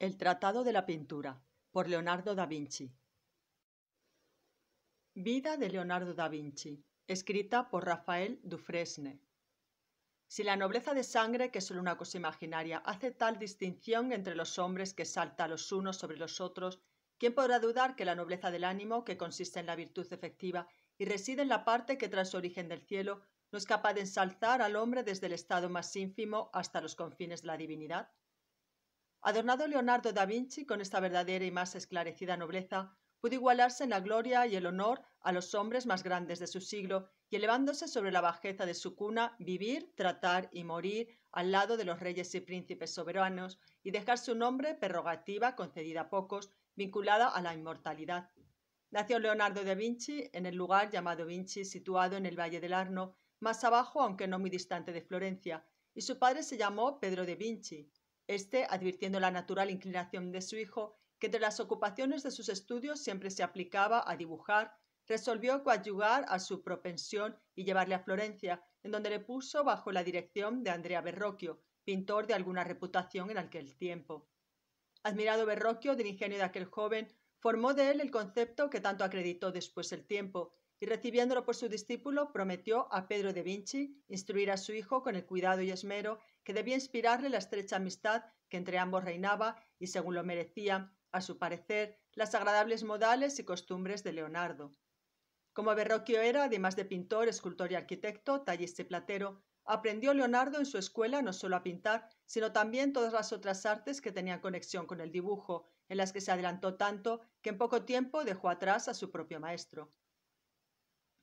El Tratado de la Pintura, por Leonardo da Vinci. Vida de Leonardo da Vinci, escrita por Rafael Dufresne. Si la nobleza de sangre, que es solo una cosa imaginaria, hace tal distinción entre los hombres que salta los unos sobre los otros, ¿quién podrá dudar que la nobleza del ánimo, que consiste en la virtud efectiva y reside en la parte que tras su origen del cielo, no es capaz de ensalzar al hombre desde el estado más ínfimo hasta los confines de la divinidad? Adornado Leonardo da Vinci con esta verdadera y más esclarecida nobleza, pudo igualarse en la gloria y el honor a los hombres más grandes de su siglo y elevándose sobre la bajeza de su cuna, vivir, tratar y morir al lado de los reyes y príncipes soberanos y dejar su nombre, prerrogativa concedida a pocos, vinculada a la inmortalidad. Nació Leonardo da Vinci en el lugar llamado Vinci, situado en el Valle del Arno, más abajo, aunque no muy distante de Florencia, y su padre se llamó Pedro de Vinci, este, advirtiendo la natural inclinación de su hijo, que de las ocupaciones de sus estudios siempre se aplicaba a dibujar, resolvió coadyugar a su propensión y llevarle a Florencia, en donde le puso bajo la dirección de Andrea Berroquio, pintor de alguna reputación en aquel tiempo. Admirado Berroquio del ingenio de aquel joven, formó de él el concepto que tanto acreditó después el tiempo, y recibiéndolo por su discípulo, prometió a Pedro de Vinci instruir a su hijo con el cuidado y esmero que debía inspirarle la estrecha amistad que entre ambos reinaba y, según lo merecía, a su parecer, las agradables modales y costumbres de Leonardo. Como Berroquio era, además de pintor, escultor y arquitecto, tallista y platero, aprendió Leonardo en su escuela no solo a pintar, sino también todas las otras artes que tenían conexión con el dibujo, en las que se adelantó tanto que en poco tiempo dejó atrás a su propio maestro.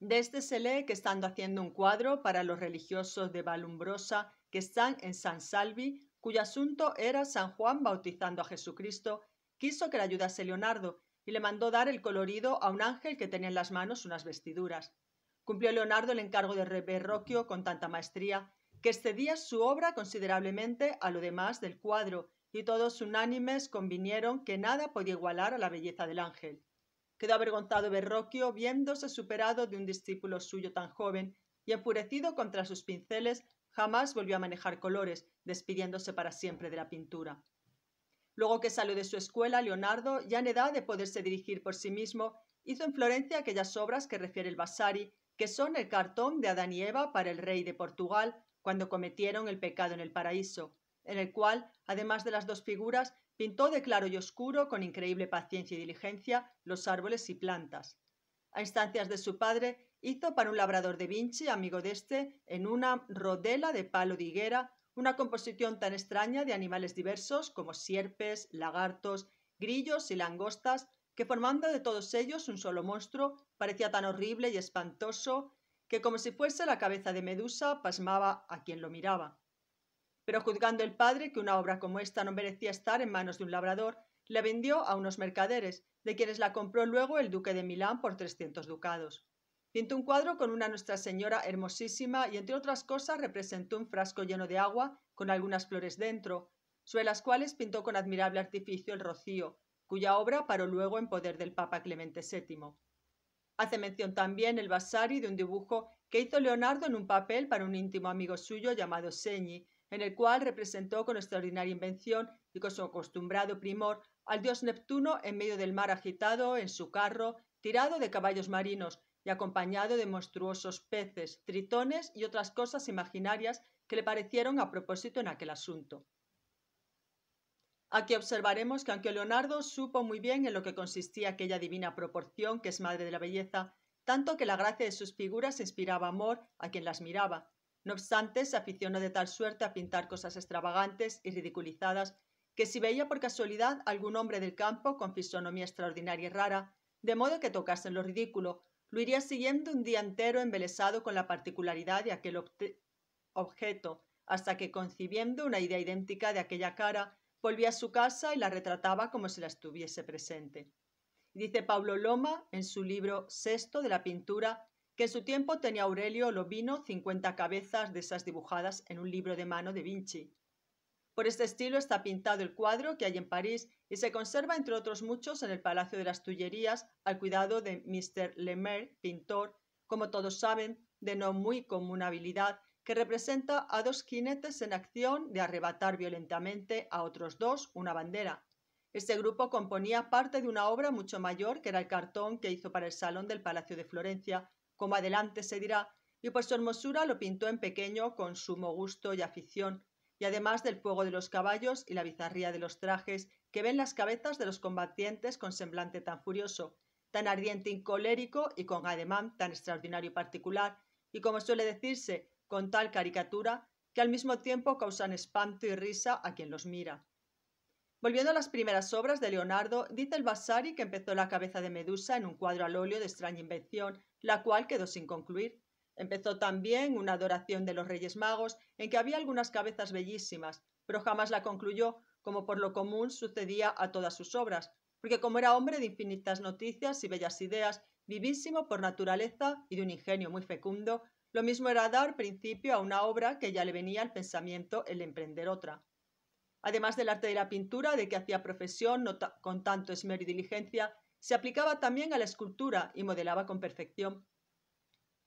De este se lee que estando haciendo un cuadro para los religiosos de Valumbrosa que están en San Salvi, cuyo asunto era San Juan bautizando a Jesucristo, quiso que le ayudase Leonardo y le mandó dar el colorido a un ángel que tenía en las manos unas vestiduras. Cumplió Leonardo el encargo de reverroquio con tanta maestría que excedía su obra considerablemente a lo demás del cuadro, y todos unánimes convinieron que nada podía igualar a la belleza del ángel. Quedó avergonzado Berroquio viéndose superado de un discípulo suyo tan joven y enfurecido contra sus pinceles, jamás volvió a manejar colores, despidiéndose para siempre de la pintura. Luego que salió de su escuela, Leonardo, ya en edad de poderse dirigir por sí mismo, hizo en Florencia aquellas obras que refiere el Vasari, que son el cartón de Adán y Eva para el rey de Portugal cuando cometieron el pecado en el paraíso, en el cual, además de las dos figuras, Pintó de claro y oscuro, con increíble paciencia y diligencia, los árboles y plantas. A instancias de su padre, hizo para un labrador de Vinci, amigo de este, en una rodela de palo de higuera, una composición tan extraña de animales diversos como sierpes, lagartos, grillos y langostas, que formando de todos ellos un solo monstruo, parecía tan horrible y espantoso que como si fuese la cabeza de Medusa pasmaba a quien lo miraba pero juzgando el padre que una obra como esta no merecía estar en manos de un labrador, la vendió a unos mercaderes, de quienes la compró luego el duque de Milán por 300 ducados. Pintó un cuadro con una Nuestra Señora hermosísima y, entre otras cosas, representó un frasco lleno de agua con algunas flores dentro, sobre las cuales pintó con admirable artificio el rocío, cuya obra paró luego en poder del Papa Clemente VII. Hace mención también el Vasari de un dibujo que hizo Leonardo en un papel para un íntimo amigo suyo llamado Segni, en el cual representó con extraordinaria invención y con su acostumbrado primor al dios Neptuno en medio del mar agitado en su carro, tirado de caballos marinos y acompañado de monstruosos peces, tritones y otras cosas imaginarias que le parecieron a propósito en aquel asunto. Aquí observaremos que aunque Leonardo supo muy bien en lo que consistía aquella divina proporción que es madre de la belleza, tanto que la gracia de sus figuras inspiraba amor a quien las miraba, no obstante, se aficionó de tal suerte a pintar cosas extravagantes y ridiculizadas que si veía por casualidad algún hombre del campo con fisonomía extraordinaria y rara, de modo que tocasen lo ridículo, lo iría siguiendo un día entero embelesado con la particularidad de aquel objeto, hasta que concibiendo una idea idéntica de aquella cara, volvía a su casa y la retrataba como si la estuviese presente. Dice Pablo Loma en su libro Sexto de la Pintura que en su tiempo tenía Aurelio Lobino 50 cabezas de esas dibujadas en un libro de mano de Vinci. Por este estilo está pintado el cuadro que hay en París y se conserva entre otros muchos en el Palacio de las Tullerías al cuidado de Mr. Lemaire, pintor, como todos saben, de no muy común habilidad, que representa a dos jinetes en acción de arrebatar violentamente a otros dos una bandera. Este grupo componía parte de una obra mucho mayor que era el cartón que hizo para el Salón del Palacio de Florencia, como adelante se dirá, y por pues su hermosura lo pintó en pequeño con sumo gusto y afición, y además del fuego de los caballos y la bizarría de los trajes que ven las cabezas de los combatientes con semblante tan furioso, tan ardiente y colérico y con ademán tan extraordinario y particular, y como suele decirse, con tal caricatura que al mismo tiempo causan espanto y risa a quien los mira. Volviendo a las primeras obras de Leonardo, dice el Vasari que empezó la cabeza de Medusa en un cuadro al óleo de extraña invención la cual quedó sin concluir. Empezó también una adoración de los Reyes Magos, en que había algunas cabezas bellísimas, pero jamás la concluyó, como por lo común sucedía a todas sus obras, porque como era hombre de infinitas noticias y bellas ideas, vivísimo por naturaleza y de un ingenio muy fecundo, lo mismo era dar principio a una obra que ya le venía al pensamiento el emprender otra. Además del arte de la pintura, de que hacía profesión con tanto esmero y diligencia, se aplicaba también a la escultura y modelaba con perfección.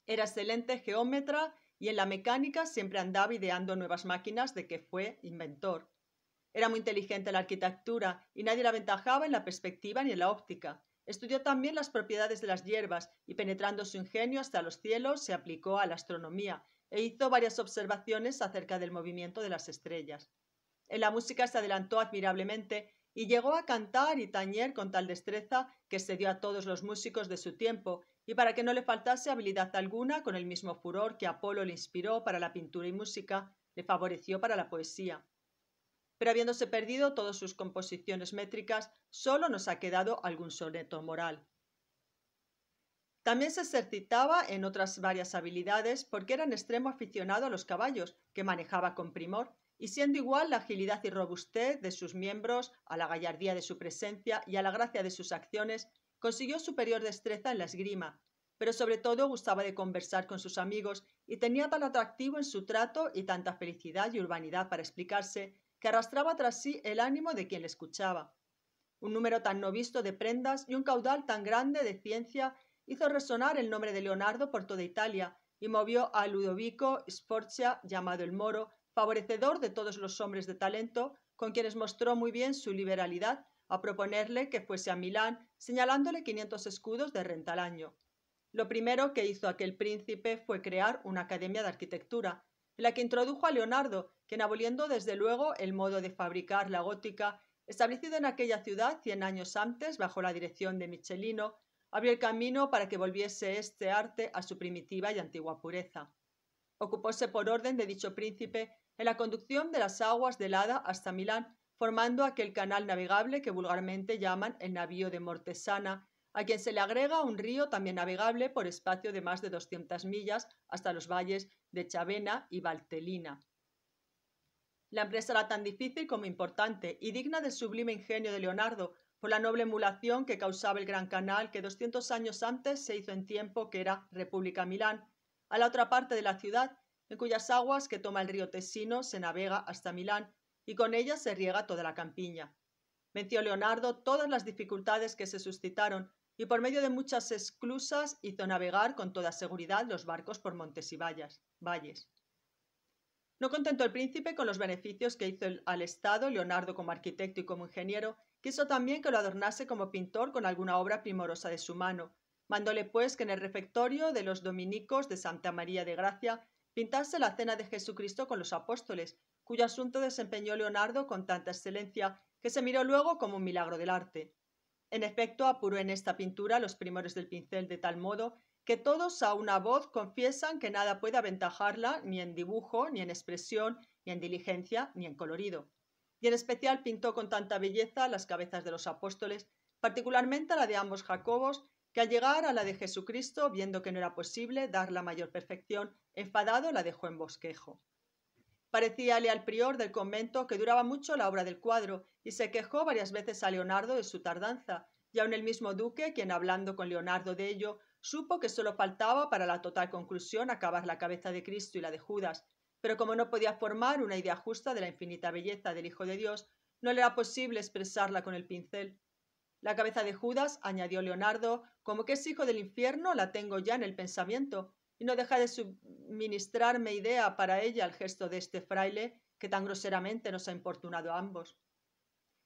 Era excelente geómetra y en la mecánica siempre andaba ideando nuevas máquinas de que fue inventor. Era muy inteligente en la arquitectura y nadie la aventajaba en la perspectiva ni en la óptica. Estudió también las propiedades de las hierbas y penetrando su ingenio hasta los cielos se aplicó a la astronomía e hizo varias observaciones acerca del movimiento de las estrellas. En la música se adelantó admirablemente y llegó a cantar y tañer con tal destreza que se dio a todos los músicos de su tiempo, y para que no le faltase habilidad alguna, con el mismo furor que Apolo le inspiró para la pintura y música, le favoreció para la poesía. Pero habiéndose perdido todas sus composiciones métricas, solo nos ha quedado algún soneto moral. También se ejercitaba en otras varias habilidades porque era en extremo aficionado a los caballos, que manejaba con primor, y siendo igual la agilidad y robustez de sus miembros, a la gallardía de su presencia y a la gracia de sus acciones, consiguió superior destreza en la esgrima, pero sobre todo gustaba de conversar con sus amigos y tenía tan atractivo en su trato y tanta felicidad y urbanidad para explicarse que arrastraba tras sí el ánimo de quien le escuchaba. Un número tan no visto de prendas y un caudal tan grande de ciencia hizo resonar el nombre de Leonardo por toda Italia y movió a Ludovico Sforza, llamado el Moro, favorecedor de todos los hombres de talento, con quienes mostró muy bien su liberalidad a proponerle que fuese a Milán, señalándole 500 escudos de renta al año. Lo primero que hizo aquel príncipe fue crear una academia de arquitectura, en la que introdujo a Leonardo, quien aboliendo desde luego el modo de fabricar la gótica, establecido en aquella ciudad cien años antes bajo la dirección de Michelino, abrió el camino para que volviese este arte a su primitiva y antigua pureza ocupóse por orden de dicho príncipe en la conducción de las aguas del Hada hasta Milán, formando aquel canal navegable que vulgarmente llaman el navío de Mortesana, a quien se le agrega un río también navegable por espacio de más de 200 millas hasta los valles de Chavena y Valtelina. La empresa era tan difícil como importante y digna del sublime ingenio de Leonardo, por la noble emulación que causaba el Gran Canal que 200 años antes se hizo en tiempo que era República Milán, a la otra parte de la ciudad, en cuyas aguas que toma el río Tesino se navega hasta Milán y con ellas se riega toda la campiña. Venció Leonardo todas las dificultades que se suscitaron y por medio de muchas esclusas hizo navegar con toda seguridad los barcos por montes y vallas, valles. No contentó el príncipe con los beneficios que hizo al Estado, Leonardo como arquitecto y como ingeniero, quiso también que lo adornase como pintor con alguna obra primorosa de su mano, Mandóle pues que en el refectorio de los dominicos de Santa María de Gracia pintase la cena de Jesucristo con los apóstoles, cuyo asunto desempeñó Leonardo con tanta excelencia que se miró luego como un milagro del arte. En efecto, apuró en esta pintura los primores del pincel de tal modo que todos a una voz confiesan que nada puede aventajarla ni en dibujo, ni en expresión, ni en diligencia, ni en colorido. Y en especial pintó con tanta belleza las cabezas de los apóstoles, particularmente la de ambos Jacobos, que al llegar a la de Jesucristo, viendo que no era posible dar la mayor perfección, enfadado la dejó en bosquejo. Parecíale al prior del convento que duraba mucho la obra del cuadro, y se quejó varias veces a Leonardo de su tardanza, y aun el mismo duque, quien hablando con Leonardo de ello, supo que solo faltaba para la total conclusión acabar la cabeza de Cristo y la de Judas, pero como no podía formar una idea justa de la infinita belleza del Hijo de Dios, no le era posible expresarla con el pincel, la cabeza de Judas, añadió Leonardo, como que es hijo del infierno, la tengo ya en el pensamiento, y no deja de suministrarme idea para ella el gesto de este fraile que tan groseramente nos ha importunado a ambos.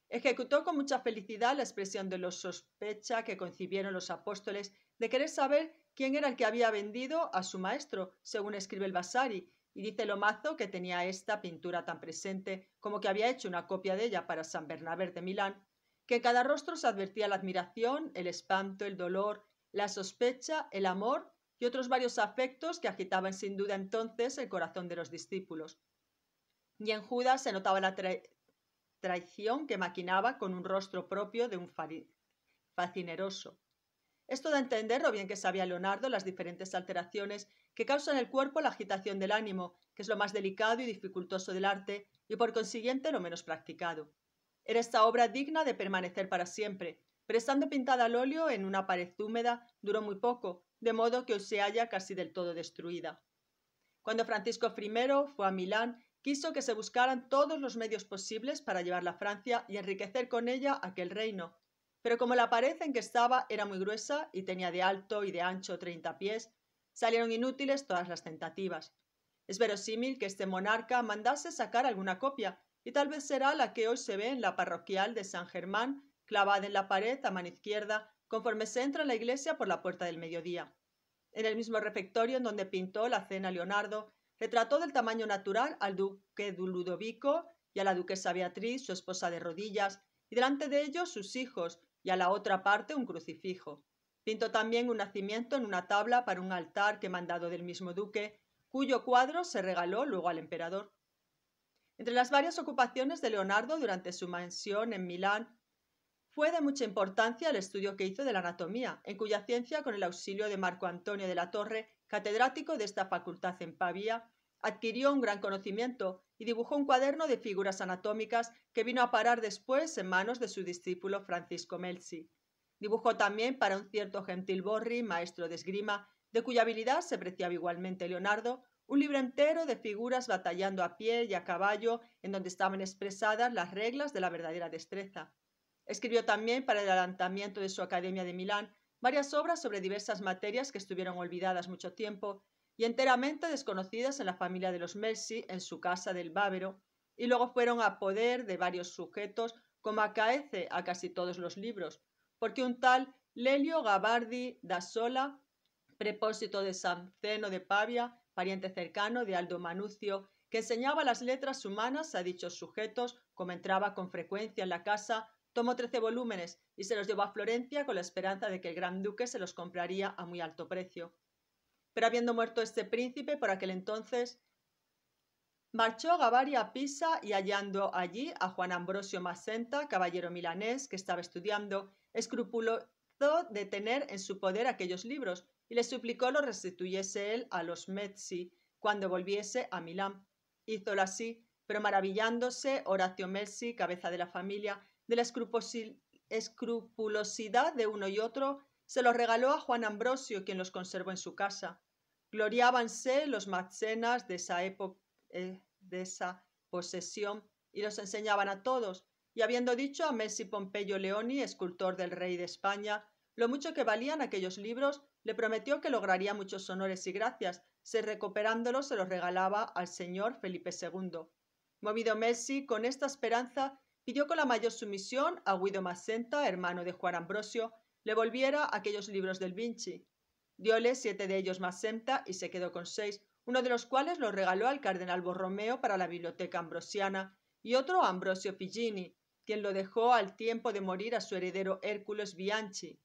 Ejecutó con mucha felicidad la expresión de los sospecha que concibieron los apóstoles de querer saber quién era el que había vendido a su maestro, según escribe el Vasari, y dice Lomazo que tenía esta pintura tan presente como que había hecho una copia de ella para San Bernabé de Milán que cada rostro se advertía la admiración, el espanto, el dolor, la sospecha, el amor y otros varios afectos que agitaban sin duda entonces el corazón de los discípulos. Y en Judas se notaba la traición que maquinaba con un rostro propio de un facineroso. Esto a entender, lo bien que sabía Leonardo, las diferentes alteraciones que causan el cuerpo la agitación del ánimo, que es lo más delicado y dificultoso del arte, y por consiguiente lo menos practicado. Era esta obra digna de permanecer para siempre, pero estando pintada al óleo en una pared húmeda duró muy poco, de modo que hoy se halla casi del todo destruida. Cuando Francisco I fue a Milán, quiso que se buscaran todos los medios posibles para llevarla a Francia y enriquecer con ella aquel reino. Pero como la pared en que estaba era muy gruesa y tenía de alto y de ancho treinta pies, salieron inútiles todas las tentativas. Es verosímil que este monarca mandase sacar alguna copia, y tal vez será la que hoy se ve en la parroquial de San Germán, clavada en la pared a mano izquierda, conforme se entra en la iglesia por la puerta del mediodía. En el mismo refectorio en donde pintó la cena Leonardo, retrató del tamaño natural al duque Ludovico y a la duquesa Beatriz, su esposa de rodillas, y delante de ellos sus hijos, y a la otra parte un crucifijo. Pintó también un nacimiento en una tabla para un altar que mandado del mismo duque, cuyo cuadro se regaló luego al emperador. Entre las varias ocupaciones de Leonardo durante su mansión en Milán, fue de mucha importancia el estudio que hizo de la anatomía, en cuya ciencia, con el auxilio de Marco Antonio de la Torre, catedrático de esta facultad en Pavía, adquirió un gran conocimiento y dibujó un cuaderno de figuras anatómicas que vino a parar después en manos de su discípulo Francisco Melzi. Dibujó también para un cierto gentil Borri, maestro de esgrima, de cuya habilidad se preciaba igualmente Leonardo, un libro entero de figuras batallando a pie y a caballo en donde estaban expresadas las reglas de la verdadera destreza. Escribió también para el adelantamiento de su Academia de Milán varias obras sobre diversas materias que estuvieron olvidadas mucho tiempo y enteramente desconocidas en la familia de los Messi en su casa del Bávero y luego fueron a poder de varios sujetos, como acaece a casi todos los libros, porque un tal Lelio Gabardi da Sola, prepósito de San Zeno de Pavia, pariente cercano de Aldo Manucio, que enseñaba las letras humanas a dichos sujetos, como entraba con frecuencia en la casa, tomó trece volúmenes y se los llevó a Florencia con la esperanza de que el gran duque se los compraría a muy alto precio. Pero habiendo muerto este príncipe por aquel entonces, Marchó Gavaria a Pisa y hallando allí a Juan Ambrosio Masenta, caballero milanés que estaba estudiando, escrupuló tener en su poder aquellos libros, y le suplicó lo restituyese él a los Mezzi cuando volviese a Milán. Hízolo así, pero maravillándose Horacio Messi, cabeza de la familia, de la escrupulosidad de uno y otro, se los regaló a Juan Ambrosio, quien los conservó en su casa. Gloriábanse los mazenas de esa, época, eh, de esa posesión y los enseñaban a todos, y habiendo dicho a Messi Pompeyo Leoni, escultor del rey de España, lo mucho que valían aquellos libros, le prometió que lograría muchos honores y gracias, si recuperándolos se los regalaba al señor Felipe II. Movido Messi con esta esperanza, pidió con la mayor sumisión a Guido Masenta, hermano de Juan Ambrosio, le volviera aquellos libros del Vinci. Diole siete de ellos Masenta y se quedó con seis, uno de los cuales lo regaló al cardenal Borromeo para la biblioteca ambrosiana y otro a Ambrosio Piggini, quien lo dejó al tiempo de morir a su heredero Hércules Bianchi.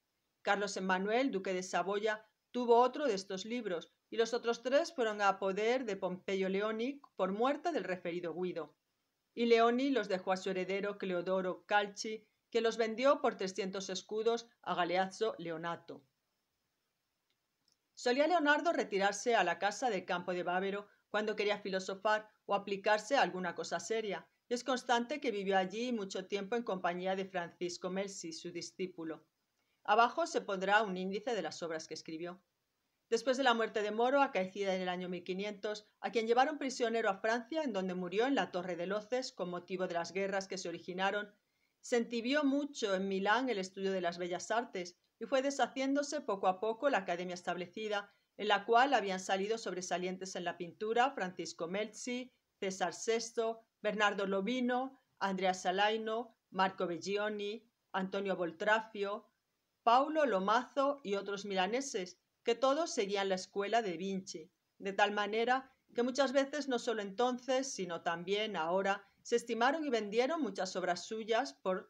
Carlos Emmanuel, duque de Saboya, tuvo otro de estos libros, y los otros tres fueron a poder de Pompeyo Leoni por muerte del referido Guido. Y Leoni los dejó a su heredero Cleodoro Calci, que los vendió por 300 escudos a Galeazzo Leonato. Solía Leonardo retirarse a la casa del campo de Bávero cuando quería filosofar o aplicarse a alguna cosa seria, y es constante que vivió allí mucho tiempo en compañía de Francisco Melsi, su discípulo. Abajo se pondrá un índice de las obras que escribió. Después de la muerte de Moro, acaecida en el año 1500, a quien llevaron prisionero a Francia, en donde murió en la Torre de Loces con motivo de las guerras que se originaron, se mucho en Milán el estudio de las bellas artes y fue deshaciéndose poco a poco la academia establecida, en la cual habían salido sobresalientes en la pintura Francisco Melzi, César VI, Bernardo Lovino, Andrea Salaino, Marco Bellioni, Antonio Boltrafio, Paulo Lomazo y otros milaneses, que todos seguían la escuela de Vinci, de tal manera que muchas veces no solo entonces, sino también ahora, se estimaron y vendieron muchas obras suyas por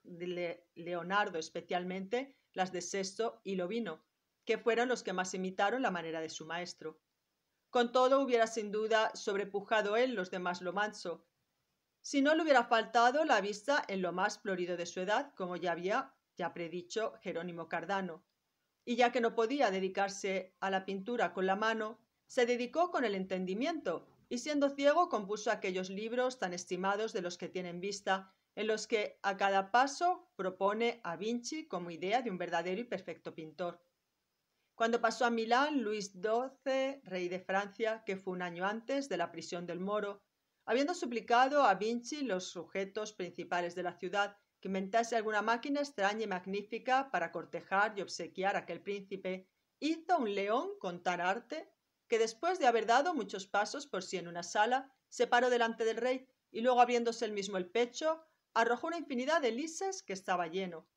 Leonardo, especialmente las de Sesto y Lovino, que fueron los que más imitaron la manera de su maestro. Con todo, hubiera sin duda sobrepujado él los demás Lomazo, si no le hubiera faltado la vista en lo más florido de su edad, como ya había ya predicho Jerónimo Cardano. Y ya que no podía dedicarse a la pintura con la mano, se dedicó con el entendimiento y siendo ciego compuso aquellos libros tan estimados de los que tienen vista, en los que a cada paso propone a Vinci como idea de un verdadero y perfecto pintor. Cuando pasó a Milán, Luis XII, rey de Francia, que fue un año antes de la prisión del Moro, habiendo suplicado a Vinci los sujetos principales de la ciudad, que inventase alguna máquina extraña y magnífica para cortejar y obsequiar a aquel príncipe, hizo un león con tal arte que después de haber dado muchos pasos por sí en una sala, se paró delante del rey y luego abriéndose él mismo el pecho, arrojó una infinidad de lises que estaba lleno.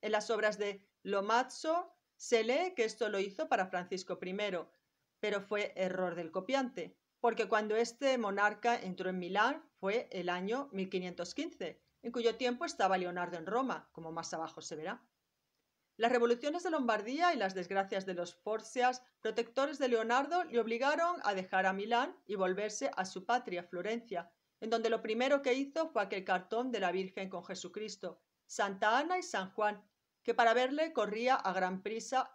En las obras de Lomazzo se lee que esto lo hizo para Francisco I, pero fue error del copiante, porque cuando este monarca entró en Milán fue el año 1515 en cuyo tiempo estaba Leonardo en Roma, como más abajo se verá. Las revoluciones de Lombardía y las desgracias de los Forcias, protectores de Leonardo, le obligaron a dejar a Milán y volverse a su patria, Florencia, en donde lo primero que hizo fue aquel cartón de la Virgen con Jesucristo, Santa Ana y San Juan, que para verle corría a gran prisa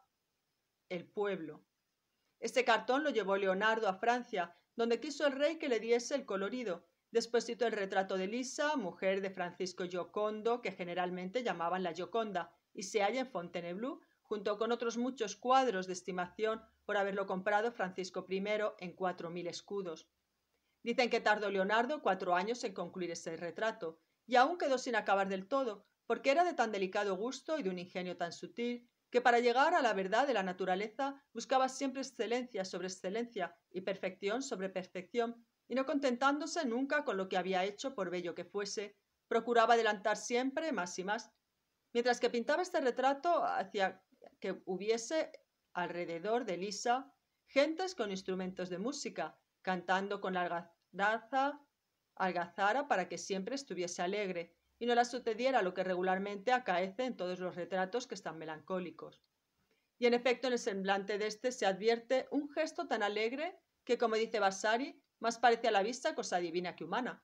el pueblo. Este cartón lo llevó Leonardo a Francia, donde quiso el rey que le diese el colorido, Después citó el retrato de Lisa, mujer de Francisco Giocondo, que generalmente llamaban la Gioconda, y se halla en Fontainebleau, junto con otros muchos cuadros de estimación por haberlo comprado Francisco I en cuatro mil escudos. Dicen que tardó Leonardo cuatro años en concluir ese retrato, y aún quedó sin acabar del todo, porque era de tan delicado gusto y de un ingenio tan sutil, que para llegar a la verdad de la naturaleza buscaba siempre excelencia sobre excelencia y perfección sobre perfección, y no contentándose nunca con lo que había hecho, por bello que fuese, procuraba adelantar siempre más y más. Mientras que pintaba este retrato, hacía que hubiese alrededor de Lisa gentes con instrumentos de música, cantando con la algazara para que siempre estuviese alegre y no la sucediera lo que regularmente acaece en todos los retratos que están melancólicos. Y en efecto en el semblante de este se advierte un gesto tan alegre que, como dice Vasari, más parece a la vista cosa divina que humana.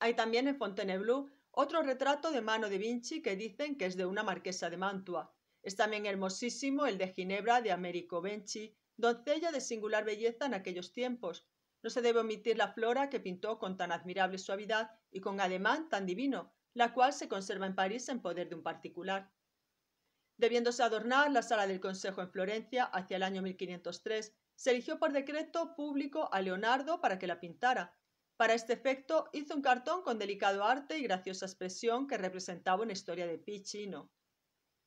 Hay también en Fontainebleau otro retrato de mano de Vinci que dicen que es de una marquesa de Mantua. Es también hermosísimo el de Ginebra de Américo Benci, doncella de singular belleza en aquellos tiempos. No se debe omitir la flora que pintó con tan admirable suavidad y con ademán tan divino, la cual se conserva en París en poder de un particular. Debiéndose adornar la sala del Consejo en Florencia hacia el año 1503, se eligió por decreto público a Leonardo para que la pintara. Para este efecto hizo un cartón con delicado arte y graciosa expresión que representaba una historia de chino.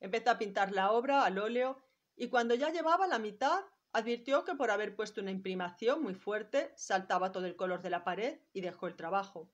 Empezó a pintar la obra al óleo y cuando ya llevaba la mitad advirtió que por haber puesto una imprimación muy fuerte saltaba todo el color de la pared y dejó el trabajo.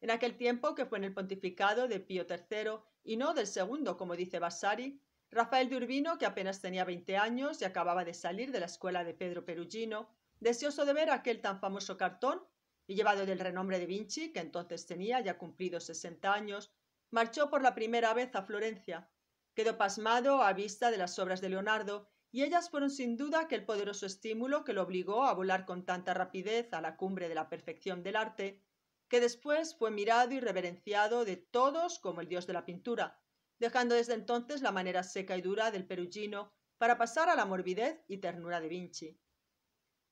En aquel tiempo, que fue en el pontificado de Pío III y no del segundo, como dice Vasari, Rafael de Urbino, que apenas tenía 20 años y acababa de salir de la escuela de Pedro Perugino, deseoso de ver aquel tan famoso cartón, y llevado del renombre de Vinci, que entonces tenía ya cumplidos 60 años, marchó por la primera vez a Florencia. Quedó pasmado a vista de las obras de Leonardo, y ellas fueron sin duda aquel poderoso estímulo que lo obligó a volar con tanta rapidez a la cumbre de la perfección del arte, que después fue mirado y reverenciado de todos como el dios de la pintura, dejando desde entonces la manera seca y dura del perugino para pasar a la morbidez y ternura de Vinci.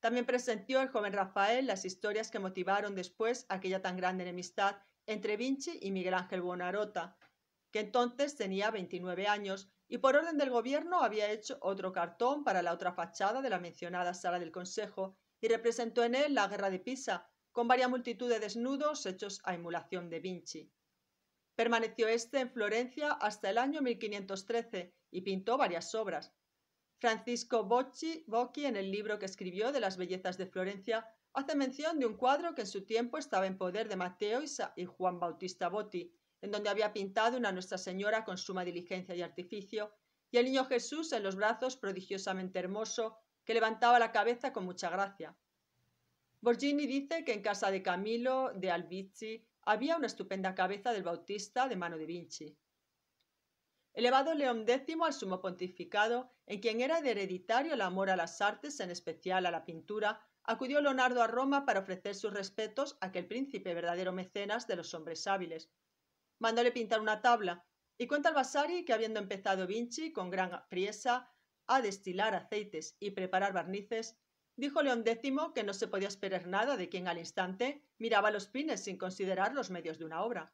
También presenció el joven Rafael las historias que motivaron después aquella tan grande enemistad entre Vinci y Miguel Ángel Buonarrota, que entonces tenía 29 años y por orden del gobierno había hecho otro cartón para la otra fachada de la mencionada sala del Consejo y representó en él la guerra de Pisa, con varias multitud de desnudos hechos a emulación de Vinci. Permaneció este en Florencia hasta el año 1513 y pintó varias obras. Francisco Bocchi, Bocchi, en el libro que escribió de las bellezas de Florencia, hace mención de un cuadro que en su tiempo estaba en poder de Mateo y Juan Bautista Botti, en donde había pintado una Nuestra Señora con suma diligencia y artificio, y el niño Jesús en los brazos prodigiosamente hermoso, que levantaba la cabeza con mucha gracia. Borgini dice que en casa de Camilo de Albizzi había una estupenda cabeza del Bautista de mano de Vinci. Elevado León X al sumo pontificado, en quien era de hereditario el amor a las artes, en especial a la pintura, acudió Leonardo a Roma para ofrecer sus respetos a aquel príncipe verdadero mecenas de los hombres hábiles. Mandóle pintar una tabla, y cuenta Vasari que habiendo empezado Vinci con gran priesa a destilar aceites y preparar barnices, Dijo León X que no se podía esperar nada de quien al instante miraba los pines sin considerar los medios de una obra.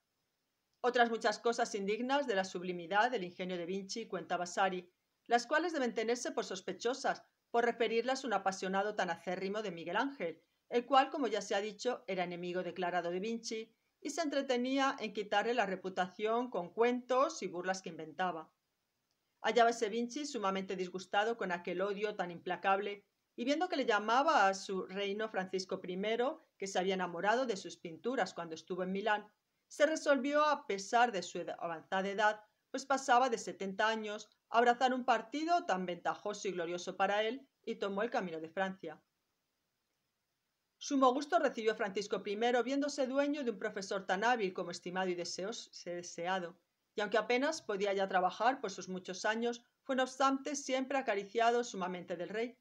Otras muchas cosas indignas de la sublimidad del ingenio de Vinci cuenta Sari, las cuales deben tenerse por sospechosas, por referirlas un apasionado tan acérrimo de Miguel Ángel, el cual, como ya se ha dicho, era enemigo declarado de Vinci y se entretenía en quitarle la reputación con cuentos y burlas que inventaba. Hallábase Vinci sumamente disgustado con aquel odio tan implacable y viendo que le llamaba a su reino Francisco I, que se había enamorado de sus pinturas cuando estuvo en Milán, se resolvió, a pesar de su avanzada edad, pues pasaba de 70 años, abrazar un partido tan ventajoso y glorioso para él y tomó el camino de Francia. Sumo gusto recibió Francisco I viéndose dueño de un profesor tan hábil como estimado y deseado, y aunque apenas podía ya trabajar por sus muchos años, fue no obstante siempre acariciado sumamente del rey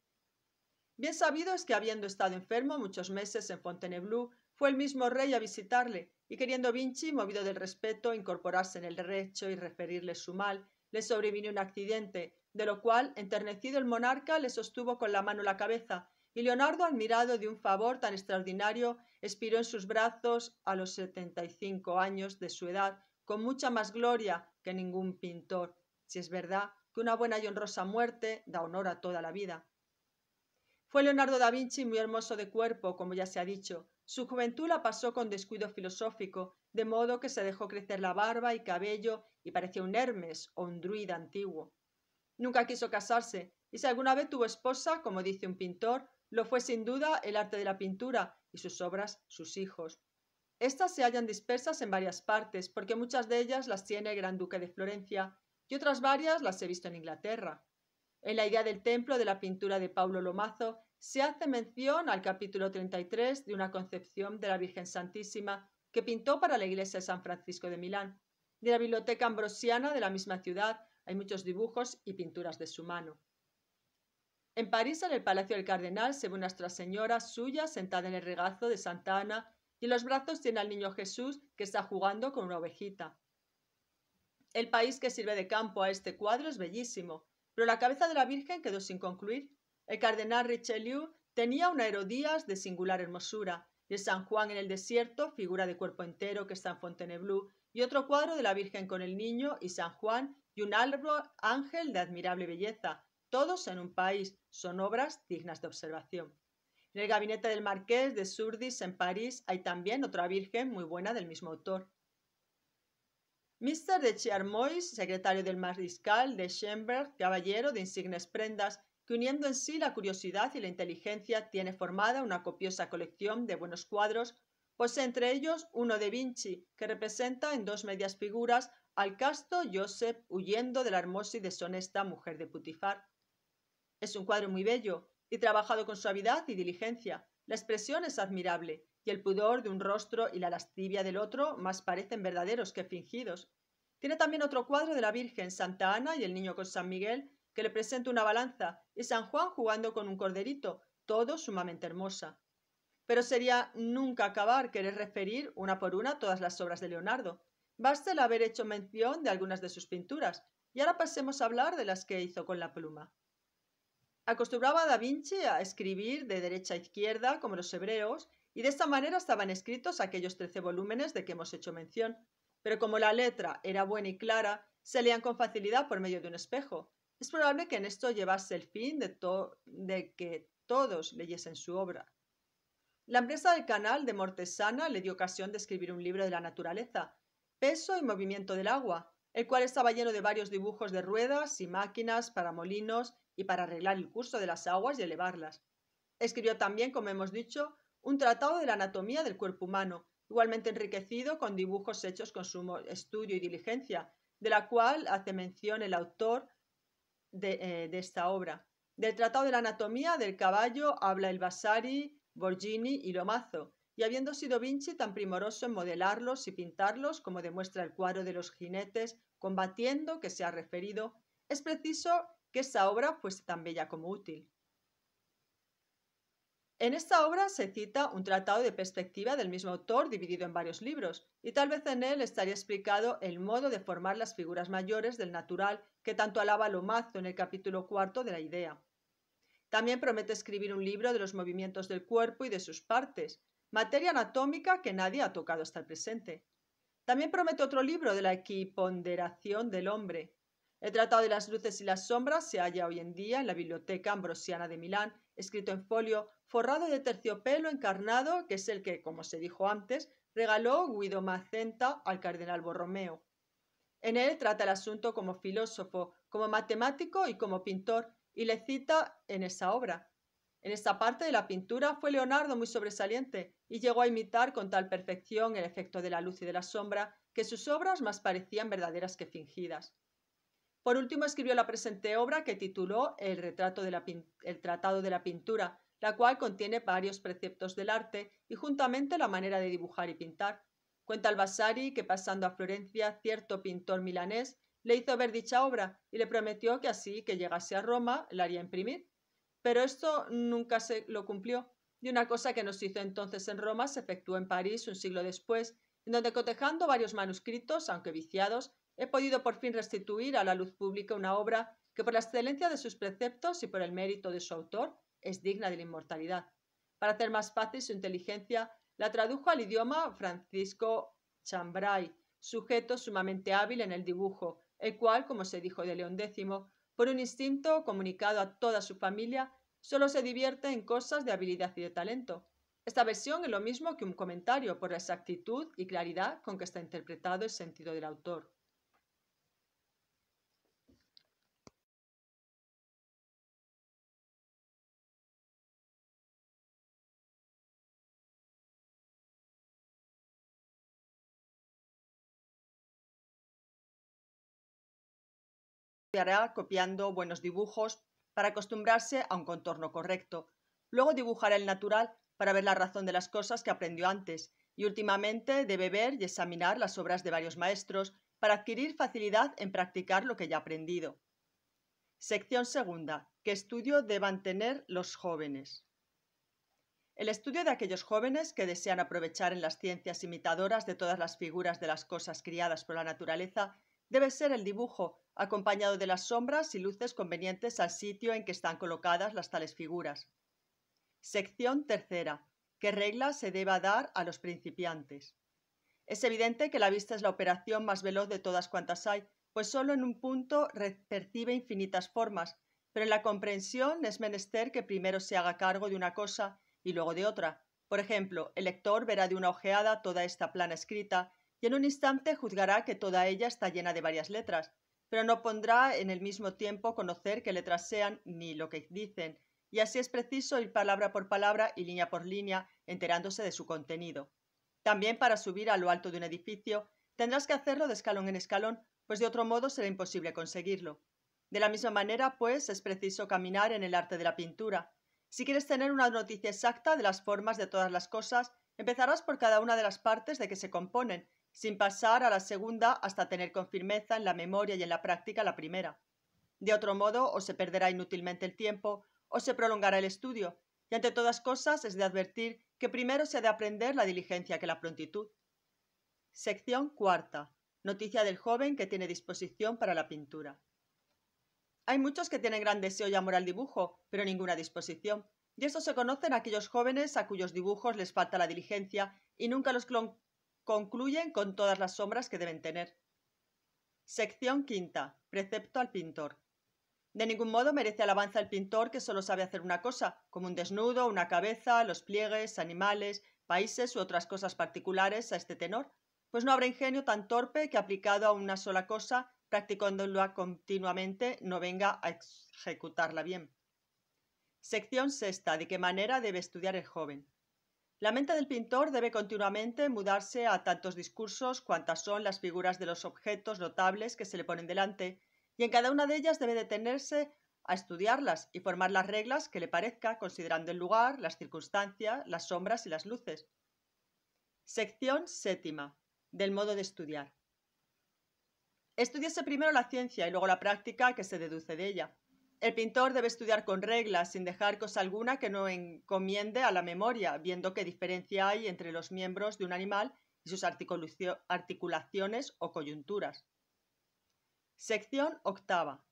Bien sabido es que habiendo estado enfermo muchos meses en Fontainebleau, fue el mismo rey a visitarle, y queriendo Vinci, movido del respeto, incorporarse en el derecho y referirle su mal, le sobrevino un accidente, de lo cual, enternecido el monarca, le sostuvo con la mano la cabeza, y Leonardo, admirado de un favor tan extraordinario, expiró en sus brazos a los 75 años de su edad, con mucha más gloria que ningún pintor, si es verdad que una buena y honrosa muerte da honor a toda la vida. Fue Leonardo da Vinci muy hermoso de cuerpo, como ya se ha dicho. Su juventud la pasó con descuido filosófico, de modo que se dejó crecer la barba y cabello y parecía un Hermes o un druida antiguo. Nunca quiso casarse, y si alguna vez tuvo esposa, como dice un pintor, lo fue sin duda el arte de la pintura y sus obras sus hijos. Estas se hallan dispersas en varias partes, porque muchas de ellas las tiene el Gran Duque de Florencia, y otras varias las he visto en Inglaterra. En la idea del templo de la pintura de Pablo Lomazo se hace mención al capítulo 33 de una concepción de la Virgen Santísima que pintó para la iglesia de San Francisco de Milán. De la biblioteca ambrosiana de la misma ciudad hay muchos dibujos y pinturas de su mano. En París, en el Palacio del Cardenal, se ve una Nuestra Señora suya sentada en el regazo de Santa Ana y en los brazos tiene al niño Jesús que está jugando con una ovejita. El país que sirve de campo a este cuadro es bellísimo pero la cabeza de la Virgen quedó sin concluir. El cardenal Richelieu tenía una Herodías de singular hermosura, y el San Juan en el desierto, figura de cuerpo entero que está en Fontainebleau, y otro cuadro de la Virgen con el niño y San Juan, y un ángel de admirable belleza, todos en un país, son obras dignas de observación. En el gabinete del marqués de Surdis en París hay también otra Virgen muy buena del mismo autor. Mr. de Chiarmois, secretario del mariscal de Schemberg, caballero de insignes prendas, que uniendo en sí la curiosidad y la inteligencia tiene formada una copiosa colección de buenos cuadros, posee pues entre ellos uno de Vinci, que representa en dos medias figuras al casto Joseph huyendo de la hermosa y deshonesta mujer de Putifar. Es un cuadro muy bello y trabajado con suavidad y diligencia. La expresión es admirable y el pudor de un rostro y la lascivia del otro más parecen verdaderos que fingidos. Tiene también otro cuadro de la Virgen, Santa Ana y el niño con San Miguel, que le presenta una balanza, y San Juan jugando con un corderito, todo sumamente hermosa. Pero sería nunca acabar querer referir una por una todas las obras de Leonardo. Basta el haber hecho mención de algunas de sus pinturas, y ahora pasemos a hablar de las que hizo con la pluma. Acostumbraba Da Vinci a escribir de derecha a izquierda, como los hebreos, y de esta manera estaban escritos aquellos trece volúmenes de que hemos hecho mención. Pero como la letra era buena y clara, se leían con facilidad por medio de un espejo. Es probable que en esto llevase el fin de, de que todos leyesen su obra. La empresa del canal de Mortesana le dio ocasión de escribir un libro de la naturaleza, peso y movimiento del agua, el cual estaba lleno de varios dibujos de ruedas y máquinas para molinos y para arreglar el curso de las aguas y elevarlas. Escribió también, como hemos dicho, un tratado de la anatomía del cuerpo humano, igualmente enriquecido con dibujos hechos con sumo estudio y diligencia, de la cual hace mención el autor de, eh, esta obra. Del tratado de la anatomía del caballo habla el Vasari, Borgini y Lomazo, y habiendo sido Vinci tan primoroso en modelarlos y pintarlos como demuestra el cuadro de los jinetes combatiendo que se ha referido, es preciso que esa obra fuese tan bella como útil. En esta obra se cita un tratado de perspectiva del mismo autor dividido en varios libros, y tal vez en él estaría explicado el modo de formar las figuras mayores del natural que tanto alaba Lomazo en el capítulo cuarto de la idea. También promete escribir un libro de los movimientos del cuerpo y de sus partes, materia anatómica que nadie ha tocado hasta el presente. También promete otro libro de la equiponderación del hombre. El Tratado de las Luces y las Sombras se halla hoy en día en la Biblioteca Ambrosiana de Milán escrito en folio, forrado de terciopelo encarnado, que es el que, como se dijo antes, regaló Guido Macenta al cardenal Borromeo. En él trata el asunto como filósofo, como matemático y como pintor, y le cita en esa obra. En esta parte de la pintura fue Leonardo muy sobresaliente y llegó a imitar con tal perfección el efecto de la luz y de la sombra que sus obras más parecían verdaderas que fingidas. Por último, escribió la presente obra que tituló El, retrato el Tratado de la Pintura, la cual contiene varios preceptos del arte y juntamente la manera de dibujar y pintar. Cuenta el Vasari que pasando a Florencia, cierto pintor milanés le hizo ver dicha obra y le prometió que así que llegase a Roma la haría imprimir. Pero esto nunca se lo cumplió, y una cosa que nos hizo entonces en Roma se efectuó en París un siglo después, en donde cotejando varios manuscritos, aunque viciados, He podido por fin restituir a la luz pública una obra que por la excelencia de sus preceptos y por el mérito de su autor es digna de la inmortalidad. Para hacer más fácil su inteligencia, la tradujo al idioma Francisco Chambray, sujeto sumamente hábil en el dibujo, el cual, como se dijo de León X, por un instinto comunicado a toda su familia, solo se divierte en cosas de habilidad y de talento. Esta versión es lo mismo que un comentario por la exactitud y claridad con que está interpretado el sentido del autor. copiando buenos dibujos para acostumbrarse a un contorno correcto. Luego dibujará el natural para ver la razón de las cosas que aprendió antes. Y últimamente debe ver y examinar las obras de varios maestros para adquirir facilidad en practicar lo que ya ha aprendido. Sección segunda. ¿Qué estudio deban tener los jóvenes? El estudio de aquellos jóvenes que desean aprovechar en las ciencias imitadoras de todas las figuras de las cosas criadas por la naturaleza debe ser el dibujo, acompañado de las sombras y luces convenientes al sitio en que están colocadas las tales figuras. Sección tercera. ¿Qué regla se deba dar a los principiantes? Es evidente que la vista es la operación más veloz de todas cuantas hay, pues solo en un punto percibe infinitas formas, pero en la comprensión es menester que primero se haga cargo de una cosa y luego de otra. Por ejemplo, el lector verá de una ojeada toda esta plana escrita y en un instante juzgará que toda ella está llena de varias letras, pero no pondrá en el mismo tiempo conocer qué letras sean ni lo que dicen, y así es preciso ir palabra por palabra y línea por línea enterándose de su contenido. También para subir a lo alto de un edificio tendrás que hacerlo de escalón en escalón, pues de otro modo será imposible conseguirlo. De la misma manera, pues, es preciso caminar en el arte de la pintura. Si quieres tener una noticia exacta de las formas de todas las cosas, empezarás por cada una de las partes de que se componen sin pasar a la segunda hasta tener con firmeza en la memoria y en la práctica la primera. De otro modo, o se perderá inútilmente el tiempo, o se prolongará el estudio, y ante todas cosas es de advertir que primero se ha de aprender la diligencia que la prontitud. Sección cuarta. Noticia del joven que tiene disposición para la pintura. Hay muchos que tienen gran deseo y amor al dibujo, pero ninguna disposición, y esto se conocen aquellos jóvenes a cuyos dibujos les falta la diligencia y nunca los Concluyen con todas las sombras que deben tener. Sección quinta. Precepto al pintor. De ningún modo merece alabanza el pintor que solo sabe hacer una cosa, como un desnudo, una cabeza, los pliegues, animales, países u otras cosas particulares a este tenor, pues no habrá ingenio tan torpe que aplicado a una sola cosa, practicándola continuamente, no venga a ejecutarla bien. Sección sexta. De qué manera debe estudiar el joven. La mente del pintor debe continuamente mudarse a tantos discursos cuantas son las figuras de los objetos notables que se le ponen delante, y en cada una de ellas debe detenerse a estudiarlas y formar las reglas que le parezca, considerando el lugar, las circunstancias, las sombras y las luces. Sección séptima. Del modo de estudiar. Estudiese primero la ciencia y luego la práctica que se deduce de ella. El pintor debe estudiar con reglas, sin dejar cosa alguna que no encomiende a la memoria, viendo qué diferencia hay entre los miembros de un animal y sus articulaciones o coyunturas. Sección octava.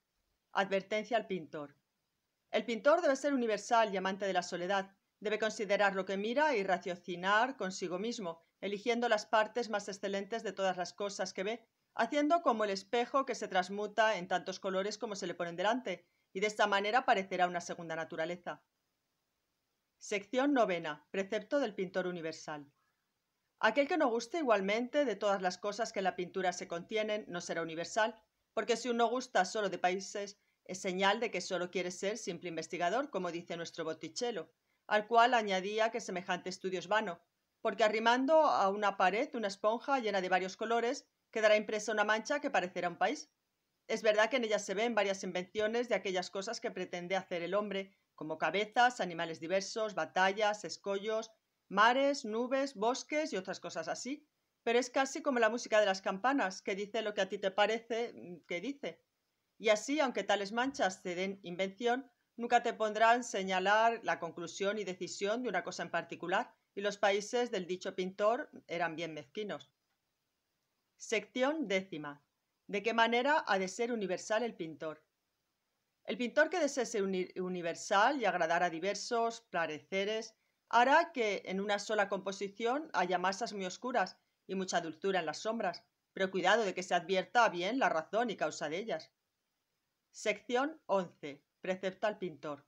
Advertencia al pintor. El pintor debe ser universal y amante de la soledad. Debe considerar lo que mira y raciocinar consigo mismo, eligiendo las partes más excelentes de todas las cosas que ve, haciendo como el espejo que se transmuta en tantos colores como se le ponen delante, y de esta manera parecerá una segunda naturaleza. Sección novena. Precepto del pintor universal. Aquel que no guste igualmente de todas las cosas que en la pintura se contienen no será universal, porque si uno gusta solo de países, es señal de que solo quiere ser simple investigador, como dice nuestro Botticello, al cual añadía que semejante estudio es vano, porque arrimando a una pared una esponja llena de varios colores, quedará impresa una mancha que parecerá un país. Es verdad que en ella se ven varias invenciones de aquellas cosas que pretende hacer el hombre, como cabezas, animales diversos, batallas, escollos, mares, nubes, bosques y otras cosas así. Pero es casi como la música de las campanas, que dice lo que a ti te parece mm, que dice. Y así, aunque tales manchas te den invención, nunca te pondrán señalar la conclusión y decisión de una cosa en particular, y los países del dicho pintor eran bien mezquinos. Sección décima. ¿De qué manera ha de ser universal el pintor? El pintor que desee ser universal y agradar a diversos pareceres hará que en una sola composición haya masas muy oscuras y mucha dulzura en las sombras, pero cuidado de que se advierta bien la razón y causa de ellas. Sección 11. Precepto al pintor.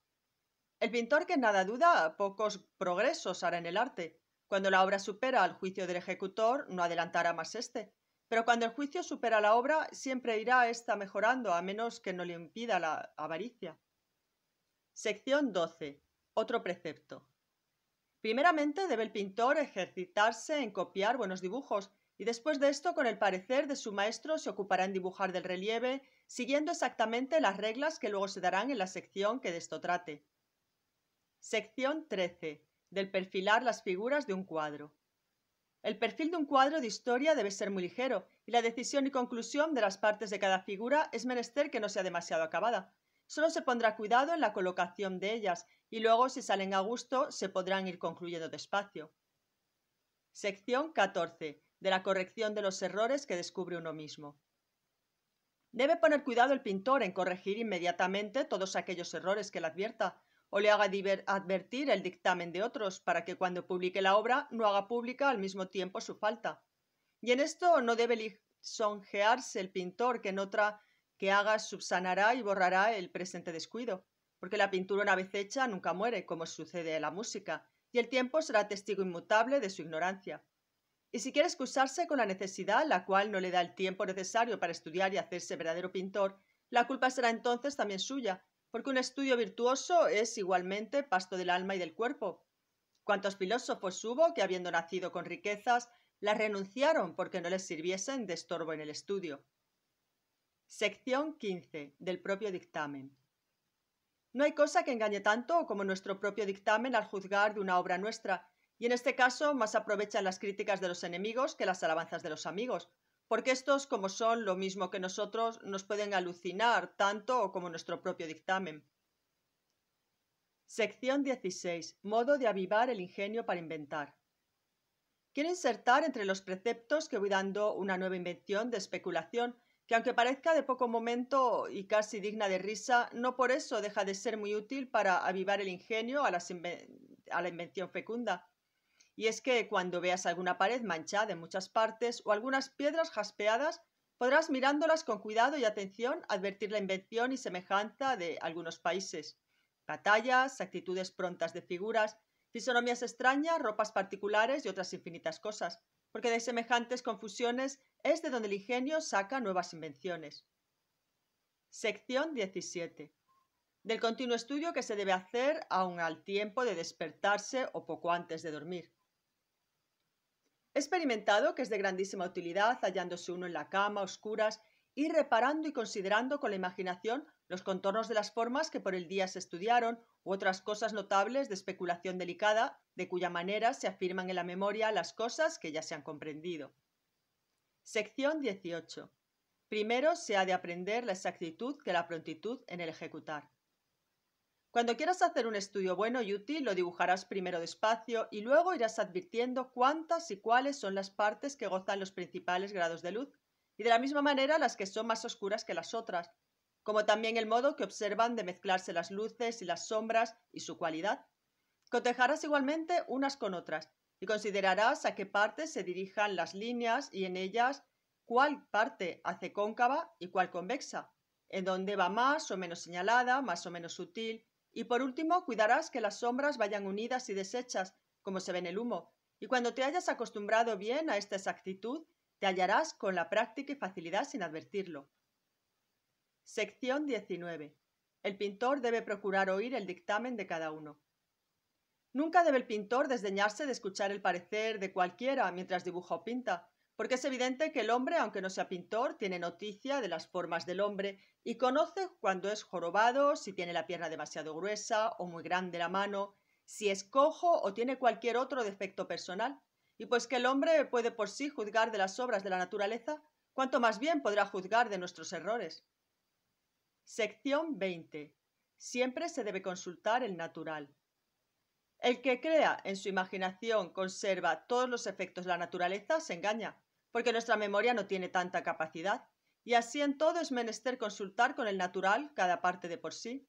El pintor que nada duda pocos progresos hará en el arte. Cuando la obra supera al juicio del ejecutor, no adelantará más éste, pero cuando el juicio supera la obra, siempre irá esta mejorando, a menos que no le impida la avaricia. Sección 12. Otro precepto. Primeramente debe el pintor ejercitarse en copiar buenos dibujos, y después de esto, con el parecer de su maestro, se ocupará en dibujar del relieve, siguiendo exactamente las reglas que luego se darán en la sección que de esto trate. Sección 13. Del perfilar las figuras de un cuadro. El perfil de un cuadro de historia debe ser muy ligero, y la decisión y conclusión de las partes de cada figura es menester que no sea demasiado acabada. Solo se pondrá cuidado en la colocación de ellas, y luego, si salen a gusto, se podrán ir concluyendo despacio. Sección 14. De la corrección de los errores que descubre uno mismo. Debe poner cuidado el pintor en corregir inmediatamente todos aquellos errores que le advierta, o le haga advertir el dictamen de otros para que cuando publique la obra no haga pública al mismo tiempo su falta. Y en esto no debe lisonjearse el pintor que en otra que haga subsanará y borrará el presente descuido, porque la pintura una vez hecha nunca muere, como sucede a la música, y el tiempo será testigo inmutable de su ignorancia. Y si quiere excusarse con la necesidad, la cual no le da el tiempo necesario para estudiar y hacerse verdadero pintor, la culpa será entonces también suya, porque un estudio virtuoso es igualmente pasto del alma y del cuerpo. ¿Cuántos filósofos hubo que, habiendo nacido con riquezas, las renunciaron porque no les sirviesen de estorbo en el estudio? Sección 15 del propio dictamen. No hay cosa que engañe tanto como nuestro propio dictamen al juzgar de una obra nuestra, y en este caso más aprovechan las críticas de los enemigos que las alabanzas de los amigos, porque estos, como son lo mismo que nosotros, nos pueden alucinar tanto como nuestro propio dictamen. Sección 16. Modo de avivar el ingenio para inventar. Quiero insertar entre los preceptos que voy dando una nueva invención de especulación, que aunque parezca de poco momento y casi digna de risa, no por eso deja de ser muy útil para avivar el ingenio a la invención fecunda y es que cuando veas alguna pared manchada en muchas partes o algunas piedras jaspeadas, podrás mirándolas con cuidado y atención advertir la invención y semejanza de algunos países. Batallas, actitudes prontas de figuras, fisonomías extrañas, ropas particulares y otras infinitas cosas, porque de semejantes confusiones es de donde el ingenio saca nuevas invenciones. Sección 17. Del continuo estudio que se debe hacer aun al tiempo de despertarse o poco antes de dormir experimentado que es de grandísima utilidad hallándose uno en la cama, oscuras, y reparando y considerando con la imaginación los contornos de las formas que por el día se estudiaron u otras cosas notables de especulación delicada, de cuya manera se afirman en la memoria las cosas que ya se han comprendido. Sección 18. Primero se ha de aprender la exactitud que la prontitud en el ejecutar. Cuando quieras hacer un estudio bueno y útil, lo dibujarás primero despacio y luego irás advirtiendo cuántas y cuáles son las partes que gozan los principales grados de luz, y de la misma manera las que son más oscuras que las otras, como también el modo que observan de mezclarse las luces y las sombras y su cualidad. Cotejarás igualmente unas con otras y considerarás a qué partes se dirijan las líneas y en ellas cuál parte hace cóncava y cuál convexa, en dónde va más o menos señalada, más o menos sutil, y por último, cuidarás que las sombras vayan unidas y deshechas, como se ve en el humo, y cuando te hayas acostumbrado bien a esta exactitud, te hallarás con la práctica y facilidad sin advertirlo. Sección 19. El pintor debe procurar oír el dictamen de cada uno. Nunca debe el pintor desdeñarse de escuchar el parecer de cualquiera mientras dibuja o pinta, porque es evidente que el hombre, aunque no sea pintor, tiene noticia de las formas del hombre y conoce cuando es jorobado, si tiene la pierna demasiado gruesa o muy grande la mano, si es cojo o tiene cualquier otro defecto personal. Y pues que el hombre puede por sí juzgar de las obras de la naturaleza, cuanto más bien podrá juzgar de nuestros errores. Sección 20. Siempre se debe consultar el natural. El que crea en su imaginación conserva todos los efectos de la naturaleza se engaña, porque nuestra memoria no tiene tanta capacidad, y así en todo es menester consultar con el natural cada parte de por sí.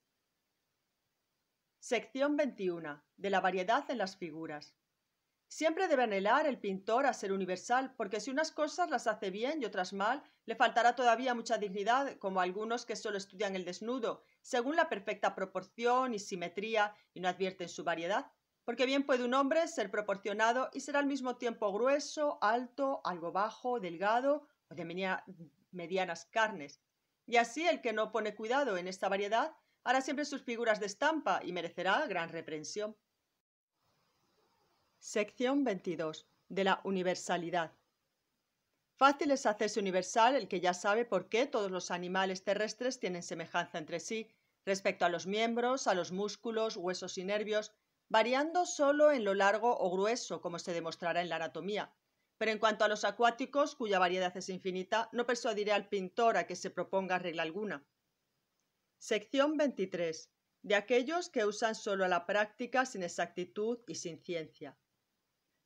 Sección 21. De la variedad en las figuras. Siempre debe anhelar el pintor a ser universal, porque si unas cosas las hace bien y otras mal, le faltará todavía mucha dignidad, como algunos que solo estudian el desnudo, según la perfecta proporción y simetría, y no advierten su variedad porque bien puede un hombre ser proporcionado y ser al mismo tiempo grueso, alto, algo bajo, delgado o de medianas carnes. Y así el que no pone cuidado en esta variedad hará siempre sus figuras de estampa y merecerá gran reprensión. Sección 22. De la universalidad. Fácil es hacerse universal el que ya sabe por qué todos los animales terrestres tienen semejanza entre sí, respecto a los miembros, a los músculos, huesos y nervios, variando solo en lo largo o grueso, como se demostrará en la anatomía. Pero en cuanto a los acuáticos, cuya variedad es infinita, no persuadiré al pintor a que se proponga regla alguna. Sección 23. De aquellos que usan solo la práctica sin exactitud y sin ciencia.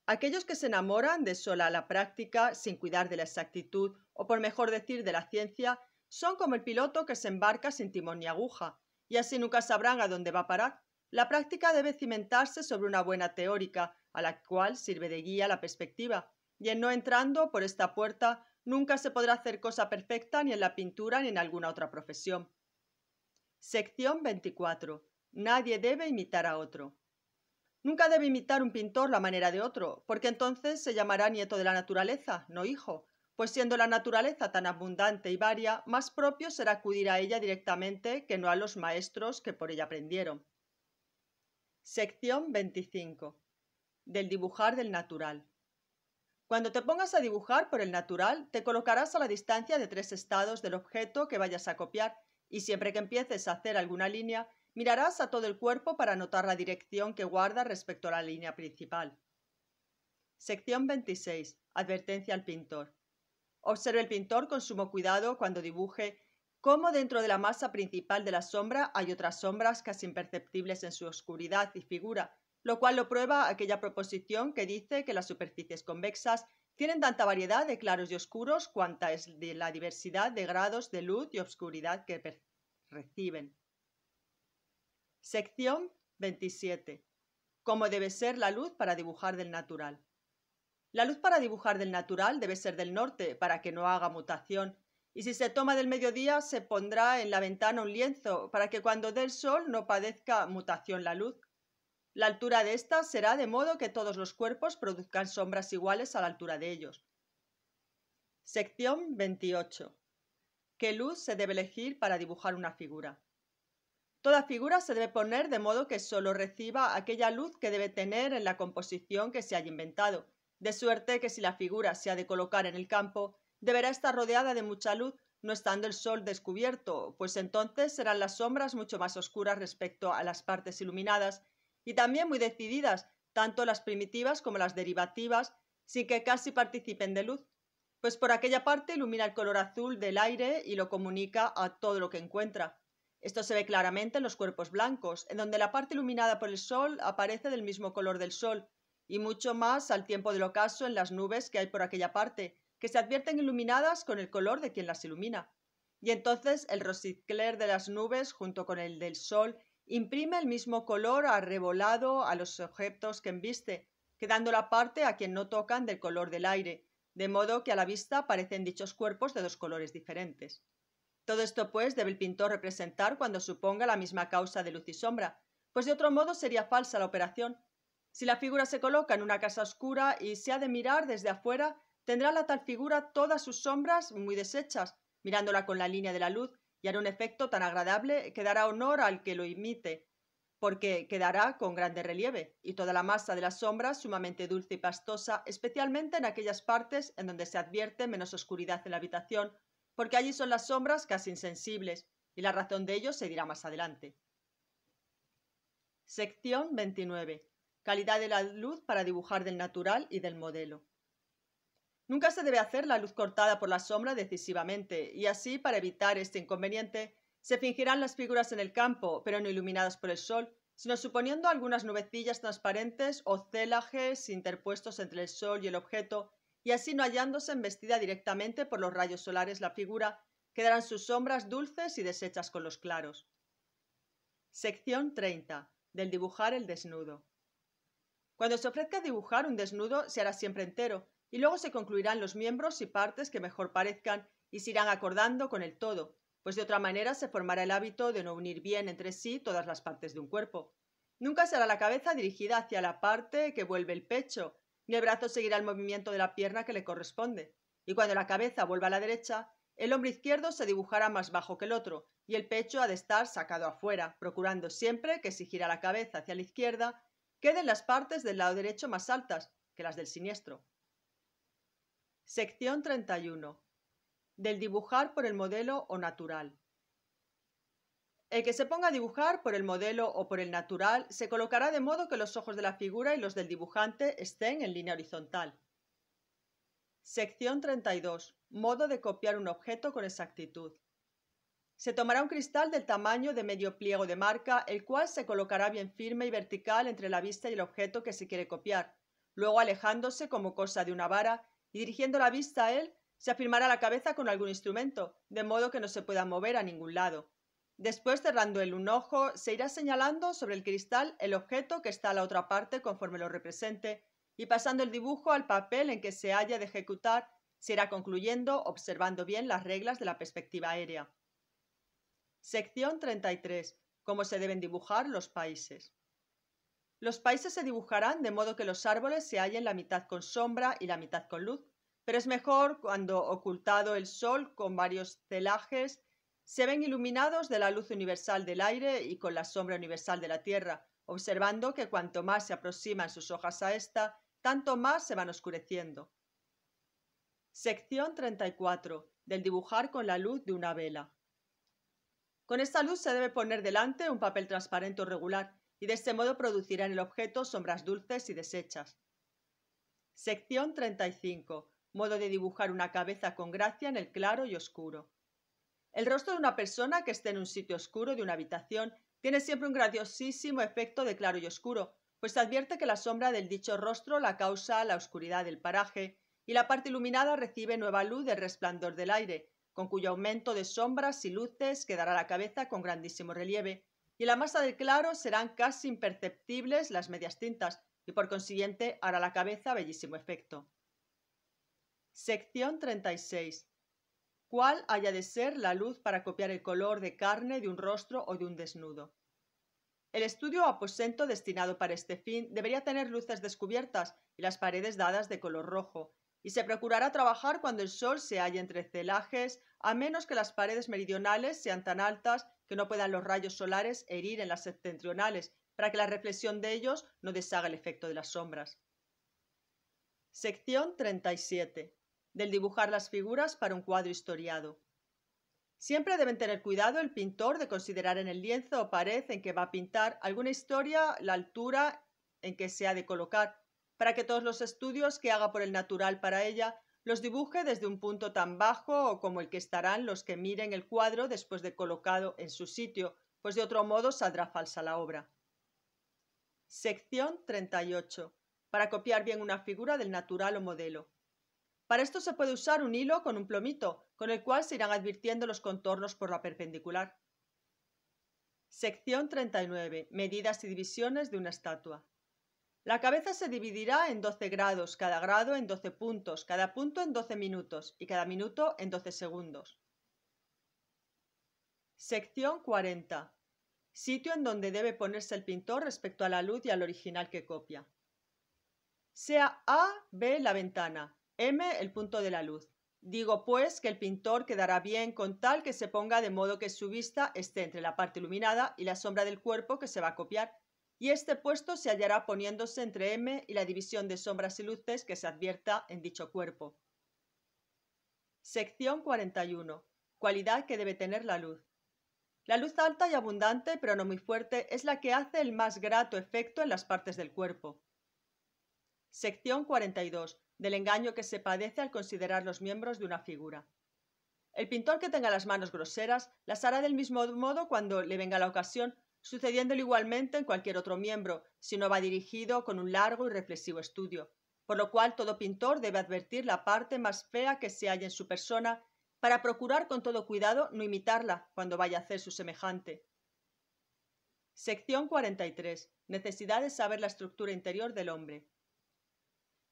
Aquellos que se enamoran de sola la práctica sin cuidar de la exactitud o por mejor decir de la ciencia son como el piloto que se embarca sin timón ni aguja y así nunca sabrán a dónde va a parar. La práctica debe cimentarse sobre una buena teórica, a la cual sirve de guía la perspectiva, y en no entrando por esta puerta nunca se podrá hacer cosa perfecta ni en la pintura ni en alguna otra profesión. Sección 24. Nadie debe imitar a otro. Nunca debe imitar un pintor la manera de otro, porque entonces se llamará nieto de la naturaleza, no hijo, pues siendo la naturaleza tan abundante y varia, más propio será acudir a ella directamente que no a los maestros que por ella aprendieron. Sección 25. Del dibujar del natural. Cuando te pongas a dibujar por el natural, te colocarás a la distancia de tres estados del objeto que vayas a copiar y siempre que empieces a hacer alguna línea, mirarás a todo el cuerpo para notar la dirección que guarda respecto a la línea principal. Sección 26. Advertencia al pintor. Observe el pintor con sumo cuidado cuando dibuje como dentro de la masa principal de la sombra hay otras sombras casi imperceptibles en su oscuridad y figura, lo cual lo prueba aquella proposición que dice que las superficies convexas tienen tanta variedad de claros y oscuros cuanta es de la diversidad de grados de luz y oscuridad que reciben. Sección 27. Cómo debe ser la luz para dibujar del natural. La luz para dibujar del natural debe ser del norte, para que no haga mutación, y si se toma del mediodía se pondrá en la ventana un lienzo para que cuando dé el sol no padezca mutación la luz. La altura de ésta será de modo que todos los cuerpos produzcan sombras iguales a la altura de ellos. Sección 28. ¿Qué luz se debe elegir para dibujar una figura? Toda figura se debe poner de modo que sólo reciba aquella luz que debe tener en la composición que se haya inventado, de suerte que si la figura se ha de colocar en el campo, deberá estar rodeada de mucha luz, no estando el sol descubierto, pues entonces serán las sombras mucho más oscuras respecto a las partes iluminadas, y también muy decididas, tanto las primitivas como las derivativas, sin que casi participen de luz, pues por aquella parte ilumina el color azul del aire y lo comunica a todo lo que encuentra. Esto se ve claramente en los cuerpos blancos, en donde la parte iluminada por el sol aparece del mismo color del sol, y mucho más al tiempo del ocaso en las nubes que hay por aquella parte, que se advierten iluminadas con el color de quien las ilumina. Y entonces el rosicler de las nubes junto con el del sol imprime el mismo color arrebolado a los objetos que embiste, quedando la parte a quien no tocan del color del aire, de modo que a la vista parecen dichos cuerpos de dos colores diferentes. Todo esto, pues, debe el pintor representar cuando suponga la misma causa de luz y sombra, pues de otro modo sería falsa la operación. Si la figura se coloca en una casa oscura y se ha de mirar desde afuera, Tendrá la tal figura todas sus sombras muy deshechas, mirándola con la línea de la luz, y hará un efecto tan agradable que dará honor al que lo imite, porque quedará con grande relieve, y toda la masa de las sombras sumamente dulce y pastosa, especialmente en aquellas partes en donde se advierte menos oscuridad en la habitación, porque allí son las sombras casi insensibles, y la razón de ello se dirá más adelante. Sección 29. Calidad de la luz para dibujar del natural y del modelo. Nunca se debe hacer la luz cortada por la sombra decisivamente, y así, para evitar este inconveniente, se fingirán las figuras en el campo, pero no iluminadas por el sol, sino suponiendo algunas nubecillas transparentes o celajes interpuestos entre el sol y el objeto, y así no hallándose embestida directamente por los rayos solares la figura, quedarán sus sombras dulces y deshechas con los claros. Sección 30. Del dibujar el desnudo. Cuando se ofrezca dibujar un desnudo, se hará siempre entero, y luego se concluirán los miembros y partes que mejor parezcan y se irán acordando con el todo, pues de otra manera se formará el hábito de no unir bien entre sí todas las partes de un cuerpo. Nunca será la cabeza dirigida hacia la parte que vuelve el pecho, ni el brazo seguirá el movimiento de la pierna que le corresponde. Y cuando la cabeza vuelva a la derecha, el hombro izquierdo se dibujará más bajo que el otro, y el pecho ha de estar sacado afuera, procurando siempre que si gira la cabeza hacia la izquierda, queden las partes del lado derecho más altas que las del siniestro. Sección 31. Del dibujar por el modelo o natural. El que se ponga a dibujar por el modelo o por el natural se colocará de modo que los ojos de la figura y los del dibujante estén en línea horizontal. Sección 32. Modo de copiar un objeto con exactitud. Se tomará un cristal del tamaño de medio pliego de marca, el cual se colocará bien firme y vertical entre la vista y el objeto que se quiere copiar, luego alejándose como cosa de una vara y dirigiendo la vista a él, se afirmará la cabeza con algún instrumento, de modo que no se pueda mover a ningún lado. Después, cerrando el un ojo, se irá señalando sobre el cristal el objeto que está a la otra parte conforme lo represente, y pasando el dibujo al papel en que se haya de ejecutar, se irá concluyendo observando bien las reglas de la perspectiva aérea. Sección 33. Cómo se deben dibujar los países. Los países se dibujarán de modo que los árboles se hallen la mitad con sombra y la mitad con luz, pero es mejor cuando ocultado el sol con varios celajes, se ven iluminados de la luz universal del aire y con la sombra universal de la tierra, observando que cuanto más se aproximan sus hojas a esta, tanto más se van oscureciendo. Sección 34. Del dibujar con la luz de una vela. Con esta luz se debe poner delante un papel transparente o regular y de este modo producirá en el objeto sombras dulces y deshechas. Sección 35. Modo de dibujar una cabeza con gracia en el claro y oscuro. El rostro de una persona que esté en un sitio oscuro de una habitación tiene siempre un graciosísimo efecto de claro y oscuro, pues se advierte que la sombra del dicho rostro la causa la oscuridad del paraje y la parte iluminada recibe nueva luz del resplandor del aire, con cuyo aumento de sombras y luces quedará la cabeza con grandísimo relieve, y en la masa del claro serán casi imperceptibles las medias tintas y por consiguiente hará la cabeza bellísimo efecto. Sección 36. ¿Cuál haya de ser la luz para copiar el color de carne de un rostro o de un desnudo? El estudio o aposento destinado para este fin debería tener luces descubiertas y las paredes dadas de color rojo, y se procurará trabajar cuando el sol se halle entre celajes, a menos que las paredes meridionales sean tan altas que no puedan los rayos solares herir en las septentrionales, para que la reflexión de ellos no deshaga el efecto de las sombras. Sección 37. Del dibujar las figuras para un cuadro historiado. Siempre deben tener cuidado el pintor de considerar en el lienzo o pared en que va a pintar alguna historia la altura en que se ha de colocar, para que todos los estudios que haga por el natural para ella los dibuje desde un punto tan bajo o como el que estarán los que miren el cuadro después de colocado en su sitio, pues de otro modo saldrá falsa la obra. Sección 38. Para copiar bien una figura del natural o modelo. Para esto se puede usar un hilo con un plomito, con el cual se irán advirtiendo los contornos por la perpendicular. Sección 39. Medidas y divisiones de una estatua. La cabeza se dividirá en 12 grados, cada grado en 12 puntos, cada punto en 12 minutos y cada minuto en 12 segundos. Sección 40. Sitio en donde debe ponerse el pintor respecto a la luz y al original que copia. Sea A, B la ventana, M el punto de la luz. Digo pues que el pintor quedará bien con tal que se ponga de modo que su vista esté entre la parte iluminada y la sombra del cuerpo que se va a copiar y este puesto se hallará poniéndose entre M y la división de sombras y luces que se advierta en dicho cuerpo. Sección 41. Cualidad que debe tener la luz. La luz alta y abundante, pero no muy fuerte, es la que hace el más grato efecto en las partes del cuerpo. Sección 42. Del engaño que se padece al considerar los miembros de una figura. El pintor que tenga las manos groseras las hará del mismo modo cuando le venga la ocasión, sucediéndolo igualmente en cualquier otro miembro, si no va dirigido con un largo y reflexivo estudio, por lo cual todo pintor debe advertir la parte más fea que se halla en su persona para procurar con todo cuidado no imitarla cuando vaya a hacer su semejante. Sección 43. Necesidad de saber la estructura interior del hombre.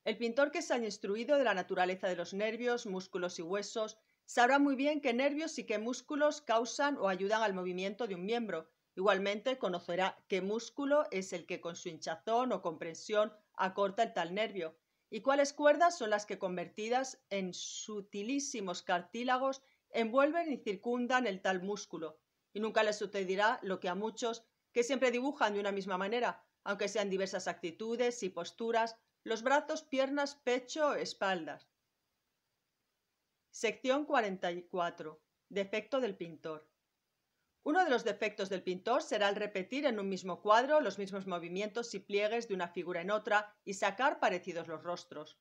El pintor que se haya instruido de la naturaleza de los nervios, músculos y huesos, sabrá muy bien qué nervios y qué músculos causan o ayudan al movimiento de un miembro, Igualmente, conocerá qué músculo es el que con su hinchazón o comprensión acorta el tal nervio y cuáles cuerdas son las que convertidas en sutilísimos cartílagos envuelven y circundan el tal músculo. Y nunca le sucederá lo que a muchos, que siempre dibujan de una misma manera, aunque sean diversas actitudes y posturas, los brazos, piernas, pecho, espaldas. Sección 44. Defecto del pintor. Uno de los defectos del pintor será el repetir en un mismo cuadro los mismos movimientos y pliegues de una figura en otra y sacar parecidos los rostros.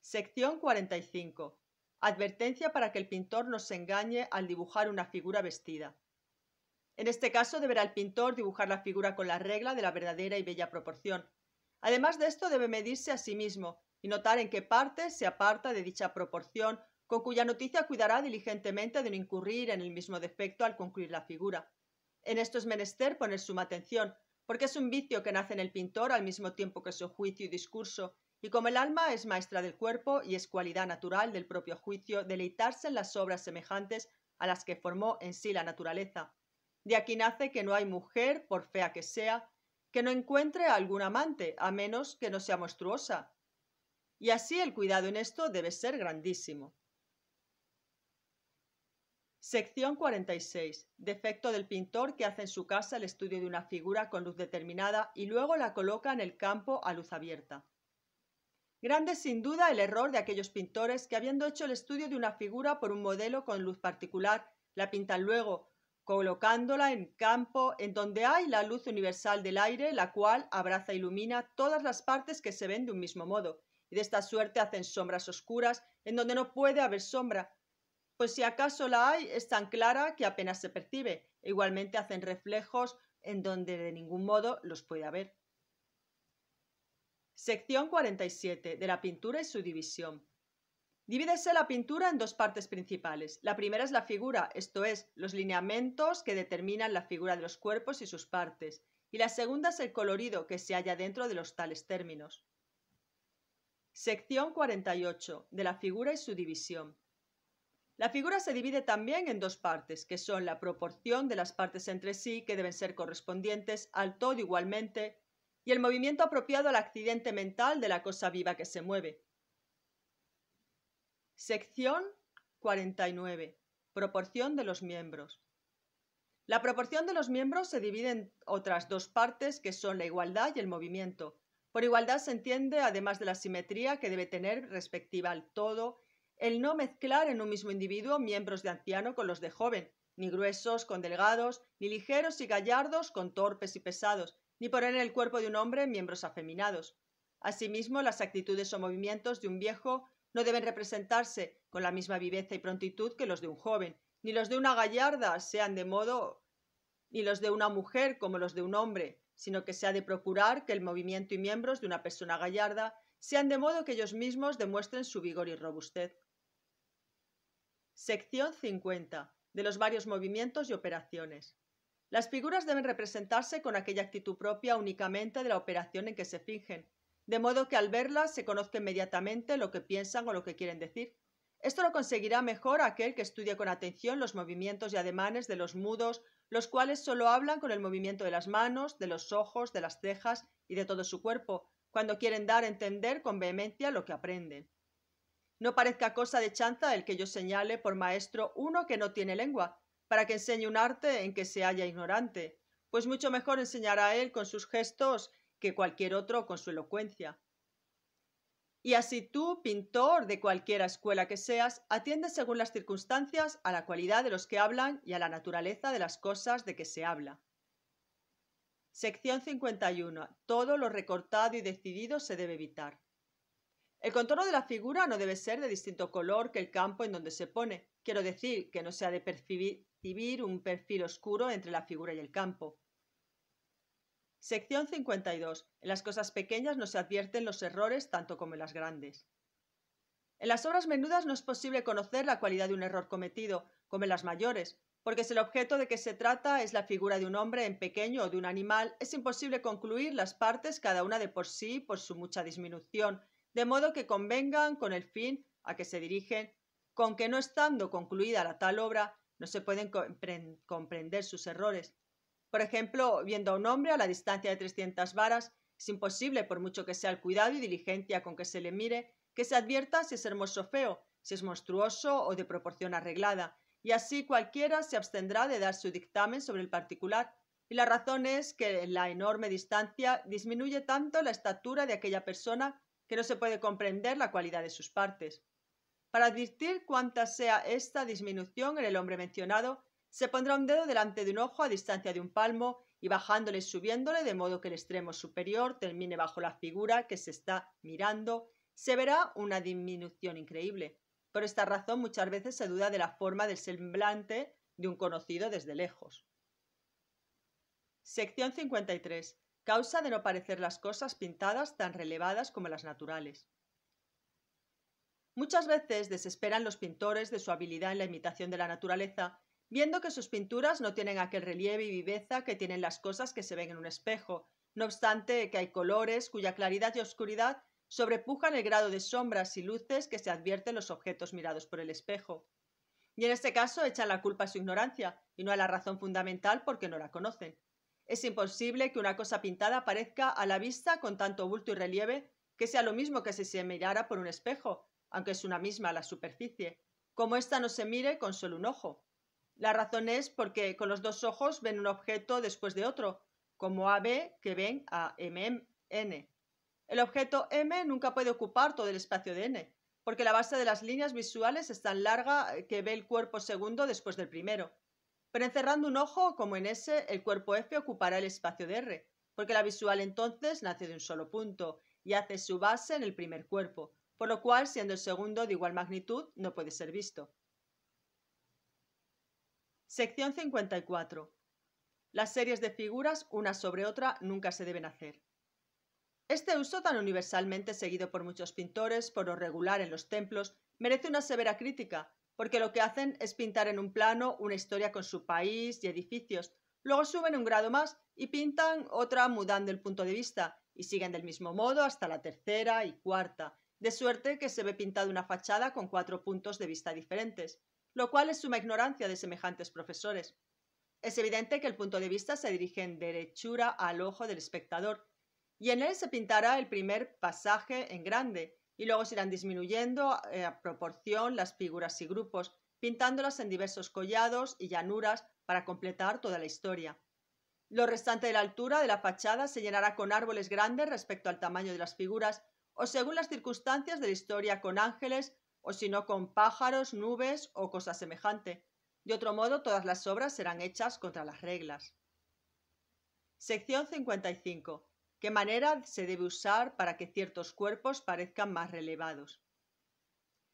Sección 45. Advertencia para que el pintor no se engañe al dibujar una figura vestida. En este caso deberá el pintor dibujar la figura con la regla de la verdadera y bella proporción. Además de esto debe medirse a sí mismo y notar en qué parte se aparta de dicha proporción con cuya noticia cuidará diligentemente de no incurrir en el mismo defecto al concluir la figura. En esto es menester poner suma atención, porque es un vicio que nace en el pintor al mismo tiempo que su juicio y discurso, y como el alma es maestra del cuerpo y es cualidad natural del propio juicio deleitarse en las obras semejantes a las que formó en sí la naturaleza. De aquí nace que no hay mujer, por fea que sea, que no encuentre algún amante, a menos que no sea monstruosa. Y así el cuidado en esto debe ser grandísimo. Sección 46. Defecto del pintor que hace en su casa el estudio de una figura con luz determinada y luego la coloca en el campo a luz abierta. Grande sin duda el error de aquellos pintores que habiendo hecho el estudio de una figura por un modelo con luz particular, la pintan luego, colocándola en campo en donde hay la luz universal del aire, la cual abraza e ilumina todas las partes que se ven de un mismo modo, y de esta suerte hacen sombras oscuras en donde no puede haber sombra, pues si acaso la hay, es tan clara que apenas se percibe. Igualmente hacen reflejos en donde de ningún modo los puede haber. Sección 47 de la pintura y su división. Divídese la pintura en dos partes principales. La primera es la figura, esto es, los lineamientos que determinan la figura de los cuerpos y sus partes, y la segunda es el colorido que se halla dentro de los tales términos. Sección 48 de la figura y su división. La figura se divide también en dos partes, que son la proporción de las partes entre sí, que deben ser correspondientes al todo igualmente, y el movimiento apropiado al accidente mental de la cosa viva que se mueve. Sección 49. Proporción de los miembros. La proporción de los miembros se divide en otras dos partes, que son la igualdad y el movimiento. Por igualdad se entiende, además de la simetría que debe tener respectiva al todo, el no mezclar en un mismo individuo miembros de anciano con los de joven, ni gruesos con delgados, ni ligeros y gallardos con torpes y pesados, ni poner en el cuerpo de un hombre miembros afeminados. Asimismo, las actitudes o movimientos de un viejo no deben representarse con la misma viveza y prontitud que los de un joven, ni los de una gallarda sean de modo ni los de una mujer como los de un hombre, sino que se ha de procurar que el movimiento y miembros de una persona gallarda sean de modo que ellos mismos demuestren su vigor y robustez. Sección 50. De los varios movimientos y operaciones. Las figuras deben representarse con aquella actitud propia únicamente de la operación en que se fingen, de modo que al verlas se conozca inmediatamente lo que piensan o lo que quieren decir. Esto lo conseguirá mejor aquel que estudie con atención los movimientos y ademanes de los mudos, los cuales solo hablan con el movimiento de las manos, de los ojos, de las cejas y de todo su cuerpo, cuando quieren dar a entender con vehemencia lo que aprenden. No parezca cosa de chanza el que yo señale por maestro uno que no tiene lengua, para que enseñe un arte en que se haya ignorante, pues mucho mejor enseñará a él con sus gestos que cualquier otro con su elocuencia. Y así tú, pintor de cualquiera escuela que seas, atiende según las circunstancias a la cualidad de los que hablan y a la naturaleza de las cosas de que se habla. Sección 51. Todo lo recortado y decidido se debe evitar. El contorno de la figura no debe ser de distinto color que el campo en donde se pone. Quiero decir que no se ha de percibir un perfil oscuro entre la figura y el campo. Sección 52. En las cosas pequeñas no se advierten los errores tanto como en las grandes. En las obras menudas no es posible conocer la cualidad de un error cometido, como en las mayores, porque si el objeto de que se trata es la figura de un hombre en pequeño o de un animal, es imposible concluir las partes cada una de por sí por su mucha disminución, de modo que convengan con el fin a que se dirigen, con que no estando concluida la tal obra, no se pueden comprender sus errores. Por ejemplo, viendo a un hombre a la distancia de 300 varas, es imposible, por mucho que sea el cuidado y diligencia con que se le mire, que se advierta si es hermoso o feo, si es monstruoso o de proporción arreglada, y así cualquiera se abstendrá de dar su dictamen sobre el particular, y la razón es que la enorme distancia disminuye tanto la estatura de aquella persona que no se puede comprender la cualidad de sus partes. Para advertir cuánta sea esta disminución en el hombre mencionado, se pondrá un dedo delante de un ojo a distancia de un palmo y bajándole y subiéndole de modo que el extremo superior termine bajo la figura que se está mirando, se verá una disminución increíble. Por esta razón muchas veces se duda de la forma del semblante de un conocido desde lejos. Sección 53 causa de no parecer las cosas pintadas tan relevadas como las naturales. Muchas veces desesperan los pintores de su habilidad en la imitación de la naturaleza, viendo que sus pinturas no tienen aquel relieve y viveza que tienen las cosas que se ven en un espejo, no obstante que hay colores cuya claridad y oscuridad sobrepujan el grado de sombras y luces que se advierten los objetos mirados por el espejo. Y en este caso echan la culpa a su ignorancia, y no a la razón fundamental porque no la conocen. Es imposible que una cosa pintada parezca a la vista con tanto bulto y relieve que sea lo mismo que si se mirara por un espejo, aunque es una misma la superficie, como esta no se mire con solo un ojo. La razón es porque con los dos ojos ven un objeto después de otro, como AB que ven a N. El objeto M nunca puede ocupar todo el espacio de N, porque la base de las líneas visuales es tan larga que ve el cuerpo segundo después del primero pero encerrando un ojo como en ese, el cuerpo F ocupará el espacio de R, porque la visual entonces nace de un solo punto y hace su base en el primer cuerpo, por lo cual, siendo el segundo de igual magnitud, no puede ser visto. Sección 54. Las series de figuras una sobre otra nunca se deben hacer. Este uso tan universalmente seguido por muchos pintores, por lo regular en los templos, merece una severa crítica, porque lo que hacen es pintar en un plano una historia con su país y edificios. Luego suben un grado más y pintan otra mudando el punto de vista, y siguen del mismo modo hasta la tercera y cuarta, de suerte que se ve pintada una fachada con cuatro puntos de vista diferentes, lo cual es suma ignorancia de semejantes profesores. Es evidente que el punto de vista se dirige en derechura al ojo del espectador, y en él se pintará el primer pasaje en grande, y luego se irán disminuyendo eh, a proporción las figuras y grupos, pintándolas en diversos collados y llanuras para completar toda la historia. Lo restante de la altura de la fachada se llenará con árboles grandes respecto al tamaño de las figuras, o según las circunstancias de la historia con ángeles, o si no con pájaros, nubes o cosa semejante. De otro modo, todas las obras serán hechas contra las reglas. Sección 55 manera se debe usar para que ciertos cuerpos parezcan más relevados.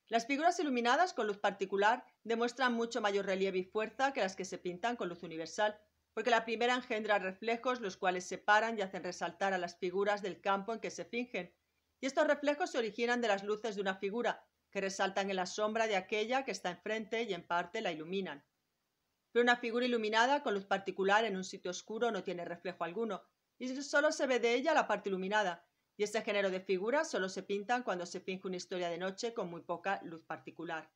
Las figuras iluminadas con luz particular demuestran mucho mayor relieve y fuerza que las que se pintan con luz universal, porque la primera engendra reflejos los cuales separan y hacen resaltar a las figuras del campo en que se fingen, y estos reflejos se originan de las luces de una figura, que resaltan en la sombra de aquella que está enfrente y en parte la iluminan. Pero una figura iluminada con luz particular en un sitio oscuro no tiene reflejo alguno, y solo se ve de ella la parte iluminada, y este género de figuras solo se pintan cuando se finge una historia de noche con muy poca luz particular.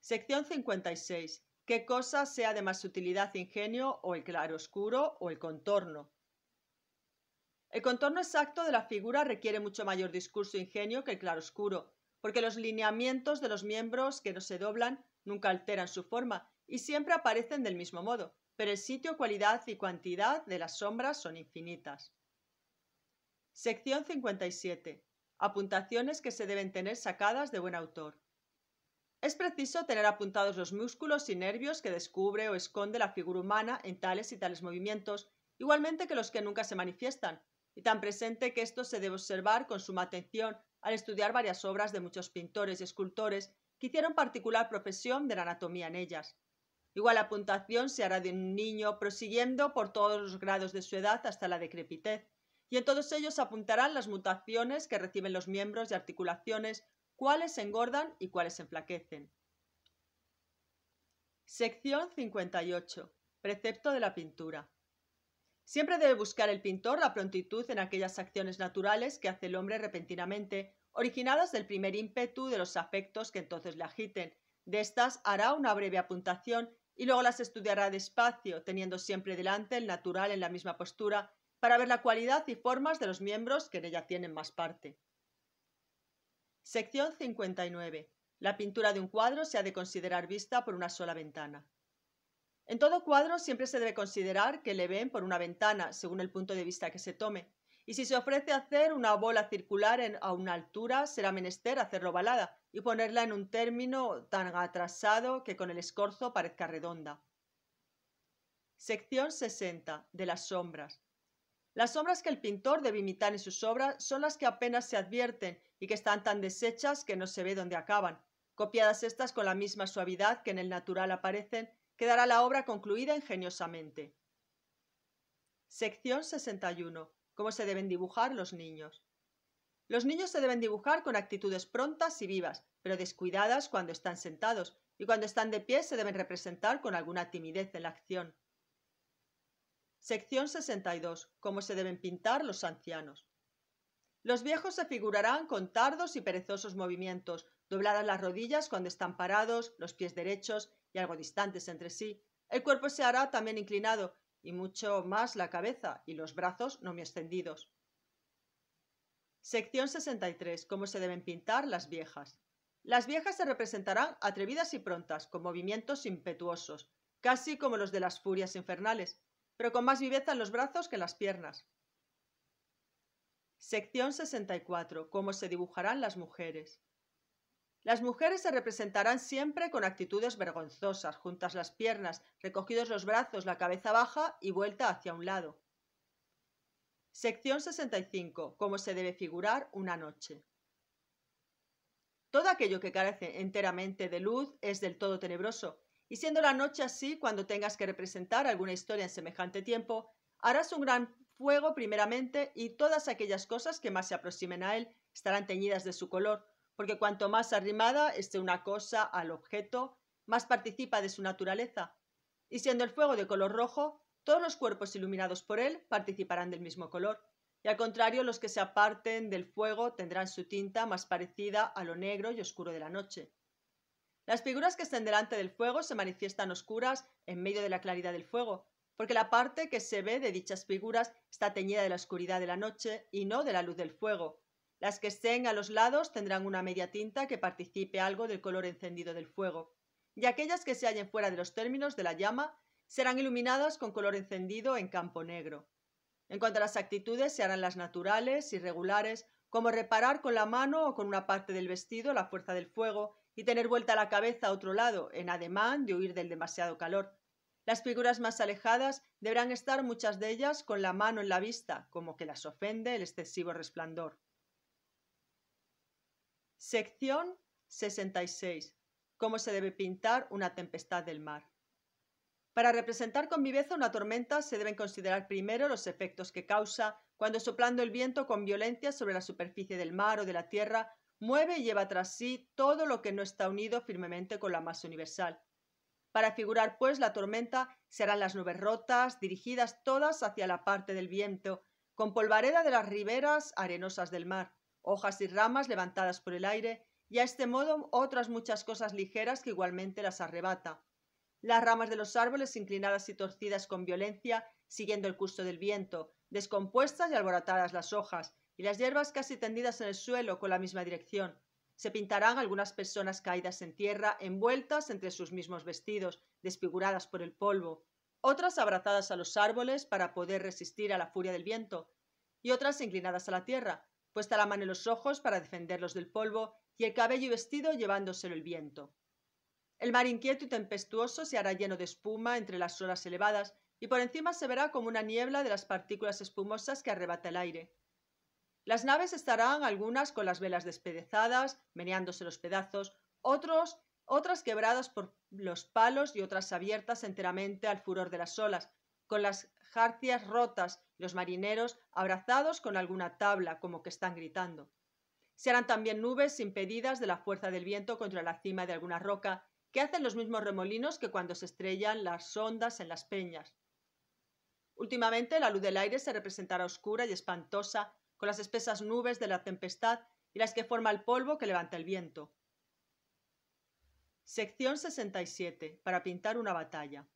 Sección 56. ¿Qué cosa sea de más utilidad ingenio o el claroscuro o el contorno? El contorno exacto de la figura requiere mucho mayor discurso e ingenio que el claroscuro, porque los lineamientos de los miembros que no se doblan nunca alteran su forma y siempre aparecen del mismo modo pero el sitio, cualidad y cantidad de las sombras son infinitas. Sección 57. Apuntaciones que se deben tener sacadas de buen autor. Es preciso tener apuntados los músculos y nervios que descubre o esconde la figura humana en tales y tales movimientos, igualmente que los que nunca se manifiestan, y tan presente que esto se debe observar con suma atención al estudiar varias obras de muchos pintores y escultores que hicieron particular profesión de la anatomía en ellas. Igual la puntuación se hará de un niño prosiguiendo por todos los grados de su edad hasta la decrepitez, y en todos ellos apuntarán las mutaciones que reciben los miembros y articulaciones, cuáles engordan y cuáles enflaquecen. Sección 58. Precepto de la pintura. Siempre debe buscar el pintor la prontitud en aquellas acciones naturales que hace el hombre repentinamente, originadas del primer ímpetu de los afectos que entonces le agiten, de estas hará una breve apuntación y luego las estudiará despacio, teniendo siempre delante el natural en la misma postura, para ver la cualidad y formas de los miembros que en ella tienen más parte. Sección 59. La pintura de un cuadro se ha de considerar vista por una sola ventana. En todo cuadro siempre se debe considerar que le ven por una ventana, según el punto de vista que se tome, y si se ofrece hacer una bola circular a una altura, será menester hacerlo balada, y ponerla en un término tan atrasado que con el escorzo parezca redonda. Sección 60. De las sombras. Las sombras que el pintor debe imitar en sus obras son las que apenas se advierten y que están tan deshechas que no se ve dónde acaban. Copiadas estas con la misma suavidad que en el natural aparecen, quedará la obra concluida ingeniosamente. Sección 61. Cómo se deben dibujar los niños. Los niños se deben dibujar con actitudes prontas y vivas, pero descuidadas cuando están sentados, y cuando están de pie se deben representar con alguna timidez en la acción. Sección 62. Cómo se deben pintar los ancianos. Los viejos se figurarán con tardos y perezosos movimientos, dobladas las rodillas cuando están parados, los pies derechos y algo distantes entre sí. El cuerpo se hará también inclinado, y mucho más la cabeza y los brazos no extendidos. Sección 63. Cómo se deben pintar las viejas. Las viejas se representarán atrevidas y prontas, con movimientos impetuosos, casi como los de las furias infernales, pero con más viveza en los brazos que en las piernas. Sección 64. Cómo se dibujarán las mujeres. Las mujeres se representarán siempre con actitudes vergonzosas, juntas las piernas, recogidos los brazos, la cabeza baja y vuelta hacia un lado. Sección 65. Cómo se debe figurar una noche. Todo aquello que carece enteramente de luz es del todo tenebroso, y siendo la noche así, cuando tengas que representar alguna historia en semejante tiempo, harás un gran fuego primeramente y todas aquellas cosas que más se aproximen a él estarán teñidas de su color, porque cuanto más arrimada esté una cosa al objeto, más participa de su naturaleza. Y siendo el fuego de color rojo, todos los cuerpos iluminados por él participarán del mismo color, y al contrario los que se aparten del fuego tendrán su tinta más parecida a lo negro y oscuro de la noche. Las figuras que estén delante del fuego se manifiestan oscuras en medio de la claridad del fuego, porque la parte que se ve de dichas figuras está teñida de la oscuridad de la noche y no de la luz del fuego. Las que estén a los lados tendrán una media tinta que participe algo del color encendido del fuego, y aquellas que se hallen fuera de los términos de la llama serán iluminadas con color encendido en campo negro. En cuanto a las actitudes, se harán las naturales, irregulares, como reparar con la mano o con una parte del vestido la fuerza del fuego y tener vuelta la cabeza a otro lado, en ademán de huir del demasiado calor. Las figuras más alejadas deberán estar muchas de ellas con la mano en la vista, como que las ofende el excesivo resplandor. Sección 66. Cómo se debe pintar una tempestad del mar. Para representar con viveza una tormenta se deben considerar primero los efectos que causa cuando soplando el viento con violencia sobre la superficie del mar o de la tierra mueve y lleva tras sí todo lo que no está unido firmemente con la masa universal. Para figurar, pues, la tormenta serán las nubes rotas, dirigidas todas hacia la parte del viento, con polvareda de las riberas arenosas del mar, hojas y ramas levantadas por el aire, y a este modo otras muchas cosas ligeras que igualmente las arrebata, las ramas de los árboles, inclinadas y torcidas con violencia, siguiendo el curso del viento, descompuestas y alborotadas las hojas, y las hierbas casi tendidas en el suelo con la misma dirección. Se pintarán algunas personas caídas en tierra, envueltas entre sus mismos vestidos, desfiguradas por el polvo, otras abrazadas a los árboles para poder resistir a la furia del viento, y otras inclinadas a la tierra, puesta la mano en los ojos para defenderlos del polvo, y el cabello y vestido llevándoselo el viento. El mar inquieto y tempestuoso se hará lleno de espuma entre las olas elevadas y por encima se verá como una niebla de las partículas espumosas que arrebata el aire. Las naves estarán algunas con las velas despedezadas, meneándose los pedazos, otros, otras quebradas por los palos y otras abiertas enteramente al furor de las olas, con las jarcias rotas los marineros abrazados con alguna tabla, como que están gritando. Se harán también nubes impedidas de la fuerza del viento contra la cima de alguna roca hacen los mismos remolinos que cuando se estrellan las ondas en las peñas. Últimamente la luz del aire se representará oscura y espantosa con las espesas nubes de la tempestad y las que forma el polvo que levanta el viento. Sección 67. Para pintar una batalla.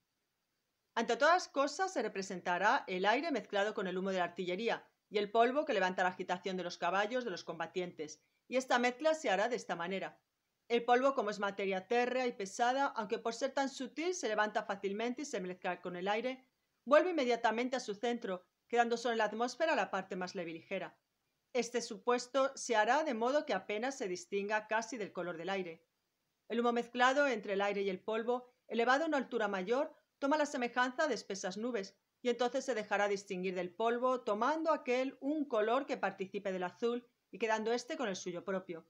Ante todas cosas se representará el aire mezclado con el humo de la artillería y el polvo que levanta la agitación de los caballos de los combatientes, y esta mezcla se hará de esta manera. El polvo, como es materia térrea y pesada, aunque por ser tan sutil se levanta fácilmente y se mezcla con el aire, vuelve inmediatamente a su centro, quedando solo en la atmósfera la parte más leve y ligera. Este supuesto se hará de modo que apenas se distinga casi del color del aire. El humo mezclado entre el aire y el polvo, elevado a una altura mayor, toma la semejanza de espesas nubes, y entonces se dejará distinguir del polvo, tomando aquel un color que participe del azul y quedando este con el suyo propio.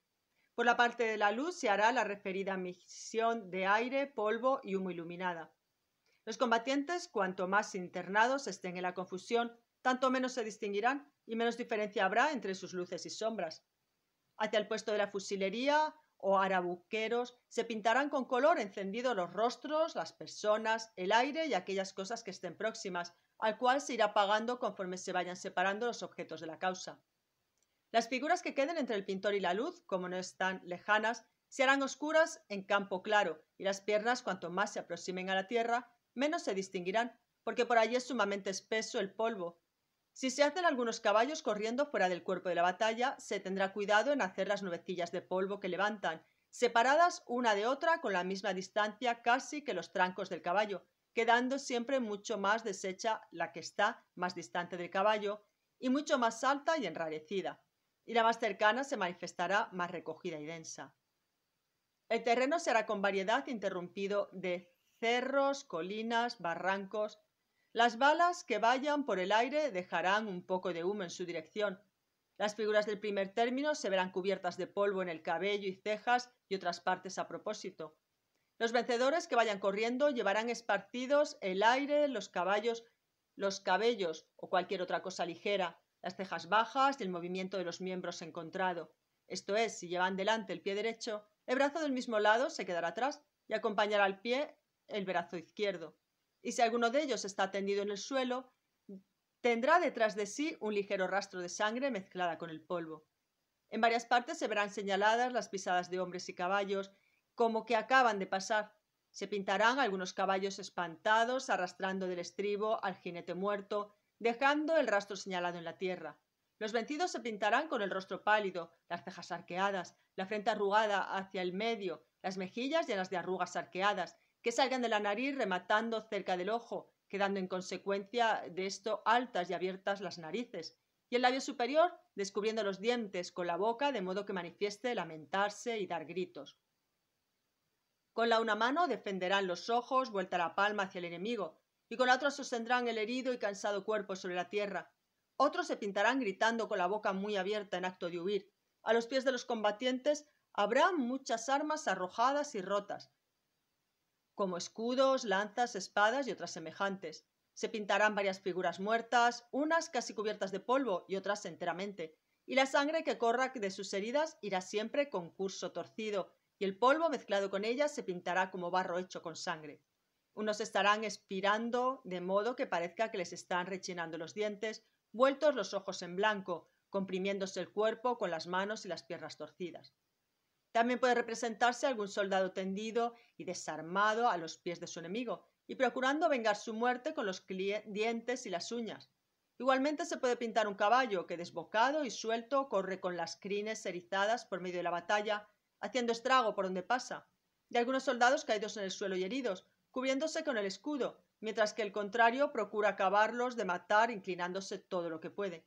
Por la parte de la luz se hará la referida misión de aire, polvo y humo iluminada. Los combatientes, cuanto más internados estén en la confusión, tanto menos se distinguirán y menos diferencia habrá entre sus luces y sombras. Hacia el puesto de la fusilería o arabuqueros se pintarán con color encendido los rostros, las personas, el aire y aquellas cosas que estén próximas, al cual se irá apagando conforme se vayan separando los objetos de la causa. Las figuras que queden entre el pintor y la luz, como no están lejanas, se harán oscuras en campo claro, y las piernas, cuanto más se aproximen a la tierra, menos se distinguirán, porque por allí es sumamente espeso el polvo. Si se hacen algunos caballos corriendo fuera del cuerpo de la batalla, se tendrá cuidado en hacer las nubecillas de polvo que levantan, separadas una de otra con la misma distancia casi que los trancos del caballo, quedando siempre mucho más deshecha la que está más distante del caballo y mucho más alta y enrarecida y la más cercana se manifestará más recogida y densa. El terreno será con variedad interrumpido de cerros, colinas, barrancos. Las balas que vayan por el aire dejarán un poco de humo en su dirección. Las figuras del primer término se verán cubiertas de polvo en el cabello y cejas y otras partes a propósito. Los vencedores que vayan corriendo llevarán esparcidos el aire, los caballos, los cabellos o cualquier otra cosa ligera, las cejas bajas y el movimiento de los miembros encontrado. Esto es, si llevan delante el pie derecho, el brazo del mismo lado se quedará atrás y acompañará al pie el brazo izquierdo. Y si alguno de ellos está tendido en el suelo, tendrá detrás de sí un ligero rastro de sangre mezclada con el polvo. En varias partes se verán señaladas las pisadas de hombres y caballos, como que acaban de pasar. Se pintarán algunos caballos espantados, arrastrando del estribo al jinete muerto, dejando el rastro señalado en la tierra. Los vencidos se pintarán con el rostro pálido, las cejas arqueadas, la frente arrugada hacia el medio, las mejillas llenas de arrugas arqueadas, que salgan de la nariz rematando cerca del ojo, quedando en consecuencia de esto altas y abiertas las narices, y el labio superior descubriendo los dientes con la boca de modo que manifieste lamentarse y dar gritos. Con la una mano defenderán los ojos, vuelta la palma hacia el enemigo, y con la sostendrán el herido y cansado cuerpo sobre la tierra. Otros se pintarán gritando con la boca muy abierta en acto de huir. A los pies de los combatientes habrá muchas armas arrojadas y rotas, como escudos, lanzas, espadas y otras semejantes. Se pintarán varias figuras muertas, unas casi cubiertas de polvo y otras enteramente, y la sangre que corra de sus heridas irá siempre con curso torcido, y el polvo mezclado con ella se pintará como barro hecho con sangre. Unos estarán espirando de modo que parezca que les están rechinando los dientes, vueltos los ojos en blanco, comprimiéndose el cuerpo con las manos y las piernas torcidas. También puede representarse algún soldado tendido y desarmado a los pies de su enemigo, y procurando vengar su muerte con los dientes y las uñas. Igualmente se puede pintar un caballo que desbocado y suelto corre con las crines erizadas por medio de la batalla, haciendo estrago por donde pasa, y algunos soldados caídos en el suelo y heridos, cubriéndose con el escudo, mientras que el contrario procura acabarlos de matar inclinándose todo lo que puede.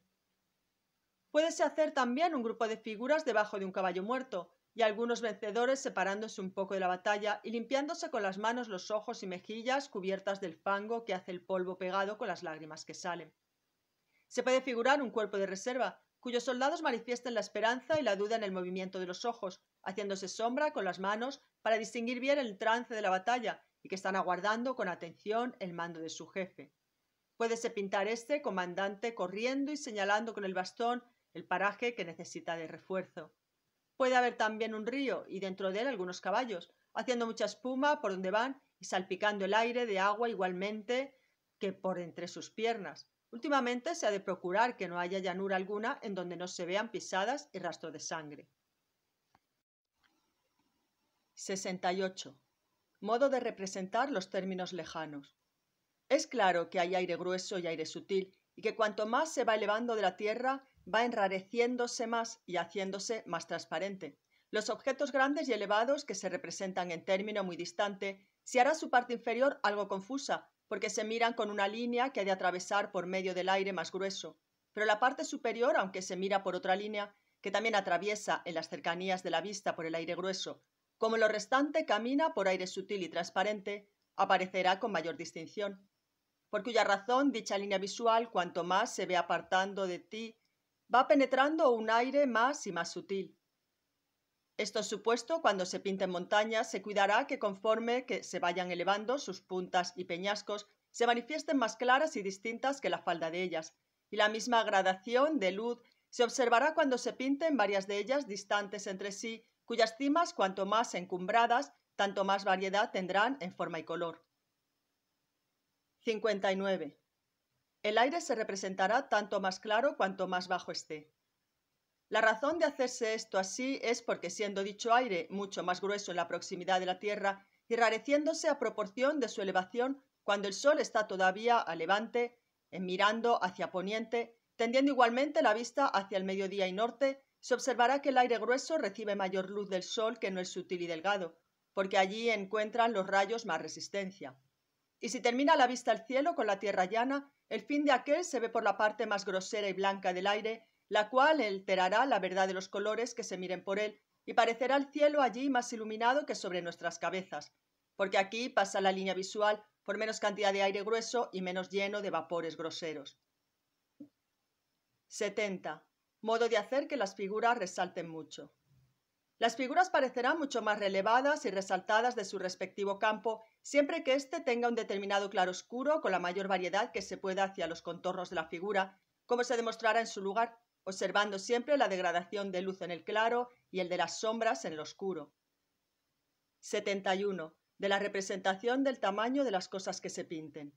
Puede hacer también un grupo de figuras debajo de un caballo muerto, y algunos vencedores separándose un poco de la batalla y limpiándose con las manos los ojos y mejillas cubiertas del fango que hace el polvo pegado con las lágrimas que salen. Se puede figurar un cuerpo de reserva, cuyos soldados manifiestan la esperanza y la duda en el movimiento de los ojos, haciéndose sombra con las manos para distinguir bien el trance de la batalla y que están aguardando con atención el mando de su jefe. Puédese pintar este comandante corriendo y señalando con el bastón el paraje que necesita de refuerzo. Puede haber también un río y dentro de él algunos caballos, haciendo mucha espuma por donde van y salpicando el aire de agua igualmente que por entre sus piernas. Últimamente se ha de procurar que no haya llanura alguna en donde no se vean pisadas y rastro de sangre. 68 modo de representar los términos lejanos. Es claro que hay aire grueso y aire sutil, y que cuanto más se va elevando de la Tierra, va enrareciéndose más y haciéndose más transparente. Los objetos grandes y elevados que se representan en término muy distante, se hará su parte inferior algo confusa, porque se miran con una línea que ha de atravesar por medio del aire más grueso. Pero la parte superior, aunque se mira por otra línea, que también atraviesa en las cercanías de la vista por el aire grueso, como lo restante camina por aire sutil y transparente, aparecerá con mayor distinción, por cuya razón dicha línea visual, cuanto más se ve apartando de ti, va penetrando un aire más y más sutil. Esto supuesto, cuando se pinten montañas, se cuidará que conforme que se vayan elevando sus puntas y peñascos, se manifiesten más claras y distintas que la falda de ellas, y la misma gradación de luz se observará cuando se pinten varias de ellas distantes entre sí cuyas cimas cuanto más encumbradas, tanto más variedad tendrán en forma y color. 59. El aire se representará tanto más claro cuanto más bajo esté. La razón de hacerse esto así es porque siendo dicho aire mucho más grueso en la proximidad de la Tierra y rareciéndose a proporción de su elevación cuando el Sol está todavía a levante, en eh, mirando hacia poniente, tendiendo igualmente la vista hacia el mediodía y norte, se observará que el aire grueso recibe mayor luz del sol que no es sutil y delgado, porque allí encuentran los rayos más resistencia. Y si termina la vista al cielo con la tierra llana, el fin de aquel se ve por la parte más grosera y blanca del aire, la cual alterará la verdad de los colores que se miren por él, y parecerá el cielo allí más iluminado que sobre nuestras cabezas, porque aquí pasa la línea visual por menos cantidad de aire grueso y menos lleno de vapores groseros. 70 modo de hacer que las figuras resalten mucho. Las figuras parecerán mucho más relevadas y resaltadas de su respectivo campo siempre que éste tenga un determinado claro oscuro con la mayor variedad que se pueda hacia los contornos de la figura, como se demostrará en su lugar, observando siempre la degradación de luz en el claro y el de las sombras en el oscuro. 71. De la representación del tamaño de las cosas que se pinten.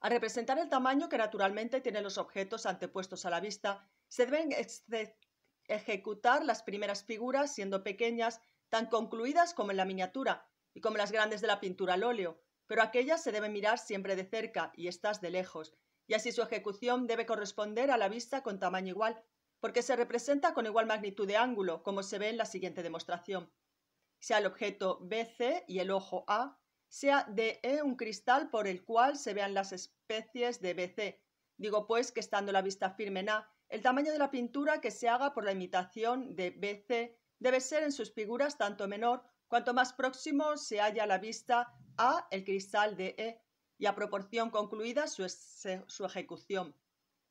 A representar el tamaño que naturalmente tienen los objetos antepuestos a la vista, se deben este, ejecutar las primeras figuras siendo pequeñas, tan concluidas como en la miniatura y como las grandes de la pintura al óleo, pero aquellas se deben mirar siempre de cerca y estas de lejos, y así su ejecución debe corresponder a la vista con tamaño igual, porque se representa con igual magnitud de ángulo, como se ve en la siguiente demostración. Sea el objeto BC y el ojo A, sea DE e un cristal por el cual se vean las especies de BC. Digo pues que estando la vista firme en A, el tamaño de la pintura que se haga por la imitación de BC debe ser en sus figuras tanto menor cuanto más próximo se halla la vista a el cristal de E y a proporción concluida su, ejecución.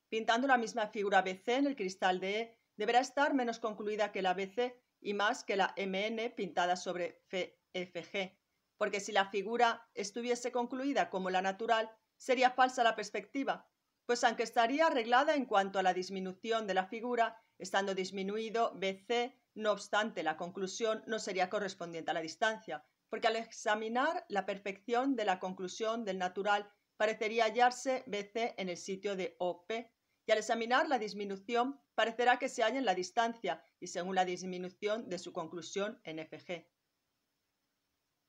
Pintando la misma figura BC en el cristal de E deberá estar menos concluida que la BC y más que la MN pintada sobre FFG porque si la figura estuviese concluida como la natural, sería falsa la perspectiva, pues aunque estaría arreglada en cuanto a la disminución de la figura, estando disminuido BC, no obstante la conclusión no sería correspondiente a la distancia, porque al examinar la perfección de la conclusión del natural parecería hallarse BC en el sitio de OP, y al examinar la disminución parecerá que se halla en la distancia y según la disminución de su conclusión en FG.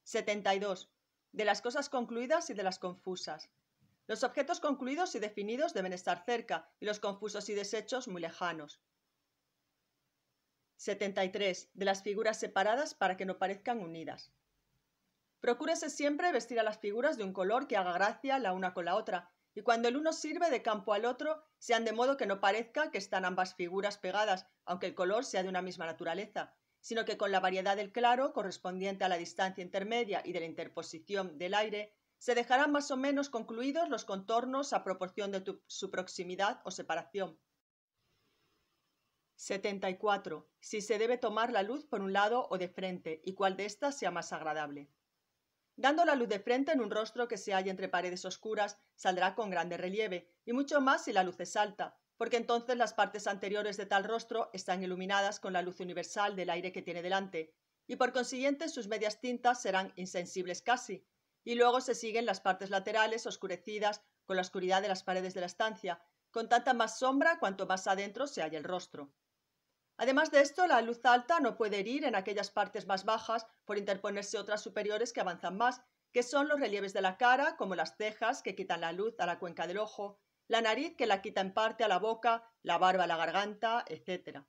72. De las cosas concluidas y de las confusas. Los objetos concluidos y definidos deben estar cerca y los confusos y deshechos muy lejanos. 73. De las figuras separadas para que no parezcan unidas. Procúrese siempre vestir a las figuras de un color que haga gracia la una con la otra, y cuando el uno sirve de campo al otro, sean de modo que no parezca que están ambas figuras pegadas, aunque el color sea de una misma naturaleza, sino que con la variedad del claro correspondiente a la distancia intermedia y de la interposición del aire, se dejarán más o menos concluidos los contornos a proporción de su proximidad o separación. 74. Si se debe tomar la luz por un lado o de frente y cuál de estas sea más agradable. Dando la luz de frente en un rostro que se halla entre paredes oscuras, saldrá con grande relieve, y mucho más si la luz es alta, porque entonces las partes anteriores de tal rostro están iluminadas con la luz universal del aire que tiene delante, y por consiguiente sus medias tintas serán insensibles casi, y luego se siguen las partes laterales oscurecidas con la oscuridad de las paredes de la estancia, con tanta más sombra cuanto más adentro se halla el rostro. Además de esto, la luz alta no puede herir en aquellas partes más bajas por interponerse otras superiores que avanzan más, que son los relieves de la cara, como las cejas que quitan la luz a la cuenca del ojo, la nariz que la quita en parte a la boca, la barba a la garganta, etc.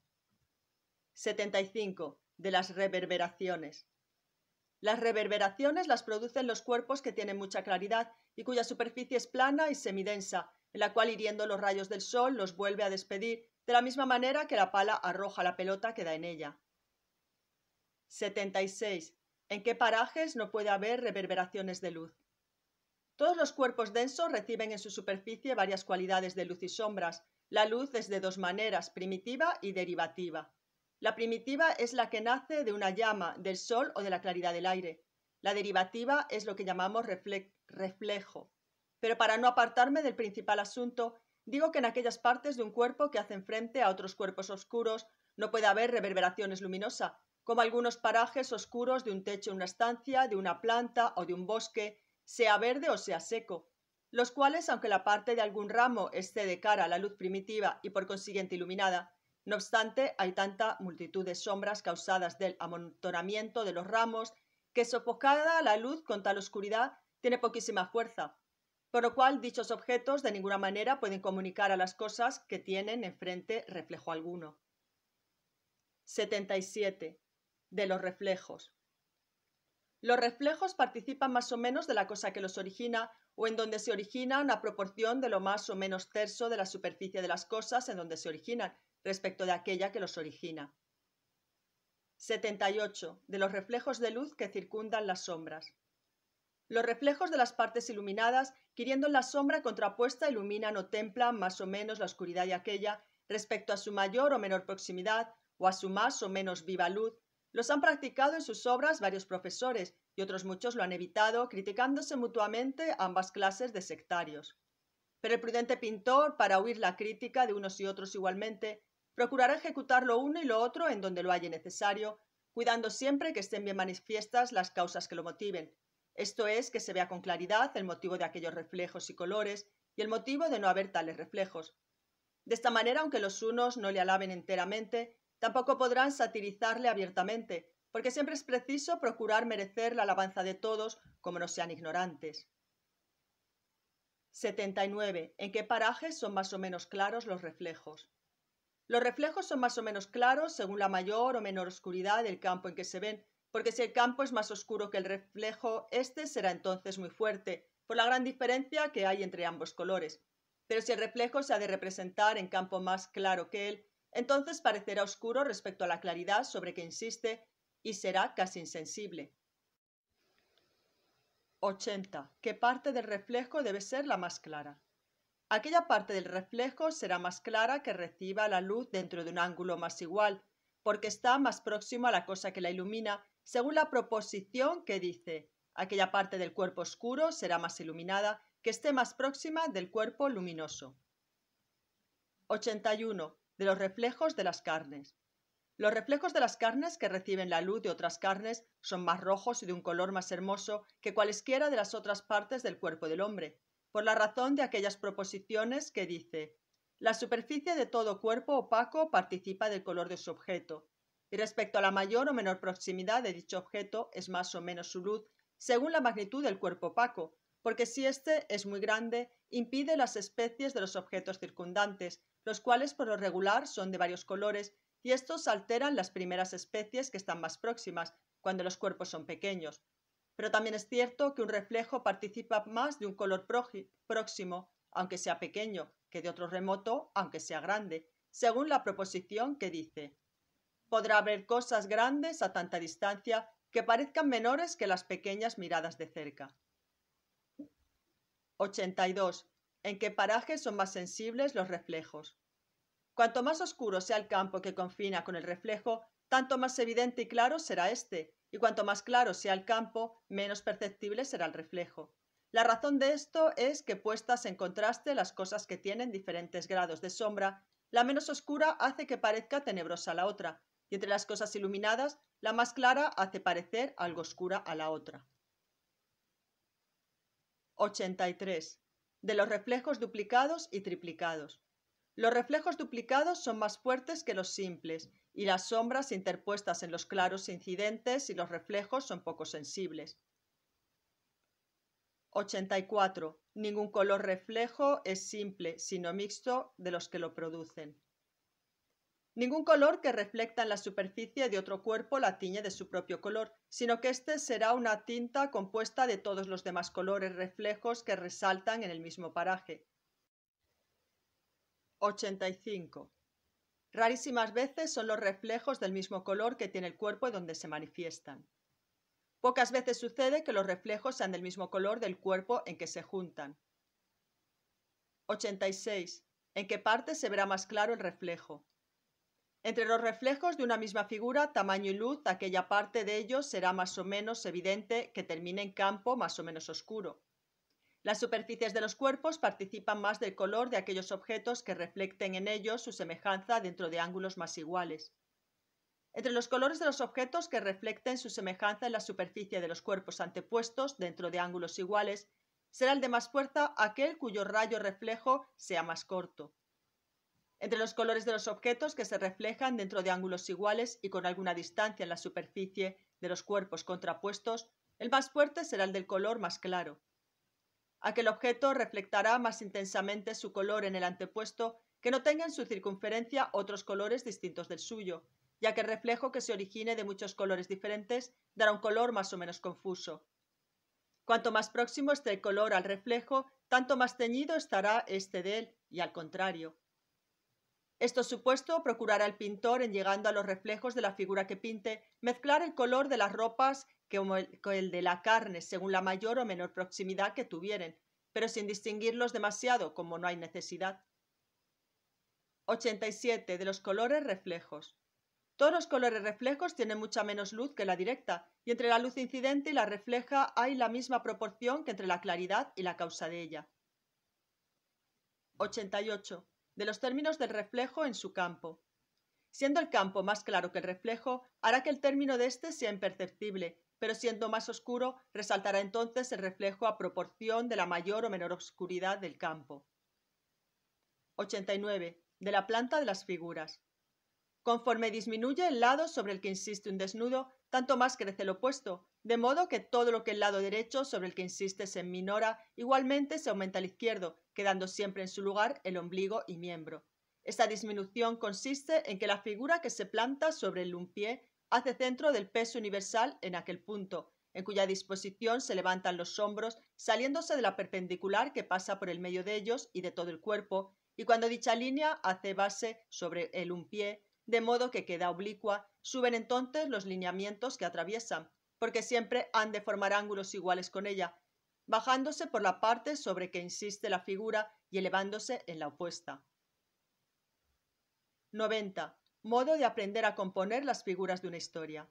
75. De las reverberaciones. Las reverberaciones las producen los cuerpos que tienen mucha claridad y cuya superficie es plana y semidensa, en la cual hiriendo los rayos del sol los vuelve a despedir, de la misma manera que la pala arroja la pelota que da en ella. 76. ¿En qué parajes no puede haber reverberaciones de luz? Todos los cuerpos densos reciben en su superficie varias cualidades de luz y sombras. La luz es de dos maneras, primitiva y derivativa. La primitiva es la que nace de una llama, del sol o de la claridad del aire. La derivativa es lo que llamamos reflejo. Pero para no apartarme del principal asunto, digo que en aquellas partes de un cuerpo que hacen frente a otros cuerpos oscuros no puede haber reverberaciones luminosas, como algunos parajes oscuros de un techo en una estancia, de una planta o de un bosque, sea verde o sea seco, los cuales, aunque la parte de algún ramo esté de cara a la luz primitiva y por consiguiente iluminada, no obstante hay tanta multitud de sombras causadas del amontonamiento de los ramos que sofocada la luz con tal oscuridad tiene poquísima fuerza, por lo cual dichos objetos de ninguna manera pueden comunicar a las cosas que tienen enfrente reflejo alguno. 77. De los reflejos. Los reflejos participan más o menos de la cosa que los origina o en donde se originan a proporción de lo más o menos terso de la superficie de las cosas en donde se originan respecto de aquella que los origina. 78. De los reflejos de luz que circundan las sombras. Los reflejos de las partes iluminadas, quiriendo la sombra contrapuesta, iluminan o templan más o menos la oscuridad de aquella respecto a su mayor o menor proximidad o a su más o menos viva luz los han practicado en sus obras varios profesores y otros muchos lo han evitado, criticándose mutuamente ambas clases de sectarios. Pero el prudente pintor, para huir la crítica de unos y otros igualmente, procurará ejecutar lo uno y lo otro en donde lo haya necesario, cuidando siempre que estén bien manifiestas las causas que lo motiven, esto es, que se vea con claridad el motivo de aquellos reflejos y colores y el motivo de no haber tales reflejos. De esta manera, aunque los unos no le alaben enteramente, Tampoco podrán satirizarle abiertamente, porque siempre es preciso procurar merecer la alabanza de todos, como no sean ignorantes. 79. ¿En qué parajes son más o menos claros los reflejos? Los reflejos son más o menos claros según la mayor o menor oscuridad del campo en que se ven, porque si el campo es más oscuro que el reflejo, este será entonces muy fuerte, por la gran diferencia que hay entre ambos colores. Pero si el reflejo se ha de representar en campo más claro que él, entonces parecerá oscuro respecto a la claridad sobre que insiste y será casi insensible. 80. ¿Qué parte del reflejo debe ser la más clara? Aquella parte del reflejo será más clara que reciba la luz dentro de un ángulo más igual, porque está más próximo a la cosa que la ilumina, según la proposición que dice, aquella parte del cuerpo oscuro será más iluminada que esté más próxima del cuerpo luminoso. 81 de los reflejos de las carnes. Los reflejos de las carnes que reciben la luz de otras carnes son más rojos y de un color más hermoso que cualesquiera de las otras partes del cuerpo del hombre, por la razón de aquellas proposiciones que dice la superficie de todo cuerpo opaco participa del color de su objeto, y respecto a la mayor o menor proximidad de dicho objeto es más o menos su luz según la magnitud del cuerpo opaco, porque si éste es muy grande, impide las especies de los objetos circundantes, los cuales por lo regular son de varios colores, y estos alteran las primeras especies que están más próximas, cuando los cuerpos son pequeños. Pero también es cierto que un reflejo participa más de un color próximo, aunque sea pequeño, que de otro remoto, aunque sea grande, según la proposición que dice podrá haber cosas grandes a tanta distancia que parezcan menores que las pequeñas miradas de cerca. 82. ¿En qué parajes son más sensibles los reflejos? Cuanto más oscuro sea el campo que confina con el reflejo, tanto más evidente y claro será este; y cuanto más claro sea el campo, menos perceptible será el reflejo. La razón de esto es que puestas en contraste las cosas que tienen diferentes grados de sombra, la menos oscura hace que parezca tenebrosa la otra, y entre las cosas iluminadas, la más clara hace parecer algo oscura a la otra. 83. De los reflejos duplicados y triplicados. Los reflejos duplicados son más fuertes que los simples y las sombras interpuestas en los claros incidentes y los reflejos son poco sensibles. 84. Ningún color reflejo es simple, sino mixto de los que lo producen. Ningún color que reflecta en la superficie de otro cuerpo la tiñe de su propio color, sino que éste será una tinta compuesta de todos los demás colores reflejos que resaltan en el mismo paraje. 85. Rarísimas veces son los reflejos del mismo color que tiene el cuerpo donde se manifiestan. Pocas veces sucede que los reflejos sean del mismo color del cuerpo en que se juntan. 86. En qué parte se verá más claro el reflejo. Entre los reflejos de una misma figura, tamaño y luz, aquella parte de ellos será más o menos evidente que termine en campo más o menos oscuro. Las superficies de los cuerpos participan más del color de aquellos objetos que reflecten en ellos su semejanza dentro de ángulos más iguales. Entre los colores de los objetos que reflecten su semejanza en la superficie de los cuerpos antepuestos dentro de ángulos iguales, será el de más fuerza aquel cuyo rayo reflejo sea más corto entre los colores de los objetos que se reflejan dentro de ángulos iguales y con alguna distancia en la superficie de los cuerpos contrapuestos, el más fuerte será el del color más claro. Aquel objeto reflectará más intensamente su color en el antepuesto que no tenga en su circunferencia otros colores distintos del suyo, ya que el reflejo que se origine de muchos colores diferentes dará un color más o menos confuso. Cuanto más próximo esté el color al reflejo, tanto más teñido estará este de él, y al contrario. Esto supuesto procurará el pintor, en llegando a los reflejos de la figura que pinte, mezclar el color de las ropas con el de la carne, según la mayor o menor proximidad que tuvieren, pero sin distinguirlos demasiado, como no hay necesidad. 87. De los colores reflejos. Todos los colores reflejos tienen mucha menos luz que la directa, y entre la luz incidente y la refleja hay la misma proporción que entre la claridad y la causa de ella. 88 de los términos del reflejo en su campo. Siendo el campo más claro que el reflejo, hará que el término de este sea imperceptible, pero siendo más oscuro, resaltará entonces el reflejo a proporción de la mayor o menor oscuridad del campo. 89. De la planta de las figuras. Conforme disminuye el lado sobre el que insiste un desnudo, tanto más crece el opuesto, de modo que todo lo que el lado derecho sobre el que insiste se minora, igualmente se aumenta el izquierdo, quedando siempre en su lugar el ombligo y miembro. Esta disminución consiste en que la figura que se planta sobre el lumpié hace centro del peso universal en aquel punto, en cuya disposición se levantan los hombros, saliéndose de la perpendicular que pasa por el medio de ellos y de todo el cuerpo, y cuando dicha línea hace base sobre el lumpié, de modo que queda oblicua, suben entonces los lineamientos que atraviesan, porque siempre han de formar ángulos iguales con ella, bajándose por la parte sobre que insiste la figura y elevándose en la opuesta. 90. Modo de aprender a componer las figuras de una historia.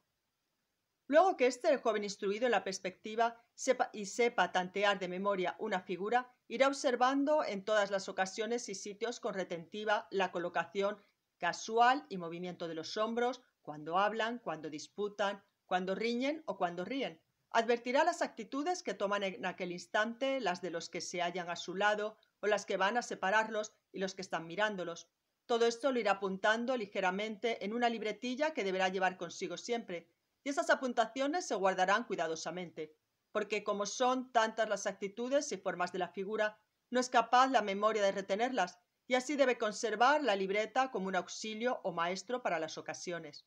Luego que este joven instruido en la perspectiva sepa y sepa tantear de memoria una figura, irá observando en todas las ocasiones y sitios con retentiva la colocación casual y movimiento de los hombros cuando hablan, cuando disputan, cuando riñen o cuando ríen. Advertirá las actitudes que toman en aquel instante las de los que se hallan a su lado o las que van a separarlos y los que están mirándolos. Todo esto lo irá apuntando ligeramente en una libretilla que deberá llevar consigo siempre, y esas apuntaciones se guardarán cuidadosamente, porque como son tantas las actitudes y formas de la figura, no es capaz la memoria de retenerlas, y así debe conservar la libreta como un auxilio o maestro para las ocasiones.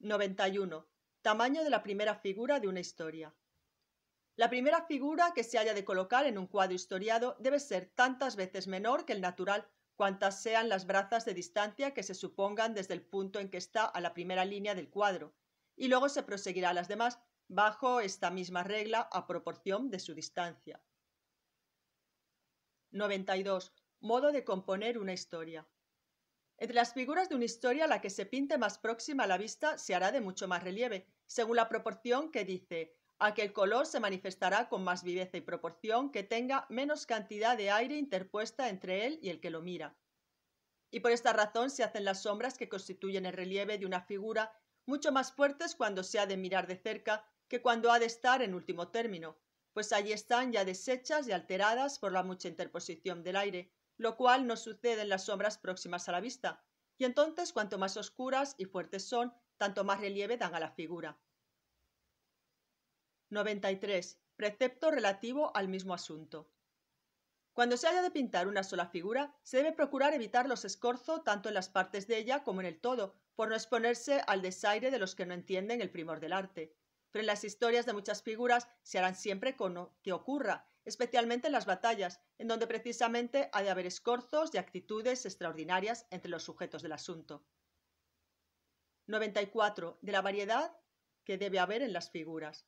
91. Tamaño de la primera figura de una historia. La primera figura que se haya de colocar en un cuadro historiado debe ser tantas veces menor que el natural, cuantas sean las brazas de distancia que se supongan desde el punto en que está a la primera línea del cuadro, y luego se proseguirá a las demás bajo esta misma regla a proporción de su distancia. 92 modo de componer una historia. Entre las figuras de una historia, la que se pinte más próxima a la vista se hará de mucho más relieve, según la proporción que dice a que el color se manifestará con más viveza y proporción que tenga menos cantidad de aire interpuesta entre él y el que lo mira. Y por esta razón se hacen las sombras que constituyen el relieve de una figura mucho más fuertes cuando se ha de mirar de cerca que cuando ha de estar en último término, pues allí están ya deshechas y alteradas por la mucha interposición del aire, lo cual no sucede en las sombras próximas a la vista, y entonces cuanto más oscuras y fuertes son, tanto más relieve dan a la figura. 93. Precepto relativo al mismo asunto. Cuando se haya de pintar una sola figura, se debe procurar evitar los escorzo tanto en las partes de ella como en el todo, por no exponerse al desaire de los que no entienden el primor del arte. Pero en las historias de muchas figuras se harán siempre con lo que ocurra, especialmente en las batallas, en donde precisamente ha de haber escorzos y actitudes extraordinarias entre los sujetos del asunto. 94. De la variedad que debe haber en las figuras.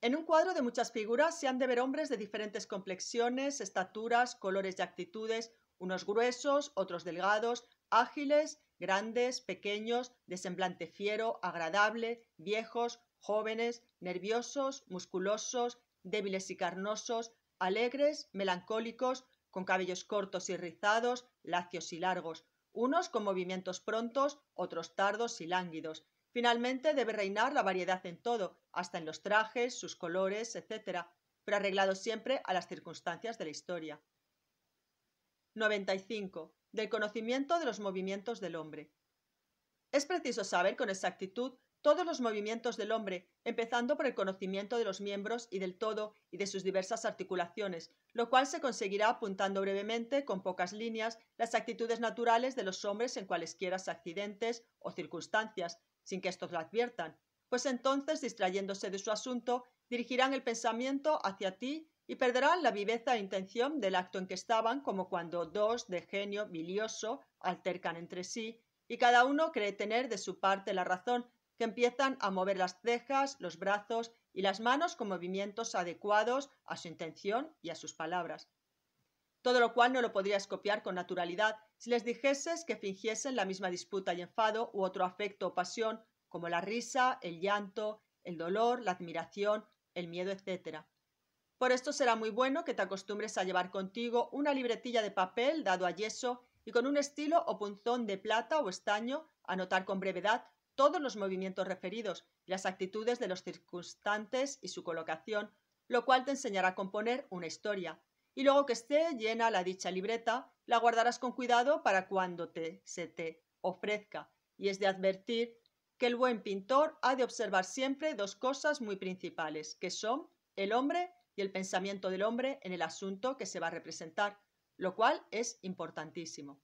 En un cuadro de muchas figuras se han de ver hombres de diferentes complexiones, estaturas, colores y actitudes, unos gruesos, otros delgados, ágiles, grandes, pequeños, de semblante fiero, agradable, viejos, jóvenes, nerviosos, musculosos, débiles y carnosos, alegres, melancólicos, con cabellos cortos y rizados, lacios y largos, unos con movimientos prontos, otros tardos y lánguidos. Finalmente debe reinar la variedad en todo, hasta en los trajes, sus colores, etc., pero arreglado siempre a las circunstancias de la historia. 95. Del conocimiento de los movimientos del hombre. Es preciso saber con exactitud todos los movimientos del hombre, empezando por el conocimiento de los miembros y del todo y de sus diversas articulaciones, lo cual se conseguirá apuntando brevemente, con pocas líneas, las actitudes naturales de los hombres en cualesquiera accidentes o circunstancias, sin que estos lo adviertan, pues entonces, distrayéndose de su asunto, dirigirán el pensamiento hacia ti y perderán la viveza e intención del acto en que estaban, como cuando dos de genio bilioso altercan entre sí, y cada uno cree tener de su parte la razón, que empiezan a mover las cejas, los brazos y las manos con movimientos adecuados a su intención y a sus palabras. Todo lo cual no lo podrías copiar con naturalidad si les dijeses que fingiesen la misma disputa y enfado u otro afecto o pasión, como la risa, el llanto, el dolor, la admiración, el miedo, etc. Por esto será muy bueno que te acostumbres a llevar contigo una libretilla de papel dado a yeso y con un estilo o punzón de plata o estaño a anotar con brevedad todos los movimientos referidos y las actitudes de los circunstantes y su colocación, lo cual te enseñará a componer una historia. Y luego que esté llena la dicha libreta, la guardarás con cuidado para cuando te, se te ofrezca. Y es de advertir que el buen pintor ha de observar siempre dos cosas muy principales, que son el hombre y el pensamiento del hombre en el asunto que se va a representar, lo cual es importantísimo.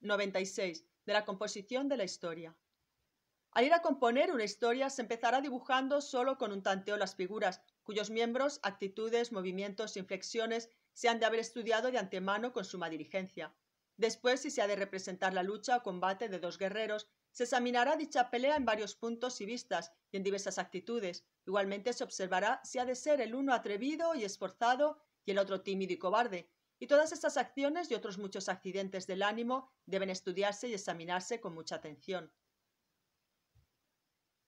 96 de la composición de la historia. Al ir a componer una historia se empezará dibujando solo con un tanteo las figuras, cuyos miembros, actitudes, movimientos, inflexiones se han de haber estudiado de antemano con suma diligencia. Después, si se ha de representar la lucha o combate de dos guerreros, se examinará dicha pelea en varios puntos y vistas y en diversas actitudes. Igualmente se observará si ha de ser el uno atrevido y esforzado y el otro tímido y cobarde, y todas estas acciones y otros muchos accidentes del ánimo deben estudiarse y examinarse con mucha atención.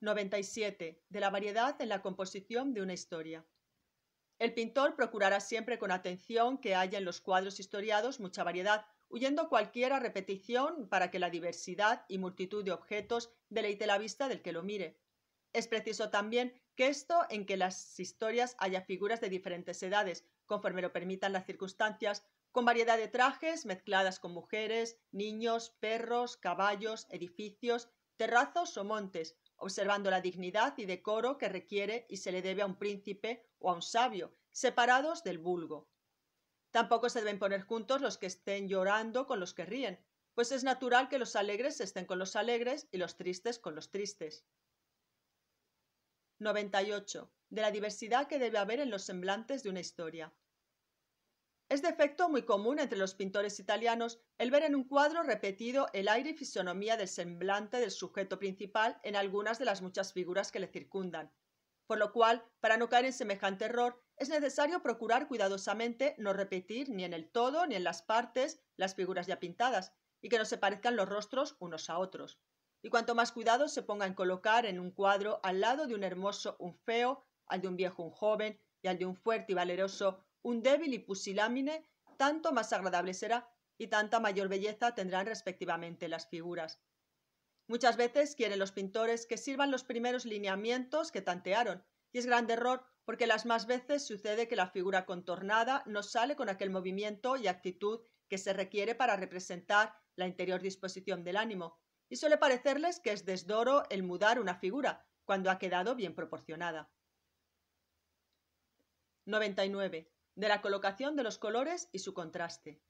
97. De la variedad en la composición de una historia. El pintor procurará siempre con atención que haya en los cuadros historiados mucha variedad, huyendo cualquiera repetición para que la diversidad y multitud de objetos deleite la vista del que lo mire. Es preciso también que esto en que las historias haya figuras de diferentes edades, conforme lo permitan las circunstancias, con variedad de trajes mezcladas con mujeres, niños, perros, caballos, edificios, terrazos o montes, observando la dignidad y decoro que requiere y se le debe a un príncipe o a un sabio, separados del vulgo. Tampoco se deben poner juntos los que estén llorando con los que ríen, pues es natural que los alegres estén con los alegres y los tristes con los tristes. 98. De la diversidad que debe haber en los semblantes de una historia. Es defecto muy común entre los pintores italianos el ver en un cuadro repetido el aire y fisonomía del semblante del sujeto principal en algunas de las muchas figuras que le circundan, por lo cual, para no caer en semejante error, es necesario procurar cuidadosamente no repetir ni en el todo ni en las partes las figuras ya pintadas, y que no se parezcan los rostros unos a otros. Y cuanto más cuidado se ponga en colocar en un cuadro al lado de un hermoso un feo, al de un viejo un joven, y al de un fuerte y valeroso un débil y pusilámine, tanto más agradable será y tanta mayor belleza tendrán respectivamente las figuras. Muchas veces quieren los pintores que sirvan los primeros lineamientos que tantearon, y es grande error porque las más veces sucede que la figura contornada no sale con aquel movimiento y actitud que se requiere para representar la interior disposición del ánimo, y suele parecerles que es desdoro el mudar una figura cuando ha quedado bien proporcionada. 99 de la colocación de los colores y su contraste.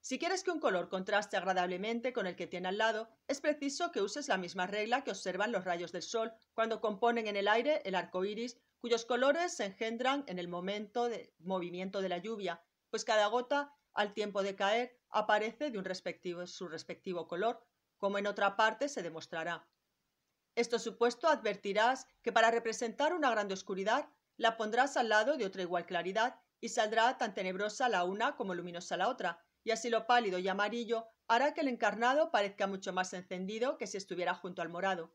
Si quieres que un color contraste agradablemente con el que tiene al lado, es preciso que uses la misma regla que observan los rayos del sol cuando componen en el aire el arco iris, cuyos colores se engendran en el momento de movimiento de la lluvia, pues cada gota, al tiempo de caer, aparece de un respectivo, su respectivo color, como en otra parte se demostrará. Esto supuesto advertirás que para representar una gran oscuridad la pondrás al lado de otra igual claridad y saldrá tan tenebrosa la una como luminosa la otra, y así lo pálido y amarillo hará que el encarnado parezca mucho más encendido que si estuviera junto al morado.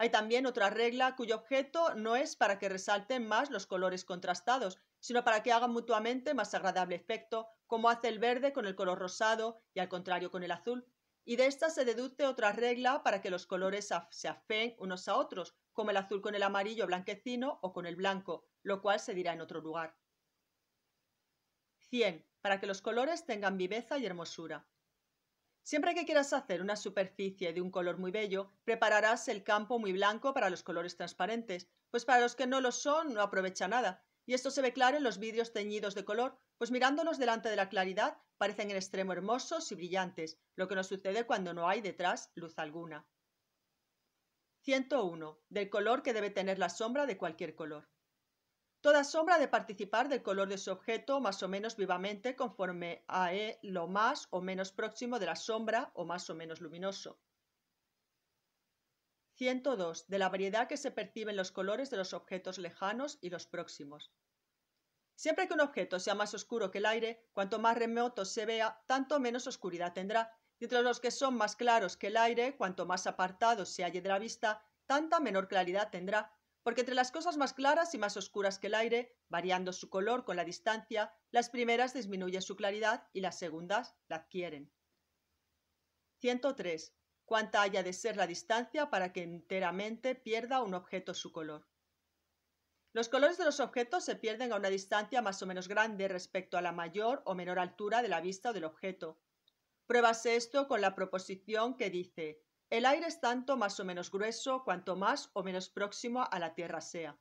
Hay también otra regla cuyo objeto no es para que resalten más los colores contrastados, sino para que hagan mutuamente más agradable efecto, como hace el verde con el color rosado y al contrario con el azul. Y de esta se deduce otra regla para que los colores se afeen unos a otros, como el azul con el amarillo blanquecino o con el blanco, lo cual se dirá en otro lugar. 100. Para que los colores tengan viveza y hermosura. Siempre que quieras hacer una superficie de un color muy bello, prepararás el campo muy blanco para los colores transparentes, pues para los que no lo son no aprovecha nada, y esto se ve claro en los vidrios teñidos de color, pues mirándolos delante de la claridad parecen en extremo hermosos y brillantes, lo que nos sucede cuando no hay detrás luz alguna. 101. Del color que debe tener la sombra de cualquier color. Toda sombra de participar del color de su objeto más o menos vivamente conforme a E lo más o menos próximo de la sombra o más o menos luminoso. 102. De la variedad que se perciben los colores de los objetos lejanos y los próximos. Siempre que un objeto sea más oscuro que el aire, cuanto más remoto se vea, tanto menos oscuridad tendrá. Y entre los que son más claros que el aire, cuanto más apartado se halle de la vista, tanta menor claridad tendrá porque entre las cosas más claras y más oscuras que el aire, variando su color con la distancia, las primeras disminuyen su claridad y las segundas la adquieren. 103. Cuánta haya de ser la distancia para que enteramente pierda un objeto su color. Los colores de los objetos se pierden a una distancia más o menos grande respecto a la mayor o menor altura de la vista o del objeto. Pruébase esto con la proposición que dice el aire es tanto más o menos grueso cuanto más o menos próximo a la Tierra sea.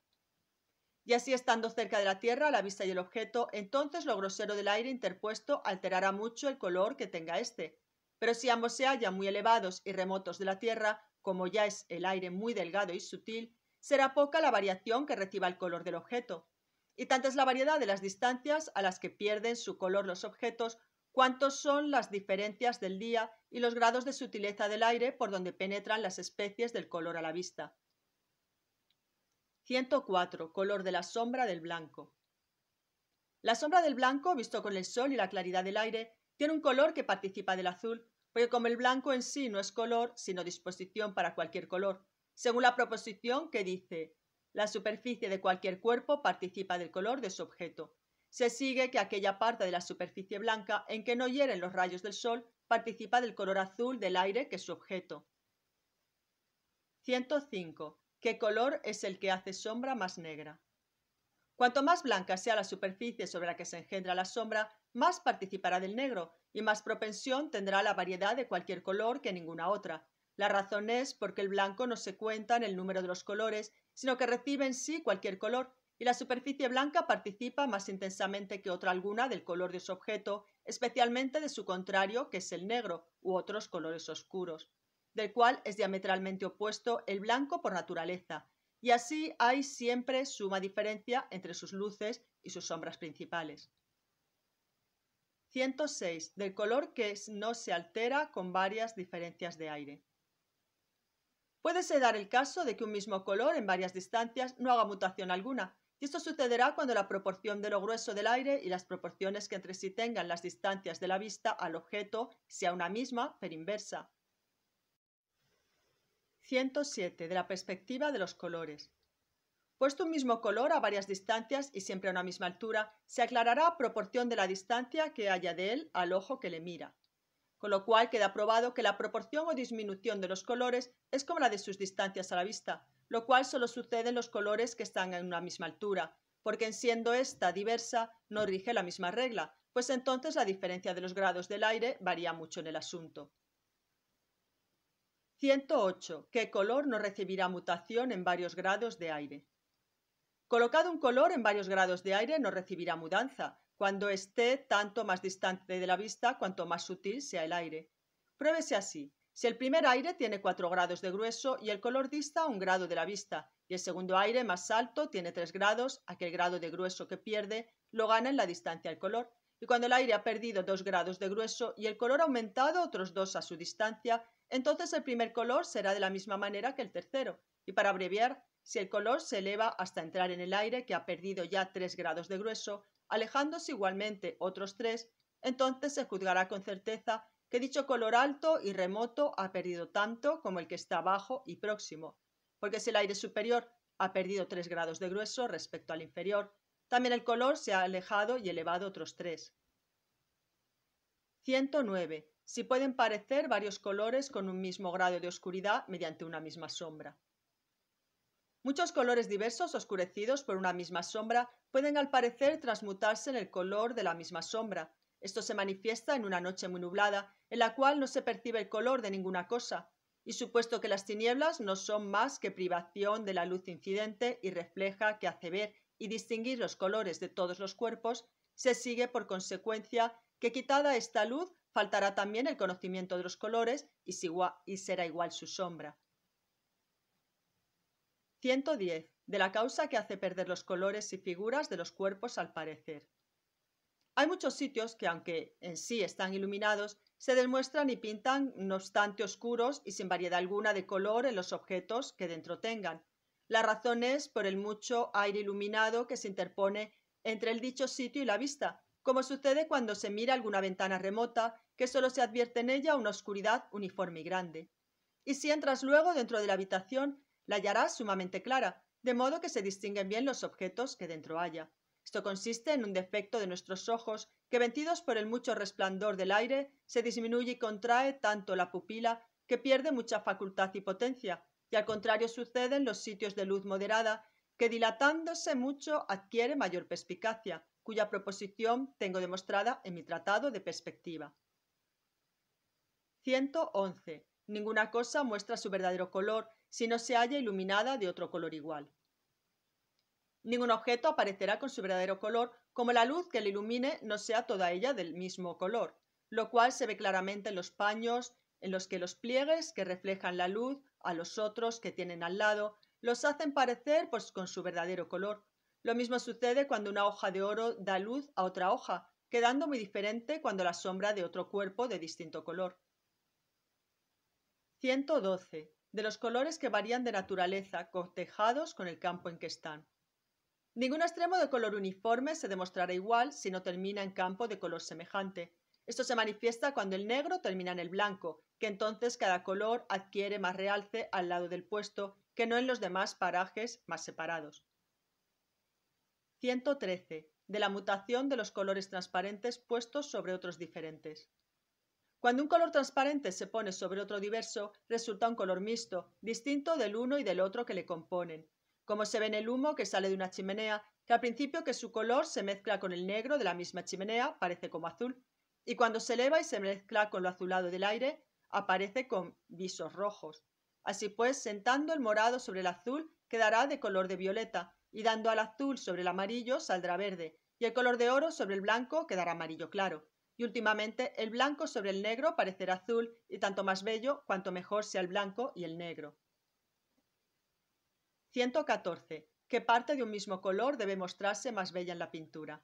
Y así estando cerca de la Tierra, la vista y el objeto, entonces lo grosero del aire interpuesto alterará mucho el color que tenga éste. Pero si ambos se hallan muy elevados y remotos de la Tierra, como ya es el aire muy delgado y sutil, será poca la variación que reciba el color del objeto. Y tanta es la variedad de las distancias a las que pierden su color los objetos cuántos son las diferencias del día y los grados de sutileza del aire por donde penetran las especies del color a la vista. 104. Color de la sombra del blanco. La sombra del blanco, visto con el sol y la claridad del aire, tiene un color que participa del azul, porque como el blanco en sí no es color, sino disposición para cualquier color, según la proposición que dice, la superficie de cualquier cuerpo participa del color de su objeto. Se sigue que aquella parte de la superficie blanca en que no hieren los rayos del sol participa del color azul del aire que es su objeto. 105. ¿Qué color es el que hace sombra más negra? Cuanto más blanca sea la superficie sobre la que se engendra la sombra, más participará del negro y más propensión tendrá la variedad de cualquier color que ninguna otra. La razón es porque el blanco no se cuenta en el número de los colores, sino que recibe en sí cualquier color y la superficie blanca participa más intensamente que otra alguna del color de su objeto, especialmente de su contrario, que es el negro, u otros colores oscuros, del cual es diametralmente opuesto el blanco por naturaleza, y así hay siempre suma diferencia entre sus luces y sus sombras principales. 106. Del color que no se altera con varias diferencias de aire. Puede ser dar el caso de que un mismo color en varias distancias no haga mutación alguna, y esto sucederá cuando la proporción de lo grueso del aire y las proporciones que entre sí tengan las distancias de la vista al objeto sea una misma, pero inversa. 107. De la perspectiva de los colores. Puesto un mismo color a varias distancias y siempre a una misma altura, se aclarará proporción de la distancia que haya de él al ojo que le mira. Con lo cual queda probado que la proporción o disminución de los colores es como la de sus distancias a la vista, lo cual solo sucede en los colores que están en una misma altura, porque en siendo esta diversa no rige la misma regla, pues entonces la diferencia de los grados del aire varía mucho en el asunto. 108. ¿Qué color no recibirá mutación en varios grados de aire? Colocado un color en varios grados de aire no recibirá mudanza, cuando esté tanto más distante de la vista cuanto más sutil sea el aire. Pruébese así. Si el primer aire tiene 4 grados de grueso y el color dista un grado de la vista, y el segundo aire más alto tiene 3 grados, aquel grado de grueso que pierde lo gana en la distancia al color, y cuando el aire ha perdido 2 grados de grueso y el color ha aumentado otros 2 a su distancia, entonces el primer color será de la misma manera que el tercero. Y para abreviar, si el color se eleva hasta entrar en el aire que ha perdido ya 3 grados de grueso, alejándose igualmente otros 3, entonces se juzgará con certeza que dicho color alto y remoto ha perdido tanto como el que está bajo y próximo, porque si el aire superior ha perdido 3 grados de grueso respecto al inferior, también el color se ha alejado y elevado otros 3. 109. Si pueden parecer varios colores con un mismo grado de oscuridad mediante una misma sombra. Muchos colores diversos oscurecidos por una misma sombra pueden al parecer transmutarse en el color de la misma sombra, esto se manifiesta en una noche muy nublada, en la cual no se percibe el color de ninguna cosa, y supuesto que las tinieblas no son más que privación de la luz incidente y refleja que hace ver y distinguir los colores de todos los cuerpos, se sigue por consecuencia que quitada esta luz faltará también el conocimiento de los colores y, será igual su sombra. 110. De la causa que hace perder los colores y figuras de los cuerpos al parecer. Hay muchos sitios que, aunque en sí están iluminados, se demuestran y pintan, no obstante, oscuros y sin variedad alguna de color en los objetos que dentro tengan. La razón es por el mucho aire iluminado que se interpone entre el dicho sitio y la vista, como sucede cuando se mira alguna ventana remota que solo se advierte en ella una oscuridad uniforme y grande. Y si entras luego dentro de la habitación, la hallarás sumamente clara, de modo que se distinguen bien los objetos que dentro haya. Esto consiste en un defecto de nuestros ojos que, vencidos por el mucho resplandor del aire, se disminuye y contrae tanto la pupila que pierde mucha facultad y potencia, y al contrario sucede en los sitios de luz moderada, que dilatándose mucho adquiere mayor perspicacia, cuya proposición tengo demostrada en mi tratado de perspectiva. 111. Ninguna cosa muestra su verdadero color si no se halla iluminada de otro color igual. Ningún objeto aparecerá con su verdadero color, como la luz que le ilumine no sea toda ella del mismo color, lo cual se ve claramente en los paños, en los que los pliegues que reflejan la luz a los otros que tienen al lado, los hacen parecer pues con su verdadero color. Lo mismo sucede cuando una hoja de oro da luz a otra hoja, quedando muy diferente cuando la sombra de otro cuerpo de distinto color. 112. De los colores que varían de naturaleza, cotejados con el campo en que están. Ningún extremo de color uniforme se demostrará igual si no termina en campo de color semejante. Esto se manifiesta cuando el negro termina en el blanco, que entonces cada color adquiere más realce al lado del puesto que no en los demás parajes más separados. 113. De la mutación de los colores transparentes puestos sobre otros diferentes. Cuando un color transparente se pone sobre otro diverso, resulta un color mixto, distinto del uno y del otro que le componen, como se ve en el humo que sale de una chimenea, que al principio que su color se mezcla con el negro de la misma chimenea, parece como azul, y cuando se eleva y se mezcla con lo azulado del aire, aparece con visos rojos. Así pues, sentando el morado sobre el azul, quedará de color de violeta, y dando al azul sobre el amarillo saldrá verde, y el color de oro sobre el blanco quedará amarillo claro. Y últimamente, el blanco sobre el negro parecerá azul, y tanto más bello cuanto mejor sea el blanco y el negro. 114. ¿Qué parte de un mismo color debe mostrarse más bella en la pintura?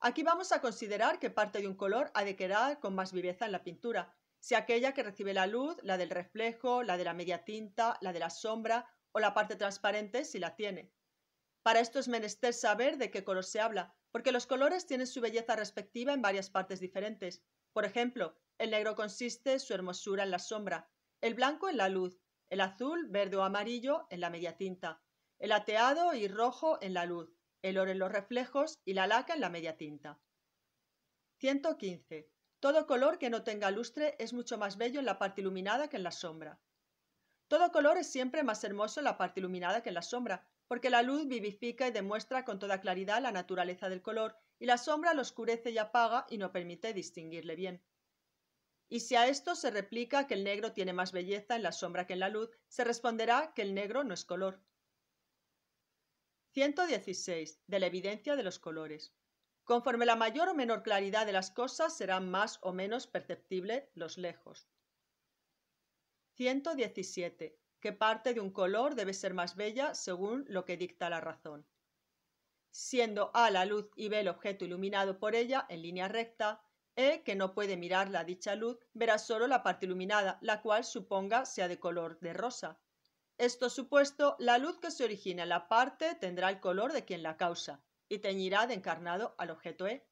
Aquí vamos a considerar qué parte de un color ha de quedar con más viveza en la pintura, si aquella que recibe la luz, la del reflejo, la de la media tinta, la de la sombra o la parte transparente si la tiene. Para esto es menester saber de qué color se habla, porque los colores tienen su belleza respectiva en varias partes diferentes. Por ejemplo, el negro consiste su hermosura en la sombra, el blanco en la luz, el azul, verde o amarillo en la media tinta, el ateado y rojo en la luz, el oro en los reflejos y la laca en la media tinta. 115. Todo color que no tenga lustre es mucho más bello en la parte iluminada que en la sombra. Todo color es siempre más hermoso en la parte iluminada que en la sombra, porque la luz vivifica y demuestra con toda claridad la naturaleza del color y la sombra lo oscurece y apaga y no permite distinguirle bien. Y si a esto se replica que el negro tiene más belleza en la sombra que en la luz, se responderá que el negro no es color. 116. De la evidencia de los colores. Conforme la mayor o menor claridad de las cosas serán más o menos perceptibles los lejos. 117. Que parte de un color debe ser más bella según lo que dicta la razón. Siendo A la luz y B el objeto iluminado por ella en línea recta, e, que no puede mirar la dicha luz, verá solo la parte iluminada, la cual suponga sea de color de rosa. Esto supuesto, la luz que se origina en la parte tendrá el color de quien la causa, y teñirá de encarnado al objeto E,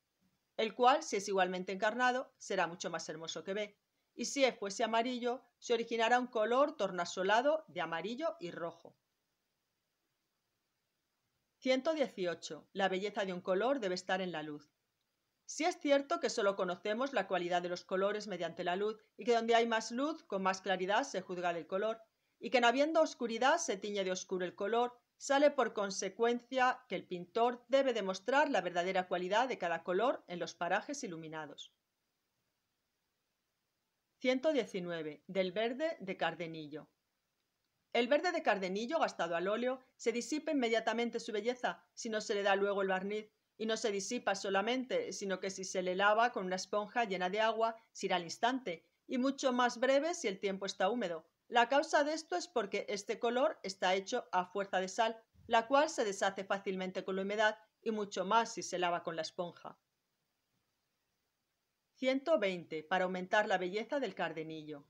el cual, si es igualmente encarnado, será mucho más hermoso que B. Y si E fuese amarillo, se originará un color tornasolado de amarillo y rojo. 118. La belleza de un color debe estar en la luz. Si es cierto que solo conocemos la cualidad de los colores mediante la luz y que donde hay más luz, con más claridad se juzga del color, y que en habiendo oscuridad se tiñe de oscuro el color, sale por consecuencia que el pintor debe demostrar la verdadera cualidad de cada color en los parajes iluminados. 119. Del verde de Cardenillo. El verde de Cardenillo gastado al óleo se disipa inmediatamente su belleza si no se le da luego el barniz y no se disipa solamente, sino que si se le lava con una esponja llena de agua, se irá al instante, y mucho más breve si el tiempo está húmedo. La causa de esto es porque este color está hecho a fuerza de sal, la cual se deshace fácilmente con la humedad y mucho más si se lava con la esponja. 120. Para aumentar la belleza del cardenillo.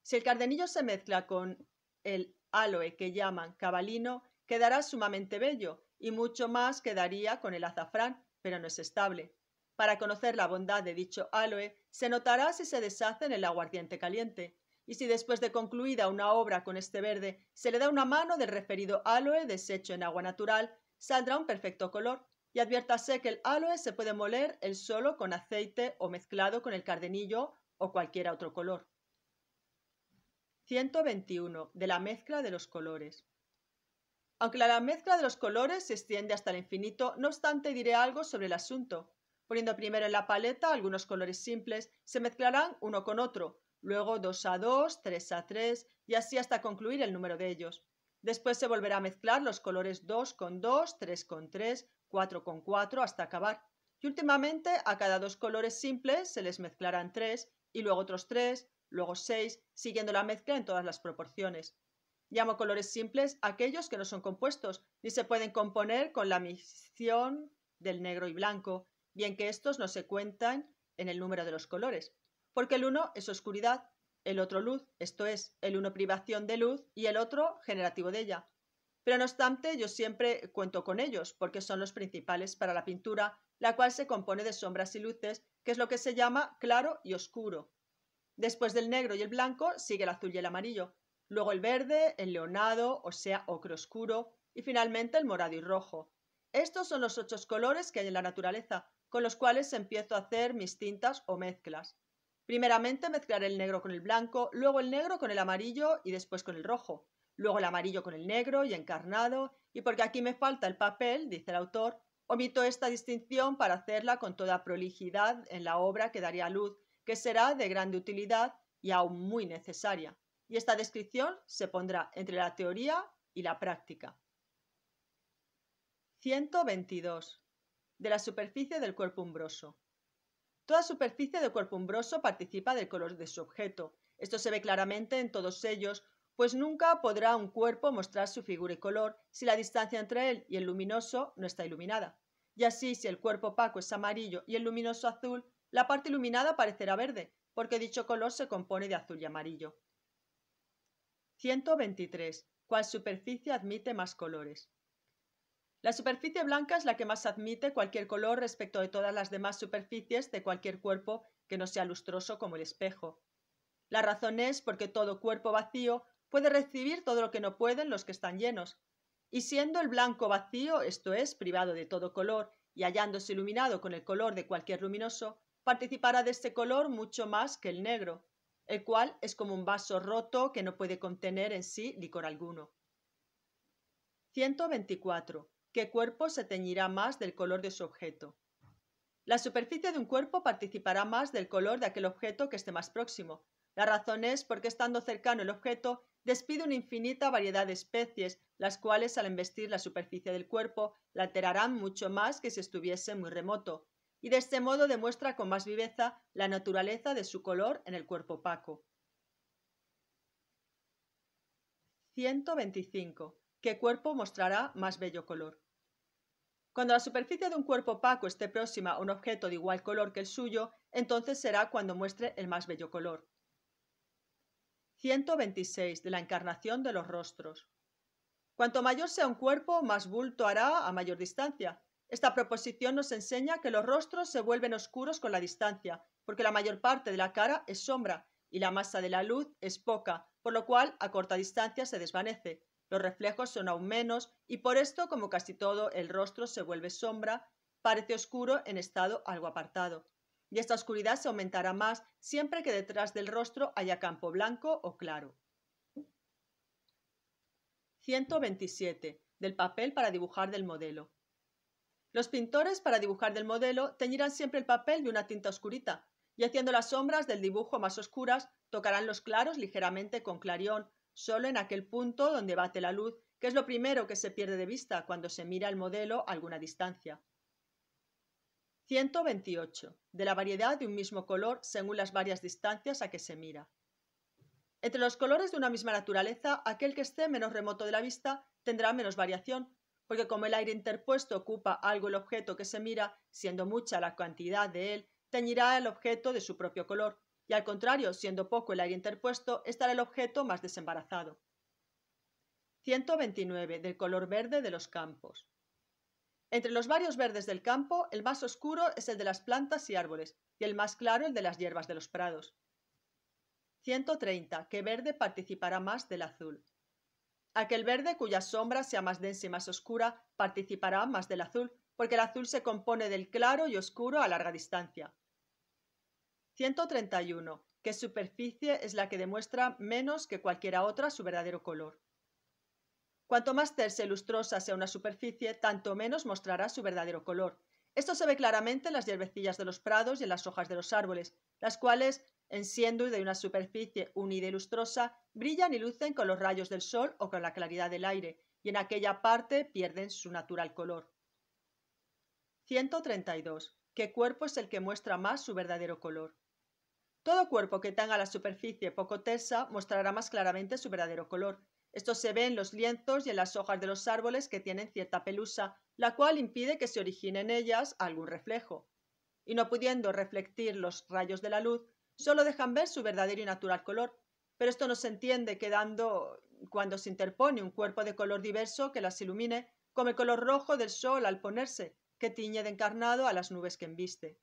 Si el cardenillo se mezcla con el aloe que llaman cabalino, quedará sumamente bello, y mucho más quedaría con el azafrán, pero no es estable. Para conocer la bondad de dicho aloe, se notará si se deshace en el aguardiente caliente, y si después de concluida una obra con este verde se le da una mano del referido aloe deshecho en agua natural, saldrá un perfecto color, y adviértase que el aloe se puede moler el solo con aceite o mezclado con el cardenillo o cualquier otro color. 121. De la mezcla de los colores. Aunque la mezcla de los colores se extiende hasta el infinito, no obstante diré algo sobre el asunto. Poniendo primero en la paleta algunos colores simples, se mezclarán uno con otro, luego dos a 2, 3 a 3 y así hasta concluir el número de ellos. Después se volverá a mezclar los colores 2 con 2, 3 con 3, 4 con 4 hasta acabar. Y últimamente a cada dos colores simples se les mezclarán 3 y luego otros 3, luego 6, siguiendo la mezcla en todas las proporciones. Llamo colores simples aquellos que no son compuestos, ni se pueden componer con la misión del negro y blanco, bien que estos no se cuentan en el número de los colores, porque el uno es oscuridad, el otro luz, esto es, el uno privación de luz y el otro generativo de ella. Pero no obstante, yo siempre cuento con ellos, porque son los principales para la pintura, la cual se compone de sombras y luces, que es lo que se llama claro y oscuro. Después del negro y el blanco sigue el azul y el amarillo, luego el verde, el leonado, o sea, ocre oscuro, y finalmente el morado y rojo. Estos son los ocho colores que hay en la naturaleza, con los cuales empiezo a hacer mis tintas o mezclas. Primeramente mezclaré el negro con el blanco, luego el negro con el amarillo y después con el rojo, luego el amarillo con el negro y encarnado, y porque aquí me falta el papel, dice el autor, omito esta distinción para hacerla con toda prolijidad en la obra que daría luz, que será de grande utilidad y aún muy necesaria y esta descripción se pondrá entre la teoría y la práctica. 122. De la superficie del cuerpo umbroso. Toda superficie del cuerpo umbroso participa del color de su objeto. Esto se ve claramente en todos ellos, pues nunca podrá un cuerpo mostrar su figura y color si la distancia entre él y el luminoso no está iluminada. Y así, si el cuerpo opaco es amarillo y el luminoso azul, la parte iluminada parecerá verde, porque dicho color se compone de azul y amarillo. 123. ¿Cuál superficie admite más colores? La superficie blanca es la que más admite cualquier color respecto de todas las demás superficies de cualquier cuerpo que no sea lustroso como el espejo. La razón es porque todo cuerpo vacío puede recibir todo lo que no pueden los que están llenos. Y siendo el blanco vacío, esto es, privado de todo color, y hallándose iluminado con el color de cualquier luminoso, participará de ese color mucho más que el negro el cual es como un vaso roto que no puede contener en sí licor alguno. 124. ¿Qué cuerpo se teñirá más del color de su objeto? La superficie de un cuerpo participará más del color de aquel objeto que esté más próximo. La razón es porque estando cercano el objeto despide una infinita variedad de especies, las cuales al embestir la superficie del cuerpo la alterarán mucho más que si estuviese muy remoto y de este modo demuestra con más viveza la naturaleza de su color en el cuerpo opaco. 125. ¿Qué cuerpo mostrará más bello color? Cuando la superficie de un cuerpo opaco esté próxima a un objeto de igual color que el suyo, entonces será cuando muestre el más bello color. 126. De la encarnación de los rostros. Cuanto mayor sea un cuerpo, más bulto hará a mayor distancia, esta proposición nos enseña que los rostros se vuelven oscuros con la distancia, porque la mayor parte de la cara es sombra y la masa de la luz es poca, por lo cual a corta distancia se desvanece. Los reflejos son aún menos y por esto, como casi todo el rostro se vuelve sombra, parece oscuro en estado algo apartado. Y esta oscuridad se aumentará más siempre que detrás del rostro haya campo blanco o claro. 127. Del papel para dibujar del modelo. Los pintores, para dibujar del modelo, teñirán siempre el papel de una tinta oscurita, y haciendo las sombras del dibujo más oscuras, tocarán los claros ligeramente con clarión, solo en aquel punto donde bate la luz, que es lo primero que se pierde de vista cuando se mira el modelo a alguna distancia. 128. De la variedad de un mismo color según las varias distancias a que se mira. Entre los colores de una misma naturaleza, aquel que esté menos remoto de la vista tendrá menos variación, porque como el aire interpuesto ocupa algo el objeto que se mira, siendo mucha la cantidad de él, teñirá el objeto de su propio color, y al contrario, siendo poco el aire interpuesto, estará el objeto más desembarazado. 129. Del color verde de los campos. Entre los varios verdes del campo, el más oscuro es el de las plantas y árboles, y el más claro el de las hierbas de los prados. 130. Que verde participará más del azul. Aquel verde cuya sombra sea más densa y más oscura participará más del azul, porque el azul se compone del claro y oscuro a larga distancia. 131. ¿Qué superficie es la que demuestra menos que cualquiera otra su verdadero color? Cuanto más tersa y lustrosa sea una superficie, tanto menos mostrará su verdadero color. Esto se ve claramente en las hierbecillas de los prados y en las hojas de los árboles, las cuales en siendo de una superficie unida y lustrosa, brillan y lucen con los rayos del sol o con la claridad del aire, y en aquella parte pierden su natural color. 132. ¿Qué cuerpo es el que muestra más su verdadero color? Todo cuerpo que tenga la superficie poco tersa mostrará más claramente su verdadero color. Esto se ve en los lienzos y en las hojas de los árboles que tienen cierta pelusa, la cual impide que se origine en ellas algún reflejo. Y no pudiendo reflectir los rayos de la luz, solo dejan ver su verdadero y natural color. Pero esto no se entiende quedando cuando se interpone un cuerpo de color diverso que las ilumine, como el color rojo del sol al ponerse, que tiñe de encarnado a las nubes que embiste.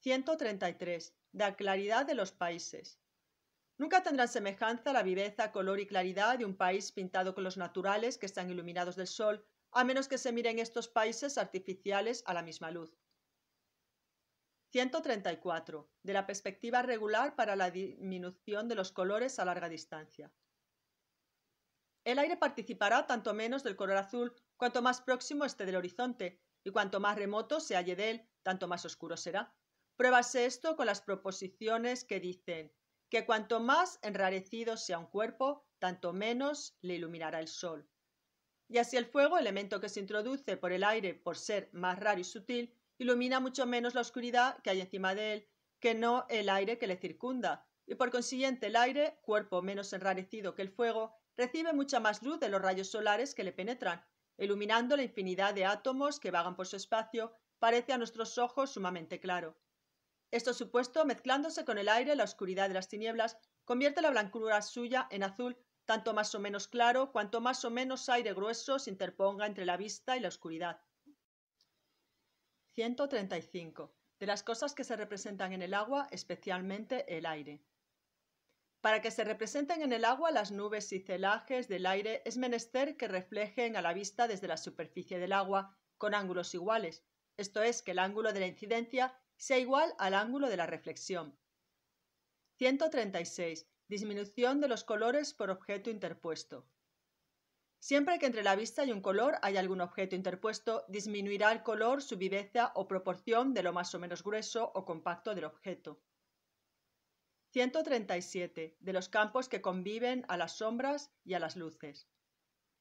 133. La claridad de los países. Nunca tendrán semejanza la viveza, color y claridad de un país pintado con los naturales que están iluminados del sol, a menos que se miren estos países artificiales a la misma luz. 134. De la perspectiva regular para la disminución de los colores a larga distancia. El aire participará tanto menos del color azul cuanto más próximo esté del horizonte y cuanto más remoto se halle de él, tanto más oscuro será. Pruébase esto con las proposiciones que dicen que cuanto más enrarecido sea un cuerpo, tanto menos le iluminará el sol. Y así el fuego, elemento que se introduce por el aire por ser más raro y sutil, ilumina mucho menos la oscuridad que hay encima de él, que no el aire que le circunda, y por consiguiente el aire, cuerpo menos enrarecido que el fuego, recibe mucha más luz de los rayos solares que le penetran, iluminando la infinidad de átomos que vagan por su espacio, parece a nuestros ojos sumamente claro. Esto supuesto, mezclándose con el aire, la oscuridad de las tinieblas, convierte la blancura suya en azul, tanto más o menos claro, cuanto más o menos aire grueso se interponga entre la vista y la oscuridad. 135. De las cosas que se representan en el agua, especialmente el aire. Para que se representen en el agua las nubes y celajes del aire es menester que reflejen a la vista desde la superficie del agua con ángulos iguales, esto es, que el ángulo de la incidencia sea igual al ángulo de la reflexión. 136. Disminución de los colores por objeto interpuesto. Siempre que entre la vista y un color hay algún objeto interpuesto, disminuirá el color, su viveza o proporción de lo más o menos grueso o compacto del objeto. 137. De los campos que conviven a las sombras y a las luces.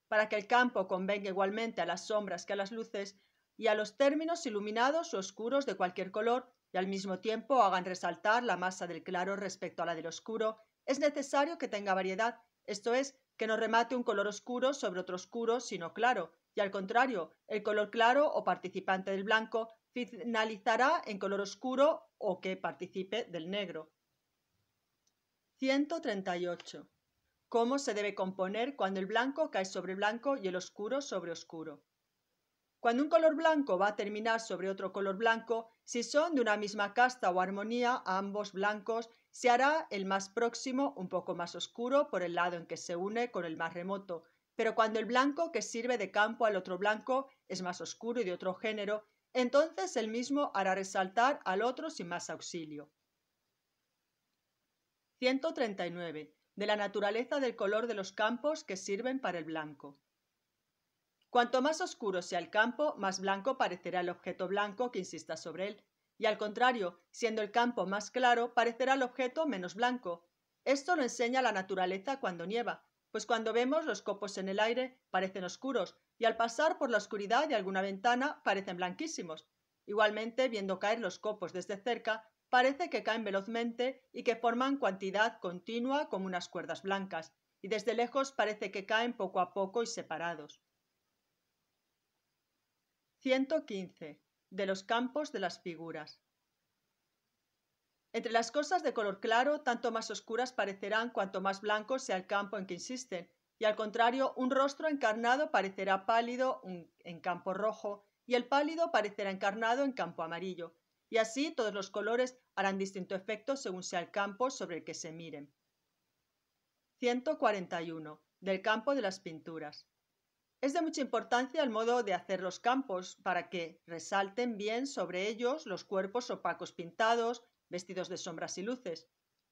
Para que el campo convenga igualmente a las sombras que a las luces y a los términos iluminados o oscuros de cualquier color y al mismo tiempo hagan resaltar la masa del claro respecto a la del oscuro, es necesario que tenga variedad, esto es, que no remate un color oscuro sobre otro oscuro, sino claro, y al contrario, el color claro o participante del blanco finalizará en color oscuro o que participe del negro. 138. ¿Cómo se debe componer cuando el blanco cae sobre blanco y el oscuro sobre oscuro? Cuando un color blanco va a terminar sobre otro color blanco, si son de una misma casta o armonía, ambos blancos, se hará el más próximo un poco más oscuro por el lado en que se une con el más remoto. Pero cuando el blanco que sirve de campo al otro blanco es más oscuro y de otro género, entonces el mismo hará resaltar al otro sin más auxilio. 139. De la naturaleza del color de los campos que sirven para el blanco. Cuanto más oscuro sea el campo, más blanco parecerá el objeto blanco que insista sobre él, y al contrario, siendo el campo más claro, parecerá el objeto menos blanco. Esto lo enseña la naturaleza cuando nieva, pues cuando vemos los copos en el aire parecen oscuros, y al pasar por la oscuridad de alguna ventana parecen blanquísimos. Igualmente, viendo caer los copos desde cerca, parece que caen velozmente y que forman cantidad continua como unas cuerdas blancas, y desde lejos parece que caen poco a poco y separados. 115. De los campos de las figuras. Entre las cosas de color claro, tanto más oscuras parecerán cuanto más blanco sea el campo en que insisten, y al contrario, un rostro encarnado parecerá pálido en campo rojo, y el pálido parecerá encarnado en campo amarillo, y así todos los colores harán distinto efecto según sea el campo sobre el que se miren. 141. Del campo de las pinturas. Es de mucha importancia el modo de hacer los campos para que resalten bien sobre ellos los cuerpos opacos pintados, vestidos de sombras y luces,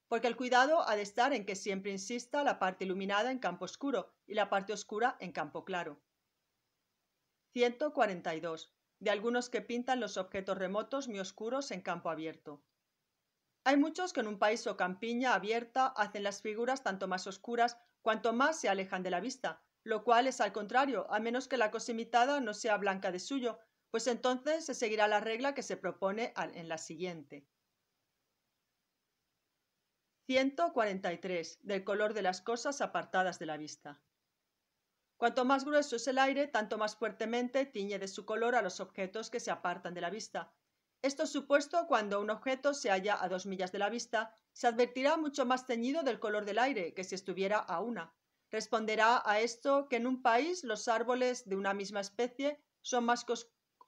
porque el cuidado ha de estar en que siempre insista la parte iluminada en campo oscuro y la parte oscura en campo claro. 142. De algunos que pintan los objetos remotos muy oscuros en campo abierto. Hay muchos que en un país o campiña abierta hacen las figuras tanto más oscuras cuanto más se alejan de la vista, lo cual es al contrario, a menos que la cosa imitada no sea blanca de suyo, pues entonces se seguirá la regla que se propone en la siguiente. 143. Del color de las cosas apartadas de la vista. Cuanto más grueso es el aire, tanto más fuertemente tiñe de su color a los objetos que se apartan de la vista. Esto supuesto cuando un objeto se halla a dos millas de la vista, se advertirá mucho más teñido del color del aire que si estuviera a una responderá a esto que en un país los árboles de una misma especie son más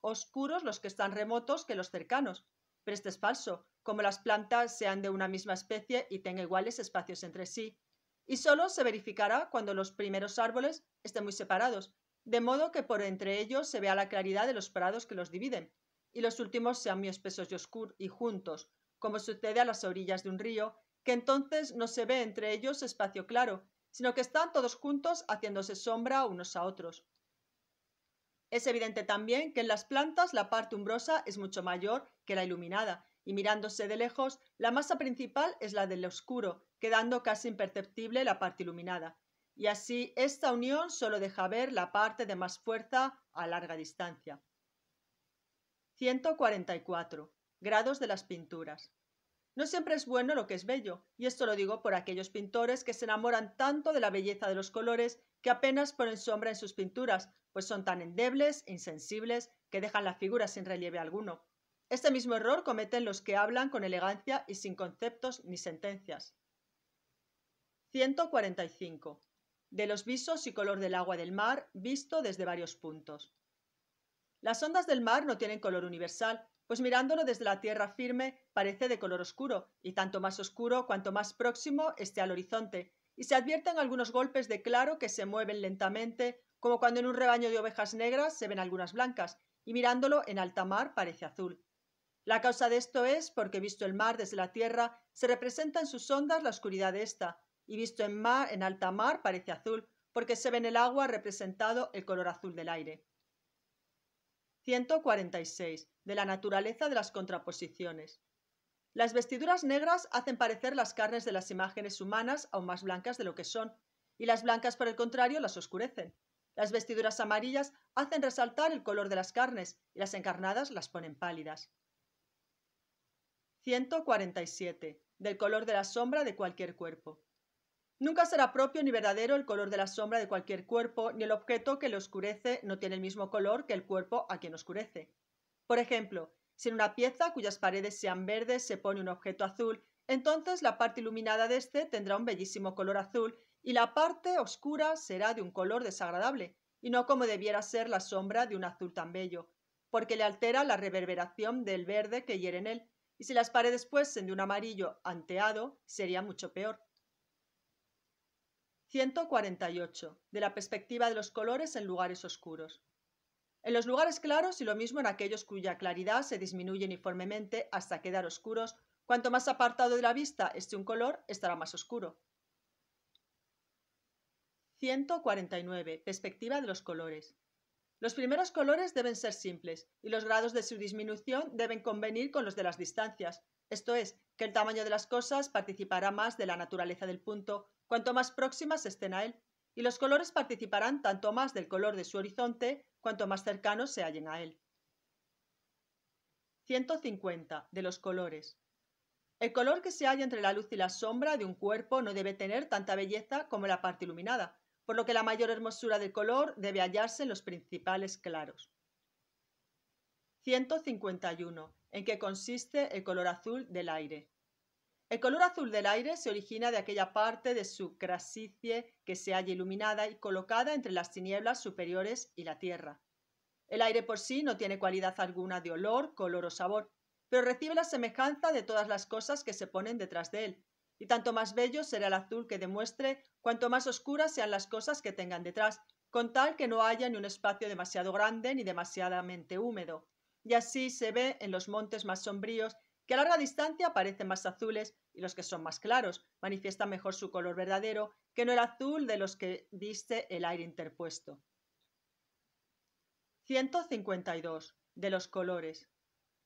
oscuros los que están remotos que los cercanos. Pero este es falso, como las plantas sean de una misma especie y tengan iguales espacios entre sí. Y solo se verificará cuando los primeros árboles estén muy separados, de modo que por entre ellos se vea la claridad de los prados que los dividen, y los últimos sean muy espesos y oscuros y juntos, como sucede a las orillas de un río, que entonces no se ve entre ellos espacio claro, sino que están todos juntos haciéndose sombra unos a otros. Es evidente también que en las plantas la parte umbrosa es mucho mayor que la iluminada, y mirándose de lejos, la masa principal es la del oscuro, quedando casi imperceptible la parte iluminada. Y así esta unión solo deja ver la parte de más fuerza a larga distancia. 144. Grados de las pinturas. No siempre es bueno lo que es bello, y esto lo digo por aquellos pintores que se enamoran tanto de la belleza de los colores que apenas ponen sombra en sus pinturas, pues son tan endebles e insensibles que dejan la figura sin relieve alguno. Este mismo error cometen los que hablan con elegancia y sin conceptos ni sentencias. 145. De los visos y color del agua del mar visto desde varios puntos. Las ondas del mar no tienen color universal, pues mirándolo desde la tierra firme parece de color oscuro, y tanto más oscuro cuanto más próximo esté al horizonte, y se advierten algunos golpes de claro que se mueven lentamente, como cuando en un rebaño de ovejas negras se ven algunas blancas, y mirándolo en alta mar parece azul. La causa de esto es porque visto el mar desde la tierra se representa en sus ondas la oscuridad de esta, y visto en mar en alta mar parece azul, porque se ve en el agua representado el color azul del aire. 146. De la naturaleza de las contraposiciones. Las vestiduras negras hacen parecer las carnes de las imágenes humanas aún más blancas de lo que son, y las blancas, por el contrario, las oscurecen. Las vestiduras amarillas hacen resaltar el color de las carnes, y las encarnadas las ponen pálidas. 147. Del color de la sombra de cualquier cuerpo. Nunca será propio ni verdadero el color de la sombra de cualquier cuerpo, ni el objeto que le oscurece no tiene el mismo color que el cuerpo a quien oscurece. Por ejemplo, si en una pieza cuyas paredes sean verdes se pone un objeto azul, entonces la parte iluminada de este tendrá un bellísimo color azul y la parte oscura será de un color desagradable, y no como debiera ser la sombra de un azul tan bello, porque le altera la reverberación del verde que hiere en él, y si las paredes fuesen de un amarillo anteado, sería mucho peor. 148. De la perspectiva de los colores en lugares oscuros. En los lugares claros y lo mismo en aquellos cuya claridad se disminuye uniformemente hasta quedar oscuros, cuanto más apartado de la vista esté un color, estará más oscuro. 149. Perspectiva de los colores. Los primeros colores deben ser simples y los grados de su disminución deben convenir con los de las distancias, esto es, que el tamaño de las cosas participará más de la naturaleza del punto cuanto más próximas estén a él, y los colores participarán tanto más del color de su horizonte cuanto más cercanos se hallen a él. 150. De los colores. El color que se halla entre la luz y la sombra de un cuerpo no debe tener tanta belleza como la parte iluminada, por lo que la mayor hermosura del color debe hallarse en los principales claros. 151. En qué consiste el color azul del aire. El color azul del aire se origina de aquella parte de su crasicie que se halla iluminada y colocada entre las tinieblas superiores y la tierra. El aire por sí no tiene cualidad alguna de olor, color o sabor, pero recibe la semejanza de todas las cosas que se ponen detrás de él, y tanto más bello será el azul que demuestre cuanto más oscuras sean las cosas que tengan detrás, con tal que no haya ni un espacio demasiado grande ni demasiadamente húmedo. Y así se ve en los montes más sombríos, que a larga distancia parecen más azules, y los que son más claros manifiestan mejor su color verdadero que no el azul de los que viste el aire interpuesto. 152. De los colores.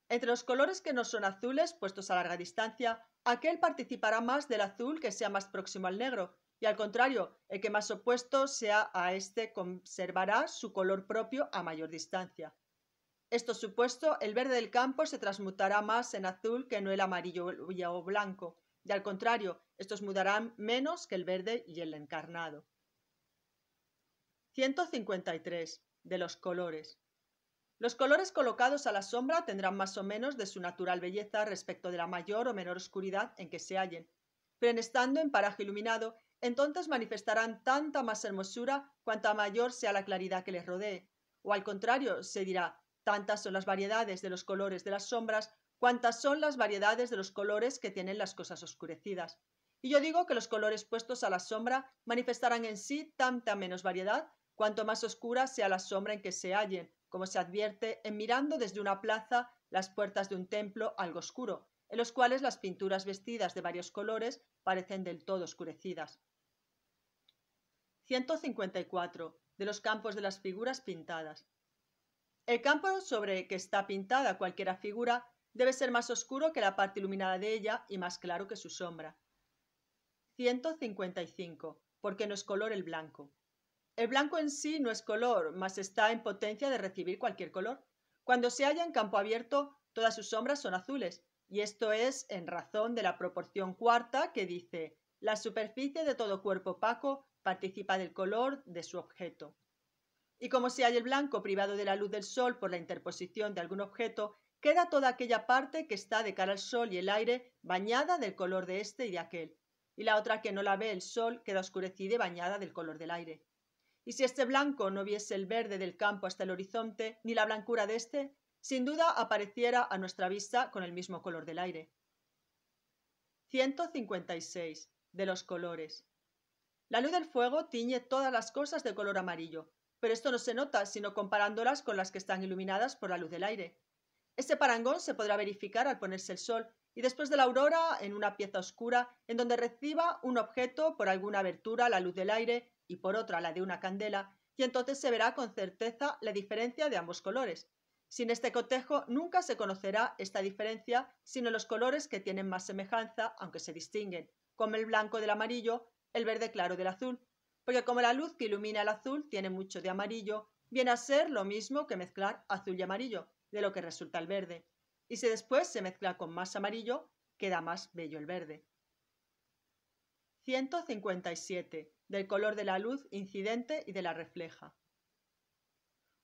Entre los colores que no son azules, puestos a larga distancia, aquel participará más del azul que sea más próximo al negro, y al contrario, el que más opuesto sea a este conservará su color propio a mayor distancia. Esto supuesto, el verde del campo se transmutará más en azul que no el amarillo o blanco, y al contrario, estos mudarán menos que el verde y el encarnado. 153. De los colores. Los colores colocados a la sombra tendrán más o menos de su natural belleza respecto de la mayor o menor oscuridad en que se hallen, pero en estando en paraje iluminado, entonces manifestarán tanta más hermosura cuanta mayor sea la claridad que les rodee. O al contrario, se dirá, tantas son las variedades de los colores de las sombras cuantas son las variedades de los colores que tienen las cosas oscurecidas. Y yo digo que los colores puestos a la sombra manifestarán en sí tanta menos variedad cuanto más oscura sea la sombra en que se hallen, como se advierte en mirando desde una plaza las puertas de un templo algo oscuro, en los cuales las pinturas vestidas de varios colores parecen del todo oscurecidas. 154 de los campos de las figuras pintadas. El campo sobre que está pintada cualquiera figura debe ser más oscuro que la parte iluminada de ella y más claro que su sombra. 155. Porque no es color el blanco. El blanco en sí no es color, mas está en potencia de recibir cualquier color. Cuando se halla en campo abierto, todas sus sombras son azules, y esto es en razón de la proporción cuarta que dice la superficie de todo cuerpo opaco participa del color de su objeto. Y como si hay el blanco privado de la luz del sol por la interposición de algún objeto, queda toda aquella parte que está de cara al sol y el aire bañada del color de este y de aquel, y la otra que no la ve el sol queda oscurecida y bañada del color del aire. Y si este blanco no viese el verde del campo hasta el horizonte, ni la blancura de este, sin duda apareciera a nuestra vista con el mismo color del aire. 156. De los colores. La luz del fuego tiñe todas las cosas de color amarillo, pero esto no se nota sino comparándolas con las que están iluminadas por la luz del aire. Este parangón se podrá verificar al ponerse el sol y después de la aurora en una pieza oscura en donde reciba un objeto por alguna abertura la luz del aire y por otra la de una candela, y entonces se verá con certeza la diferencia de ambos colores. Sin este cotejo nunca se conocerá esta diferencia, sino los colores que tienen más semejanza, aunque se distinguen, como el blanco del amarillo, el verde claro del azul, porque como la luz que ilumina el azul tiene mucho de amarillo, viene a ser lo mismo que mezclar azul y amarillo, de lo que resulta el verde. Y si después se mezcla con más amarillo, queda más bello el verde. 157. Del color de la luz incidente y de la refleja.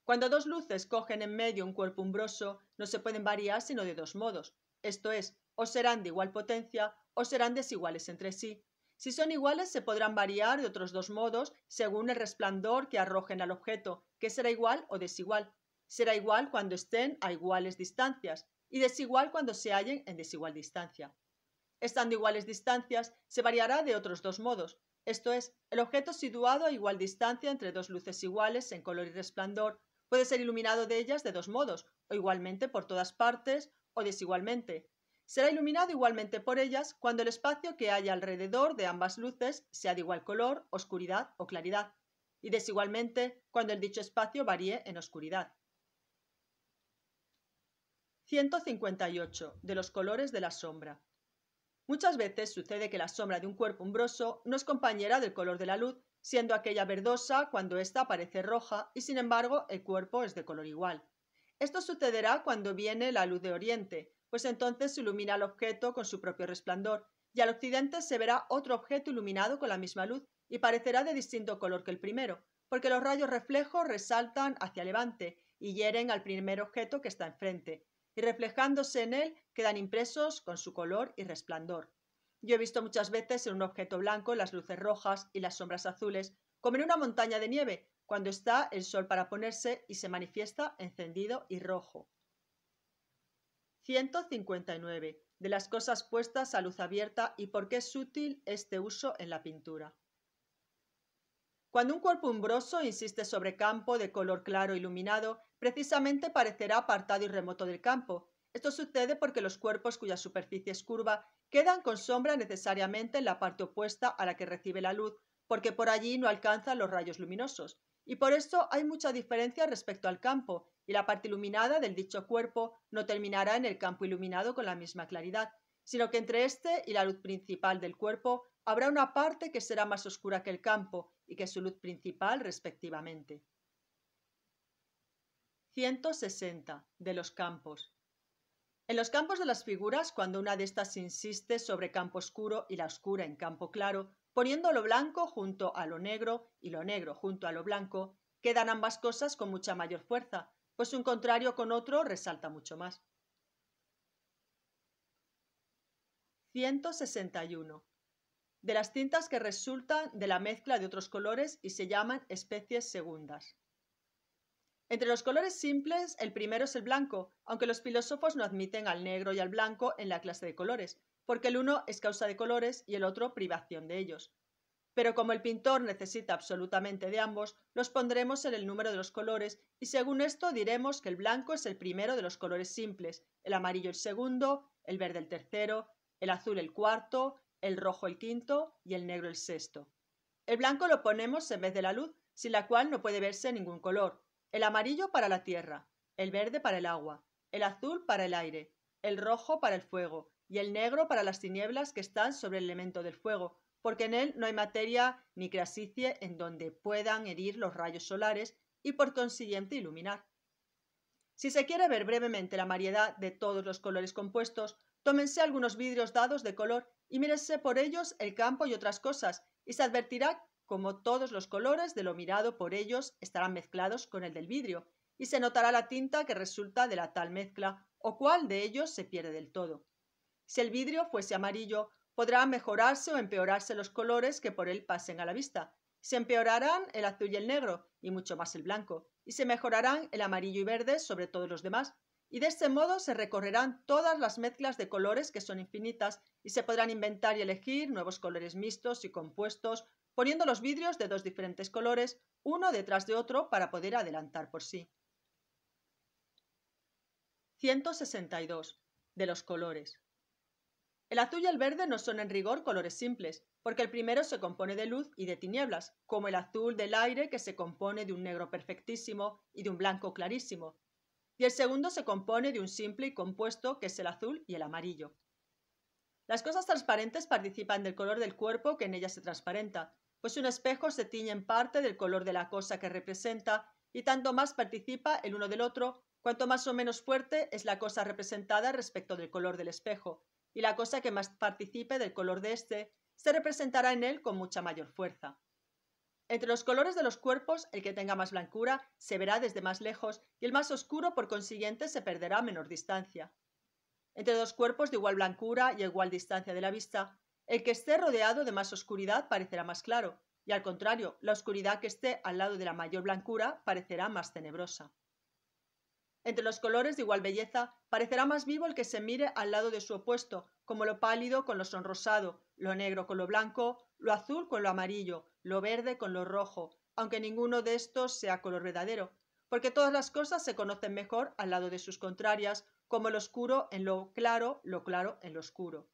Cuando dos luces cogen en medio un cuerpo umbroso, no se pueden variar sino de dos modos, esto es, o serán de igual potencia o serán desiguales entre sí, si son iguales, se podrán variar de otros dos modos según el resplandor que arrojen al objeto, que será igual o desigual. Será igual cuando estén a iguales distancias y desigual cuando se hallen en desigual distancia. Estando iguales distancias, se variará de otros dos modos, esto es, el objeto situado a igual distancia entre dos luces iguales en color y resplandor puede ser iluminado de ellas de dos modos, o igualmente por todas partes o desigualmente, Será iluminado igualmente por ellas cuando el espacio que haya alrededor de ambas luces sea de igual color, oscuridad o claridad, y desigualmente cuando el dicho espacio varíe en oscuridad. 158. De los colores de la sombra. Muchas veces sucede que la sombra de un cuerpo umbroso no es compañera del color de la luz, siendo aquella verdosa cuando ésta parece roja y sin embargo el cuerpo es de color igual. Esto sucederá cuando viene la luz de oriente, pues entonces ilumina el objeto con su propio resplandor, y al occidente se verá otro objeto iluminado con la misma luz, y parecerá de distinto color que el primero, porque los rayos reflejos resaltan hacia levante y hieren al primer objeto que está enfrente, y reflejándose en él quedan impresos con su color y resplandor. Yo he visto muchas veces en un objeto blanco las luces rojas y las sombras azules, como en una montaña de nieve, cuando está el sol para ponerse y se manifiesta encendido y rojo. 159. De las cosas puestas a luz abierta y por qué es útil este uso en la pintura. Cuando un cuerpo umbroso insiste sobre campo de color claro iluminado, precisamente parecerá apartado y remoto del campo. Esto sucede porque los cuerpos cuya superficie es curva quedan con sombra necesariamente en la parte opuesta a la que recibe la luz, porque por allí no alcanzan los rayos luminosos y por eso hay mucha diferencia respecto al campo, y la parte iluminada del dicho cuerpo no terminará en el campo iluminado con la misma claridad, sino que entre éste y la luz principal del cuerpo habrá una parte que será más oscura que el campo y que su luz principal respectivamente. 160. De los campos. En los campos de las figuras, cuando una de estas insiste sobre campo oscuro y la oscura en campo claro, poniendo lo blanco junto a lo negro y lo negro junto a lo blanco, quedan ambas cosas con mucha mayor fuerza, pues un contrario con otro resalta mucho más. 161. De las tintas que resultan de la mezcla de otros colores y se llaman especies segundas. Entre los colores simples, el primero es el blanco, aunque los filósofos no admiten al negro y al blanco en la clase de colores, porque el uno es causa de colores y el otro privación de ellos. Pero como el pintor necesita absolutamente de ambos, los pondremos en el número de los colores y según esto diremos que el blanco es el primero de los colores simples, el amarillo el segundo, el verde el tercero, el azul el cuarto, el rojo el quinto y el negro el sexto. El blanco lo ponemos en vez de la luz, sin la cual no puede verse ningún color. El amarillo para la tierra, el verde para el agua, el azul para el aire, el rojo para el fuego, y el negro para las tinieblas que están sobre el elemento del fuego, porque en él no hay materia ni crasicie en donde puedan herir los rayos solares y por consiguiente iluminar. Si se quiere ver brevemente la variedad de todos los colores compuestos, tómense algunos vidrios dados de color y mírese por ellos el campo y otras cosas, y se advertirá como todos los colores de lo mirado por ellos estarán mezclados con el del vidrio, y se notará la tinta que resulta de la tal mezcla, o cuál de ellos se pierde del todo. Si el vidrio fuese amarillo, podrá mejorarse o empeorarse los colores que por él pasen a la vista. Se empeorarán el azul y el negro, y mucho más el blanco, y se mejorarán el amarillo y verde sobre todos los demás, y de este modo se recorrerán todas las mezclas de colores que son infinitas y se podrán inventar y elegir nuevos colores mixtos y compuestos, poniendo los vidrios de dos diferentes colores, uno detrás de otro, para poder adelantar por sí. 162. De los colores. El azul y el verde no son en rigor colores simples, porque el primero se compone de luz y de tinieblas, como el azul del aire que se compone de un negro perfectísimo y de un blanco clarísimo, y el segundo se compone de un simple y compuesto que es el azul y el amarillo. Las cosas transparentes participan del color del cuerpo que en ellas se transparenta, pues un espejo se tiñe en parte del color de la cosa que representa y tanto más participa el uno del otro, cuanto más o menos fuerte es la cosa representada respecto del color del espejo, y la cosa que más participe del color de este se representará en él con mucha mayor fuerza. Entre los colores de los cuerpos, el que tenga más blancura se verá desde más lejos y el más oscuro por consiguiente se perderá a menor distancia. Entre dos cuerpos de igual blancura y igual distancia de la vista, el que esté rodeado de más oscuridad parecerá más claro, y al contrario, la oscuridad que esté al lado de la mayor blancura parecerá más tenebrosa. Entre los colores de igual belleza, parecerá más vivo el que se mire al lado de su opuesto, como lo pálido con lo sonrosado, lo negro con lo blanco, lo azul con lo amarillo, lo verde con lo rojo, aunque ninguno de estos sea color verdadero, porque todas las cosas se conocen mejor al lado de sus contrarias, como lo oscuro en lo claro, lo claro en lo oscuro.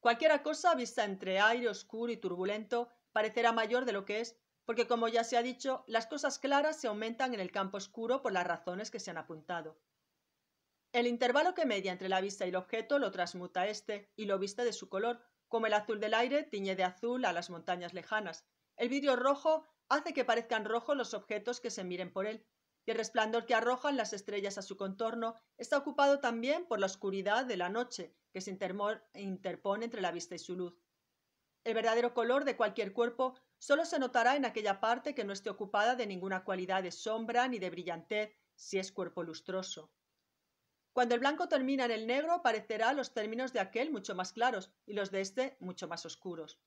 Cualquiera cosa vista entre aire oscuro y turbulento parecerá mayor de lo que es, porque como ya se ha dicho, las cosas claras se aumentan en el campo oscuro por las razones que se han apuntado. El intervalo que media entre la vista y el objeto lo transmuta este y lo viste de su color, como el azul del aire tiñe de azul a las montañas lejanas. El vidrio rojo hace que parezcan rojos los objetos que se miren por él, y el resplandor que arrojan las estrellas a su contorno está ocupado también por la oscuridad de la noche, que se interpone entre la vista y su luz. El verdadero color de cualquier cuerpo Solo se notará en aquella parte que no esté ocupada de ninguna cualidad de sombra ni de brillantez, si es cuerpo lustroso. Cuando el blanco termina en el negro, parecerá los términos de aquel mucho más claros y los de este mucho más oscuros.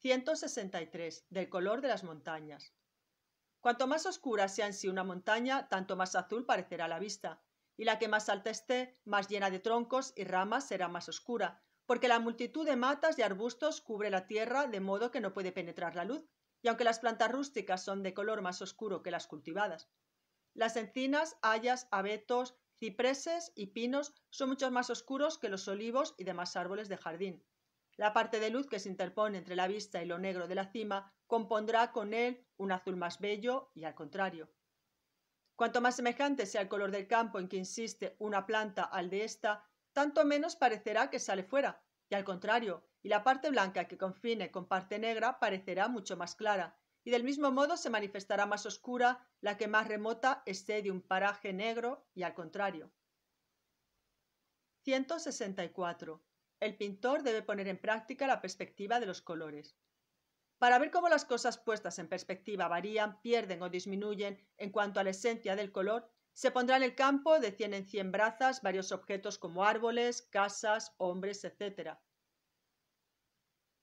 163. Del color de las montañas. Cuanto más oscura sea en sí una montaña, tanto más azul parecerá la vista, y la que más alta esté, más llena de troncos y ramas, será más oscura, porque la multitud de matas y arbustos cubre la tierra de modo que no puede penetrar la luz, y aunque las plantas rústicas son de color más oscuro que las cultivadas. Las encinas, hayas, abetos, cipreses y pinos son mucho más oscuros que los olivos y demás árboles de jardín. La parte de luz que se interpone entre la vista y lo negro de la cima compondrá con él un azul más bello y al contrario. Cuanto más semejante sea el color del campo en que insiste una planta al de esta tanto menos parecerá que sale fuera, y al contrario, y la parte blanca que confine con parte negra parecerá mucho más clara, y del mismo modo se manifestará más oscura la que más remota esté de un paraje negro y al contrario. 164. El pintor debe poner en práctica la perspectiva de los colores. Para ver cómo las cosas puestas en perspectiva varían, pierden o disminuyen en cuanto a la esencia del color, se pondrá en el campo de 100 en 100 brazas varios objetos como árboles, casas, hombres, etc.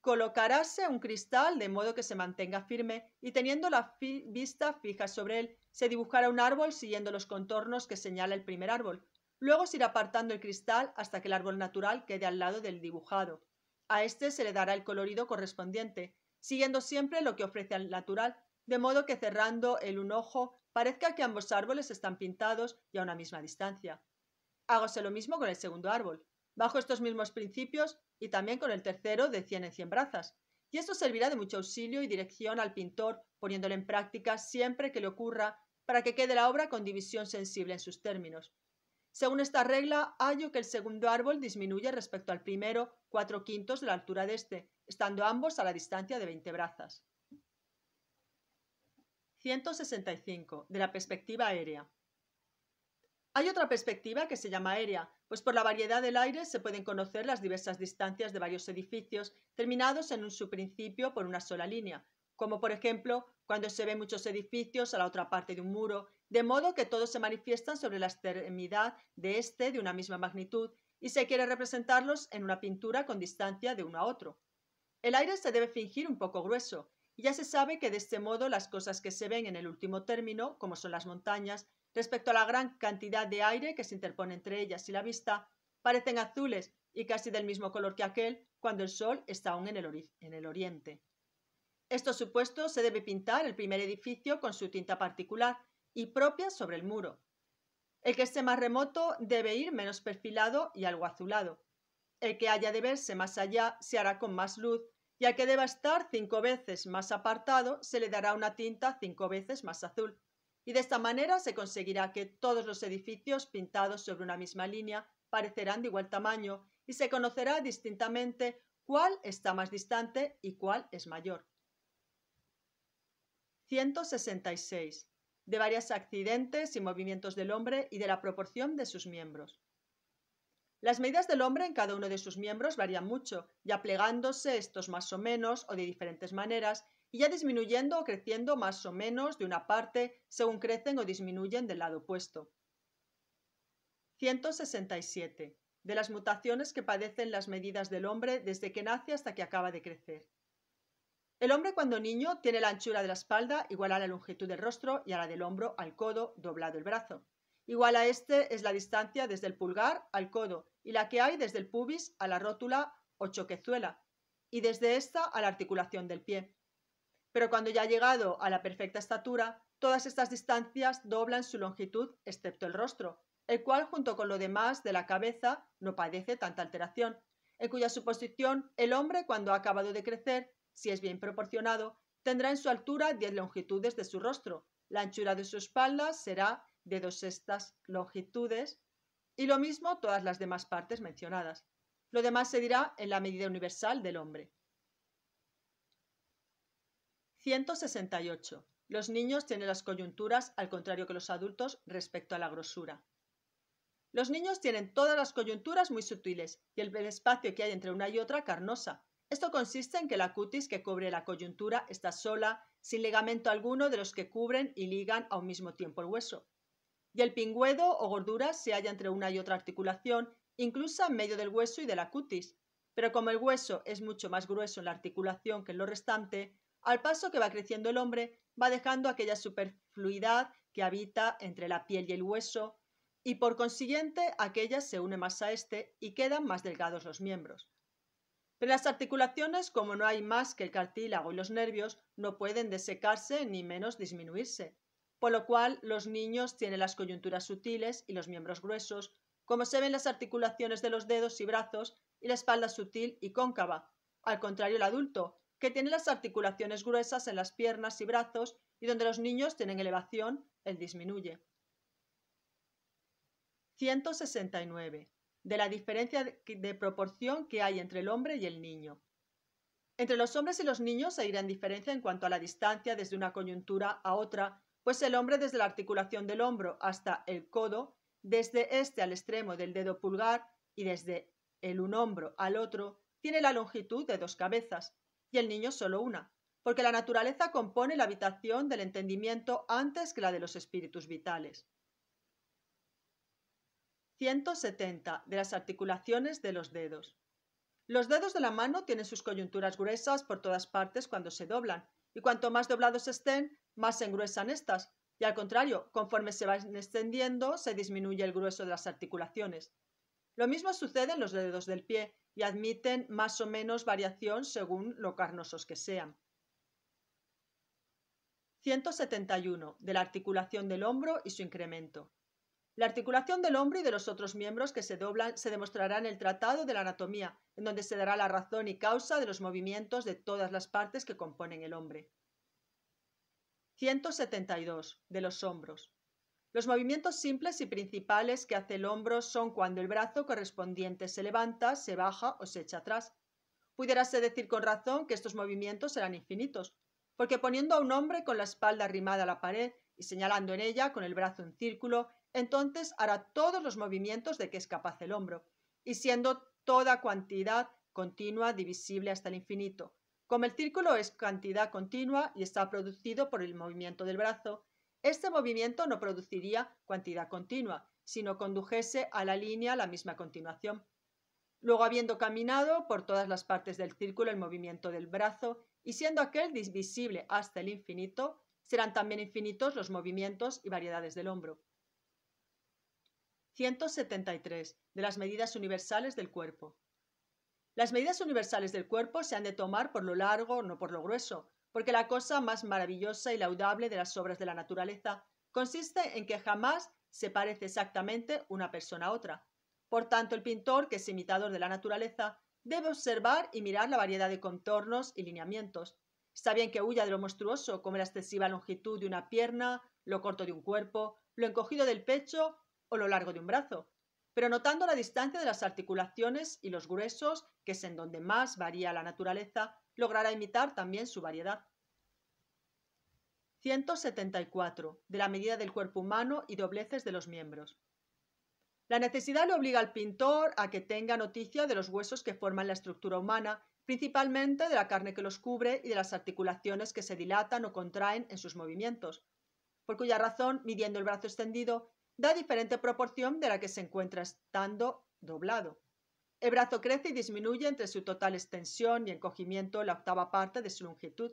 Colocaráse un cristal de modo que se mantenga firme y teniendo la vista fija sobre él, se dibujará un árbol siguiendo los contornos que señala el primer árbol. Luego se irá apartando el cristal hasta que el árbol natural quede al lado del dibujado. A este se le dará el colorido correspondiente, siguiendo siempre lo que ofrece al natural, de modo que cerrando el un ojo parezca que ambos árboles están pintados y a una misma distancia. Hágase lo mismo con el segundo árbol, bajo estos mismos principios y también con el tercero de 100 en 100 brazas, y esto servirá de mucho auxilio y dirección al pintor, poniéndole en práctica siempre que le ocurra, para que quede la obra con división sensible en sus términos. Según esta regla, hallo que el segundo árbol disminuye respecto al primero cuatro quintos de la altura de este, estando ambos a la distancia de 20 brazas. 165. De la perspectiva aérea. Hay otra perspectiva que se llama aérea, pues por la variedad del aire se pueden conocer las diversas distancias de varios edificios terminados en un su principio por una sola línea, como por ejemplo cuando se ven muchos edificios a la otra parte de un muro, de modo que todos se manifiestan sobre la extremidad de este de una misma magnitud y se quiere representarlos en una pintura con distancia de uno a otro. El aire se debe fingir un poco grueso, ya se sabe que de este modo las cosas que se ven en el último término, como son las montañas, respecto a la gran cantidad de aire que se interpone entre ellas y la vista, parecen azules y casi del mismo color que aquel cuando el sol está aún en el, en el oriente. Esto supuesto se debe pintar el primer edificio con su tinta particular y propia sobre el muro. El que esté más remoto debe ir menos perfilado y algo azulado. El que haya de verse más allá se hará con más luz ya que deba estar cinco veces más apartado, se le dará una tinta cinco veces más azul. Y de esta manera se conseguirá que todos los edificios pintados sobre una misma línea parecerán de igual tamaño y se conocerá distintamente cuál está más distante y cuál es mayor. 166. De varios accidentes y movimientos del hombre y de la proporción de sus miembros. Las medidas del hombre en cada uno de sus miembros varían mucho, ya plegándose estos más o menos o de diferentes maneras, y ya disminuyendo o creciendo más o menos de una parte según crecen o disminuyen del lado opuesto. 167. De las mutaciones que padecen las medidas del hombre desde que nace hasta que acaba de crecer. El hombre cuando niño tiene la anchura de la espalda igual a la longitud del rostro y a la del hombro al codo, doblado el brazo igual a este es la distancia desde el pulgar al codo y la que hay desde el pubis a la rótula o choquezuela y desde esta a la articulación del pie. Pero cuando ya ha llegado a la perfecta estatura, todas estas distancias doblan su longitud excepto el rostro, el cual junto con lo demás de la cabeza no padece tanta alteración, en cuya suposición el hombre cuando ha acabado de crecer, si es bien proporcionado, tendrá en su altura 10 longitudes de su rostro, la anchura de su espalda será de dos estas longitudes y lo mismo todas las demás partes mencionadas. Lo demás se dirá en la medida universal del hombre. 168. Los niños tienen las coyunturas al contrario que los adultos respecto a la grosura. Los niños tienen todas las coyunturas muy sutiles y el espacio que hay entre una y otra carnosa. Esto consiste en que la cutis que cubre la coyuntura está sola, sin ligamento alguno de los que cubren y ligan a un mismo tiempo el hueso y el pingüedo o gordura se halla entre una y otra articulación, incluso en medio del hueso y de la cutis. Pero como el hueso es mucho más grueso en la articulación que en lo restante, al paso que va creciendo el hombre, va dejando aquella superfluidad que habita entre la piel y el hueso, y por consiguiente aquella se une más a este y quedan más delgados los miembros. Pero las articulaciones, como no hay más que el cartílago y los nervios, no pueden desecarse ni menos disminuirse por lo cual los niños tienen las coyunturas sutiles y los miembros gruesos, como se ven las articulaciones de los dedos y brazos y la espalda sutil y cóncava. Al contrario, el adulto, que tiene las articulaciones gruesas en las piernas y brazos y donde los niños tienen elevación, él disminuye. 169. De la diferencia de proporción que hay entre el hombre y el niño. Entre los hombres y los niños hay gran diferencia en cuanto a la distancia desde una coyuntura a otra pues el hombre desde la articulación del hombro hasta el codo, desde este al extremo del dedo pulgar y desde el un hombro al otro, tiene la longitud de dos cabezas, y el niño solo una, porque la naturaleza compone la habitación del entendimiento antes que la de los espíritus vitales. 170. De las articulaciones de los dedos. Los dedos de la mano tienen sus coyunturas gruesas por todas partes cuando se doblan, y cuanto más doblados estén, más se engruesan estas, y al contrario, conforme se van extendiendo, se disminuye el grueso de las articulaciones. Lo mismo sucede en los dedos del pie y admiten más o menos variación según lo carnosos que sean. 171. De la articulación del hombro y su incremento. La articulación del hombro y de los otros miembros que se doblan se demostrará en el Tratado de la Anatomía, en donde se dará la razón y causa de los movimientos de todas las partes que componen el hombre. 172. De los hombros. Los movimientos simples y principales que hace el hombro son cuando el brazo correspondiente se levanta, se baja o se echa atrás. Pudiérase decir con razón que estos movimientos serán infinitos, porque poniendo a un hombre con la espalda arrimada a la pared y señalando en ella con el brazo en círculo, entonces hará todos los movimientos de que es capaz el hombro, y siendo toda cuantidad continua divisible hasta el infinito. Como el círculo es cantidad continua y está producido por el movimiento del brazo, este movimiento no produciría cantidad continua, sino condujese a la línea la misma continuación. Luego, habiendo caminado por todas las partes del círculo el movimiento del brazo y siendo aquel divisible hasta el infinito, serán también infinitos los movimientos y variedades del hombro. 173. De las medidas universales del cuerpo. Las medidas universales del cuerpo se han de tomar por lo largo, no por lo grueso, porque la cosa más maravillosa y laudable de las obras de la naturaleza consiste en que jamás se parece exactamente una persona a otra. Por tanto, el pintor, que es imitador de la naturaleza, debe observar y mirar la variedad de contornos y lineamientos. Está bien que huya de lo monstruoso, como la excesiva longitud de una pierna, lo corto de un cuerpo, lo encogido del pecho o lo largo de un brazo, pero notando la distancia de las articulaciones y los gruesos, que es en donde más varía la naturaleza, logrará imitar también su variedad. 174. De la medida del cuerpo humano y dobleces de los miembros. La necesidad le obliga al pintor a que tenga noticia de los huesos que forman la estructura humana, principalmente de la carne que los cubre y de las articulaciones que se dilatan o contraen en sus movimientos, por cuya razón, midiendo el brazo extendido, da diferente proporción de la que se encuentra estando doblado. El brazo crece y disminuye entre su total extensión y encogimiento la octava parte de su longitud.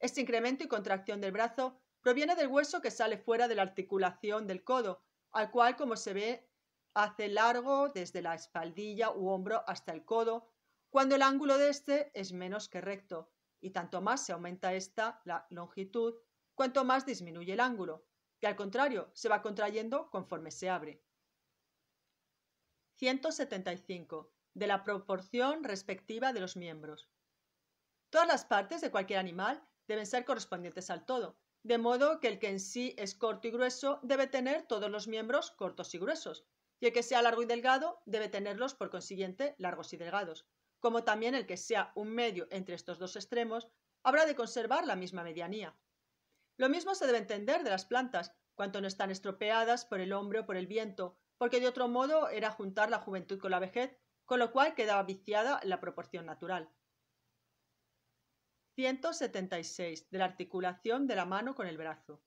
Este incremento y contracción del brazo proviene del hueso que sale fuera de la articulación del codo, al cual, como se ve, hace largo desde la espaldilla u hombro hasta el codo, cuando el ángulo de este es menos que recto, y tanto más se aumenta esta la longitud, cuanto más disminuye el ángulo que al contrario se va contrayendo conforme se abre. 175. De la proporción respectiva de los miembros. Todas las partes de cualquier animal deben ser correspondientes al todo, de modo que el que en sí es corto y grueso debe tener todos los miembros cortos y gruesos, y el que sea largo y delgado debe tenerlos por consiguiente largos y delgados, como también el que sea un medio entre estos dos extremos habrá de conservar la misma medianía. Lo mismo se debe entender de las plantas, cuanto no están estropeadas por el hombre o por el viento, porque de otro modo era juntar la juventud con la vejez, con lo cual quedaba viciada la proporción natural. 176. De la articulación de la mano con el brazo.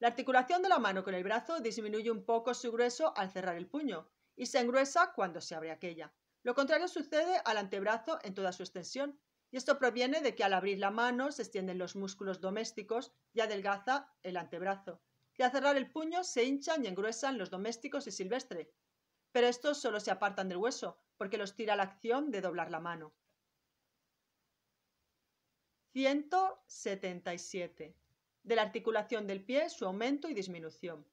La articulación de la mano con el brazo disminuye un poco su grueso al cerrar el puño y se engruesa cuando se abre aquella. Lo contrario sucede al antebrazo en toda su extensión, y esto proviene de que al abrir la mano se extienden los músculos domésticos y adelgaza el antebrazo. Y al cerrar el puño se hinchan y engruesan los domésticos y silvestre. Pero estos solo se apartan del hueso, porque los tira la acción de doblar la mano. 177. De la articulación del pie, su aumento y disminución.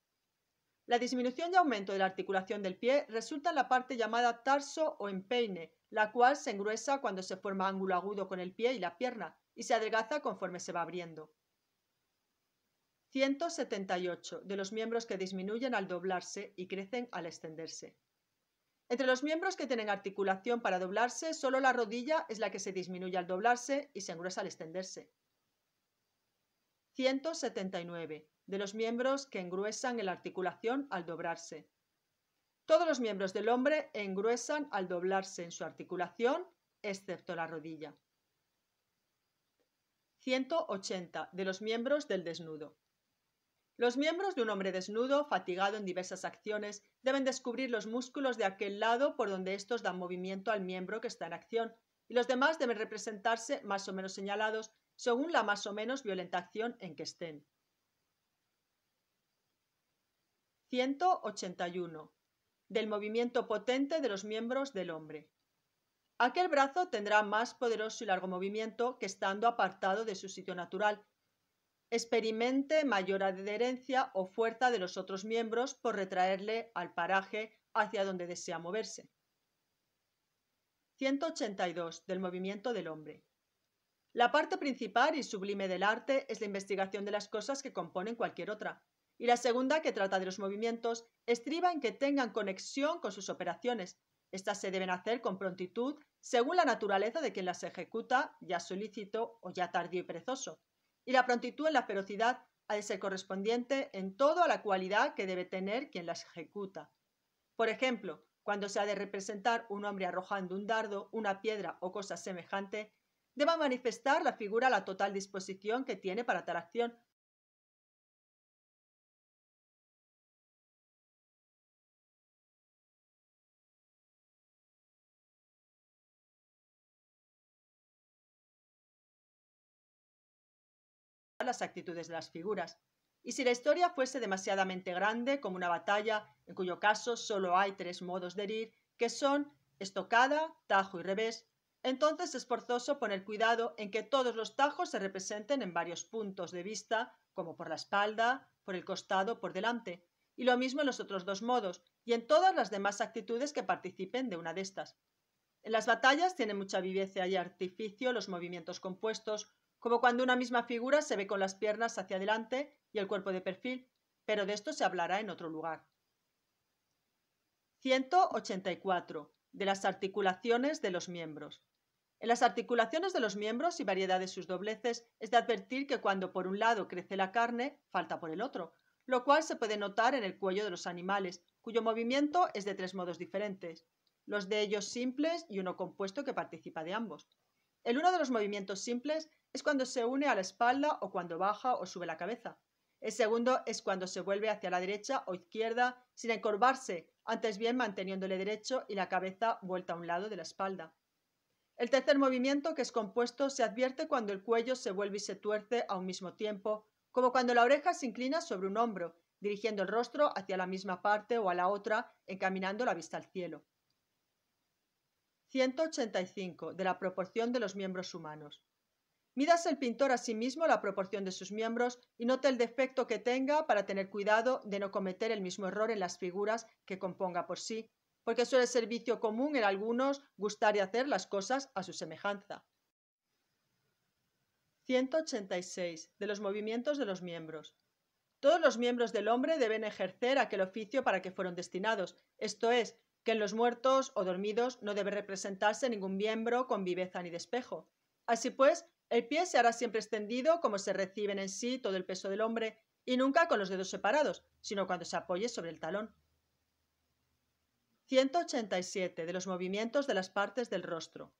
La disminución y aumento de la articulación del pie resulta en la parte llamada tarso o empeine, la cual se engruesa cuando se forma ángulo agudo con el pie y la pierna y se adelgaza conforme se va abriendo. 178. De los miembros que disminuyen al doblarse y crecen al extenderse. Entre los miembros que tienen articulación para doblarse, solo la rodilla es la que se disminuye al doblarse y se engruesa al extenderse. 179 de los miembros que engruesan en la articulación al doblarse. Todos los miembros del hombre engruesan al doblarse en su articulación, excepto la rodilla. 180. De los miembros del desnudo. Los miembros de un hombre desnudo, fatigado en diversas acciones, deben descubrir los músculos de aquel lado por donde estos dan movimiento al miembro que está en acción, y los demás deben representarse más o menos señalados según la más o menos violenta acción en que estén. 181. Del movimiento potente de los miembros del hombre. Aquel brazo tendrá más poderoso y largo movimiento que estando apartado de su sitio natural. Experimente mayor adherencia o fuerza de los otros miembros por retraerle al paraje hacia donde desea moverse. 182. Del movimiento del hombre. La parte principal y sublime del arte es la investigación de las cosas que componen cualquier otra y la segunda, que trata de los movimientos, estriba en que tengan conexión con sus operaciones. Estas se deben hacer con prontitud según la naturaleza de quien las ejecuta, ya solícito o ya tardío y perezoso. Y la prontitud en la ferocidad ha de ser correspondiente en todo a la cualidad que debe tener quien las ejecuta. Por ejemplo, cuando se ha de representar un hombre arrojando un dardo, una piedra o cosa semejante, deba manifestar la figura la total disposición que tiene para tal acción, las actitudes de las figuras. Y si la historia fuese demasiadamente grande, como una batalla, en cuyo caso solo hay tres modos de herir, que son estocada, tajo y revés, entonces es forzoso poner cuidado en que todos los tajos se representen en varios puntos de vista, como por la espalda, por el costado, por delante, y lo mismo en los otros dos modos, y en todas las demás actitudes que participen de una de estas. En las batallas tienen mucha viveza y artificio los movimientos compuestos, como cuando una misma figura se ve con las piernas hacia adelante y el cuerpo de perfil, pero de esto se hablará en otro lugar. 184. De las articulaciones de los miembros. En las articulaciones de los miembros y variedad de sus dobleces es de advertir que cuando por un lado crece la carne, falta por el otro, lo cual se puede notar en el cuello de los animales, cuyo movimiento es de tres modos diferentes, los de ellos simples y uno compuesto que participa de ambos. El uno de los movimientos simples es cuando se une a la espalda o cuando baja o sube la cabeza. El segundo es cuando se vuelve hacia la derecha o izquierda sin encorvarse, antes bien manteniéndole derecho y la cabeza vuelta a un lado de la espalda. El tercer movimiento, que es compuesto, se advierte cuando el cuello se vuelve y se tuerce a un mismo tiempo, como cuando la oreja se inclina sobre un hombro, dirigiendo el rostro hacia la misma parte o a la otra, encaminando la vista al cielo. 185. De la proporción de los miembros humanos. Mídase el pintor a sí mismo la proporción de sus miembros y note el defecto que tenga para tener cuidado de no cometer el mismo error en las figuras que componga por sí, porque suele ser vicio común en algunos gustar y hacer las cosas a su semejanza. 186. De los movimientos de los miembros. Todos los miembros del hombre deben ejercer aquel oficio para que fueron destinados, esto es, que en los muertos o dormidos no debe representarse ningún miembro con viveza ni despejo. Así pues, el pie se hará siempre extendido como se reciben en sí todo el peso del hombre y nunca con los dedos separados, sino cuando se apoye sobre el talón. 187. De los movimientos de las partes del rostro.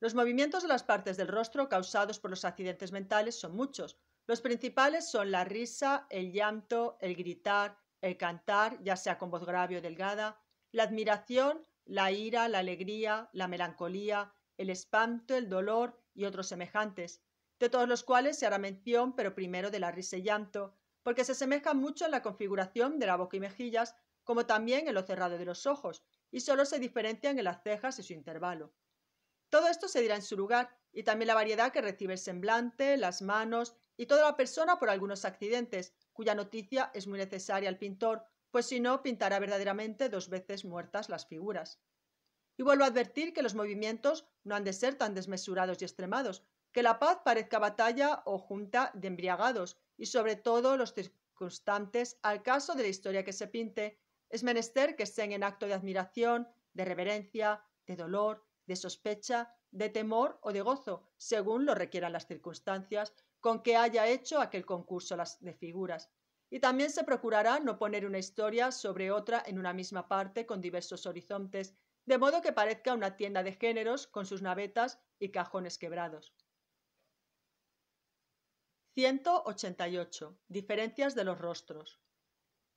Los movimientos de las partes del rostro causados por los accidentes mentales son muchos. Los principales son la risa, el llanto, el gritar, el cantar, ya sea con voz grave o delgada, la admiración, la ira, la alegría, la melancolía, el espanto, el dolor y otros semejantes, de todos los cuales se hará mención, pero primero de la risa y llanto, porque se asemejan mucho en la configuración de la boca y mejillas, como también en lo cerrado de los ojos, y sólo se diferencian en las cejas y su intervalo. Todo esto se dirá en su lugar, y también la variedad que recibe el semblante, las manos y toda la persona por algunos accidentes, cuya noticia es muy necesaria al pintor, pues si no, pintará verdaderamente dos veces muertas las figuras. Y vuelvo a advertir que los movimientos no han de ser tan desmesurados y extremados, que la paz parezca batalla o junta de embriagados, y sobre todo los circunstantes al caso de la historia que se pinte, es menester que estén en acto de admiración, de reverencia, de dolor, de sospecha, de temor o de gozo, según lo requieran las circunstancias con que haya hecho aquel concurso de figuras. Y también se procurará no poner una historia sobre otra en una misma parte con diversos horizontes, de modo que parezca una tienda de géneros con sus navetas y cajones quebrados. 188. Diferencias de los rostros.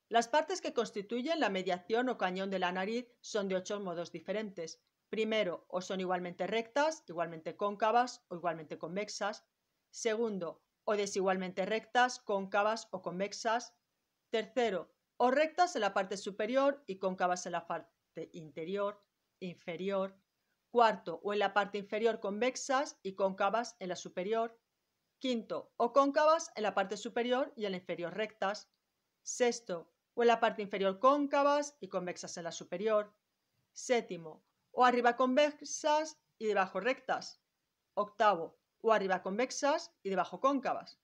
Las partes que constituyen la mediación o cañón de la nariz son de ocho modos diferentes. Primero, o son igualmente rectas, igualmente cóncavas o igualmente convexas. Segundo, o desigualmente rectas, cóncavas o convexas. Tercero, o rectas en la parte superior y cóncavas en la parte interior, inferior. Cuarto, o en la parte inferior convexas y cóncavas en la superior. Quinto, o cóncavas en la parte superior y en la inferior rectas. Sexto, o en la parte inferior cóncavas y convexas en la superior. Séptimo, o arriba convexas y debajo rectas. Octavo, o arriba convexas y debajo cóncavas.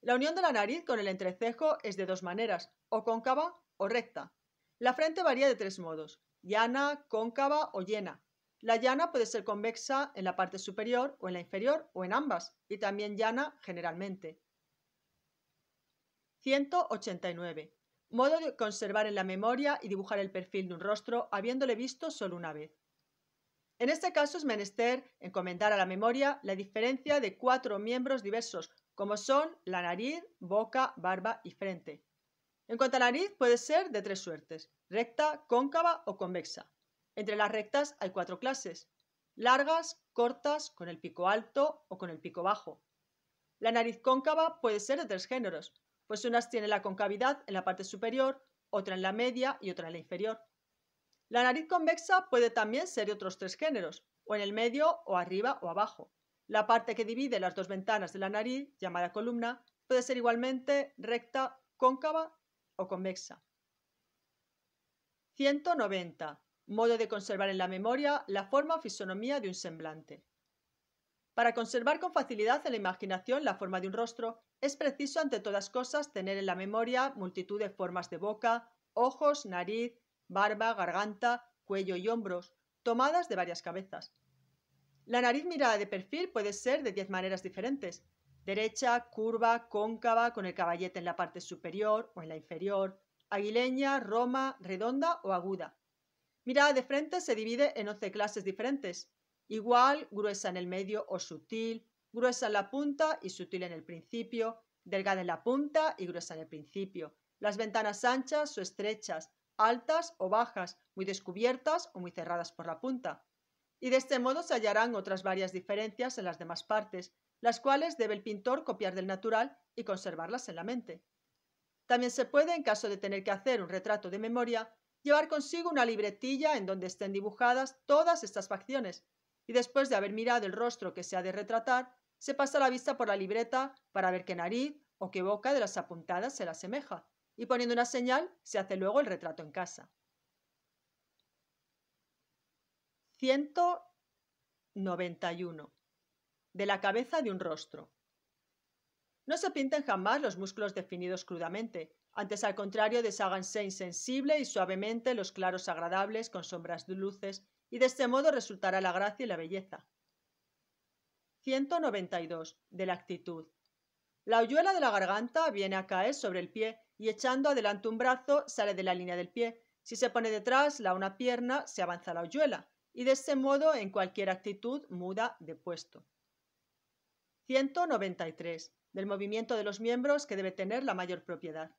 La unión de la nariz con el entrecejo es de dos maneras, o cóncava o recta. La frente varía de tres modos, llana, cóncava o llena. La llana puede ser convexa en la parte superior o en la inferior o en ambas, y también llana generalmente. 189. Modo de conservar en la memoria y dibujar el perfil de un rostro habiéndole visto solo una vez. En este caso es menester encomendar a la memoria la diferencia de cuatro miembros diversos, como son la nariz, boca, barba y frente. En cuanto a la nariz, puede ser de tres suertes, recta, cóncava o convexa. Entre las rectas hay cuatro clases, largas, cortas, con el pico alto o con el pico bajo. La nariz cóncava puede ser de tres géneros, pues unas tienen la concavidad en la parte superior, otra en la media y otra en la inferior. La nariz convexa puede también ser de otros tres géneros, o en el medio, o arriba, o abajo. La parte que divide las dos ventanas de la nariz, llamada columna, puede ser igualmente recta, cóncava o convexa. 190. Modo de conservar en la memoria la forma o fisonomía de un semblante. Para conservar con facilidad en la imaginación la forma de un rostro, es preciso ante todas cosas tener en la memoria multitud de formas de boca, ojos, nariz, barba, garganta, cuello y hombros, tomadas de varias cabezas. La nariz mirada de perfil puede ser de 10 maneras diferentes, derecha, curva, cóncava, con el caballete en la parte superior o en la inferior, aguileña, roma, redonda o aguda. Mirada de frente se divide en 11 clases diferentes, igual, gruesa en el medio o sutil, gruesa en la punta y sutil en el principio, delgada en la punta y gruesa en el principio, las ventanas anchas o estrechas, altas o bajas, muy descubiertas o muy cerradas por la punta. Y de este modo se hallarán otras varias diferencias en las demás partes, las cuales debe el pintor copiar del natural y conservarlas en la mente. También se puede, en caso de tener que hacer un retrato de memoria, llevar consigo una libretilla en donde estén dibujadas todas estas facciones, y después de haber mirado el rostro que se ha de retratar, se pasa la vista por la libreta para ver qué nariz o qué boca de las apuntadas se la asemeja y poniendo una señal se hace luego el retrato en casa. 191. De la cabeza de un rostro. No se pinten jamás los músculos definidos crudamente, antes al contrario desháganse insensible y suavemente los claros agradables con sombras dulces. y de este modo resultará la gracia y la belleza. 192. De la actitud. La hoyuela de la garganta viene a caer sobre el pie y echando adelante un brazo sale de la línea del pie. Si se pone detrás la una pierna, se avanza la hoyuela y de ese modo en cualquier actitud muda de puesto. 193. Del movimiento de los miembros que debe tener la mayor propiedad.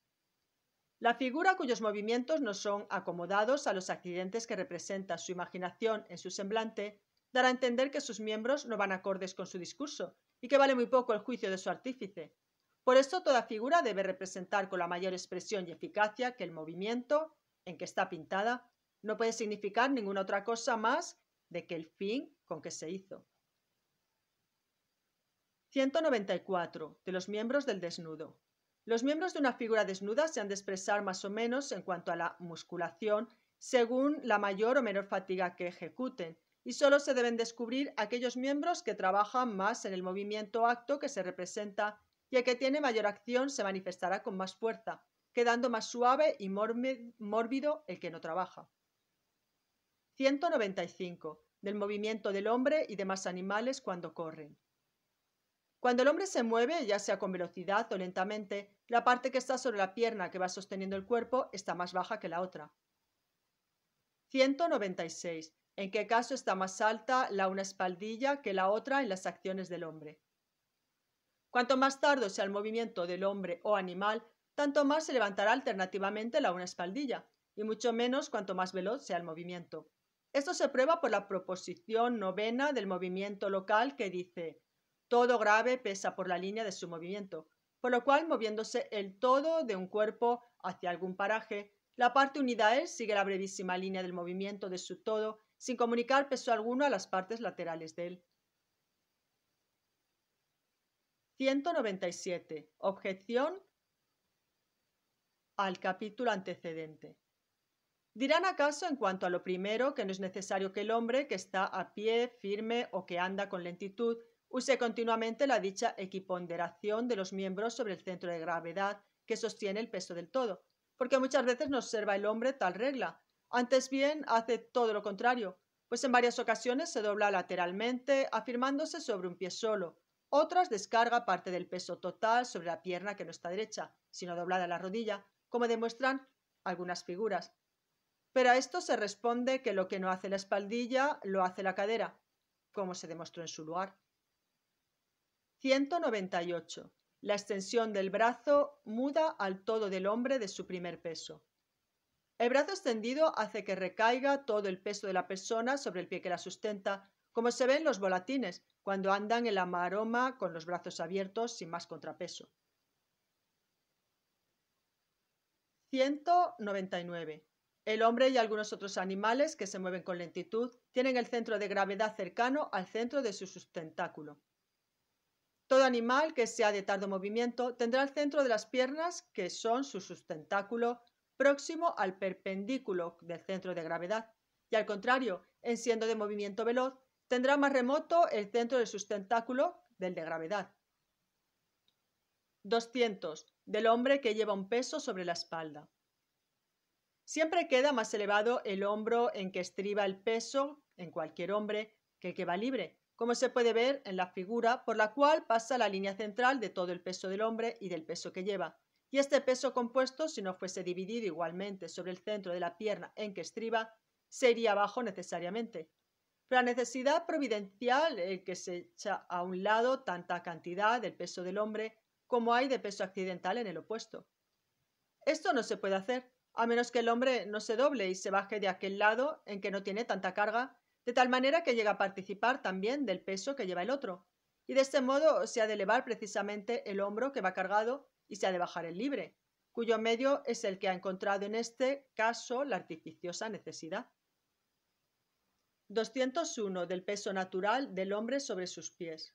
La figura cuyos movimientos no son acomodados a los accidentes que representa su imaginación en su semblante dará a entender que sus miembros no van acordes con su discurso y que vale muy poco el juicio de su artífice, por eso toda figura debe representar con la mayor expresión y eficacia que el movimiento en que está pintada no puede significar ninguna otra cosa más de que el fin con que se hizo. 194. De los miembros del desnudo. Los miembros de una figura desnuda se han de expresar más o menos en cuanto a la musculación según la mayor o menor fatiga que ejecuten, y solo se deben descubrir aquellos miembros que trabajan más en el movimiento acto que se representa y el que tiene mayor acción se manifestará con más fuerza, quedando más suave y mórbido el que no trabaja. 195. Del movimiento del hombre y demás animales cuando corren. Cuando el hombre se mueve, ya sea con velocidad o lentamente, la parte que está sobre la pierna que va sosteniendo el cuerpo está más baja que la otra. 196. ¿En qué caso está más alta la una espaldilla que la otra en las acciones del hombre? Cuanto más tarde sea el movimiento del hombre o animal, tanto más se levantará alternativamente la una espaldilla, y mucho menos cuanto más veloz sea el movimiento. Esto se prueba por la proposición novena del movimiento local que dice todo grave pesa por la línea de su movimiento, por lo cual moviéndose el todo de un cuerpo hacia algún paraje, la parte unida a él sigue la brevísima línea del movimiento de su todo sin comunicar peso alguno a las partes laterales de él. 197. Objeción al capítulo antecedente. ¿Dirán acaso en cuanto a lo primero que no es necesario que el hombre que está a pie, firme o que anda con lentitud use continuamente la dicha equiponderación de los miembros sobre el centro de gravedad que sostiene el peso del todo? Porque muchas veces no observa el hombre tal regla. Antes bien hace todo lo contrario, pues en varias ocasiones se dobla lateralmente, afirmándose sobre un pie solo, otras descarga parte del peso total sobre la pierna que no está derecha, sino doblada a la rodilla, como demuestran algunas figuras. Pero a esto se responde que lo que no hace la espaldilla lo hace la cadera, como se demostró en su lugar. 198. La extensión del brazo muda al todo del hombre de su primer peso. El brazo extendido hace que recaiga todo el peso de la persona sobre el pie que la sustenta, como se ve en los volatines, cuando andan en la maroma con los brazos abiertos sin más contrapeso. 199. El hombre y algunos otros animales que se mueven con lentitud tienen el centro de gravedad cercano al centro de su sustentáculo. Todo animal que sea de tardo movimiento tendrá el centro de las piernas, que son su sustentáculo, próximo al perpendículo del centro de gravedad, y al contrario, en siendo de movimiento veloz, tendrá más remoto el centro de sustentáculo del de gravedad. 200. Del hombre que lleva un peso sobre la espalda. Siempre queda más elevado el hombro en que estriba el peso en cualquier hombre que el que va libre, como se puede ver en la figura por la cual pasa la línea central de todo el peso del hombre y del peso que lleva. Y este peso compuesto, si no fuese dividido igualmente sobre el centro de la pierna en que estriba, sería bajo abajo necesariamente, la necesidad providencial el eh, que se echa a un lado tanta cantidad del peso del hombre como hay de peso accidental en el opuesto. Esto no se puede hacer, a menos que el hombre no se doble y se baje de aquel lado en que no tiene tanta carga, de tal manera que llega a participar también del peso que lleva el otro. Y de este modo se ha de elevar precisamente el hombro que va cargado y se ha de bajar el libre, cuyo medio es el que ha encontrado en este caso la artificiosa necesidad. 201 del peso natural del hombre sobre sus pies.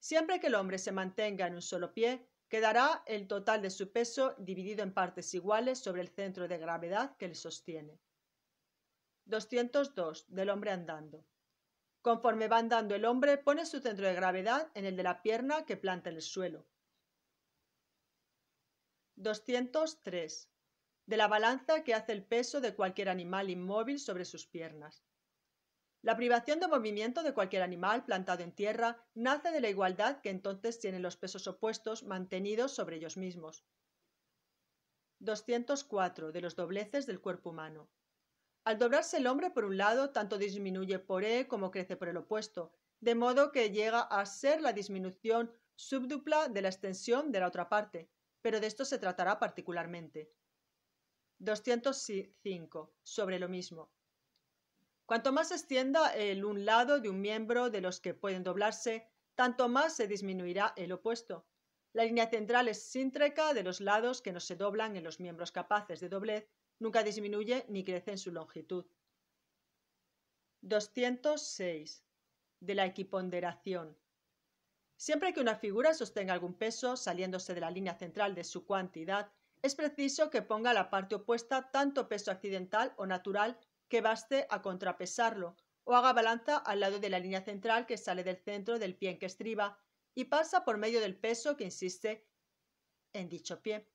Siempre que el hombre se mantenga en un solo pie, quedará el total de su peso dividido en partes iguales sobre el centro de gravedad que le sostiene. 202 del hombre andando. Conforme va andando el hombre, pone su centro de gravedad en el de la pierna que planta en el suelo. 203. De la balanza que hace el peso de cualquier animal inmóvil sobre sus piernas. La privación de movimiento de cualquier animal plantado en tierra nace de la igualdad que entonces tienen los pesos opuestos mantenidos sobre ellos mismos. 204. De los dobleces del cuerpo humano. Al doblarse el hombre por un lado, tanto disminuye por E como crece por el opuesto, de modo que llega a ser la disminución subdupla de la extensión de la otra parte, pero de esto se tratará particularmente. 205. Sobre lo mismo. Cuanto más extienda el un lado de un miembro de los que pueden doblarse, tanto más se disminuirá el opuesto. La línea central es síntrica de los lados que no se doblan en los miembros capaces de doblez, nunca disminuye ni crece en su longitud. 206. De la equiponderación. Siempre que una figura sostenga algún peso saliéndose de la línea central de su cuantidad, es preciso que ponga la parte opuesta tanto peso accidental o natural que baste a contrapesarlo, o haga balanza al lado de la línea central que sale del centro del pie en que estriba y pasa por medio del peso que insiste en dicho pie.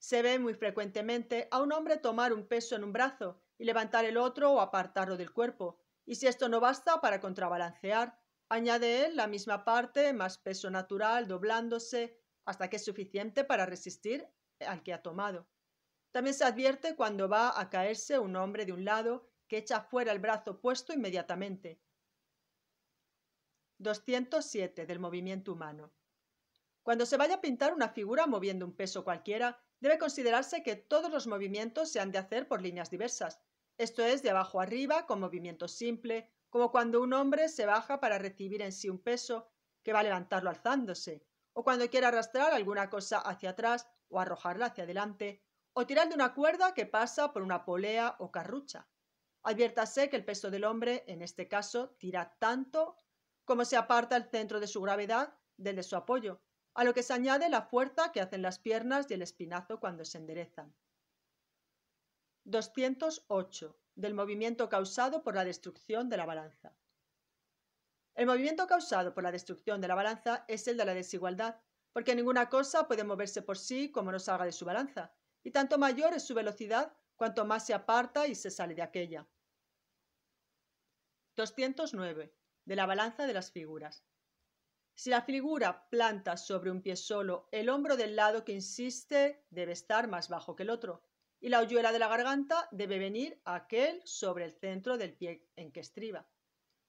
Se ve muy frecuentemente a un hombre tomar un peso en un brazo y levantar el otro o apartarlo del cuerpo, y si esto no basta para contrabalancear, añade él la misma parte más peso natural doblándose hasta que es suficiente para resistir al que ha tomado. También se advierte cuando va a caerse un hombre de un lado que echa fuera el brazo puesto inmediatamente. 207 del movimiento humano. Cuando se vaya a pintar una figura moviendo un peso cualquiera, debe considerarse que todos los movimientos se han de hacer por líneas diversas. Esto es de abajo arriba, con movimiento simple, como cuando un hombre se baja para recibir en sí un peso que va a levantarlo alzándose, o cuando quiere arrastrar alguna cosa hacia atrás o arrojarla hacia adelante, o de una cuerda que pasa por una polea o carrucha. Adviértase que el peso del hombre, en este caso, tira tanto como se aparta el centro de su gravedad del de su apoyo, a lo que se añade la fuerza que hacen las piernas y el espinazo cuando se enderezan. 208. Del movimiento causado por la destrucción de la balanza. El movimiento causado por la destrucción de la balanza es el de la desigualdad, porque ninguna cosa puede moverse por sí como no salga de su balanza, y tanto mayor es su velocidad cuanto más se aparta y se sale de aquella. 209. De la balanza de las figuras. Si la figura planta sobre un pie solo, el hombro del lado que insiste debe estar más bajo que el otro, y la hoyuela de la garganta debe venir aquel sobre el centro del pie en que estriba.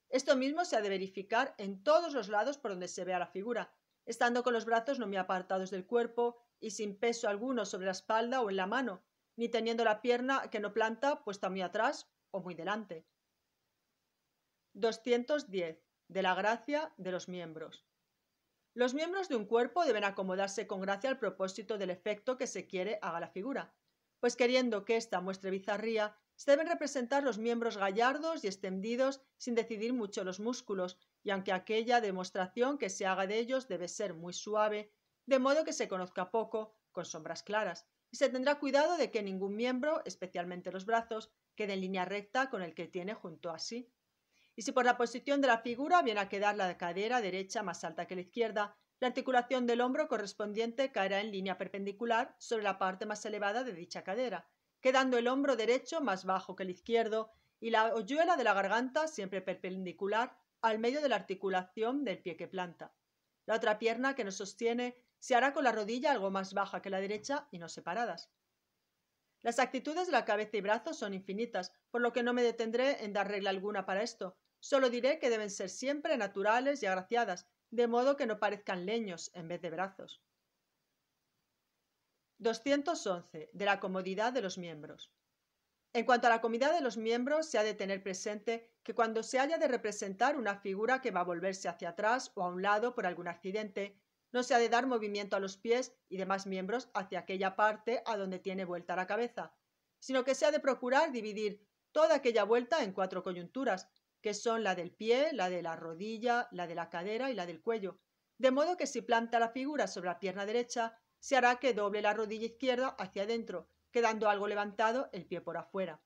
Esto mismo se ha de verificar en todos los lados por donde se vea la figura, estando con los brazos no muy apartados del cuerpo y sin peso alguno sobre la espalda o en la mano, ni teniendo la pierna que no planta puesta muy atrás o muy delante. 210. De la gracia de los miembros. Los miembros de un cuerpo deben acomodarse con gracia al propósito del efecto que se quiere haga la figura, pues queriendo que ésta muestre bizarría, se deben representar los miembros gallardos y extendidos sin decidir mucho los músculos, y aunque aquella demostración que se haga de ellos debe ser muy suave, de modo que se conozca poco, con sombras claras, y se tendrá cuidado de que ningún miembro, especialmente los brazos, quede en línea recta con el que tiene junto a sí. Y si por la posición de la figura viene a quedar la cadera derecha más alta que la izquierda, la articulación del hombro correspondiente caerá en línea perpendicular sobre la parte más elevada de dicha cadera, quedando el hombro derecho más bajo que el izquierdo y la hoyuela de la garganta siempre perpendicular al medio de la articulación del pie que planta. La otra pierna que nos sostiene se hará con la rodilla algo más baja que la derecha y no separadas. Las actitudes de la cabeza y brazos son infinitas, por lo que no me detendré en dar regla alguna para esto. Solo diré que deben ser siempre naturales y agraciadas, de modo que no parezcan leños en vez de brazos. 211. De la comodidad de los miembros. En cuanto a la comodidad de los miembros, se ha de tener presente que cuando se haya de representar una figura que va a volverse hacia atrás o a un lado por algún accidente, no se ha de dar movimiento a los pies y demás miembros hacia aquella parte a donde tiene vuelta la cabeza, sino que se ha de procurar dividir toda aquella vuelta en cuatro coyunturas, que son la del pie, la de la rodilla, la de la cadera y la del cuello, de modo que si planta la figura sobre la pierna derecha, se hará que doble la rodilla izquierda hacia adentro, quedando algo levantado el pie por afuera.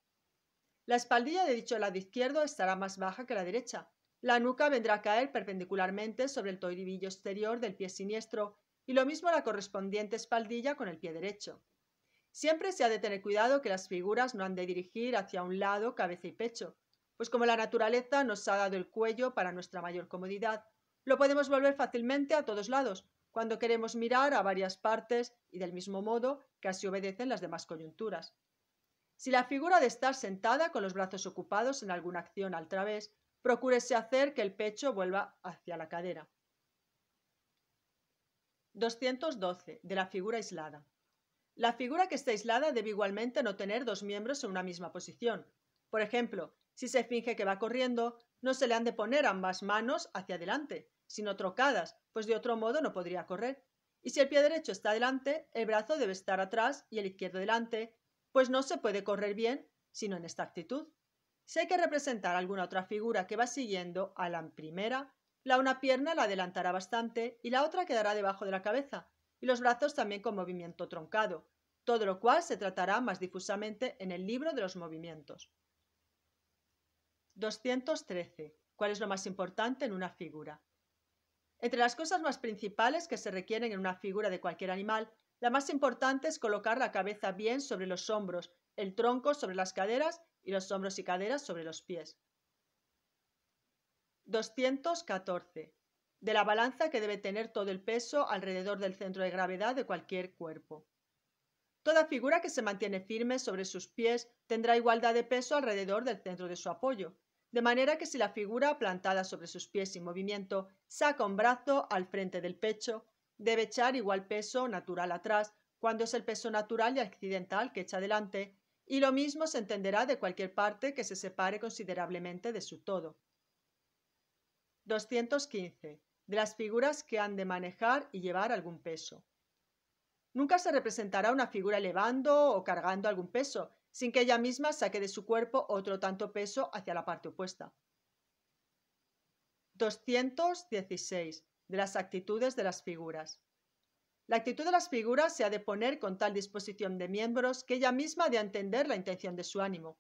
La espaldilla de dicho lado izquierdo estará más baja que la derecha, la nuca vendrá a caer perpendicularmente sobre el tobillo exterior del pie siniestro y lo mismo la correspondiente espaldilla con el pie derecho. Siempre se ha de tener cuidado que las figuras no han de dirigir hacia un lado cabeza y pecho, pues como la naturaleza nos ha dado el cuello para nuestra mayor comodidad, lo podemos volver fácilmente a todos lados cuando queremos mirar a varias partes y del mismo modo que así obedecen las demás coyunturas. Si la figura de estar sentada con los brazos ocupados en alguna acción al través Procúrese hacer que el pecho vuelva hacia la cadera. 212. De la figura aislada. La figura que está aislada debe igualmente no tener dos miembros en una misma posición. Por ejemplo, si se finge que va corriendo, no se le han de poner ambas manos hacia adelante, sino trocadas, pues de otro modo no podría correr. Y si el pie derecho está adelante, el brazo debe estar atrás y el izquierdo delante, pues no se puede correr bien sino en esta actitud. Si hay que representar alguna otra figura que va siguiendo a la primera, la una pierna la adelantará bastante y la otra quedará debajo de la cabeza, y los brazos también con movimiento troncado, todo lo cual se tratará más difusamente en el libro de los movimientos. 213. ¿Cuál es lo más importante en una figura? Entre las cosas más principales que se requieren en una figura de cualquier animal, la más importante es colocar la cabeza bien sobre los hombros, el tronco sobre las caderas y los hombros y caderas sobre los pies. 214. De la balanza que debe tener todo el peso alrededor del centro de gravedad de cualquier cuerpo. Toda figura que se mantiene firme sobre sus pies tendrá igualdad de peso alrededor del centro de su apoyo, de manera que si la figura plantada sobre sus pies sin movimiento saca un brazo al frente del pecho, debe echar igual peso natural atrás, cuando es el peso natural y accidental que echa adelante, y lo mismo se entenderá de cualquier parte que se separe considerablemente de su todo. 215. De las figuras que han de manejar y llevar algún peso. Nunca se representará una figura elevando o cargando algún peso, sin que ella misma saque de su cuerpo otro tanto peso hacia la parte opuesta. 216. De las actitudes de las figuras. La actitud de las figuras se ha de poner con tal disposición de miembros que ella misma ha de entender la intención de su ánimo.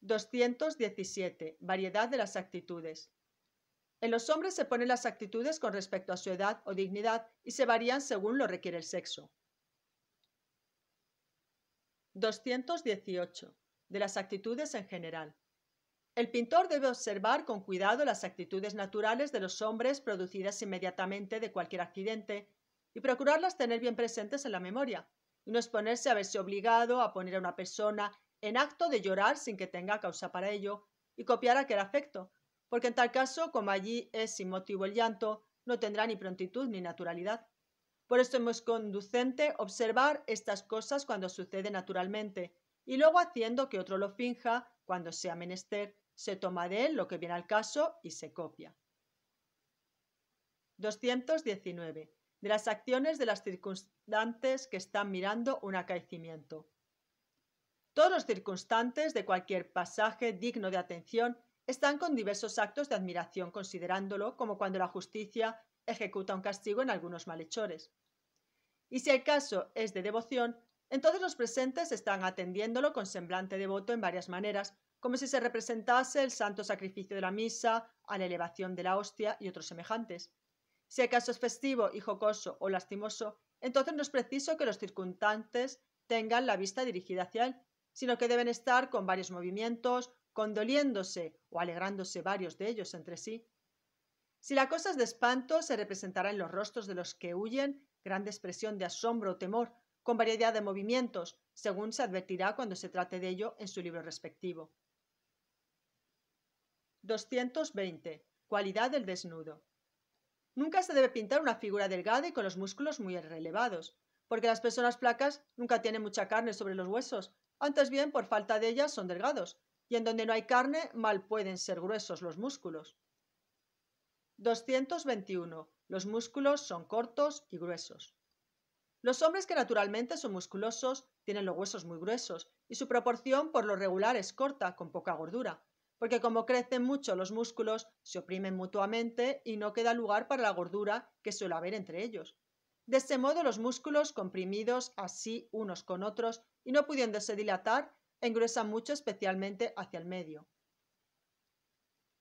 217. Variedad de las actitudes. En los hombres se ponen las actitudes con respecto a su edad o dignidad y se varían según lo requiere el sexo. 218. De las actitudes en general. El pintor debe observar con cuidado las actitudes naturales de los hombres producidas inmediatamente de cualquier accidente y procurarlas tener bien presentes en la memoria, y no exponerse a verse obligado a poner a una persona en acto de llorar sin que tenga causa para ello, y copiar aquel afecto, porque en tal caso, como allí es sin motivo el llanto, no tendrá ni prontitud ni naturalidad. Por esto es muy conducente observar estas cosas cuando sucede naturalmente, y luego haciendo que otro lo finja cuando sea menester, se toma de él lo que viene al caso y se copia. 219. De las acciones de las circunstantes que están mirando un acaecimiento. Todos los circunstantes de cualquier pasaje digno de atención están con diversos actos de admiración considerándolo como cuando la justicia ejecuta un castigo en algunos malhechores. Y si el caso es de devoción, entonces los presentes están atendiéndolo con semblante devoto en varias maneras, como si se representase el santo sacrificio de la misa, a la elevación de la hostia y otros semejantes. Si acaso es festivo y jocoso o lastimoso, entonces no es preciso que los circundantes tengan la vista dirigida hacia él, sino que deben estar con varios movimientos, condoliéndose o alegrándose varios de ellos entre sí. Si la cosa es de espanto, se representará en los rostros de los que huyen gran expresión de asombro o temor, con variedad de movimientos, según se advertirá cuando se trate de ello en su libro respectivo. 220. Cualidad del desnudo. Nunca se debe pintar una figura delgada y con los músculos muy relevados, porque las personas placas nunca tienen mucha carne sobre los huesos, antes bien por falta de ellas son delgados, y en donde no hay carne mal pueden ser gruesos los músculos. 221. Los músculos son cortos y gruesos. Los hombres que naturalmente son musculosos tienen los huesos muy gruesos y su proporción por lo regular es corta, con poca gordura porque como crecen mucho los músculos, se oprimen mutuamente y no queda lugar para la gordura que suele haber entre ellos. De ese modo, los músculos comprimidos así unos con otros y no pudiéndose dilatar, engruesan mucho especialmente hacia el medio.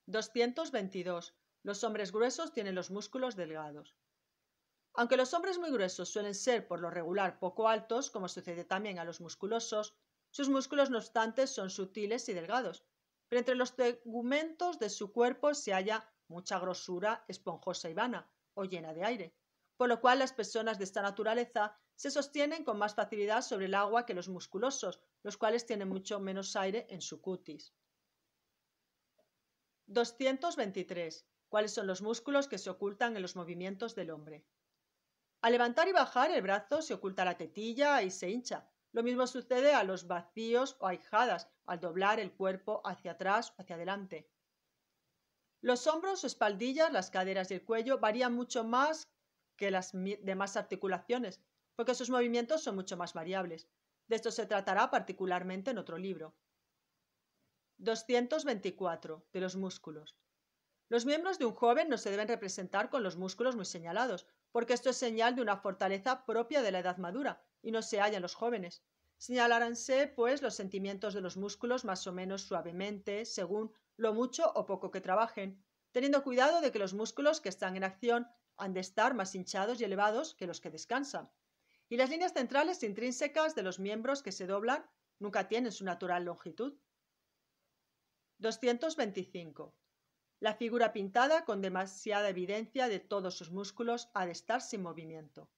222. Los hombres gruesos tienen los músculos delgados. Aunque los hombres muy gruesos suelen ser por lo regular poco altos, como sucede también a los musculosos, sus músculos no obstante son sutiles y delgados, pero entre los tegumentos de su cuerpo se halla mucha grosura esponjosa y vana, o llena de aire, por lo cual las personas de esta naturaleza se sostienen con más facilidad sobre el agua que los musculosos, los cuales tienen mucho menos aire en su cutis. 223. ¿Cuáles son los músculos que se ocultan en los movimientos del hombre? Al levantar y bajar el brazo se oculta la tetilla y se hincha, lo mismo sucede a los vacíos o ahijadas al doblar el cuerpo hacia atrás o hacia adelante. Los hombros o espaldillas, las caderas y el cuello varían mucho más que las demás articulaciones, porque sus movimientos son mucho más variables. De esto se tratará particularmente en otro libro. 224. De los músculos. Los miembros de un joven no se deben representar con los músculos muy señalados, porque esto es señal de una fortaleza propia de la edad madura y no se halla en los jóvenes. Señalaránse, pues, los sentimientos de los músculos más o menos suavemente, según lo mucho o poco que trabajen, teniendo cuidado de que los músculos que están en acción han de estar más hinchados y elevados que los que descansan. Y las líneas centrales intrínsecas de los miembros que se doblan nunca tienen su natural longitud. 225. La figura pintada, con demasiada evidencia de todos sus músculos, ha de estar sin movimiento.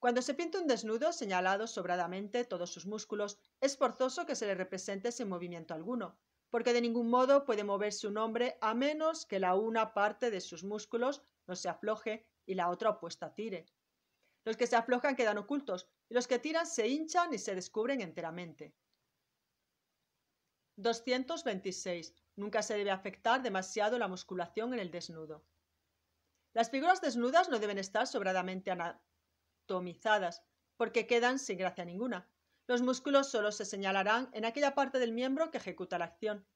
Cuando se pinta un desnudo, señalado sobradamente todos sus músculos, es forzoso que se le represente sin movimiento alguno, porque de ningún modo puede moverse un hombre a menos que la una parte de sus músculos no se afloje y la otra opuesta tire. Los que se aflojan quedan ocultos, y los que tiran se hinchan y se descubren enteramente. 226. Nunca se debe afectar demasiado la musculación en el desnudo. Las figuras desnudas no deben estar sobradamente anatomizadas, porque quedan sin gracia ninguna. Los músculos solo se señalarán en aquella parte del miembro que ejecuta la acción.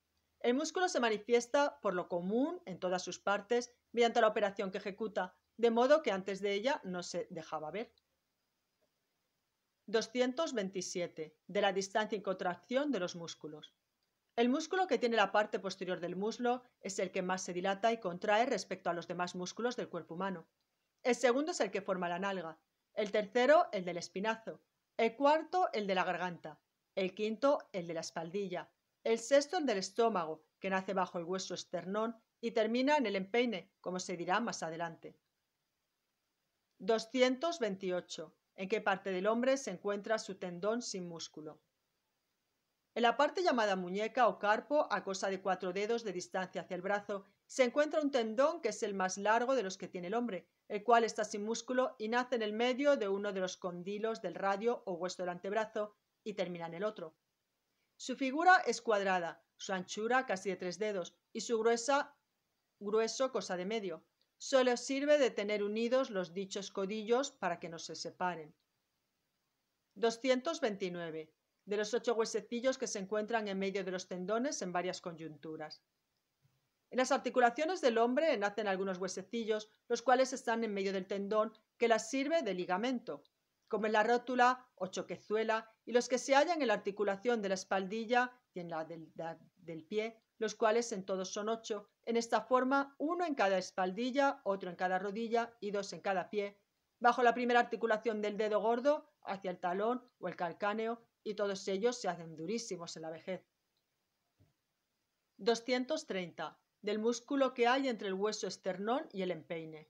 El músculo se manifiesta por lo común en todas sus partes mediante la operación que ejecuta, de modo que antes de ella no se dejaba ver. 227. De la distancia y contracción de los músculos. El músculo que tiene la parte posterior del muslo es el que más se dilata y contrae respecto a los demás músculos del cuerpo humano. El segundo es el que forma la nalga, el tercero el del espinazo, el cuarto el de la garganta, el quinto el de la espaldilla, el sexto el del estómago, que nace bajo el hueso esternón y termina en el empeine, como se dirá más adelante. 228. ¿En qué parte del hombre se encuentra su tendón sin músculo? En la parte llamada muñeca o carpo, a cosa de cuatro dedos de distancia hacia el brazo, se encuentra un tendón que es el más largo de los que tiene el hombre, el cual está sin músculo y nace en el medio de uno de los condilos del radio o hueso del antebrazo y termina en el otro. Su figura es cuadrada, su anchura casi de tres dedos y su gruesa grueso cosa de medio. Solo sirve de tener unidos los dichos codillos para que no se separen. 229 de los ocho huesecillos que se encuentran en medio de los tendones en varias coyunturas. En las articulaciones del hombre nacen algunos huesecillos, los cuales están en medio del tendón, que las sirve de ligamento, como en la rótula o choquezuela, y los que se hallan en la articulación de la espaldilla y en la del, la del pie, los cuales en todos son ocho, en esta forma uno en cada espaldilla, otro en cada rodilla y dos en cada pie, bajo la primera articulación del dedo gordo, hacia el talón o el calcáneo, y todos ellos se hacen durísimos en la vejez. 230. Del músculo que hay entre el hueso esternón y el empeine.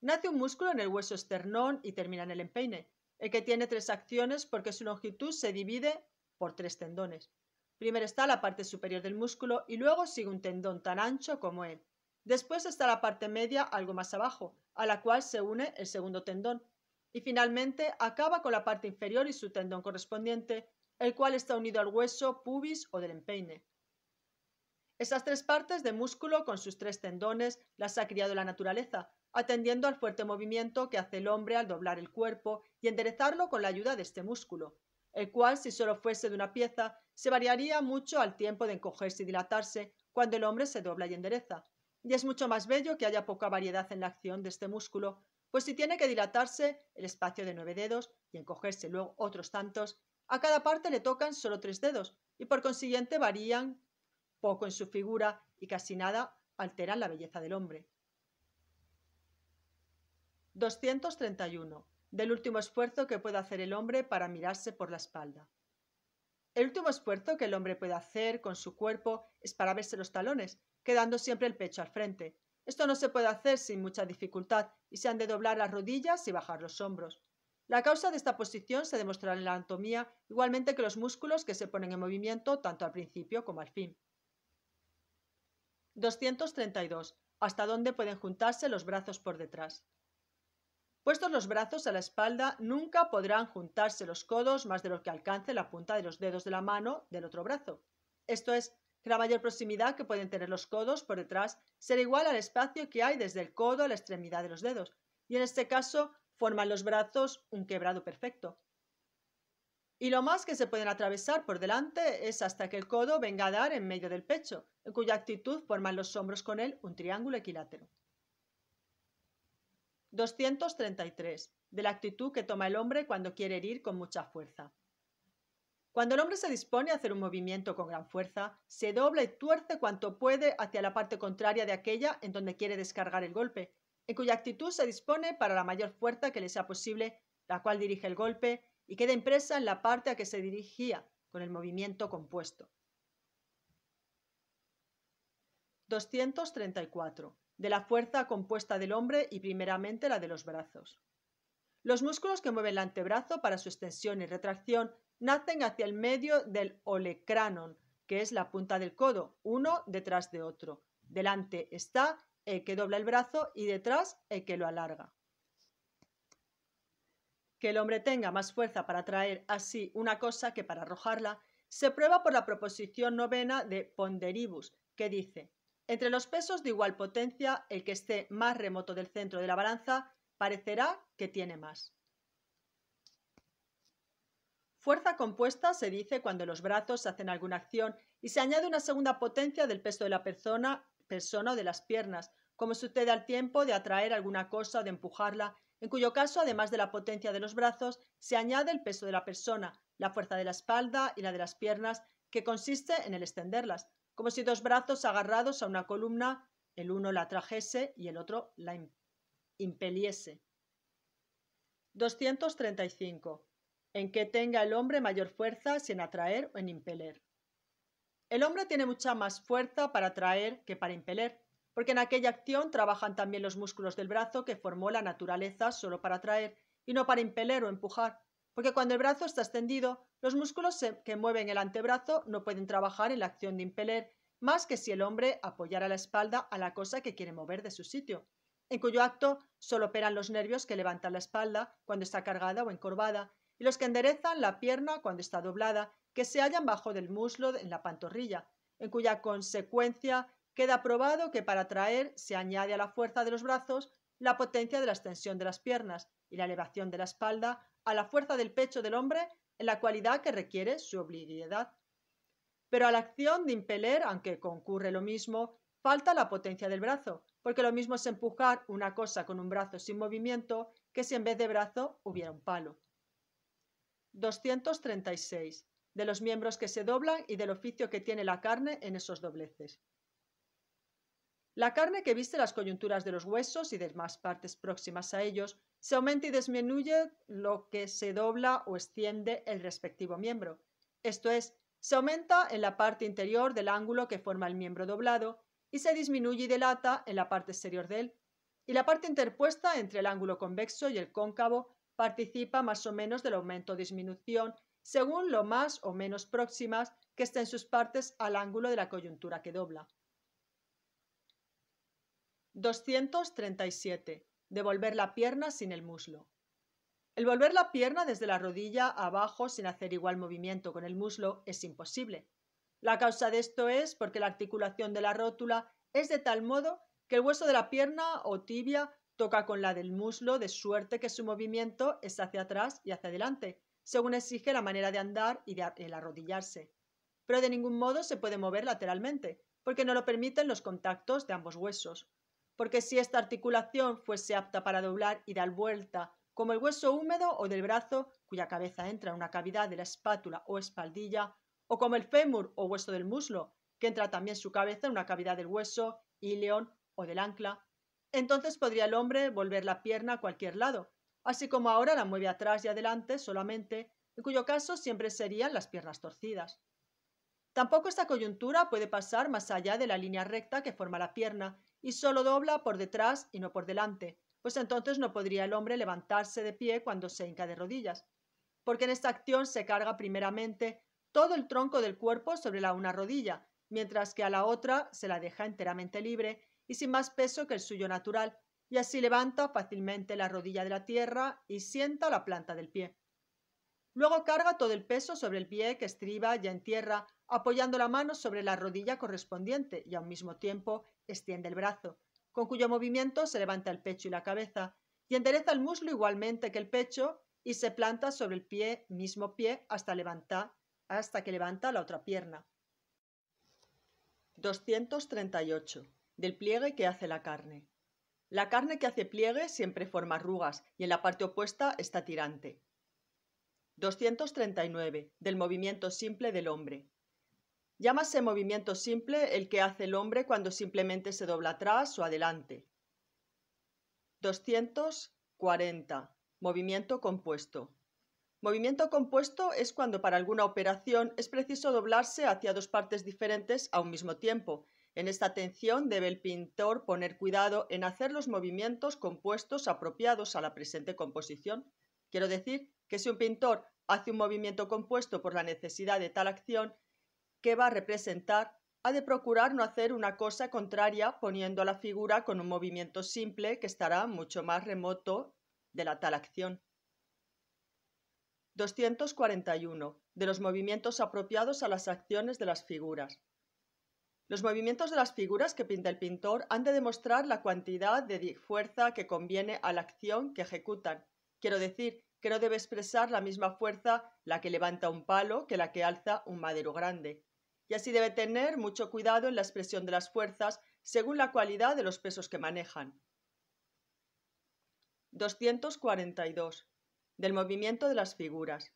Nace un músculo en el hueso esternón y termina en el empeine, el que tiene tres acciones porque su longitud se divide por tres tendones. Primero está la parte superior del músculo y luego sigue un tendón tan ancho como él. Después está la parte media algo más abajo, a la cual se une el segundo tendón, y finalmente acaba con la parte inferior y su tendón correspondiente, el cual está unido al hueso pubis o del empeine. Esas tres partes de músculo con sus tres tendones las ha criado la naturaleza, atendiendo al fuerte movimiento que hace el hombre al doblar el cuerpo y enderezarlo con la ayuda de este músculo, el cual si solo fuese de una pieza, se variaría mucho al tiempo de encogerse y dilatarse cuando el hombre se dobla y endereza. Y es mucho más bello que haya poca variedad en la acción de este músculo, pues si tiene que dilatarse el espacio de nueve dedos y encogerse luego otros tantos, a cada parte le tocan solo tres dedos y por consiguiente varían poco en su figura y casi nada alteran la belleza del hombre. 231. Del último esfuerzo que puede hacer el hombre para mirarse por la espalda. El último esfuerzo que el hombre puede hacer con su cuerpo es para verse los talones, quedando siempre el pecho al frente, esto no se puede hacer sin mucha dificultad y se han de doblar las rodillas y bajar los hombros. La causa de esta posición se demostrará en la anatomía, igualmente que los músculos que se ponen en movimiento tanto al principio como al fin. 232. ¿Hasta dónde pueden juntarse los brazos por detrás? Puestos los brazos a la espalda, nunca podrán juntarse los codos más de lo que alcance la punta de los dedos de la mano del otro brazo. Esto es, que la mayor proximidad que pueden tener los codos por detrás será igual al espacio que hay desde el codo a la extremidad de los dedos, y en este caso forman los brazos un quebrado perfecto. Y lo más que se pueden atravesar por delante es hasta que el codo venga a dar en medio del pecho, en cuya actitud forman los hombros con él un triángulo equilátero. 233. De la actitud que toma el hombre cuando quiere herir con mucha fuerza. Cuando el hombre se dispone a hacer un movimiento con gran fuerza, se dobla y tuerce cuanto puede hacia la parte contraria de aquella en donde quiere descargar el golpe, en cuya actitud se dispone para la mayor fuerza que le sea posible, la cual dirige el golpe y queda impresa en la parte a que se dirigía con el movimiento compuesto. 234. De la fuerza compuesta del hombre y primeramente la de los brazos. Los músculos que mueven el antebrazo para su extensión y retracción nacen hacia el medio del olecranon, que es la punta del codo, uno detrás de otro. Delante está el que dobla el brazo y detrás el que lo alarga. Que el hombre tenga más fuerza para traer así una cosa que para arrojarla se prueba por la proposición novena de ponderibus, que dice, entre los pesos de igual potencia, el que esté más remoto del centro de la balanza parecerá que tiene más. Fuerza compuesta se dice cuando los brazos hacen alguna acción y se añade una segunda potencia del peso de la persona, persona o de las piernas, como sucede al tiempo de atraer alguna cosa o de empujarla, en cuyo caso, además de la potencia de los brazos, se añade el peso de la persona, la fuerza de la espalda y la de las piernas, que consiste en el extenderlas, como si dos brazos agarrados a una columna, el uno la trajese y el otro la impeliese. 235 en que tenga el hombre mayor fuerza sin atraer o en impeler. El hombre tiene mucha más fuerza para atraer que para impeler, porque en aquella acción trabajan también los músculos del brazo que formó la naturaleza solo para atraer y no para impeler o empujar, porque cuando el brazo está extendido, los músculos que mueven el antebrazo no pueden trabajar en la acción de impeler más que si el hombre apoyara la espalda a la cosa que quiere mover de su sitio, en cuyo acto solo operan los nervios que levantan la espalda cuando está cargada o encorvada y los que enderezan la pierna cuando está doblada, que se hallan bajo del muslo en la pantorrilla, en cuya consecuencia queda probado que para traer se añade a la fuerza de los brazos la potencia de la extensión de las piernas y la elevación de la espalda a la fuerza del pecho del hombre en la cualidad que requiere su oblicuidad. Pero a la acción de impeler, aunque concurre lo mismo, falta la potencia del brazo, porque lo mismo es empujar una cosa con un brazo sin movimiento que si en vez de brazo hubiera un palo. 236, de los miembros que se doblan y del oficio que tiene la carne en esos dobleces. La carne que viste las coyunturas de los huesos y demás partes próximas a ellos se aumenta y disminuye lo que se dobla o extiende el respectivo miembro. Esto es, se aumenta en la parte interior del ángulo que forma el miembro doblado y se disminuye y delata en la parte exterior de él. Y la parte interpuesta entre el ángulo convexo y el cóncavo participa más o menos del aumento o disminución según lo más o menos próximas que estén sus partes al ángulo de la coyuntura que dobla. 237. Devolver la pierna sin el muslo. El volver la pierna desde la rodilla abajo sin hacer igual movimiento con el muslo es imposible. La causa de esto es porque la articulación de la rótula es de tal modo que el hueso de la pierna o tibia Toca con la del muslo de suerte que su movimiento es hacia atrás y hacia adelante, según exige la manera de andar y de el arrodillarse. Pero de ningún modo se puede mover lateralmente, porque no lo permiten los contactos de ambos huesos. Porque si esta articulación fuese apta para doblar y dar vuelta, como el hueso húmedo o del brazo, cuya cabeza entra en una cavidad de la espátula o espaldilla, o como el fémur o hueso del muslo, que entra también su cabeza en una cavidad del hueso, ileón o del ancla, entonces podría el hombre volver la pierna a cualquier lado, así como ahora la mueve atrás y adelante solamente, en cuyo caso siempre serían las piernas torcidas. Tampoco esta coyuntura puede pasar más allá de la línea recta que forma la pierna y solo dobla por detrás y no por delante, pues entonces no podría el hombre levantarse de pie cuando se hinca de rodillas, porque en esta acción se carga primeramente todo el tronco del cuerpo sobre la una rodilla, mientras que a la otra se la deja enteramente libre y sin más peso que el suyo natural, y así levanta fácilmente la rodilla de la tierra y sienta la planta del pie. Luego carga todo el peso sobre el pie que estriba ya en tierra, apoyando la mano sobre la rodilla correspondiente y al mismo tiempo extiende el brazo, con cuyo movimiento se levanta el pecho y la cabeza, y endereza el muslo igualmente que el pecho y se planta sobre el pie, mismo pie, hasta, levantar, hasta que levanta la otra pierna. 238 del pliegue que hace la carne. La carne que hace pliegue siempre forma arrugas y en la parte opuesta está tirante. 239. Del movimiento simple del hombre. Llámase movimiento simple el que hace el hombre cuando simplemente se dobla atrás o adelante. 240. Movimiento compuesto. Movimiento compuesto es cuando para alguna operación es preciso doblarse hacia dos partes diferentes a un mismo tiempo en esta atención debe el pintor poner cuidado en hacer los movimientos compuestos apropiados a la presente composición. Quiero decir que si un pintor hace un movimiento compuesto por la necesidad de tal acción que va a representar, ha de procurar no hacer una cosa contraria poniendo a la figura con un movimiento simple que estará mucho más remoto de la tal acción. 241. De los movimientos apropiados a las acciones de las figuras. Los movimientos de las figuras que pinta el pintor han de demostrar la cuantidad de fuerza que conviene a la acción que ejecutan. Quiero decir, que no debe expresar la misma fuerza la que levanta un palo que la que alza un madero grande. Y así debe tener mucho cuidado en la expresión de las fuerzas según la cualidad de los pesos que manejan. 242. Del movimiento de las figuras.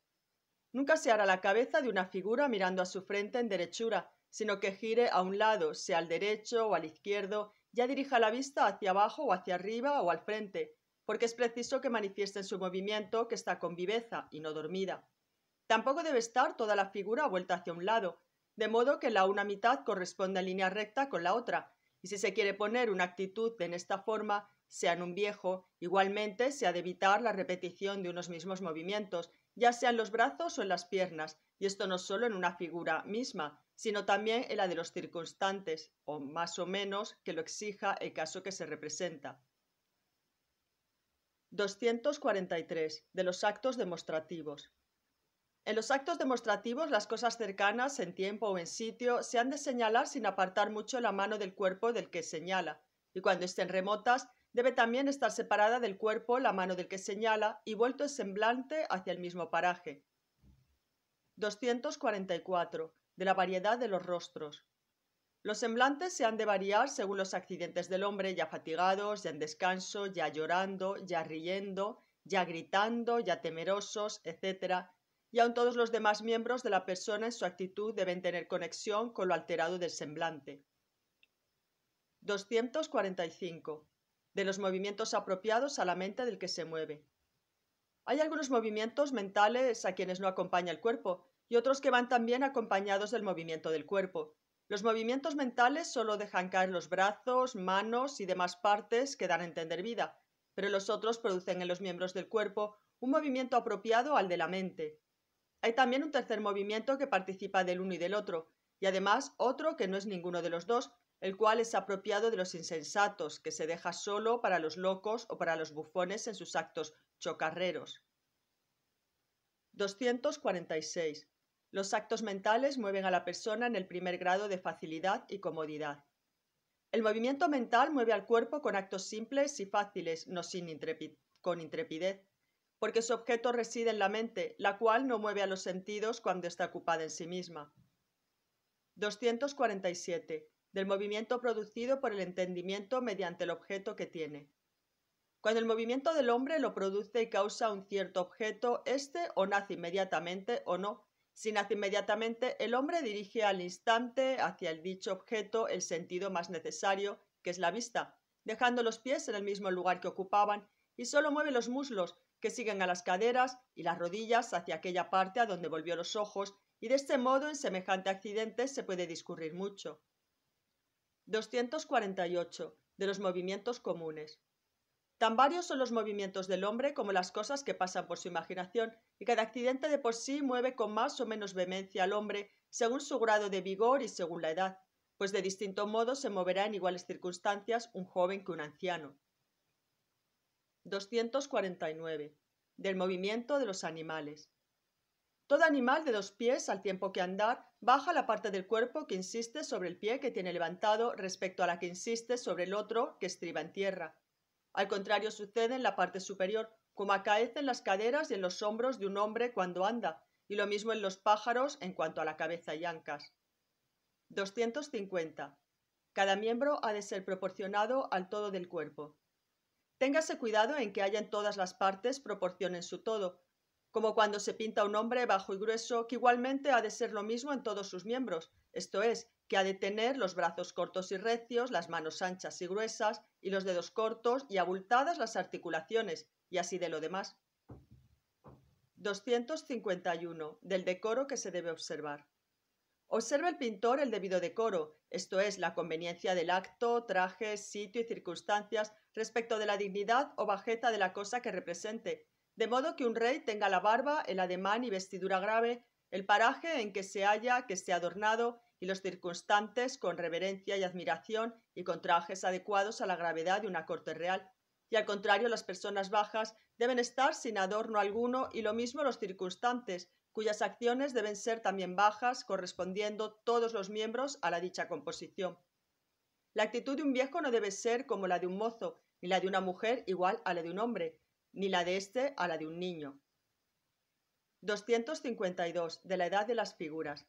Nunca se hará la cabeza de una figura mirando a su frente en derechura, sino que gire a un lado, sea al derecho o al izquierdo, ya dirija la vista hacia abajo o hacia arriba o al frente, porque es preciso que manifieste su movimiento que está con viveza y no dormida. Tampoco debe estar toda la figura vuelta hacia un lado, de modo que la una mitad corresponda en línea recta con la otra, y si se quiere poner una actitud en esta forma, sea en un viejo, igualmente se ha de evitar la repetición de unos mismos movimientos, ya sea en los brazos o en las piernas, y esto no solo en una figura misma, sino también en la de los circunstantes, o más o menos que lo exija el caso que se representa. 243. De los actos demostrativos. En los actos demostrativos, las cosas cercanas, en tiempo o en sitio, se han de señalar sin apartar mucho la mano del cuerpo del que señala, y cuando estén remotas, debe también estar separada del cuerpo la mano del que señala y vuelto el semblante hacia el mismo paraje. 244 de la variedad de los rostros. Los semblantes se han de variar según los accidentes del hombre, ya fatigados, ya en descanso, ya llorando, ya riendo, ya gritando, ya temerosos, etc. Y aun todos los demás miembros de la persona en su actitud deben tener conexión con lo alterado del semblante. 245. De los movimientos apropiados a la mente del que se mueve. Hay algunos movimientos mentales a quienes no acompaña el cuerpo, y otros que van también acompañados del movimiento del cuerpo. Los movimientos mentales solo dejan caer los brazos, manos y demás partes que dan a entender vida, pero los otros producen en los miembros del cuerpo un movimiento apropiado al de la mente. Hay también un tercer movimiento que participa del uno y del otro, y además otro que no es ninguno de los dos, el cual es apropiado de los insensatos, que se deja solo para los locos o para los bufones en sus actos chocarreros. 246. Los actos mentales mueven a la persona en el primer grado de facilidad y comodidad. El movimiento mental mueve al cuerpo con actos simples y fáciles, no sin con intrepidez, porque su objeto reside en la mente, la cual no mueve a los sentidos cuando está ocupada en sí misma. 247. Del movimiento producido por el entendimiento mediante el objeto que tiene. Cuando el movimiento del hombre lo produce y causa un cierto objeto, éste o nace inmediatamente o no, si nace inmediatamente, el hombre dirige al instante hacia el dicho objeto el sentido más necesario, que es la vista, dejando los pies en el mismo lugar que ocupaban y solo mueve los muslos, que siguen a las caderas y las rodillas hacia aquella parte a donde volvió los ojos, y de este modo en semejante accidente se puede discurrir mucho. 248. De los movimientos comunes. Tan varios son los movimientos del hombre como las cosas que pasan por su imaginación, y cada accidente de por sí mueve con más o menos vehemencia al hombre, según su grado de vigor y según la edad, pues de distinto modo se moverá en iguales circunstancias un joven que un anciano. 249. Del movimiento de los animales. Todo animal de dos pies, al tiempo que andar, baja la parte del cuerpo que insiste sobre el pie que tiene levantado respecto a la que insiste sobre el otro que estriba en tierra al contrario sucede en la parte superior, como acaece en las caderas y en los hombros de un hombre cuando anda, y lo mismo en los pájaros en cuanto a la cabeza y ancas. 250. Cada miembro ha de ser proporcionado al todo del cuerpo. Téngase cuidado en que haya en todas las partes proporción en su todo, como cuando se pinta un hombre bajo y grueso, que igualmente ha de ser lo mismo en todos sus miembros, esto es, que ha de tener los brazos cortos y recios, las manos anchas y gruesas, y los dedos cortos y abultadas las articulaciones, y así de lo demás. 251. Del decoro que se debe observar. Observa el pintor el debido decoro, esto es, la conveniencia del acto, traje, sitio y circunstancias respecto de la dignidad o bajeta de la cosa que represente, de modo que un rey tenga la barba, el ademán y vestidura grave, el paraje en que se haya, que esté adornado, y los circunstantes con reverencia y admiración y con trajes adecuados a la gravedad de una corte real. Y al contrario, las personas bajas deben estar sin adorno alguno y lo mismo los circunstantes, cuyas acciones deben ser también bajas, correspondiendo todos los miembros a la dicha composición. La actitud de un viejo no debe ser como la de un mozo, ni la de una mujer igual a la de un hombre, ni la de éste a la de un niño. 252. De la edad de las figuras.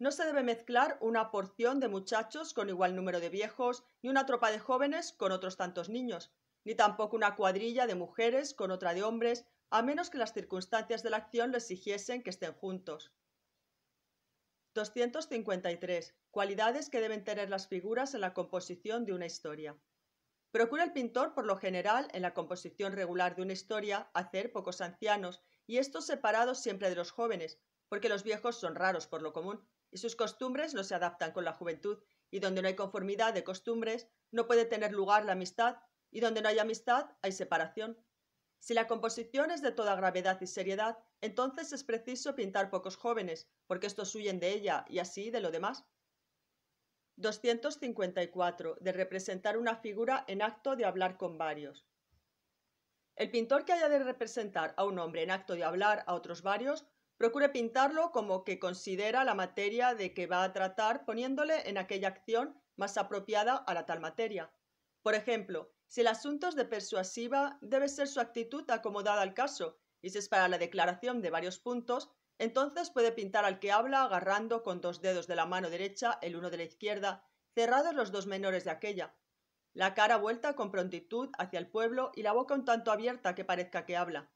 No se debe mezclar una porción de muchachos con igual número de viejos, ni una tropa de jóvenes con otros tantos niños, ni tampoco una cuadrilla de mujeres con otra de hombres, a menos que las circunstancias de la acción les exigiesen que estén juntos. 253. Cualidades que deben tener las figuras en la composición de una historia. Procura el pintor, por lo general, en la composición regular de una historia, hacer pocos ancianos, y estos separados siempre de los jóvenes, porque los viejos son raros por lo común y sus costumbres no se adaptan con la juventud, y donde no hay conformidad de costumbres, no puede tener lugar la amistad, y donde no hay amistad, hay separación. Si la composición es de toda gravedad y seriedad, entonces es preciso pintar pocos jóvenes, porque estos huyen de ella y así de lo demás. 254. De representar una figura en acto de hablar con varios. El pintor que haya de representar a un hombre en acto de hablar a otros varios Procure pintarlo como que considera la materia de que va a tratar poniéndole en aquella acción más apropiada a la tal materia. Por ejemplo, si el asunto es de persuasiva, debe ser su actitud acomodada al caso, y si es para la declaración de varios puntos, entonces puede pintar al que habla agarrando con dos dedos de la mano derecha el uno de la izquierda, cerrados los dos menores de aquella, la cara vuelta con prontitud hacia el pueblo y la boca un tanto abierta que parezca que habla.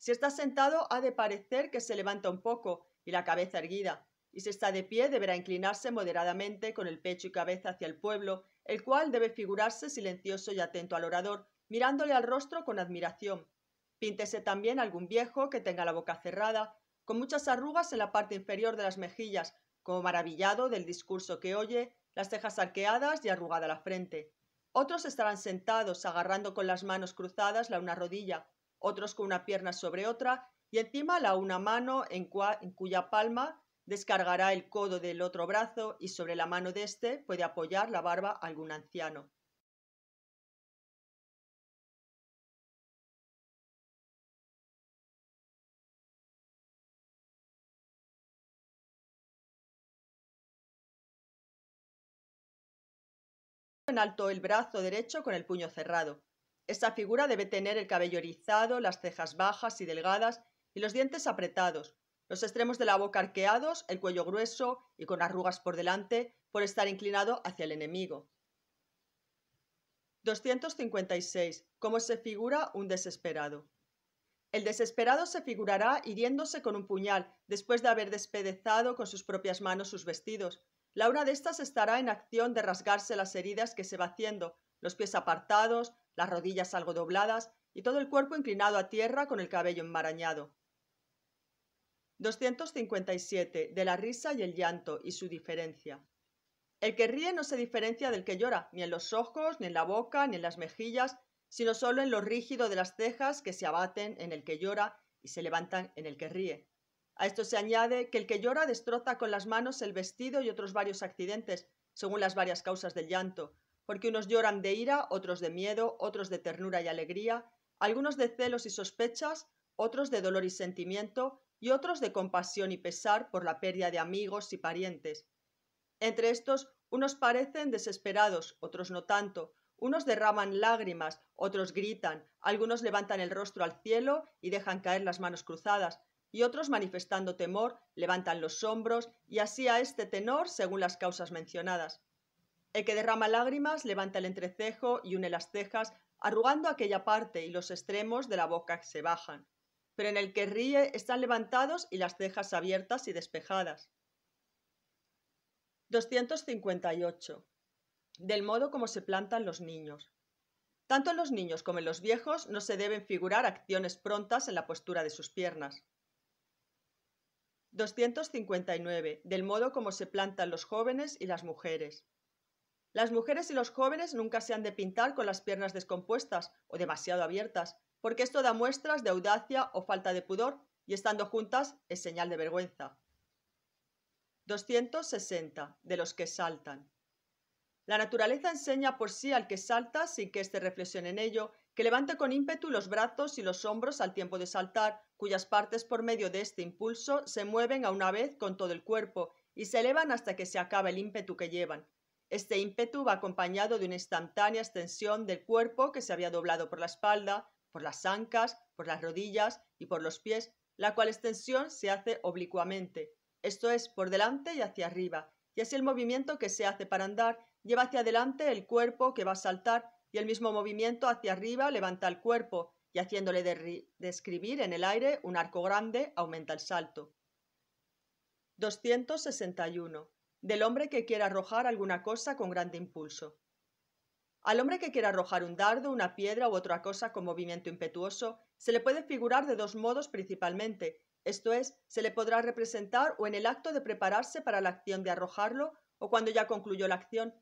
Si está sentado, ha de parecer que se levanta un poco y la cabeza erguida, y si está de pie, deberá inclinarse moderadamente con el pecho y cabeza hacia el pueblo, el cual debe figurarse silencioso y atento al orador, mirándole al rostro con admiración. Píntese también algún viejo que tenga la boca cerrada, con muchas arrugas en la parte inferior de las mejillas, como maravillado del discurso que oye, las cejas arqueadas y arrugada la frente. Otros estarán sentados, agarrando con las manos cruzadas la una rodilla, otros con una pierna sobre otra y encima la una mano en, cuya palma descargará el codo del otro brazo y sobre la mano de este puede apoyar la barba algún anciano. en alto el brazo derecho con el puño cerrado. Esta figura debe tener el cabello erizado, las cejas bajas y delgadas y los dientes apretados, los extremos de la boca arqueados, el cuello grueso y con arrugas por delante por estar inclinado hacia el enemigo. 256. ¿Cómo se figura un desesperado? El desesperado se figurará hiriéndose con un puñal, después de haber despedezado con sus propias manos sus vestidos. La una de estas estará en acción de rasgarse las heridas que se va haciendo, los pies apartados, las rodillas algo dobladas y todo el cuerpo inclinado a tierra con el cabello enmarañado. 257. De la risa y el llanto y su diferencia. El que ríe no se diferencia del que llora, ni en los ojos, ni en la boca, ni en las mejillas, sino solo en lo rígido de las cejas que se abaten en el que llora y se levantan en el que ríe. A esto se añade que el que llora destroza con las manos el vestido y otros varios accidentes, según las varias causas del llanto, porque unos lloran de ira, otros de miedo, otros de ternura y alegría, algunos de celos y sospechas, otros de dolor y sentimiento, y otros de compasión y pesar por la pérdida de amigos y parientes. Entre estos, unos parecen desesperados, otros no tanto, unos derraman lágrimas, otros gritan, algunos levantan el rostro al cielo y dejan caer las manos cruzadas, y otros, manifestando temor, levantan los hombros, y así a este tenor según las causas mencionadas. El que derrama lágrimas levanta el entrecejo y une las cejas, arrugando aquella parte y los extremos de la boca se bajan. Pero en el que ríe están levantados y las cejas abiertas y despejadas. 258. Del modo como se plantan los niños. Tanto en los niños como en los viejos no se deben figurar acciones prontas en la postura de sus piernas. 259. Del modo como se plantan los jóvenes y las mujeres. Las mujeres y los jóvenes nunca se han de pintar con las piernas descompuestas o demasiado abiertas, porque esto da muestras de audacia o falta de pudor, y estando juntas es señal de vergüenza. 260. De los que saltan. La naturaleza enseña por sí al que salta sin que éste reflexione en ello, que levante con ímpetu los brazos y los hombros al tiempo de saltar, cuyas partes por medio de este impulso se mueven a una vez con todo el cuerpo y se elevan hasta que se acaba el ímpetu que llevan, este ímpetu va acompañado de una instantánea extensión del cuerpo que se había doblado por la espalda, por las ancas, por las rodillas y por los pies, la cual extensión se hace oblicuamente, esto es, por delante y hacia arriba, y así el movimiento que se hace para andar lleva hacia adelante el cuerpo que va a saltar y el mismo movimiento hacia arriba levanta el cuerpo y haciéndole describir en el aire un arco grande aumenta el salto. 261 del hombre que quiere arrojar alguna cosa con grande impulso. Al hombre que quiere arrojar un dardo, una piedra u otra cosa con movimiento impetuoso, se le puede figurar de dos modos principalmente, esto es, se le podrá representar o en el acto de prepararse para la acción de arrojarlo o cuando ya concluyó la acción.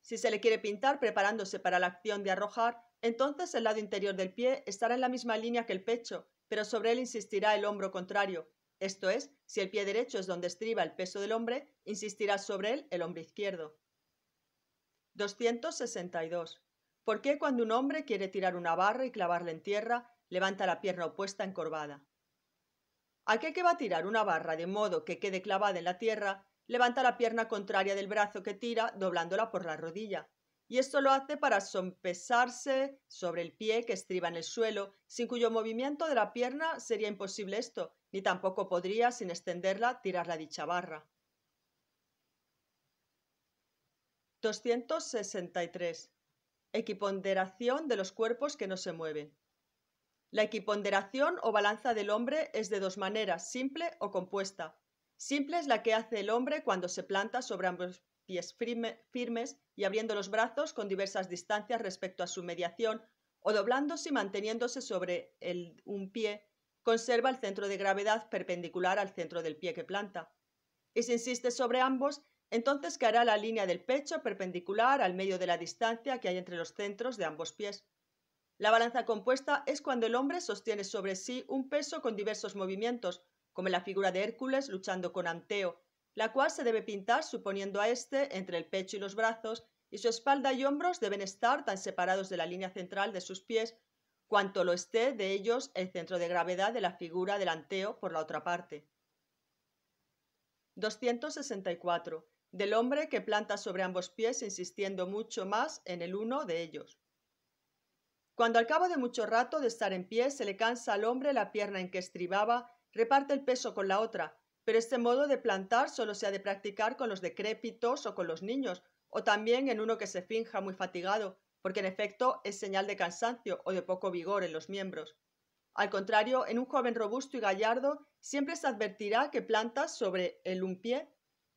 Si se le quiere pintar preparándose para la acción de arrojar, entonces el lado interior del pie estará en la misma línea que el pecho, pero sobre él insistirá el hombro contrario, esto es, si el pie derecho es donde estriba el peso del hombre, insistirá sobre él el hombre izquierdo. 262. ¿Por qué cuando un hombre quiere tirar una barra y clavarla en tierra, levanta la pierna opuesta encorvada? Aquel que va a tirar una barra de modo que quede clavada en la tierra, levanta la pierna contraria del brazo que tira, doblándola por la rodilla. Y esto lo hace para sonpesarse sobre el pie que estriba en el suelo, sin cuyo movimiento de la pierna sería imposible esto, ni tampoco podría, sin extenderla, tirar la dicha barra. 263. Equiponderación de los cuerpos que no se mueven. La equiponderación o balanza del hombre es de dos maneras, simple o compuesta. Simple es la que hace el hombre cuando se planta sobre ambos pies firmes y abriendo los brazos con diversas distancias respecto a su mediación, o doblándose y manteniéndose sobre un pie conserva el centro de gravedad perpendicular al centro del pie que planta. Y si insiste sobre ambos, entonces caerá la línea del pecho perpendicular al medio de la distancia que hay entre los centros de ambos pies. La balanza compuesta es cuando el hombre sostiene sobre sí un peso con diversos movimientos, como la figura de Hércules luchando con Anteo, la cual se debe pintar suponiendo a éste entre el pecho y los brazos, y su espalda y hombros deben estar tan separados de la línea central de sus pies cuanto lo esté de ellos el centro de gravedad de la figura delanteo por la otra parte. 264. Del hombre que planta sobre ambos pies insistiendo mucho más en el uno de ellos. Cuando al cabo de mucho rato de estar en pie se le cansa al hombre la pierna en que estribaba, reparte el peso con la otra, pero este modo de plantar solo se ha de practicar con los decrépitos o con los niños, o también en uno que se finja muy fatigado, porque en efecto es señal de cansancio o de poco vigor en los miembros. Al contrario, en un joven robusto y gallardo siempre se advertirá que planta sobre el un pie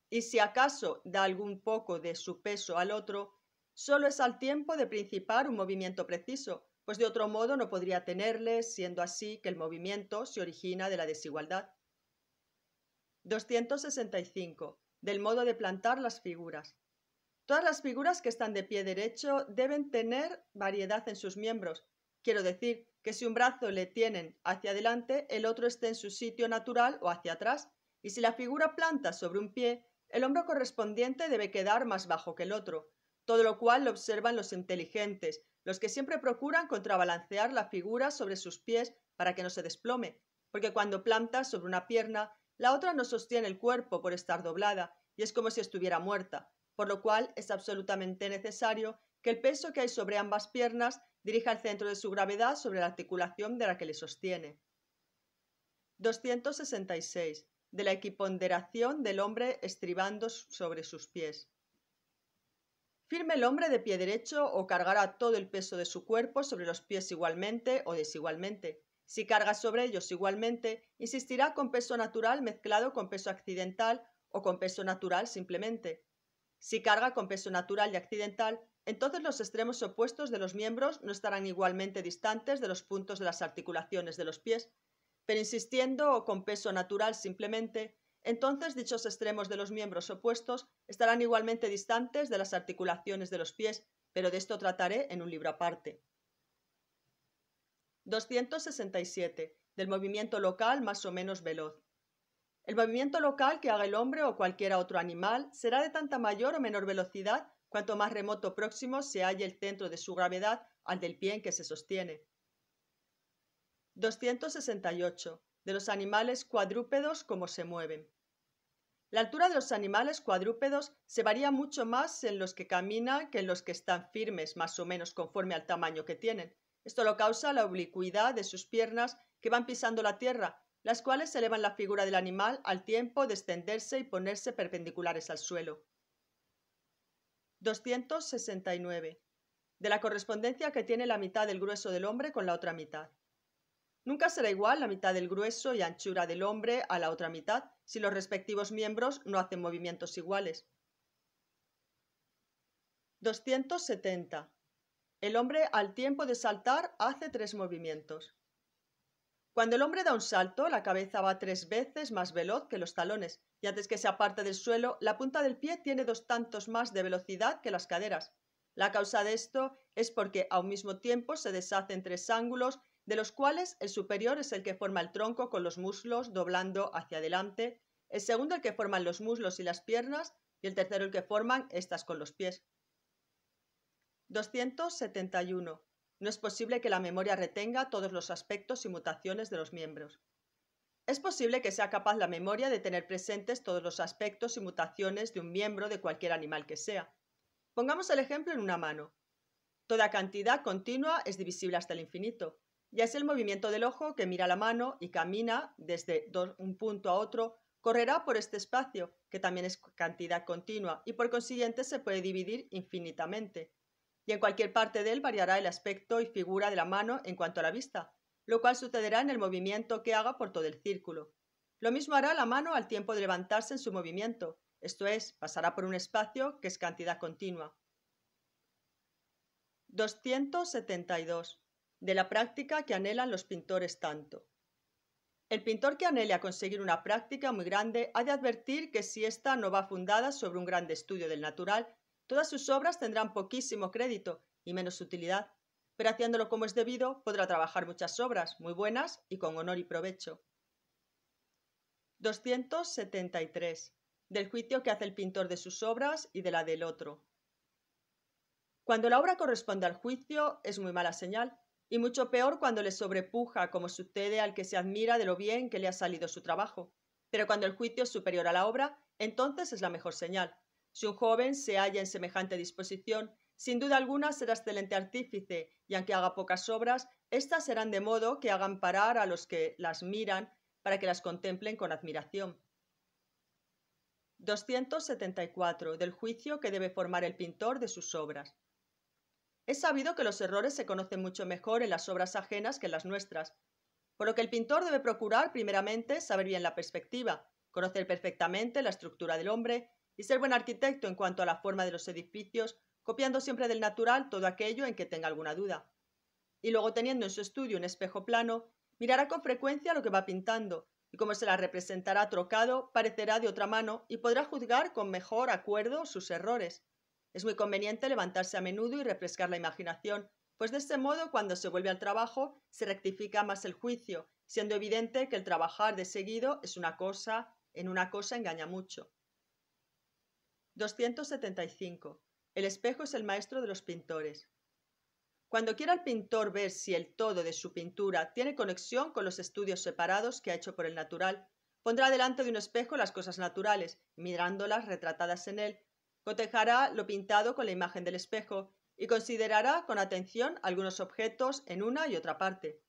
y si acaso da algún poco de su peso al otro, solo es al tiempo de principar un movimiento preciso, pues de otro modo no podría tenerle, siendo así que el movimiento se origina de la desigualdad. 265. Del modo de plantar las figuras. Todas las figuras que están de pie derecho deben tener variedad en sus miembros. Quiero decir que si un brazo le tienen hacia adelante, el otro esté en su sitio natural o hacia atrás, y si la figura planta sobre un pie, el hombro correspondiente debe quedar más bajo que el otro, todo lo cual lo observan los inteligentes, los que siempre procuran contrabalancear la figura sobre sus pies para que no se desplome, porque cuando planta sobre una pierna, la otra no sostiene el cuerpo por estar doblada, y es como si estuviera muerta por lo cual es absolutamente necesario que el peso que hay sobre ambas piernas dirija el centro de su gravedad sobre la articulación de la que le sostiene. 266. De la equiponderación del hombre estribando sobre sus pies. Firme el hombre de pie derecho o cargará todo el peso de su cuerpo sobre los pies igualmente o desigualmente. Si carga sobre ellos igualmente, insistirá con peso natural mezclado con peso accidental o con peso natural simplemente. Si carga con peso natural y accidental, entonces los extremos opuestos de los miembros no estarán igualmente distantes de los puntos de las articulaciones de los pies, pero insistiendo o con peso natural simplemente, entonces dichos extremos de los miembros opuestos estarán igualmente distantes de las articulaciones de los pies, pero de esto trataré en un libro aparte. 267. Del movimiento local más o menos veloz. El movimiento local que haga el hombre o cualquier otro animal será de tanta mayor o menor velocidad cuanto más remoto próximo se halle el centro de su gravedad al del pie en que se sostiene. 268. De los animales cuadrúpedos cómo se mueven. La altura de los animales cuadrúpedos se varía mucho más en los que caminan que en los que están firmes, más o menos conforme al tamaño que tienen. Esto lo causa la oblicuidad de sus piernas que van pisando la tierra las cuales elevan la figura del animal al tiempo de extenderse y ponerse perpendiculares al suelo. 269. De la correspondencia que tiene la mitad del grueso del hombre con la otra mitad. Nunca será igual la mitad del grueso y anchura del hombre a la otra mitad si los respectivos miembros no hacen movimientos iguales. 270. El hombre al tiempo de saltar hace tres movimientos. Cuando el hombre da un salto, la cabeza va tres veces más veloz que los talones, y antes que se aparte del suelo, la punta del pie tiene dos tantos más de velocidad que las caderas. La causa de esto es porque a un mismo tiempo se deshacen tres ángulos, de los cuales el superior es el que forma el tronco con los muslos doblando hacia adelante, el segundo el que forman los muslos y las piernas, y el tercero el que forman estas con los pies. 271. No es posible que la memoria retenga todos los aspectos y mutaciones de los miembros. Es posible que sea capaz la memoria de tener presentes todos los aspectos y mutaciones de un miembro de cualquier animal que sea. Pongamos el ejemplo en una mano. Toda cantidad continua es divisible hasta el infinito, ya es el movimiento del ojo que mira la mano y camina desde un punto a otro, correrá por este espacio, que también es cantidad continua, y por consiguiente se puede dividir infinitamente y en cualquier parte de él variará el aspecto y figura de la mano en cuanto a la vista, lo cual sucederá en el movimiento que haga por todo el círculo. Lo mismo hará la mano al tiempo de levantarse en su movimiento, esto es, pasará por un espacio que es cantidad continua. 272. De la práctica que anhelan los pintores tanto. El pintor que anhele a conseguir una práctica muy grande ha de advertir que si ésta no va fundada sobre un grande estudio del natural, Todas sus obras tendrán poquísimo crédito y menos utilidad, pero haciéndolo como es debido podrá trabajar muchas obras muy buenas y con honor y provecho. 273. Del juicio que hace el pintor de sus obras y de la del otro. Cuando la obra corresponde al juicio es muy mala señal, y mucho peor cuando le sobrepuja, como sucede al que se admira de lo bien que le ha salido su trabajo. Pero cuando el juicio es superior a la obra, entonces es la mejor señal. Si un joven se halla en semejante disposición, sin duda alguna será excelente artífice, y aunque haga pocas obras, éstas serán de modo que hagan parar a los que las miran para que las contemplen con admiración. 274. Del juicio que debe formar el pintor de sus obras. Es sabido que los errores se conocen mucho mejor en las obras ajenas que en las nuestras, por lo que el pintor debe procurar primeramente saber bien la perspectiva, conocer perfectamente la estructura del hombre y ser buen arquitecto en cuanto a la forma de los edificios, copiando siempre del natural todo aquello en que tenga alguna duda. Y luego teniendo en su estudio un espejo plano, mirará con frecuencia lo que va pintando, y como se la representará trocado, parecerá de otra mano y podrá juzgar con mejor acuerdo sus errores. Es muy conveniente levantarse a menudo y refrescar la imaginación, pues de ese modo cuando se vuelve al trabajo se rectifica más el juicio, siendo evidente que el trabajar de seguido es una cosa, en una cosa engaña mucho. 275. El espejo es el maestro de los pintores. Cuando quiera el pintor ver si el todo de su pintura tiene conexión con los estudios separados que ha hecho por el natural, pondrá delante de un espejo las cosas naturales, mirándolas retratadas en él, cotejará lo pintado con la imagen del espejo y considerará con atención algunos objetos en una y otra parte.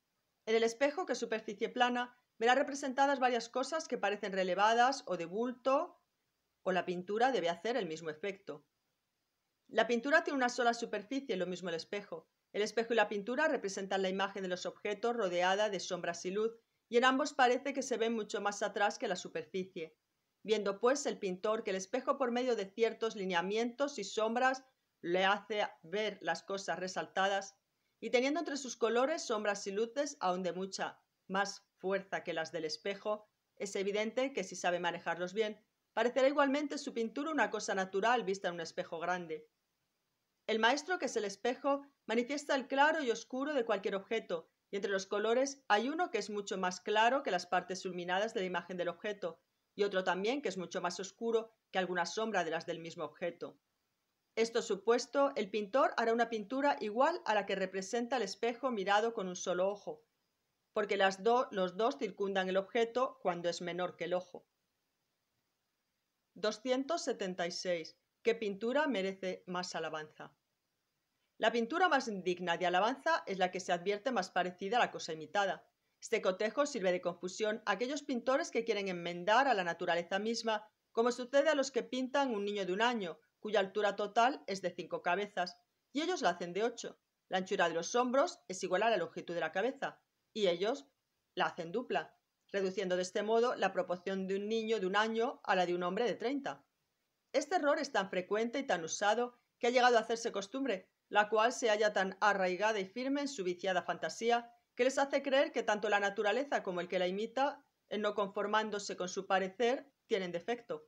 En el espejo, que superficie plana, verá representadas varias cosas que parecen relevadas o de bulto o la pintura debe hacer el mismo efecto. La pintura tiene una sola superficie, lo mismo el espejo. El espejo y la pintura representan la imagen de los objetos rodeada de sombras y luz, y en ambos parece que se ven mucho más atrás que la superficie. Viendo pues el pintor que el espejo por medio de ciertos lineamientos y sombras le hace ver las cosas resaltadas, y teniendo entre sus colores sombras y luces aún de mucha más fuerza que las del espejo, es evidente que si sabe manejarlos bien, Parecerá igualmente su pintura una cosa natural vista en un espejo grande. El maestro, que es el espejo, manifiesta el claro y oscuro de cualquier objeto, y entre los colores hay uno que es mucho más claro que las partes iluminadas de la imagen del objeto, y otro también que es mucho más oscuro que alguna sombra de las del mismo objeto. Esto supuesto, el pintor hará una pintura igual a la que representa el espejo mirado con un solo ojo, porque los dos circundan el objeto cuando es menor que el ojo. 276. ¿Qué pintura merece más alabanza? La pintura más digna de alabanza es la que se advierte más parecida a la cosa imitada. Este cotejo sirve de confusión a aquellos pintores que quieren enmendar a la naturaleza misma, como sucede a los que pintan un niño de un año, cuya altura total es de cinco cabezas, y ellos la hacen de ocho. La anchura de los hombros es igual a la longitud de la cabeza, y ellos la hacen dupla reduciendo de este modo la proporción de un niño de un año a la de un hombre de 30. Este error es tan frecuente y tan usado que ha llegado a hacerse costumbre, la cual se halla tan arraigada y firme en su viciada fantasía que les hace creer que tanto la naturaleza como el que la imita, en no conformándose con su parecer, tienen defecto.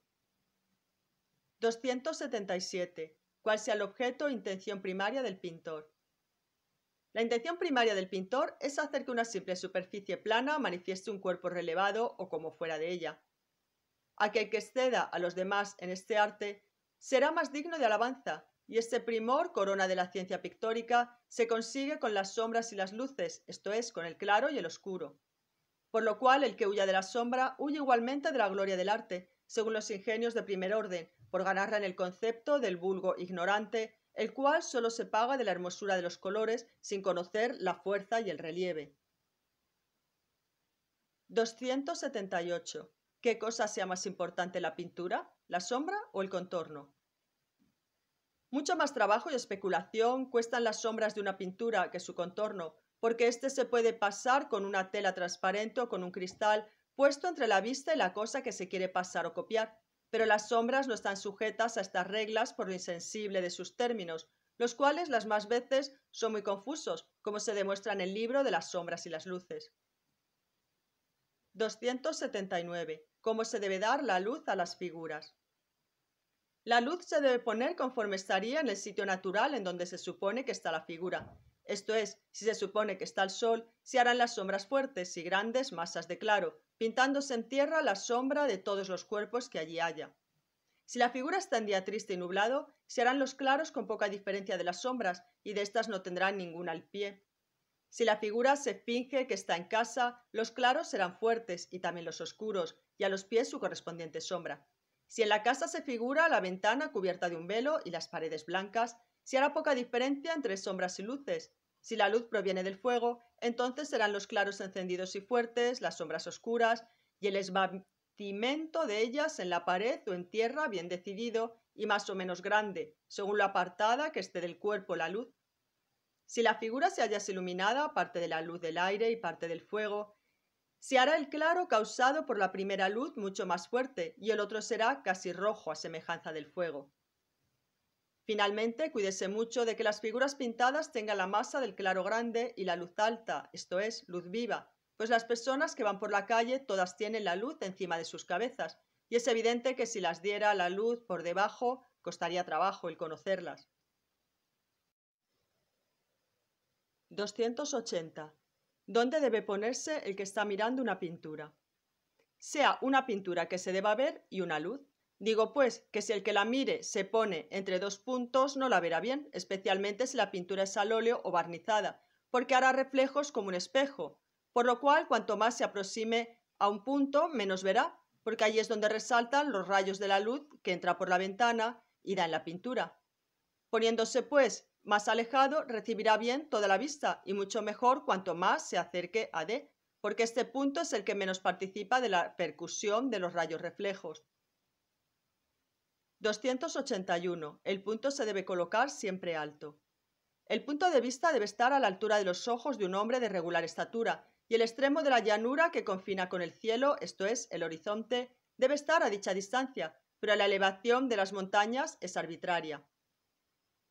277. ¿Cuál sea el objeto e intención primaria del pintor? La intención primaria del pintor es hacer que una simple superficie plana manifieste un cuerpo relevado o como fuera de ella. Aquel que exceda a los demás en este arte será más digno de alabanza, y este primor, corona de la ciencia pictórica, se consigue con las sombras y las luces, esto es, con el claro y el oscuro. Por lo cual, el que huya de la sombra huye igualmente de la gloria del arte, según los ingenios de primer orden, por ganarla en el concepto del vulgo ignorante el cual solo se paga de la hermosura de los colores sin conocer la fuerza y el relieve. 278. ¿Qué cosa sea más importante la pintura, la sombra o el contorno? Mucho más trabajo y especulación cuestan las sombras de una pintura que su contorno, porque éste se puede pasar con una tela transparente o con un cristal puesto entre la vista y la cosa que se quiere pasar o copiar pero las sombras no están sujetas a estas reglas por lo insensible de sus términos, los cuales las más veces son muy confusos, como se demuestra en el libro de las sombras y las luces. 279. Cómo se debe dar la luz a las figuras. La luz se debe poner conforme estaría en el sitio natural en donde se supone que está la figura. Esto es, si se supone que está el sol, se harán las sombras fuertes y grandes masas de claro, pintándose en tierra la sombra de todos los cuerpos que allí haya. Si la figura está en día triste y nublado, se harán los claros con poca diferencia de las sombras, y de estas no tendrán ninguna al pie. Si la figura se finge que está en casa, los claros serán fuertes y también los oscuros, y a los pies su correspondiente sombra. Si en la casa se figura la ventana cubierta de un velo y las paredes blancas, se hará poca diferencia entre sombras y luces, si la luz proviene del fuego, entonces serán los claros encendidos y fuertes, las sombras oscuras y el esbatimiento de ellas en la pared o en tierra bien decidido y más o menos grande, según lo apartada que esté del cuerpo la luz. Si la figura se haya iluminada, parte de la luz del aire y parte del fuego, se hará el claro causado por la primera luz mucho más fuerte y el otro será casi rojo a semejanza del fuego. Finalmente, cuídese mucho de que las figuras pintadas tengan la masa del claro grande y la luz alta, esto es, luz viva, pues las personas que van por la calle todas tienen la luz encima de sus cabezas, y es evidente que si las diera la luz por debajo, costaría trabajo el conocerlas. 280. ¿Dónde debe ponerse el que está mirando una pintura? Sea una pintura que se deba ver y una luz. Digo pues que si el que la mire se pone entre dos puntos no la verá bien, especialmente si la pintura es al óleo o barnizada, porque hará reflejos como un espejo, por lo cual cuanto más se aproxime a un punto menos verá, porque allí es donde resaltan los rayos de la luz que entra por la ventana y da en la pintura. Poniéndose pues más alejado recibirá bien toda la vista y mucho mejor cuanto más se acerque a D, porque este punto es el que menos participa de la percusión de los rayos reflejos. 281. El punto se debe colocar siempre alto. El punto de vista debe estar a la altura de los ojos de un hombre de regular estatura, y el extremo de la llanura que confina con el cielo, esto es, el horizonte, debe estar a dicha distancia, pero la elevación de las montañas es arbitraria.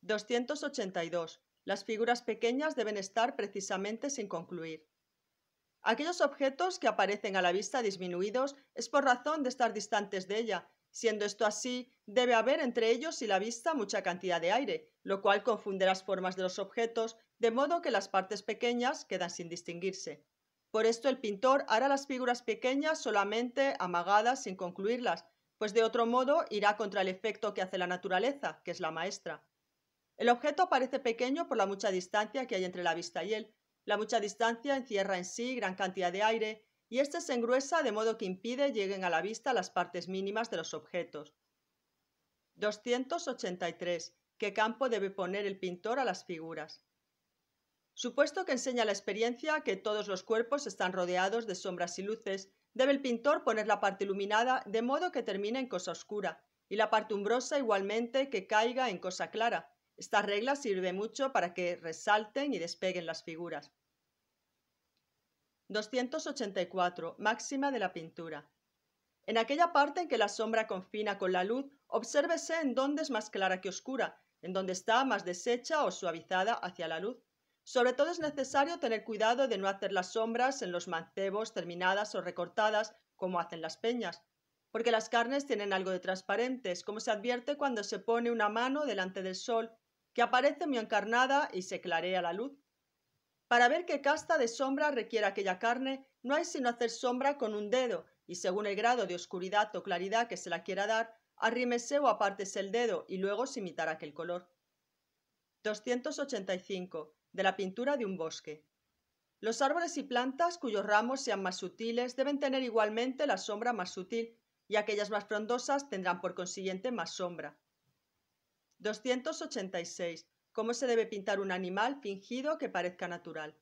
282. Las figuras pequeñas deben estar precisamente sin concluir. Aquellos objetos que aparecen a la vista disminuidos es por razón de estar distantes de ella, Siendo esto así, debe haber entre ellos y la vista mucha cantidad de aire, lo cual confunde las formas de los objetos, de modo que las partes pequeñas quedan sin distinguirse. Por esto el pintor hará las figuras pequeñas solamente amagadas sin concluirlas, pues de otro modo irá contra el efecto que hace la naturaleza, que es la maestra. El objeto parece pequeño por la mucha distancia que hay entre la vista y él. La mucha distancia encierra en sí gran cantidad de aire, y este se engruesa de modo que impide lleguen a la vista las partes mínimas de los objetos. 283. ¿Qué campo debe poner el pintor a las figuras? Supuesto que enseña la experiencia que todos los cuerpos están rodeados de sombras y luces, debe el pintor poner la parte iluminada de modo que termine en cosa oscura, y la parte umbrosa igualmente que caiga en cosa clara. Esta regla sirve mucho para que resalten y despeguen las figuras. 284, máxima de la pintura. En aquella parte en que la sombra confina con la luz, obsérvese en dónde es más clara que oscura, en dónde está más deshecha o suavizada hacia la luz. Sobre todo es necesario tener cuidado de no hacer las sombras en los mancebos terminadas o recortadas, como hacen las peñas, porque las carnes tienen algo de transparentes, como se advierte cuando se pone una mano delante del sol, que aparece muy encarnada y se clarea la luz, para ver qué casta de sombra requiere aquella carne, no hay sino hacer sombra con un dedo, y según el grado de oscuridad o claridad que se la quiera dar, arrímese o apártese el dedo y luego se imitará aquel color. 285. De la pintura de un bosque. Los árboles y plantas cuyos ramos sean más sutiles deben tener igualmente la sombra más sutil y aquellas más frondosas tendrán por consiguiente más sombra. 286 cómo se debe pintar un animal fingido que parezca natural.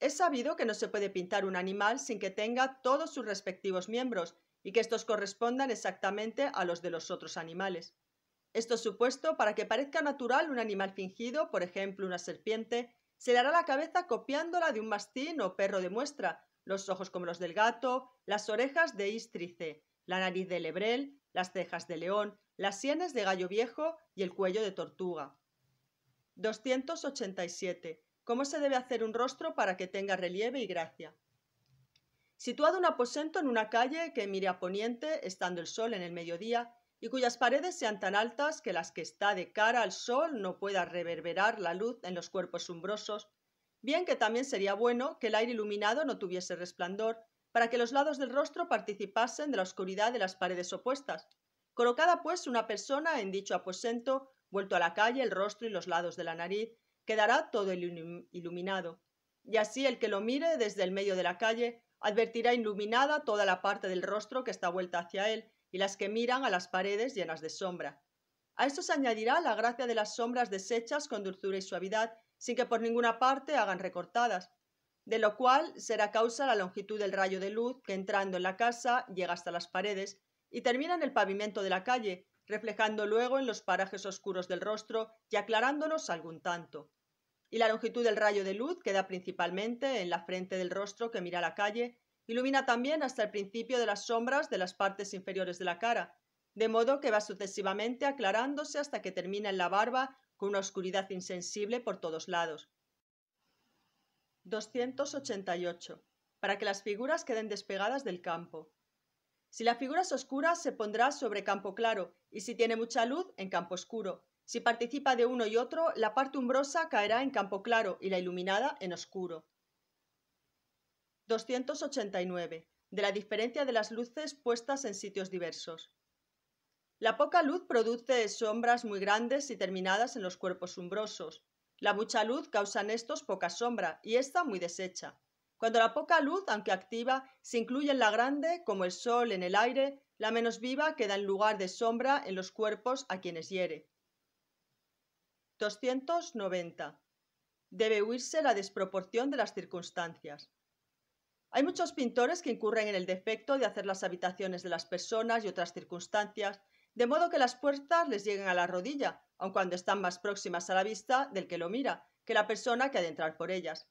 Es sabido que no se puede pintar un animal sin que tenga todos sus respectivos miembros y que estos correspondan exactamente a los de los otros animales. Esto supuesto, para que parezca natural un animal fingido, por ejemplo una serpiente, se le hará la cabeza copiándola de un mastín o perro de muestra, los ojos como los del gato, las orejas de ístrice, la nariz de lebrel, las cejas de león, las sienes de gallo viejo y el cuello de tortuga. 287. ¿Cómo se debe hacer un rostro para que tenga relieve y gracia? Situado un aposento en una calle que mire a poniente, estando el sol en el mediodía, y cuyas paredes sean tan altas que las que está de cara al sol no pueda reverberar la luz en los cuerpos umbrosos, bien que también sería bueno que el aire iluminado no tuviese resplandor, para que los lados del rostro participasen de la oscuridad de las paredes opuestas. Colocada pues una persona en dicho aposento, vuelto a la calle el rostro y los lados de la nariz, quedará todo iluminado. Y así el que lo mire desde el medio de la calle advertirá iluminada toda la parte del rostro que está vuelta hacia él y las que miran a las paredes llenas de sombra. A esto se añadirá la gracia de las sombras deshechas con dulzura y suavidad, sin que por ninguna parte hagan recortadas, de lo cual será causa la longitud del rayo de luz que entrando en la casa llega hasta las paredes y termina en el pavimento de la calle, reflejando luego en los parajes oscuros del rostro y aclarándolos algún tanto. Y la longitud del rayo de luz queda principalmente en la frente del rostro que mira la calle, ilumina también hasta el principio de las sombras de las partes inferiores de la cara, de modo que va sucesivamente aclarándose hasta que termina en la barba con una oscuridad insensible por todos lados. 288. Para que las figuras queden despegadas del campo. Si la figura es oscura, se pondrá sobre campo claro, y si tiene mucha luz, en campo oscuro. Si participa de uno y otro, la parte umbrosa caerá en campo claro y la iluminada en oscuro. 289. De la diferencia de las luces puestas en sitios diversos. La poca luz produce sombras muy grandes y terminadas en los cuerpos umbrosos. La mucha luz causa en estos poca sombra y esta muy deshecha. Cuando la poca luz, aunque activa, se incluye en la grande, como el sol en el aire, la menos viva queda en lugar de sombra en los cuerpos a quienes hiere. 290. Debe huirse la desproporción de las circunstancias. Hay muchos pintores que incurren en el defecto de hacer las habitaciones de las personas y otras circunstancias, de modo que las puertas les lleguen a la rodilla, aun cuando están más próximas a la vista del que lo mira, que la persona que ha de entrar por ellas.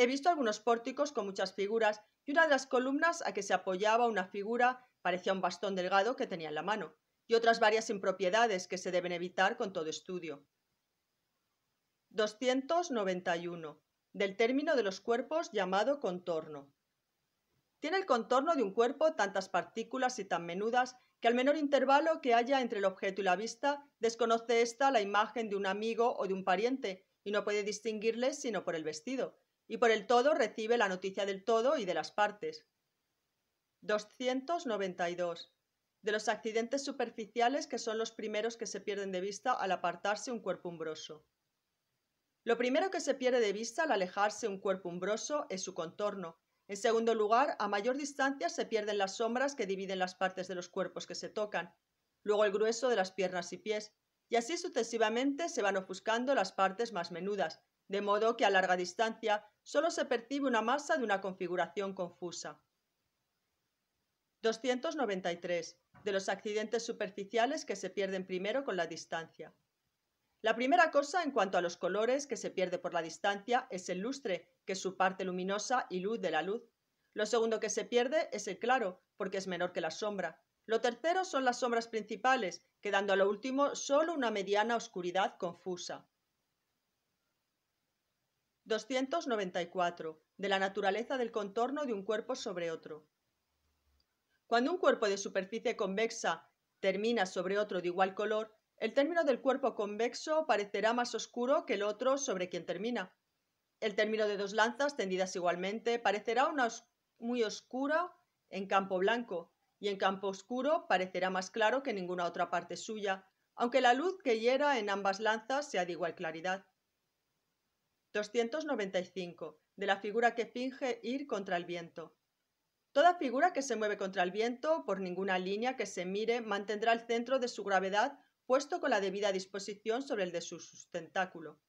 He visto algunos pórticos con muchas figuras y una de las columnas a que se apoyaba una figura parecía un bastón delgado que tenía en la mano, y otras varias impropiedades que se deben evitar con todo estudio. 291. Del término de los cuerpos llamado contorno. Tiene el contorno de un cuerpo tantas partículas y tan menudas que al menor intervalo que haya entre el objeto y la vista, desconoce ésta la imagen de un amigo o de un pariente, y no puede distinguirles sino por el vestido, y por el todo recibe la noticia del todo y de las partes. 292. De los accidentes superficiales que son los primeros que se pierden de vista al apartarse un cuerpo umbroso. Lo primero que se pierde de vista al alejarse un cuerpo umbroso es su contorno. En segundo lugar, a mayor distancia se pierden las sombras que dividen las partes de los cuerpos que se tocan, luego el grueso de las piernas y pies, y así sucesivamente se van ofuscando las partes más menudas, de modo que a larga distancia solo se percibe una masa de una configuración confusa. 293. De los accidentes superficiales que se pierden primero con la distancia. La primera cosa en cuanto a los colores que se pierde por la distancia es el lustre, que es su parte luminosa y luz de la luz. Lo segundo que se pierde es el claro, porque es menor que la sombra. Lo tercero son las sombras principales, quedando a lo último solo una mediana oscuridad confusa. 294. De la naturaleza del contorno de un cuerpo sobre otro. Cuando un cuerpo de superficie convexa termina sobre otro de igual color, el término del cuerpo convexo parecerá más oscuro que el otro sobre quien termina. El término de dos lanzas tendidas igualmente parecerá una muy oscura en campo blanco y en campo oscuro parecerá más claro que ninguna otra parte suya, aunque la luz que hiera en ambas lanzas sea de igual claridad. 295. De la figura que finge ir contra el viento. Toda figura que se mueve contra el viento, por ninguna línea que se mire, mantendrá el centro de su gravedad puesto con la debida disposición sobre el de su sustentáculo.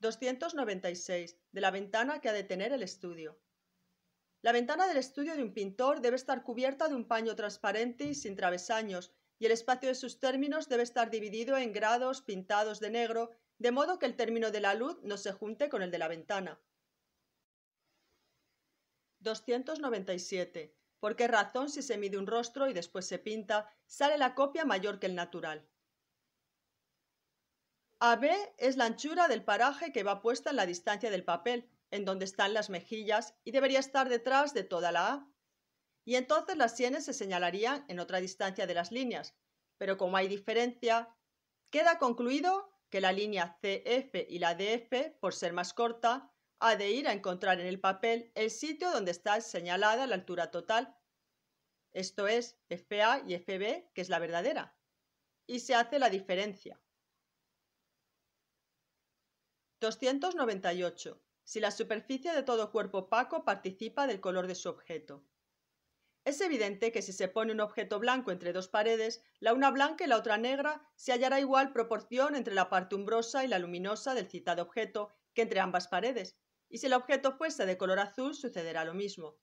296. De la ventana que ha de tener el estudio. La ventana del estudio de un pintor debe estar cubierta de un paño transparente y sin travesaños, y el espacio de sus términos debe estar dividido en grados pintados de negro de modo que el término de la luz no se junte con el de la ventana. 297. ¿Por qué razón si se mide un rostro y después se pinta, sale la copia mayor que el natural? AB es la anchura del paraje que va puesta en la distancia del papel, en donde están las mejillas, y debería estar detrás de toda la A. Y entonces las sienes se señalarían en otra distancia de las líneas, pero como hay diferencia, queda concluido que la línea CF y la DF, por ser más corta, ha de ir a encontrar en el papel el sitio donde está señalada la altura total, esto es FA y FB, que es la verdadera, y se hace la diferencia. 298. Si la superficie de todo cuerpo opaco participa del color de su objeto. Es evidente que si se pone un objeto blanco entre dos paredes, la una blanca y la otra negra, se hallará igual proporción entre la parte umbrosa y la luminosa del citado objeto que entre ambas paredes, y si el objeto fuese de color azul sucederá lo mismo.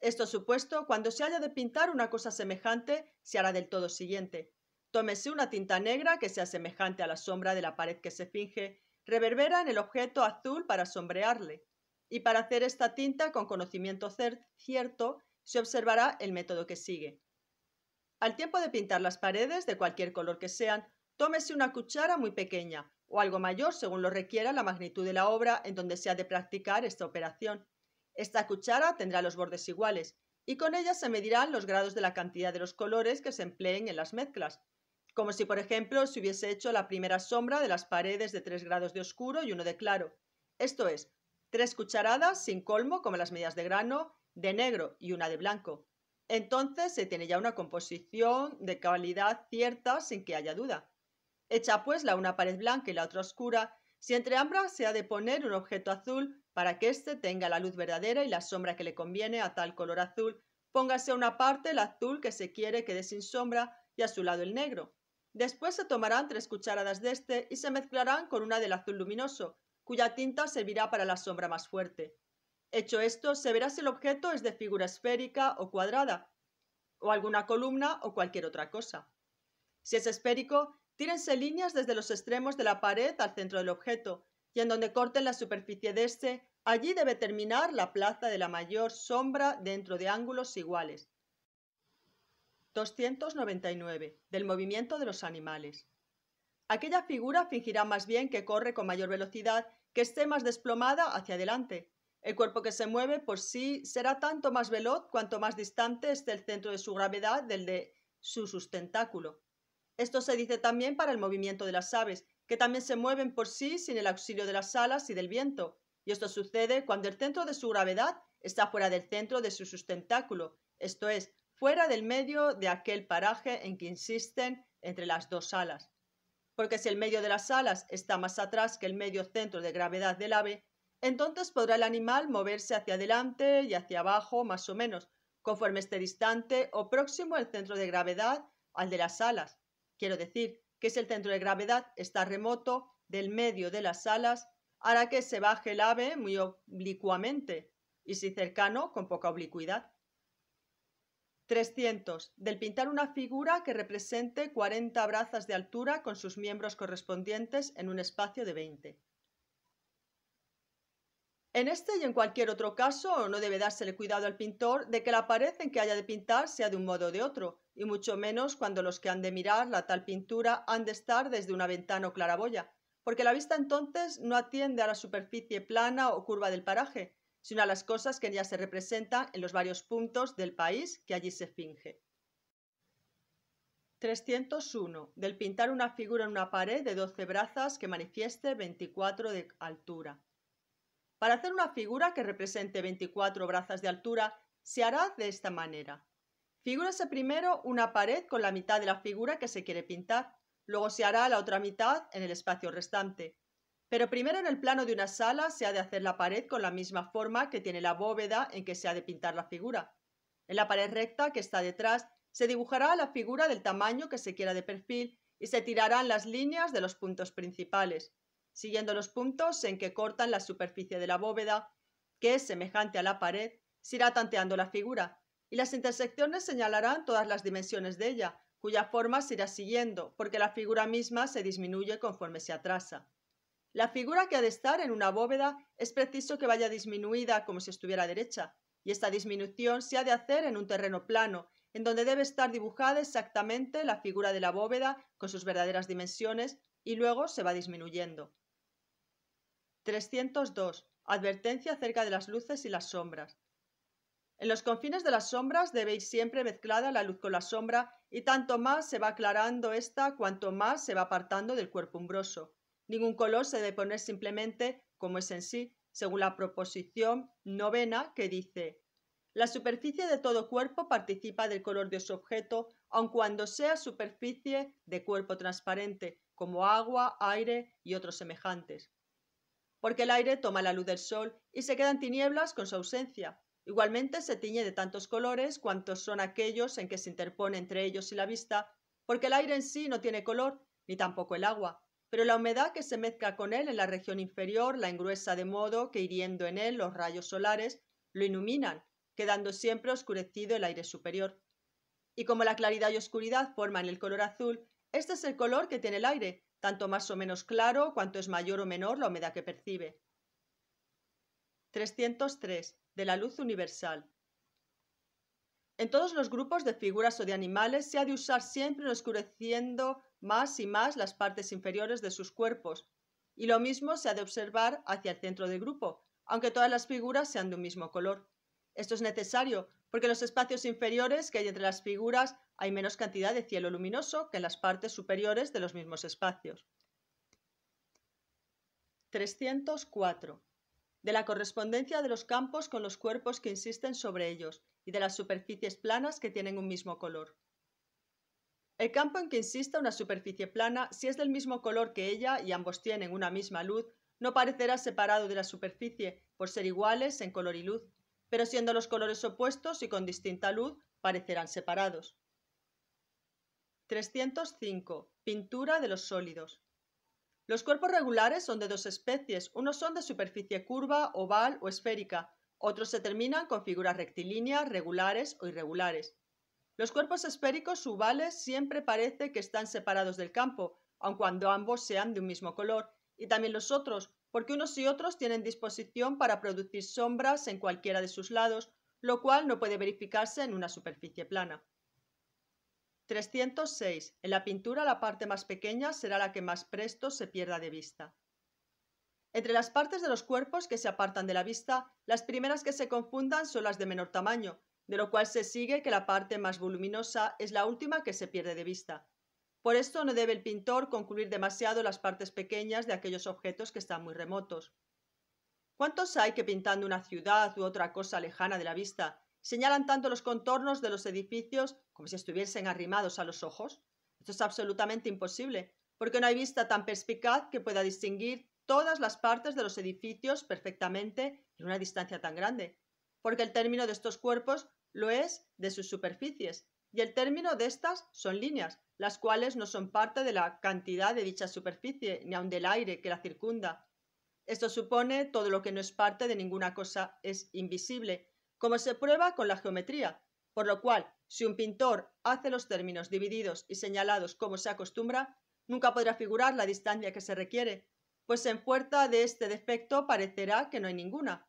Esto supuesto, cuando se haya de pintar una cosa semejante, se hará del todo siguiente. Tómese una tinta negra que sea semejante a la sombra de la pared que se finge, reverbera en el objeto azul para sombrearle. Y para hacer esta tinta con conocimiento cierto, se observará el método que sigue. Al tiempo de pintar las paredes, de cualquier color que sean, tómese una cuchara muy pequeña o algo mayor según lo requiera la magnitud de la obra en donde se ha de practicar esta operación. Esta cuchara tendrá los bordes iguales y con ella se medirán los grados de la cantidad de los colores que se empleen en las mezclas, como si por ejemplo se hubiese hecho la primera sombra de las paredes de tres grados de oscuro y uno de claro. Esto es, tres cucharadas sin colmo como las medidas de grano de negro y una de blanco. Entonces se tiene ya una composición de calidad cierta sin que haya duda. Echa pues la una pared blanca y la otra oscura, si entre ambas se ha de poner un objeto azul para que éste tenga la luz verdadera y la sombra que le conviene a tal color azul, póngase a una parte el azul que se quiere quede sin sombra y a su lado el negro. Después se tomarán tres cucharadas de este y se mezclarán con una del azul luminoso, cuya tinta servirá para la sombra más fuerte. Hecho esto, se verá si el objeto es de figura esférica o cuadrada, o alguna columna o cualquier otra cosa. Si es esférico, tírense líneas desde los extremos de la pared al centro del objeto, y en donde corten la superficie de este, allí debe terminar la plaza de la mayor sombra dentro de ángulos iguales. 299. Del movimiento de los animales. Aquella figura fingirá más bien que corre con mayor velocidad, que esté más desplomada hacia adelante, el cuerpo que se mueve por pues sí será tanto más veloz cuanto más distante esté el centro de su gravedad del de su sustentáculo. Esto se dice también para el movimiento de las aves, que también se mueven por sí sin el auxilio de las alas y del viento, y esto sucede cuando el centro de su gravedad está fuera del centro de su sustentáculo, esto es, fuera del medio de aquel paraje en que insisten entre las dos alas. Porque si el medio de las alas está más atrás que el medio centro de gravedad del ave, entonces podrá el animal moverse hacia adelante y hacia abajo más o menos, conforme esté distante o próximo al centro de gravedad al de las alas. Quiero decir que si el centro de gravedad está remoto del medio de las alas, hará que se baje el ave muy oblicuamente y si cercano, con poca oblicuidad. 300. Del pintar una figura que represente 40 brazas de altura con sus miembros correspondientes en un espacio de 20. En este y en cualquier otro caso, no debe dársele cuidado al pintor de que la pared en que haya de pintar sea de un modo o de otro, y mucho menos cuando los que han de mirar la tal pintura han de estar desde una ventana o claraboya, porque la vista entonces no atiende a la superficie plana o curva del paraje, sino a las cosas que ya se representan en los varios puntos del país que allí se finge. 301. Del pintar una figura en una pared de 12 brazas que manifieste 24 de altura. Para hacer una figura que represente 24 brazas de altura, se hará de esta manera. Figúrese primero una pared con la mitad de la figura que se quiere pintar, luego se hará la otra mitad en el espacio restante. Pero primero en el plano de una sala se ha de hacer la pared con la misma forma que tiene la bóveda en que se ha de pintar la figura. En la pared recta que está detrás se dibujará la figura del tamaño que se quiera de perfil y se tirarán las líneas de los puntos principales siguiendo los puntos en que cortan la superficie de la bóveda, que es semejante a la pared, se irá tanteando la figura, y las intersecciones señalarán todas las dimensiones de ella, cuya forma se irá siguiendo, porque la figura misma se disminuye conforme se atrasa. La figura que ha de estar en una bóveda es preciso que vaya disminuida como si estuviera derecha, y esta disminución se ha de hacer en un terreno plano, en donde debe estar dibujada exactamente la figura de la bóveda con sus verdaderas dimensiones y luego se va disminuyendo. 302. Advertencia acerca de las luces y las sombras. En los confines de las sombras debéis siempre mezclada la luz con la sombra y tanto más se va aclarando esta, cuanto más se va apartando del cuerpo umbroso. Ningún color se debe poner simplemente como es en sí, según la proposición novena que dice la superficie de todo cuerpo participa del color de su objeto, aun cuando sea superficie de cuerpo transparente, como agua, aire y otros semejantes. Porque el aire toma la luz del sol y se quedan tinieblas con su ausencia. Igualmente se tiñe de tantos colores cuantos son aquellos en que se interpone entre ellos y la vista, porque el aire en sí no tiene color, ni tampoco el agua, pero la humedad que se mezcla con él en la región inferior la engruesa de modo que hiriendo en él los rayos solares lo iluminan, quedando siempre oscurecido el aire superior. Y como la claridad y oscuridad forman el color azul, este es el color que tiene el aire, tanto más o menos claro cuanto es mayor o menor la humedad que percibe. 303. De la luz universal. En todos los grupos de figuras o de animales se ha de usar siempre oscureciendo más y más las partes inferiores de sus cuerpos, y lo mismo se ha de observar hacia el centro del grupo, aunque todas las figuras sean de un mismo color. Esto es necesario porque en los espacios inferiores que hay entre las figuras hay menos cantidad de cielo luminoso que en las partes superiores de los mismos espacios. 304. De la correspondencia de los campos con los cuerpos que insisten sobre ellos y de las superficies planas que tienen un mismo color. El campo en que insista una superficie plana, si es del mismo color que ella y ambos tienen una misma luz, no parecerá separado de la superficie por ser iguales en color y luz pero siendo los colores opuestos y con distinta luz, parecerán separados. 305. Pintura de los sólidos. Los cuerpos regulares son de dos especies, unos son de superficie curva, oval o esférica, otros se terminan con figuras rectilíneas, regulares o irregulares. Los cuerpos esféricos ovales siempre parece que están separados del campo, aun cuando ambos sean de un mismo color, y también los otros, porque unos y otros tienen disposición para producir sombras en cualquiera de sus lados, lo cual no puede verificarse en una superficie plana. 306. En la pintura la parte más pequeña será la que más presto se pierda de vista. Entre las partes de los cuerpos que se apartan de la vista, las primeras que se confundan son las de menor tamaño, de lo cual se sigue que la parte más voluminosa es la última que se pierde de vista, por esto no debe el pintor concluir demasiado las partes pequeñas de aquellos objetos que están muy remotos. ¿Cuántos hay que pintando una ciudad u otra cosa lejana de la vista señalan tanto los contornos de los edificios como si estuviesen arrimados a los ojos? Esto es absolutamente imposible, porque no hay vista tan perspicaz que pueda distinguir todas las partes de los edificios perfectamente en una distancia tan grande, porque el término de estos cuerpos lo es de sus superficies, y el término de estas son líneas, las cuales no son parte de la cantidad de dicha superficie, ni aun del aire que la circunda. Esto supone todo lo que no es parte de ninguna cosa es invisible, como se prueba con la geometría, por lo cual, si un pintor hace los términos divididos y señalados como se acostumbra, nunca podrá figurar la distancia que se requiere, pues en fuerza de este defecto parecerá que no hay ninguna.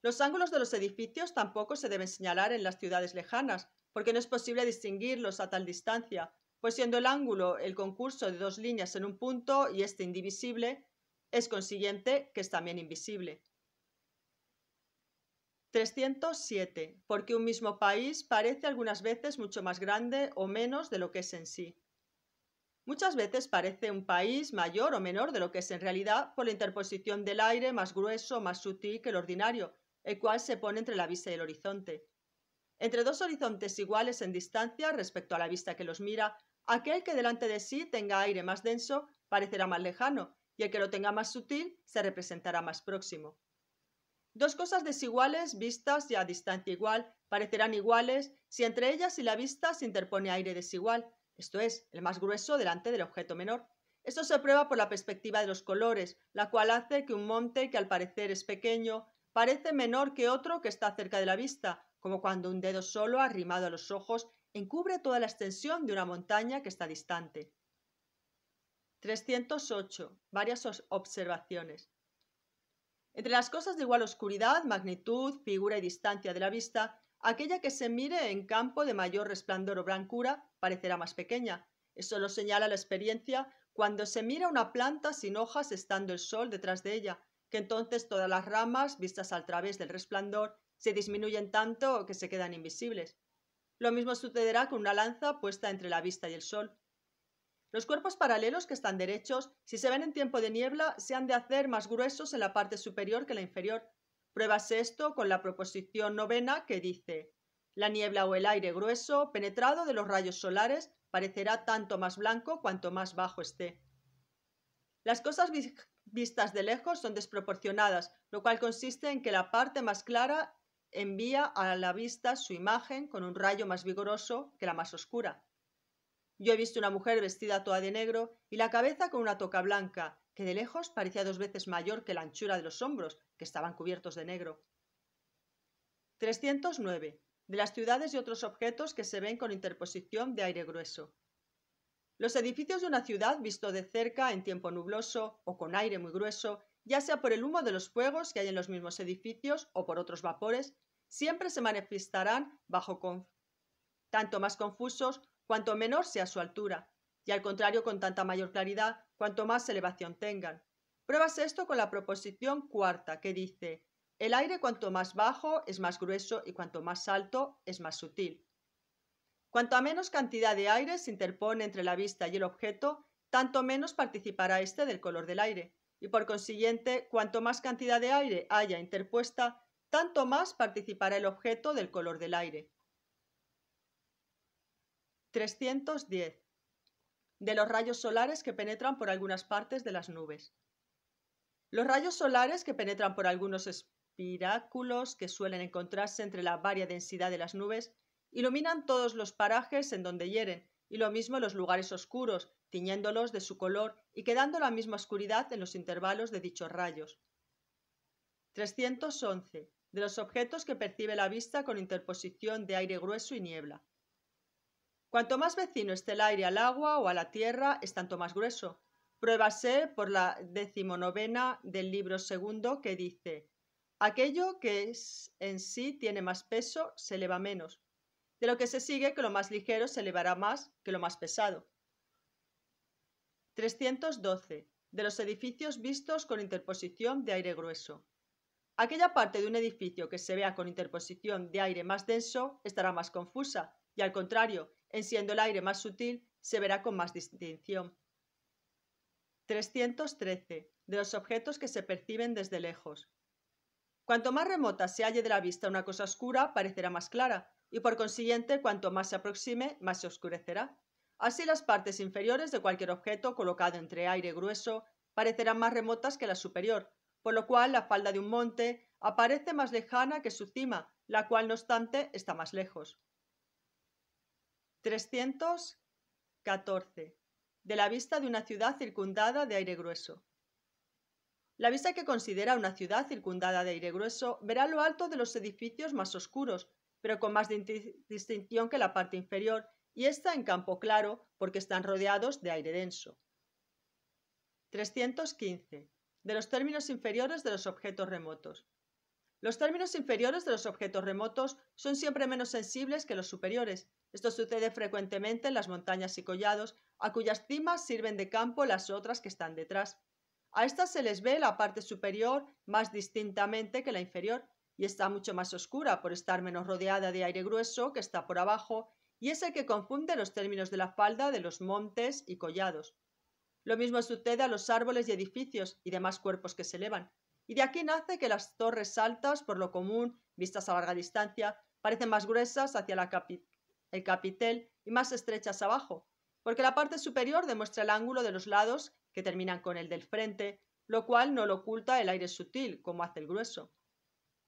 Los ángulos de los edificios tampoco se deben señalar en las ciudades lejanas, porque no es posible distinguirlos a tal distancia, pues siendo el ángulo el concurso de dos líneas en un punto y este indivisible, es consiguiente que es también invisible. 307. Porque un mismo país parece algunas veces mucho más grande o menos de lo que es en sí. Muchas veces parece un país mayor o menor de lo que es en realidad por la interposición del aire más grueso o más sutil que el ordinario, el cual se pone entre la vista y el horizonte entre dos horizontes iguales en distancia respecto a la vista que los mira, aquel que delante de sí tenga aire más denso parecerá más lejano, y el que lo tenga más sutil se representará más próximo. Dos cosas desiguales, vistas y a distancia igual, parecerán iguales si entre ellas y la vista se interpone aire desigual, esto es, el más grueso delante del objeto menor. Esto se prueba por la perspectiva de los colores, la cual hace que un monte que al parecer es pequeño parece menor que otro que está cerca de la vista, como cuando un dedo solo arrimado a los ojos encubre toda la extensión de una montaña que está distante. 308. Varias observaciones. Entre las cosas de igual oscuridad, magnitud, figura y distancia de la vista, aquella que se mire en campo de mayor resplandor o blancura parecerá más pequeña. Eso lo señala la experiencia cuando se mira una planta sin hojas estando el sol detrás de ella, que entonces todas las ramas, vistas al través del resplandor, se disminuyen tanto que se quedan invisibles. Lo mismo sucederá con una lanza puesta entre la vista y el sol. Los cuerpos paralelos que están derechos, si se ven en tiempo de niebla, se han de hacer más gruesos en la parte superior que la inferior. Pruébase esto con la proposición novena que dice La niebla o el aire grueso, penetrado de los rayos solares, parecerá tanto más blanco cuanto más bajo esté. Las cosas vistas de lejos son desproporcionadas, lo cual consiste en que la parte más clara envía a la vista su imagen con un rayo más vigoroso que la más oscura. Yo he visto una mujer vestida toda de negro y la cabeza con una toca blanca, que de lejos parecía dos veces mayor que la anchura de los hombros, que estaban cubiertos de negro. 309. De las ciudades y otros objetos que se ven con interposición de aire grueso. Los edificios de una ciudad visto de cerca en tiempo nubloso o con aire muy grueso ya sea por el humo de los fuegos que hay en los mismos edificios o por otros vapores, siempre se manifestarán bajo tanto más confusos cuanto menor sea su altura, y al contrario con tanta mayor claridad cuanto más elevación tengan. Pruebas esto con la proposición cuarta que dice, el aire cuanto más bajo es más grueso y cuanto más alto es más sutil. Cuanto a menos cantidad de aire se interpone entre la vista y el objeto, tanto menos participará éste del color del aire y por consiguiente, cuanto más cantidad de aire haya interpuesta, tanto más participará el objeto del color del aire. 310. De los rayos solares que penetran por algunas partes de las nubes. Los rayos solares que penetran por algunos espiráculos que suelen encontrarse entre la varia densidad de las nubes iluminan todos los parajes en donde hieren, y lo mismo los lugares oscuros, tiñéndolos de su color y quedando la misma oscuridad en los intervalos de dichos rayos. 311. De los objetos que percibe la vista con interposición de aire grueso y niebla. Cuanto más vecino esté el aire al agua o a la tierra, es tanto más grueso. Pruébase por la decimonovena del libro segundo que dice, aquello que es en sí tiene más peso se eleva menos, de lo que se sigue que lo más ligero se elevará más que lo más pesado. 312. De los edificios vistos con interposición de aire grueso. Aquella parte de un edificio que se vea con interposición de aire más denso estará más confusa y al contrario, en siendo el aire más sutil, se verá con más distinción. 313. De los objetos que se perciben desde lejos. Cuanto más remota se halle de la vista una cosa oscura, parecerá más clara, y por consiguiente, cuanto más se aproxime, más se oscurecerá. Así las partes inferiores de cualquier objeto colocado entre aire grueso parecerán más remotas que la superior, por lo cual la falda de un monte aparece más lejana que su cima, la cual no obstante está más lejos. 314. De la vista de una ciudad circundada de aire grueso. La vista que considera una ciudad circundada de aire grueso verá lo alto de los edificios más oscuros, pero con más distinción que la parte inferior, y está en campo claro porque están rodeados de aire denso. 315. De los términos inferiores de los objetos remotos. Los términos inferiores de los objetos remotos son siempre menos sensibles que los superiores. Esto sucede frecuentemente en las montañas y collados, a cuyas cimas sirven de campo las otras que están detrás. A estas se les ve la parte superior más distintamente que la inferior, y está mucho más oscura por estar menos rodeada de aire grueso que está por abajo y es el que confunde los términos de la falda de los montes y collados. Lo mismo sucede a los árboles y edificios y demás cuerpos que se elevan, y de aquí nace que las torres altas, por lo común, vistas a larga distancia, parecen más gruesas hacia el capitel y más estrechas abajo, porque la parte superior demuestra el ángulo de los lados que terminan con el del frente, lo cual no lo oculta el aire sutil, como hace el grueso.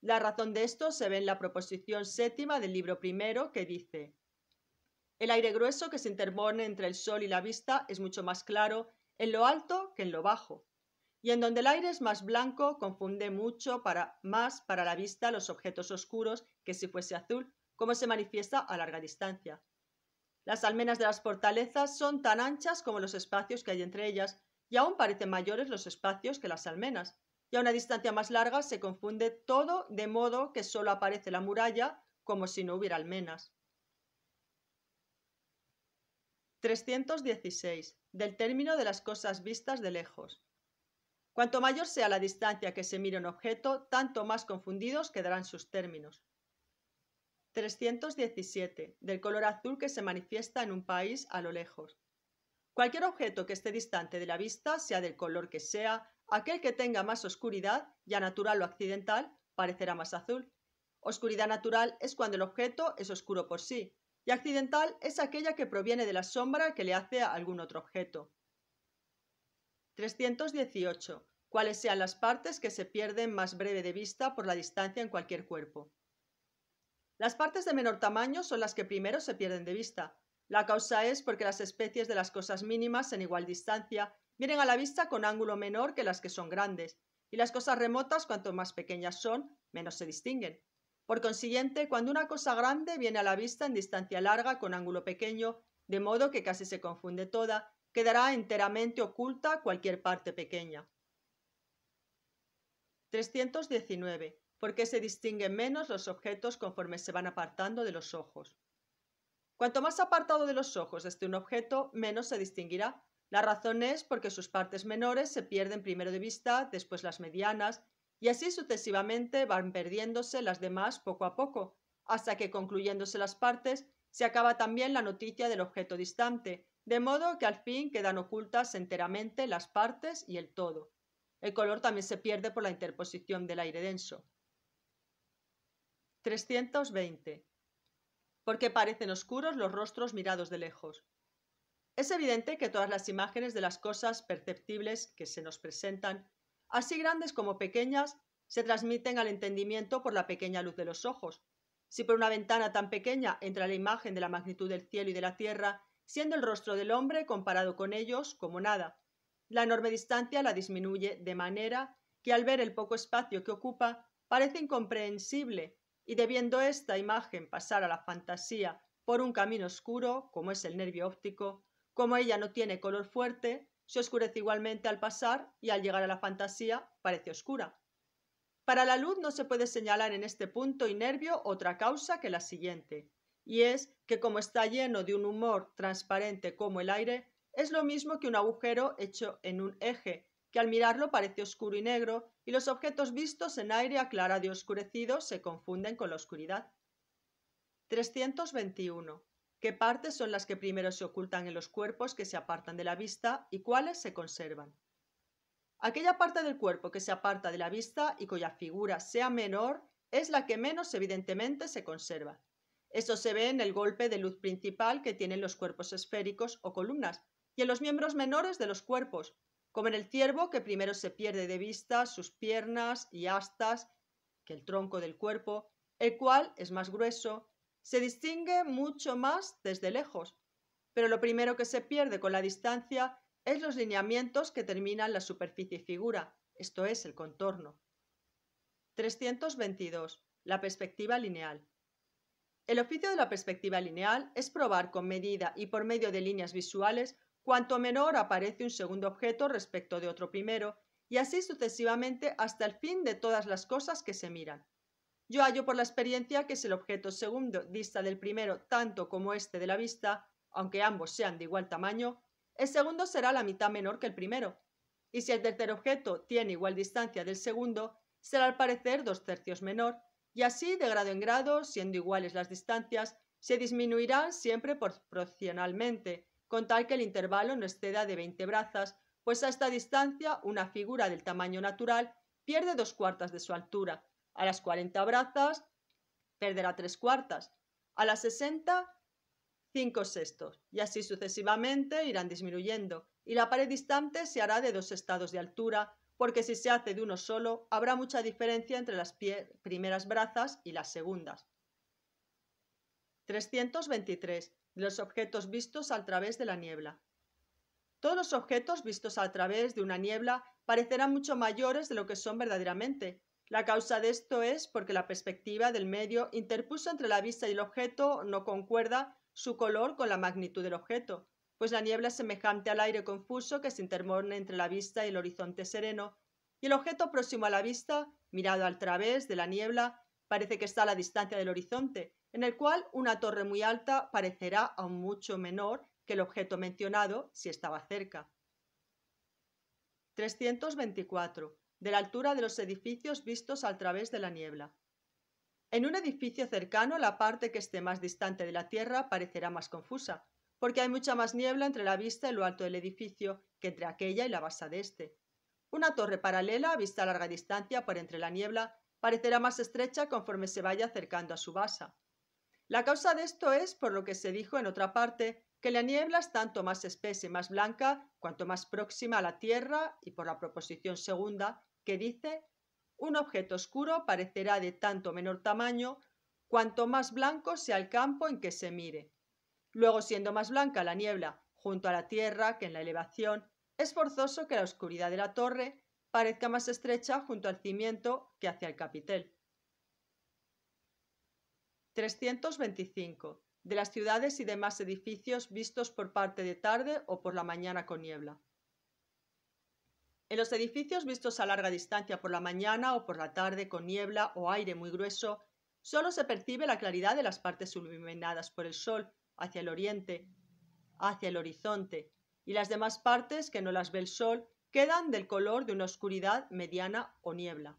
La razón de esto se ve en la proposición séptima del libro primero, que dice el aire grueso que se interpone entre el sol y la vista es mucho más claro en lo alto que en lo bajo. Y en donde el aire es más blanco, confunde mucho para, más para la vista los objetos oscuros que si fuese azul, como se manifiesta a larga distancia. Las almenas de las fortalezas son tan anchas como los espacios que hay entre ellas, y aún parecen mayores los espacios que las almenas, y a una distancia más larga se confunde todo de modo que solo aparece la muralla como si no hubiera almenas. 316. Del término de las cosas vistas de lejos. Cuanto mayor sea la distancia que se mire un objeto, tanto más confundidos quedarán sus términos. 317. Del color azul que se manifiesta en un país a lo lejos. Cualquier objeto que esté distante de la vista, sea del color que sea, aquel que tenga más oscuridad, ya natural o accidental, parecerá más azul. Oscuridad natural es cuando el objeto es oscuro por sí, y accidental es aquella que proviene de la sombra que le hace a algún otro objeto. 318. Cuáles sean las partes que se pierden más breve de vista por la distancia en cualquier cuerpo. Las partes de menor tamaño son las que primero se pierden de vista. La causa es porque las especies de las cosas mínimas en igual distancia vienen a la vista con ángulo menor que las que son grandes, y las cosas remotas cuanto más pequeñas son, menos se distinguen. Por consiguiente, cuando una cosa grande viene a la vista en distancia larga con ángulo pequeño, de modo que casi se confunde toda, quedará enteramente oculta cualquier parte pequeña. 319. ¿Por qué se distinguen menos los objetos conforme se van apartando de los ojos? Cuanto más apartado de los ojos esté un objeto, menos se distinguirá. La razón es porque sus partes menores se pierden primero de vista, después las medianas y así sucesivamente van perdiéndose las demás poco a poco, hasta que concluyéndose las partes, se acaba también la noticia del objeto distante, de modo que al fin quedan ocultas enteramente las partes y el todo. El color también se pierde por la interposición del aire denso. 320. Porque parecen oscuros los rostros mirados de lejos. Es evidente que todas las imágenes de las cosas perceptibles que se nos presentan así grandes como pequeñas, se transmiten al entendimiento por la pequeña luz de los ojos. Si por una ventana tan pequeña entra la imagen de la magnitud del cielo y de la tierra, siendo el rostro del hombre comparado con ellos como nada, la enorme distancia la disminuye de manera que al ver el poco espacio que ocupa parece incomprensible, y debiendo esta imagen pasar a la fantasía por un camino oscuro, como es el nervio óptico, como ella no tiene color fuerte, se oscurece igualmente al pasar y al llegar a la fantasía parece oscura. Para la luz no se puede señalar en este punto y nervio otra causa que la siguiente, y es que como está lleno de un humor transparente como el aire, es lo mismo que un agujero hecho en un eje, que al mirarlo parece oscuro y negro, y los objetos vistos en aire aclarado y oscurecido se confunden con la oscuridad. 321. ¿Qué partes son las que primero se ocultan en los cuerpos que se apartan de la vista y cuáles se conservan? Aquella parte del cuerpo que se aparta de la vista y cuya figura sea menor es la que menos evidentemente se conserva. Esto se ve en el golpe de luz principal que tienen los cuerpos esféricos o columnas y en los miembros menores de los cuerpos, como en el ciervo que primero se pierde de vista sus piernas y astas que el tronco del cuerpo, el cual es más grueso se distingue mucho más desde lejos, pero lo primero que se pierde con la distancia es los lineamientos que terminan la superficie y figura, esto es el contorno. 322. La perspectiva lineal. El oficio de la perspectiva lineal es probar con medida y por medio de líneas visuales cuanto menor aparece un segundo objeto respecto de otro primero, y así sucesivamente hasta el fin de todas las cosas que se miran. Yo hallo por la experiencia que si el objeto segundo dista del primero tanto como este de la vista, aunque ambos sean de igual tamaño, el segundo será la mitad menor que el primero. Y si el tercer objeto tiene igual distancia del segundo, será al parecer dos tercios menor, y así de grado en grado, siendo iguales las distancias, se disminuirán siempre proporcionalmente, con tal que el intervalo no exceda de 20 brazas, pues a esta distancia una figura del tamaño natural pierde dos cuartas de su altura, a las 40 brazas, perderá tres cuartas. A las 60, cinco sextos. Y así sucesivamente irán disminuyendo. Y la pared distante se hará de dos estados de altura, porque si se hace de uno solo, habrá mucha diferencia entre las primeras brazas y las segundas. 323. los objetos vistos a través de la niebla. Todos los objetos vistos a través de una niebla parecerán mucho mayores de lo que son verdaderamente, la causa de esto es porque la perspectiva del medio interpuso entre la vista y el objeto no concuerda su color con la magnitud del objeto, pues la niebla es semejante al aire confuso que se intermorne entre la vista y el horizonte sereno, y el objeto próximo a la vista, mirado al través de la niebla, parece que está a la distancia del horizonte, en el cual una torre muy alta parecerá aún mucho menor que el objeto mencionado si estaba cerca. 324 de la altura de los edificios vistos al través de la niebla. En un edificio cercano, la parte que esté más distante de la Tierra parecerá más confusa, porque hay mucha más niebla entre la vista y lo alto del edificio que entre aquella y la base de este. Una torre paralela vista a larga distancia por entre la niebla parecerá más estrecha conforme se vaya acercando a su base. La causa de esto es, por lo que se dijo en otra parte, que la niebla es tanto más espesa y más blanca cuanto más próxima a la Tierra y por la proposición segunda que dice, un objeto oscuro parecerá de tanto menor tamaño cuanto más blanco sea el campo en que se mire. Luego, siendo más blanca la niebla junto a la tierra que en la elevación, es forzoso que la oscuridad de la torre parezca más estrecha junto al cimiento que hacia el capitel. 325. De las ciudades y demás edificios vistos por parte de tarde o por la mañana con niebla. En los edificios vistos a larga distancia por la mañana o por la tarde con niebla o aire muy grueso, solo se percibe la claridad de las partes iluminadas por el sol hacia el oriente, hacia el horizonte, y las demás partes que no las ve el sol quedan del color de una oscuridad mediana o niebla.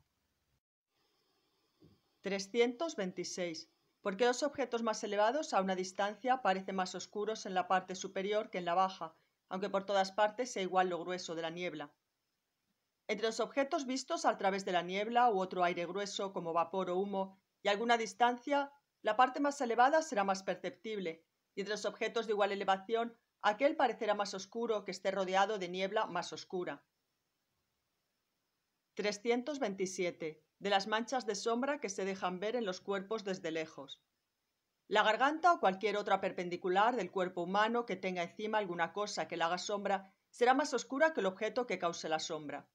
326. ¿Por qué los objetos más elevados a una distancia parecen más oscuros en la parte superior que en la baja, aunque por todas partes sea igual lo grueso de la niebla? Entre los objetos vistos a través de la niebla u otro aire grueso como vapor o humo y alguna distancia, la parte más elevada será más perceptible, y entre los objetos de igual elevación, aquel parecerá más oscuro que esté rodeado de niebla más oscura. 327. De las manchas de sombra que se dejan ver en los cuerpos desde lejos. La garganta o cualquier otra perpendicular del cuerpo humano que tenga encima alguna cosa que le haga sombra será más oscura que el objeto que cause la sombra.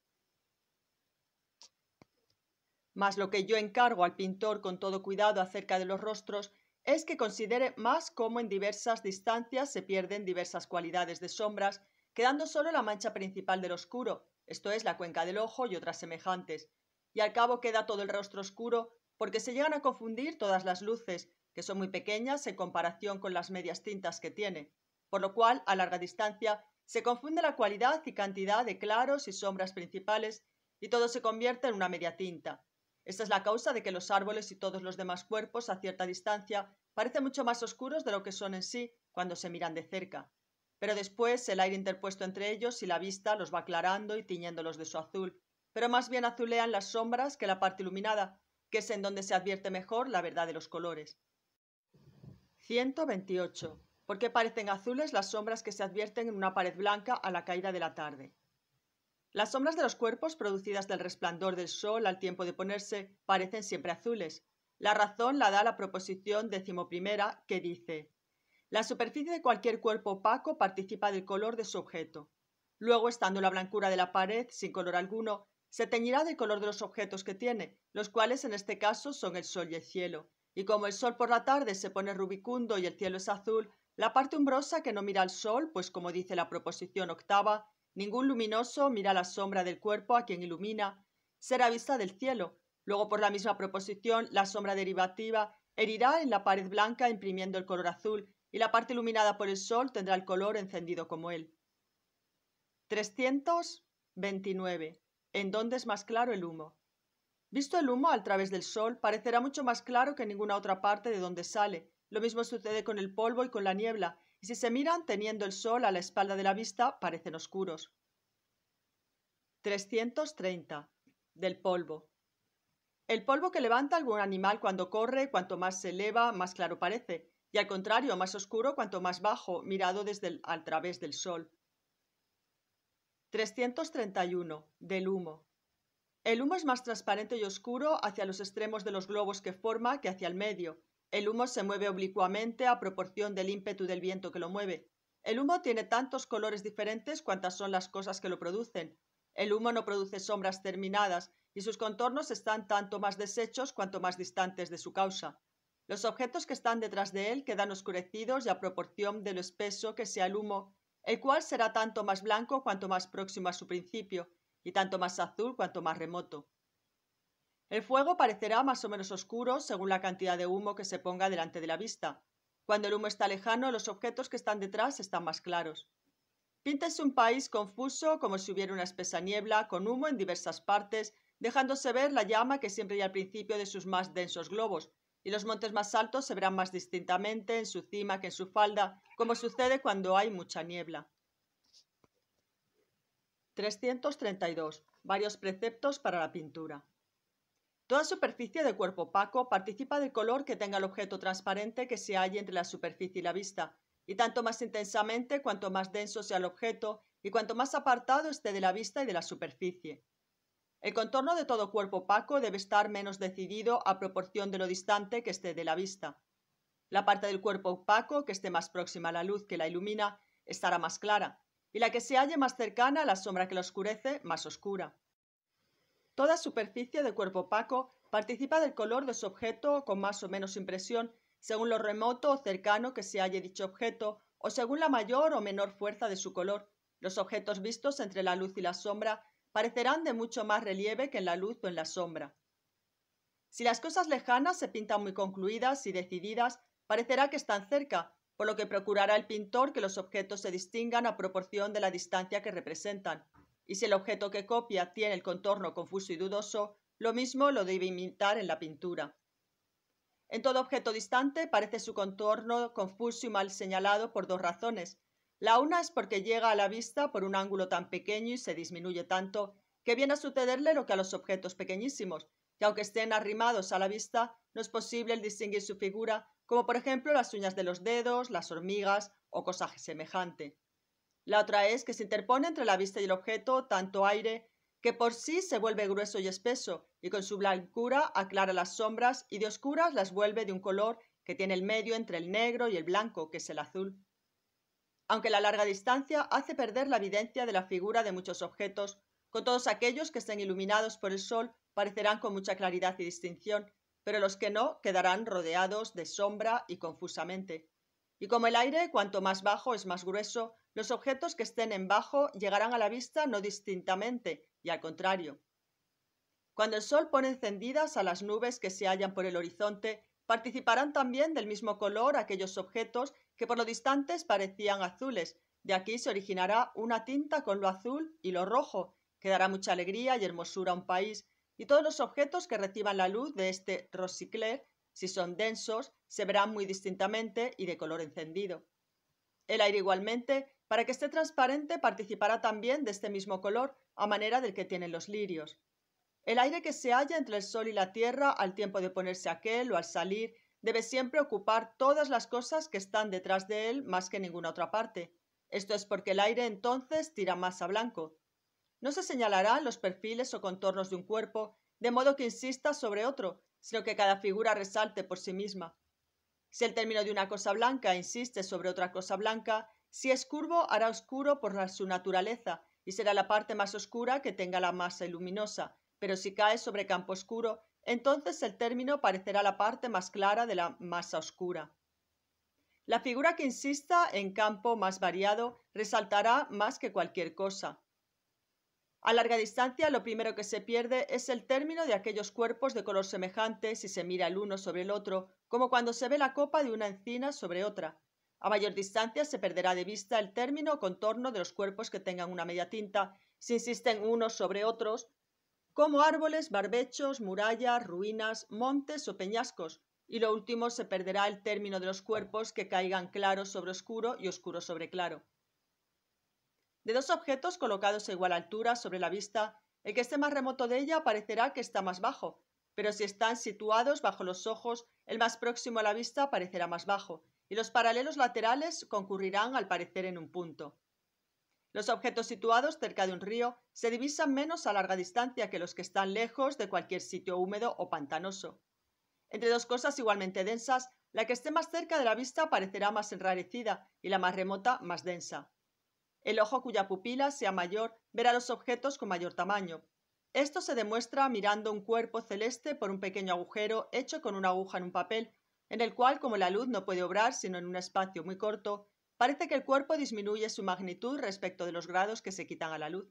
Mas lo que yo encargo al pintor con todo cuidado acerca de los rostros es que considere más cómo en diversas distancias se pierden diversas cualidades de sombras, quedando solo la mancha principal del oscuro, esto es la cuenca del ojo y otras semejantes, y al cabo queda todo el rostro oscuro porque se llegan a confundir todas las luces, que son muy pequeñas en comparación con las medias tintas que tiene, por lo cual a larga distancia se confunde la cualidad y cantidad de claros y sombras principales y todo se convierte en una media tinta. Esta es la causa de que los árboles y todos los demás cuerpos a cierta distancia parecen mucho más oscuros de lo que son en sí cuando se miran de cerca. Pero después el aire interpuesto entre ellos y la vista los va aclarando y tiñéndolos de su azul, pero más bien azulean las sombras que la parte iluminada, que es en donde se advierte mejor la verdad de los colores. 128. ¿Por qué parecen azules las sombras que se advierten en una pared blanca a la caída de la tarde? Las sombras de los cuerpos producidas del resplandor del sol al tiempo de ponerse parecen siempre azules. La razón la da la proposición decimoprimera que dice La superficie de cualquier cuerpo opaco participa del color de su objeto. Luego, estando la blancura de la pared sin color alguno, se teñirá del color de los objetos que tiene, los cuales en este caso son el sol y el cielo. Y como el sol por la tarde se pone rubicundo y el cielo es azul, la parte umbrosa que no mira al sol, pues como dice la proposición octava, Ningún luminoso mira la sombra del cuerpo a quien ilumina, será vista del cielo. Luego, por la misma proposición, la sombra derivativa herirá en la pared blanca imprimiendo el color azul, y la parte iluminada por el sol tendrá el color encendido como él. 329. En dónde es más claro el humo. Visto el humo al través del sol, parecerá mucho más claro que ninguna otra parte de donde sale. Lo mismo sucede con el polvo y con la niebla, y si se miran teniendo el sol a la espalda de la vista parecen oscuros. 330. Del polvo. El polvo que levanta algún animal cuando corre, cuanto más se eleva, más claro parece, y al contrario, más oscuro cuanto más bajo, mirado desde al través del sol. 331. Del humo. El humo es más transparente y oscuro hacia los extremos de los globos que forma que hacia el medio, el humo se mueve oblicuamente a proporción del ímpetu del viento que lo mueve. El humo tiene tantos colores diferentes cuantas son las cosas que lo producen. El humo no produce sombras terminadas y sus contornos están tanto más deshechos cuanto más distantes de su causa. Los objetos que están detrás de él quedan oscurecidos y a proporción de lo espeso que sea el humo, el cual será tanto más blanco cuanto más próximo a su principio, y tanto más azul cuanto más remoto. El fuego parecerá más o menos oscuro según la cantidad de humo que se ponga delante de la vista. Cuando el humo está lejano, los objetos que están detrás están más claros. Píntese un país confuso como si hubiera una espesa niebla con humo en diversas partes, dejándose ver la llama que siempre hay al principio de sus más densos globos, y los montes más altos se verán más distintamente en su cima que en su falda, como sucede cuando hay mucha niebla. 332. Varios preceptos para la pintura. Toda superficie de cuerpo opaco participa del color que tenga el objeto transparente que se halle entre la superficie y la vista, y tanto más intensamente cuanto más denso sea el objeto y cuanto más apartado esté de la vista y de la superficie. El contorno de todo cuerpo opaco debe estar menos decidido a proporción de lo distante que esté de la vista. La parte del cuerpo opaco que esté más próxima a la luz que la ilumina estará más clara, y la que se halle más cercana a la sombra que la oscurece, más oscura. Toda superficie de cuerpo opaco participa del color de su objeto con más o menos impresión, según lo remoto o cercano que se halle dicho objeto, o según la mayor o menor fuerza de su color. Los objetos vistos entre la luz y la sombra parecerán de mucho más relieve que en la luz o en la sombra. Si las cosas lejanas se pintan muy concluidas y decididas, parecerá que están cerca, por lo que procurará el pintor que los objetos se distingan a proporción de la distancia que representan. Y si el objeto que copia tiene el contorno confuso y dudoso, lo mismo lo debe imitar en la pintura. En todo objeto distante parece su contorno confuso y mal señalado por dos razones. La una es porque llega a la vista por un ángulo tan pequeño y se disminuye tanto que viene a sucederle lo que a los objetos pequeñísimos, que aunque estén arrimados a la vista, no es posible distinguir su figura, como por ejemplo las uñas de los dedos, las hormigas o cosa semejante. La otra es que se interpone entre la vista y el objeto tanto aire que por sí se vuelve grueso y espeso, y con su blancura aclara las sombras y de oscuras las vuelve de un color que tiene el medio entre el negro y el blanco, que es el azul. Aunque la larga distancia hace perder la evidencia de la figura de muchos objetos, con todos aquellos que estén iluminados por el sol parecerán con mucha claridad y distinción, pero los que no quedarán rodeados de sombra y confusamente. Y como el aire, cuanto más bajo es más grueso, los objetos que estén en bajo llegarán a la vista no distintamente, y al contrario. Cuando el sol pone encendidas a las nubes que se hallan por el horizonte, participarán también del mismo color aquellos objetos que por lo distantes parecían azules. De aquí se originará una tinta con lo azul y lo rojo, que dará mucha alegría y hermosura a un país, y todos los objetos que reciban la luz de este rosicler si son densos, se verán muy distintamente y de color encendido. El aire igualmente, para que esté transparente, participará también de este mismo color, a manera del que tienen los lirios. El aire que se halla entre el sol y la tierra al tiempo de ponerse aquel o al salir debe siempre ocupar todas las cosas que están detrás de él más que ninguna otra parte. Esto es porque el aire entonces tira más a blanco. No se señalarán los perfiles o contornos de un cuerpo, de modo que insista sobre otro, sino que cada figura resalte por sí misma. Si el término de una cosa blanca insiste sobre otra cosa blanca, si es curvo hará oscuro por su naturaleza y será la parte más oscura que tenga la masa luminosa, pero si cae sobre campo oscuro, entonces el término parecerá la parte más clara de la masa oscura. La figura que insista en campo más variado resaltará más que cualquier cosa. A larga distancia, lo primero que se pierde es el término de aquellos cuerpos de color semejante si se mira el uno sobre el otro, como cuando se ve la copa de una encina sobre otra. A mayor distancia se perderá de vista el término o contorno de los cuerpos que tengan una media tinta, si insisten unos sobre otros, como árboles, barbechos, murallas, ruinas, montes o peñascos, y lo último se perderá el término de los cuerpos que caigan claro sobre oscuro y oscuro sobre claro. De dos objetos colocados a igual altura sobre la vista, el que esté más remoto de ella parecerá que está más bajo, pero si están situados bajo los ojos, el más próximo a la vista parecerá más bajo, y los paralelos laterales concurrirán al parecer en un punto. Los objetos situados cerca de un río se divisan menos a larga distancia que los que están lejos de cualquier sitio húmedo o pantanoso. Entre dos cosas igualmente densas, la que esté más cerca de la vista parecerá más enrarecida y la más remota más densa. El ojo cuya pupila sea mayor verá los objetos con mayor tamaño. Esto se demuestra mirando un cuerpo celeste por un pequeño agujero hecho con una aguja en un papel, en el cual como la luz no puede obrar sino en un espacio muy corto, parece que el cuerpo disminuye su magnitud respecto de los grados que se quitan a la luz.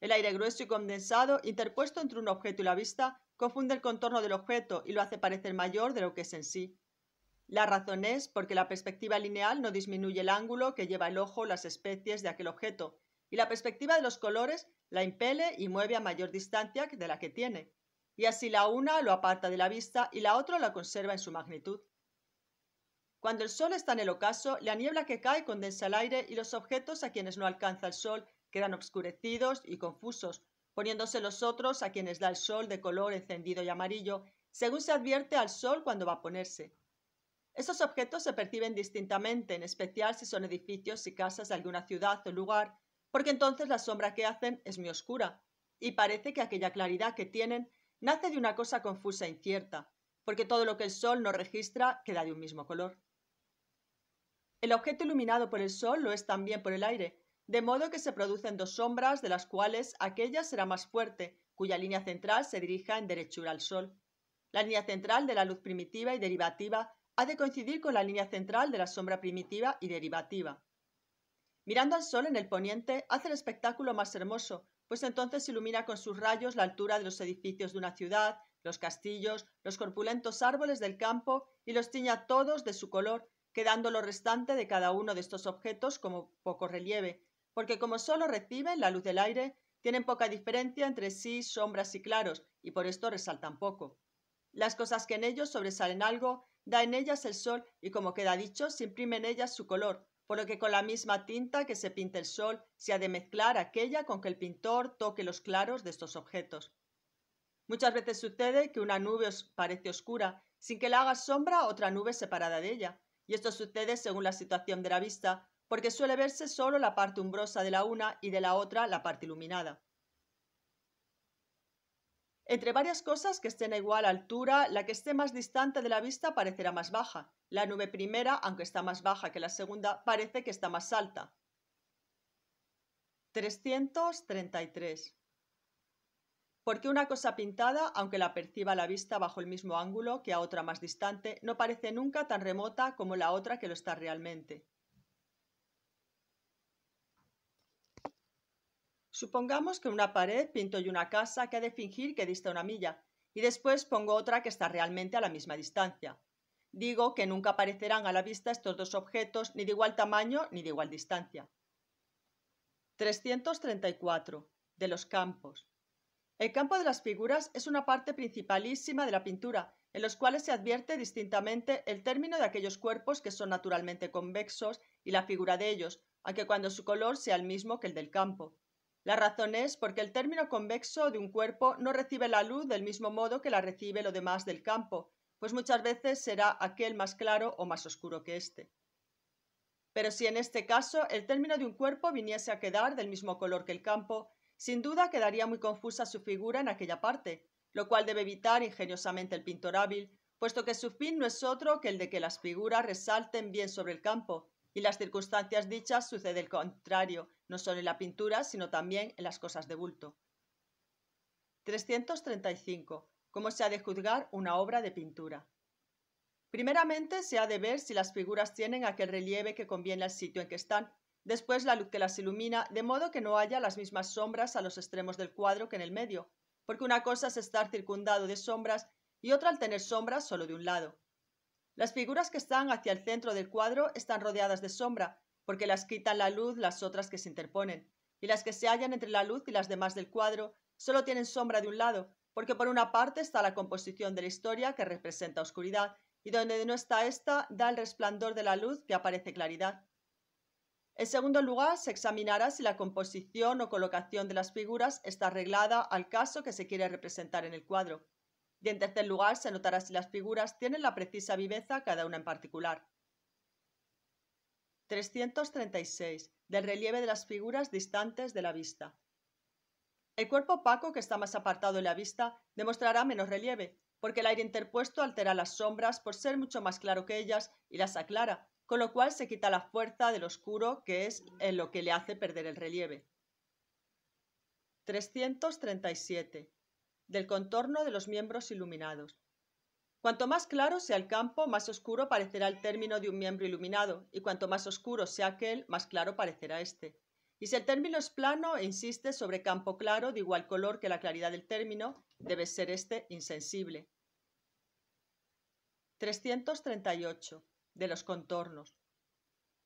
El aire grueso y condensado interpuesto entre un objeto y la vista confunde el contorno del objeto y lo hace parecer mayor de lo que es en sí. La razón es porque la perspectiva lineal no disminuye el ángulo que lleva el ojo las especies de aquel objeto, y la perspectiva de los colores la impele y mueve a mayor distancia de la que tiene, y así la una lo aparta de la vista y la otra la conserva en su magnitud. Cuando el sol está en el ocaso, la niebla que cae condensa el aire y los objetos a quienes no alcanza el sol quedan obscurecidos y confusos, poniéndose los otros a quienes da el sol de color encendido y amarillo, según se advierte al sol cuando va a ponerse. Estos objetos se perciben distintamente, en especial si son edificios y casas de alguna ciudad o lugar, porque entonces la sombra que hacen es muy oscura, y parece que aquella claridad que tienen nace de una cosa confusa e incierta, porque todo lo que el sol no registra queda de un mismo color. El objeto iluminado por el sol lo es también por el aire, de modo que se producen dos sombras de las cuales aquella será más fuerte, cuya línea central se dirija en derechura al sol. La línea central de la luz primitiva y derivativa ha de coincidir con la línea central de la sombra primitiva y derivativa. Mirando al sol en el poniente hace el espectáculo más hermoso, pues entonces ilumina con sus rayos la altura de los edificios de una ciudad, los castillos, los corpulentos árboles del campo y los tiña todos de su color, quedando lo restante de cada uno de estos objetos como poco relieve, porque como solo reciben la luz del aire, tienen poca diferencia entre sí sombras y claros, y por esto resaltan poco. Las cosas que en ellos sobresalen algo da en ellas el sol y como queda dicho, se imprime en ellas su color, por lo que con la misma tinta que se pinta el sol se ha de mezclar aquella con que el pintor toque los claros de estos objetos. Muchas veces sucede que una nube os parece oscura, sin que la haga sombra otra nube separada de ella, y esto sucede según la situación de la vista, porque suele verse solo la parte umbrosa de la una y de la otra la parte iluminada. Entre varias cosas que estén a igual altura, la que esté más distante de la vista parecerá más baja. La nube primera, aunque está más baja que la segunda, parece que está más alta. 333. Porque una cosa pintada, aunque la perciba la vista bajo el mismo ángulo que a otra más distante, no parece nunca tan remota como la otra que lo está realmente. Supongamos que una pared pinto yo una casa que ha de fingir que dista una milla, y después pongo otra que está realmente a la misma distancia. Digo que nunca aparecerán a la vista estos dos objetos ni de igual tamaño ni de igual distancia. 334. De los campos. El campo de las figuras es una parte principalísima de la pintura, en los cuales se advierte distintamente el término de aquellos cuerpos que son naturalmente convexos y la figura de ellos, aunque cuando su color sea el mismo que el del campo. La razón es porque el término convexo de un cuerpo no recibe la luz del mismo modo que la recibe lo demás del campo, pues muchas veces será aquel más claro o más oscuro que éste. Pero si en este caso el término de un cuerpo viniese a quedar del mismo color que el campo, sin duda quedaría muy confusa su figura en aquella parte, lo cual debe evitar ingeniosamente el pintor hábil, puesto que su fin no es otro que el de que las figuras resalten bien sobre el campo, y las circunstancias dichas sucede el contrario, no solo en la pintura, sino también en las cosas de bulto. 335. ¿Cómo se ha de juzgar una obra de pintura? Primeramente se ha de ver si las figuras tienen aquel relieve que conviene al sitio en que están, después la luz que las ilumina, de modo que no haya las mismas sombras a los extremos del cuadro que en el medio, porque una cosa es estar circundado de sombras y otra al tener sombras solo de un lado. Las figuras que están hacia el centro del cuadro están rodeadas de sombra, porque las quitan la luz las otras que se interponen, y las que se hallan entre la luz y las demás del cuadro solo tienen sombra de un lado, porque por una parte está la composición de la historia que representa oscuridad, y donde no está ésta da el resplandor de la luz que aparece claridad. En segundo lugar, se examinará si la composición o colocación de las figuras está arreglada al caso que se quiere representar en el cuadro. Y en tercer lugar, se notará si las figuras tienen la precisa viveza cada una en particular. 336. Del relieve de las figuras distantes de la vista. El cuerpo opaco, que está más apartado de la vista, demostrará menos relieve, porque el aire interpuesto altera las sombras por ser mucho más claro que ellas y las aclara, con lo cual se quita la fuerza del oscuro, que es en lo que le hace perder el relieve. 337 del contorno de los miembros iluminados. Cuanto más claro sea el campo, más oscuro parecerá el término de un miembro iluminado, y cuanto más oscuro sea aquel, más claro parecerá este. Y si el término es plano e insiste sobre campo claro de igual color que la claridad del término, debe ser este insensible. 338. De los contornos.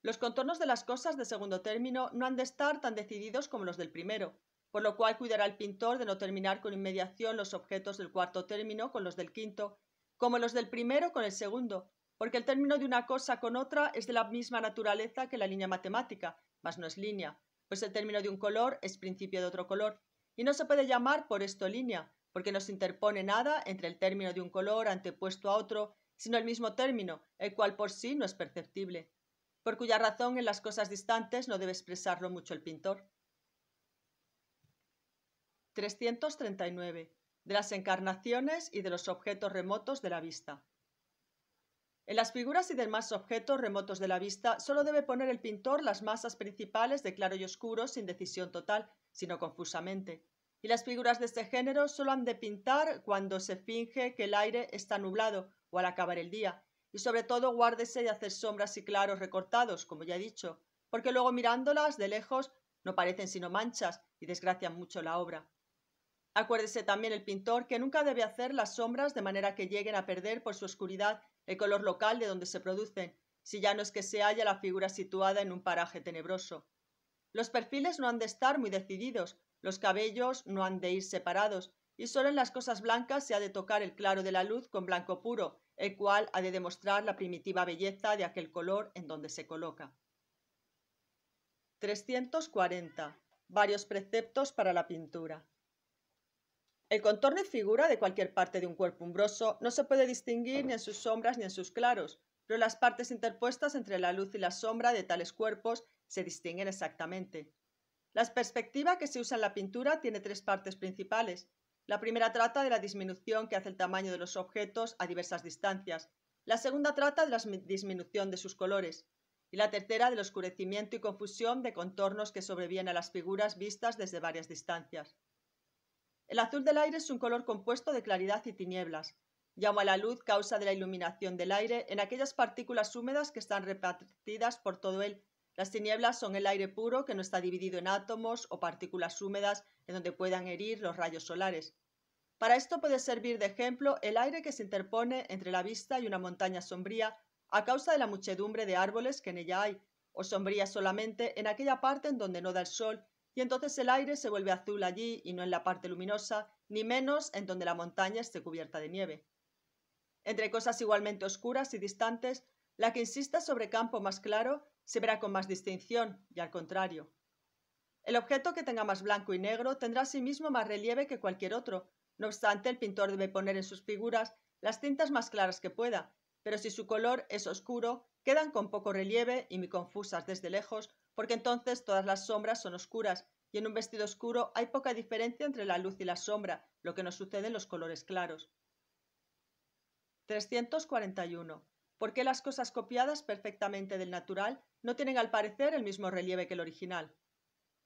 Los contornos de las cosas de segundo término no han de estar tan decididos como los del primero, por lo cual cuidará el pintor de no terminar con inmediación los objetos del cuarto término con los del quinto, como los del primero con el segundo, porque el término de una cosa con otra es de la misma naturaleza que la línea matemática, mas no es línea, pues el término de un color es principio de otro color, y no se puede llamar por esto línea, porque no se interpone nada entre el término de un color antepuesto a otro, sino el mismo término, el cual por sí no es perceptible, por cuya razón en las cosas distantes no debe expresarlo mucho el pintor. 339. De las encarnaciones y de los objetos remotos de la vista. En las figuras y demás objetos remotos de la vista solo debe poner el pintor las masas principales de claro y oscuro sin decisión total, sino confusamente. Y las figuras de este género solo han de pintar cuando se finge que el aire está nublado o al acabar el día, y sobre todo guárdese de hacer sombras y claros recortados, como ya he dicho, porque luego mirándolas de lejos no parecen sino manchas y desgracian mucho la obra. Acuérdese también el pintor que nunca debe hacer las sombras de manera que lleguen a perder por su oscuridad el color local de donde se producen, si ya no es que se halla la figura situada en un paraje tenebroso. Los perfiles no han de estar muy decididos, los cabellos no han de ir separados, y solo en las cosas blancas se ha de tocar el claro de la luz con blanco puro, el cual ha de demostrar la primitiva belleza de aquel color en donde se coloca. 340. Varios preceptos para la pintura. El contorno y figura de cualquier parte de un cuerpo umbroso no se puede distinguir ni en sus sombras ni en sus claros, pero las partes interpuestas entre la luz y la sombra de tales cuerpos se distinguen exactamente. La perspectiva que se usa en la pintura tiene tres partes principales. La primera trata de la disminución que hace el tamaño de los objetos a diversas distancias. La segunda trata de la disminución de sus colores. Y la tercera del oscurecimiento y confusión de contornos que sobreviene a las figuras vistas desde varias distancias. El azul del aire es un color compuesto de claridad y tinieblas. Llama a la luz causa de la iluminación del aire en aquellas partículas húmedas que están repartidas por todo él. Las tinieblas son el aire puro que no está dividido en átomos o partículas húmedas en donde puedan herir los rayos solares. Para esto puede servir de ejemplo el aire que se interpone entre la vista y una montaña sombría a causa de la muchedumbre de árboles que en ella hay, o sombría solamente en aquella parte en donde no da el sol y entonces el aire se vuelve azul allí y no en la parte luminosa, ni menos en donde la montaña esté cubierta de nieve. Entre cosas igualmente oscuras y distantes, la que insista sobre campo más claro se verá con más distinción, y al contrario. El objeto que tenga más blanco y negro tendrá asimismo sí más relieve que cualquier otro, no obstante el pintor debe poner en sus figuras las tintas más claras que pueda, pero si su color es oscuro, quedan con poco relieve y muy confusas desde lejos porque entonces todas las sombras son oscuras, y en un vestido oscuro hay poca diferencia entre la luz y la sombra, lo que nos sucede en los colores claros. 341. ¿Por qué las cosas copiadas perfectamente del natural no tienen al parecer el mismo relieve que el original?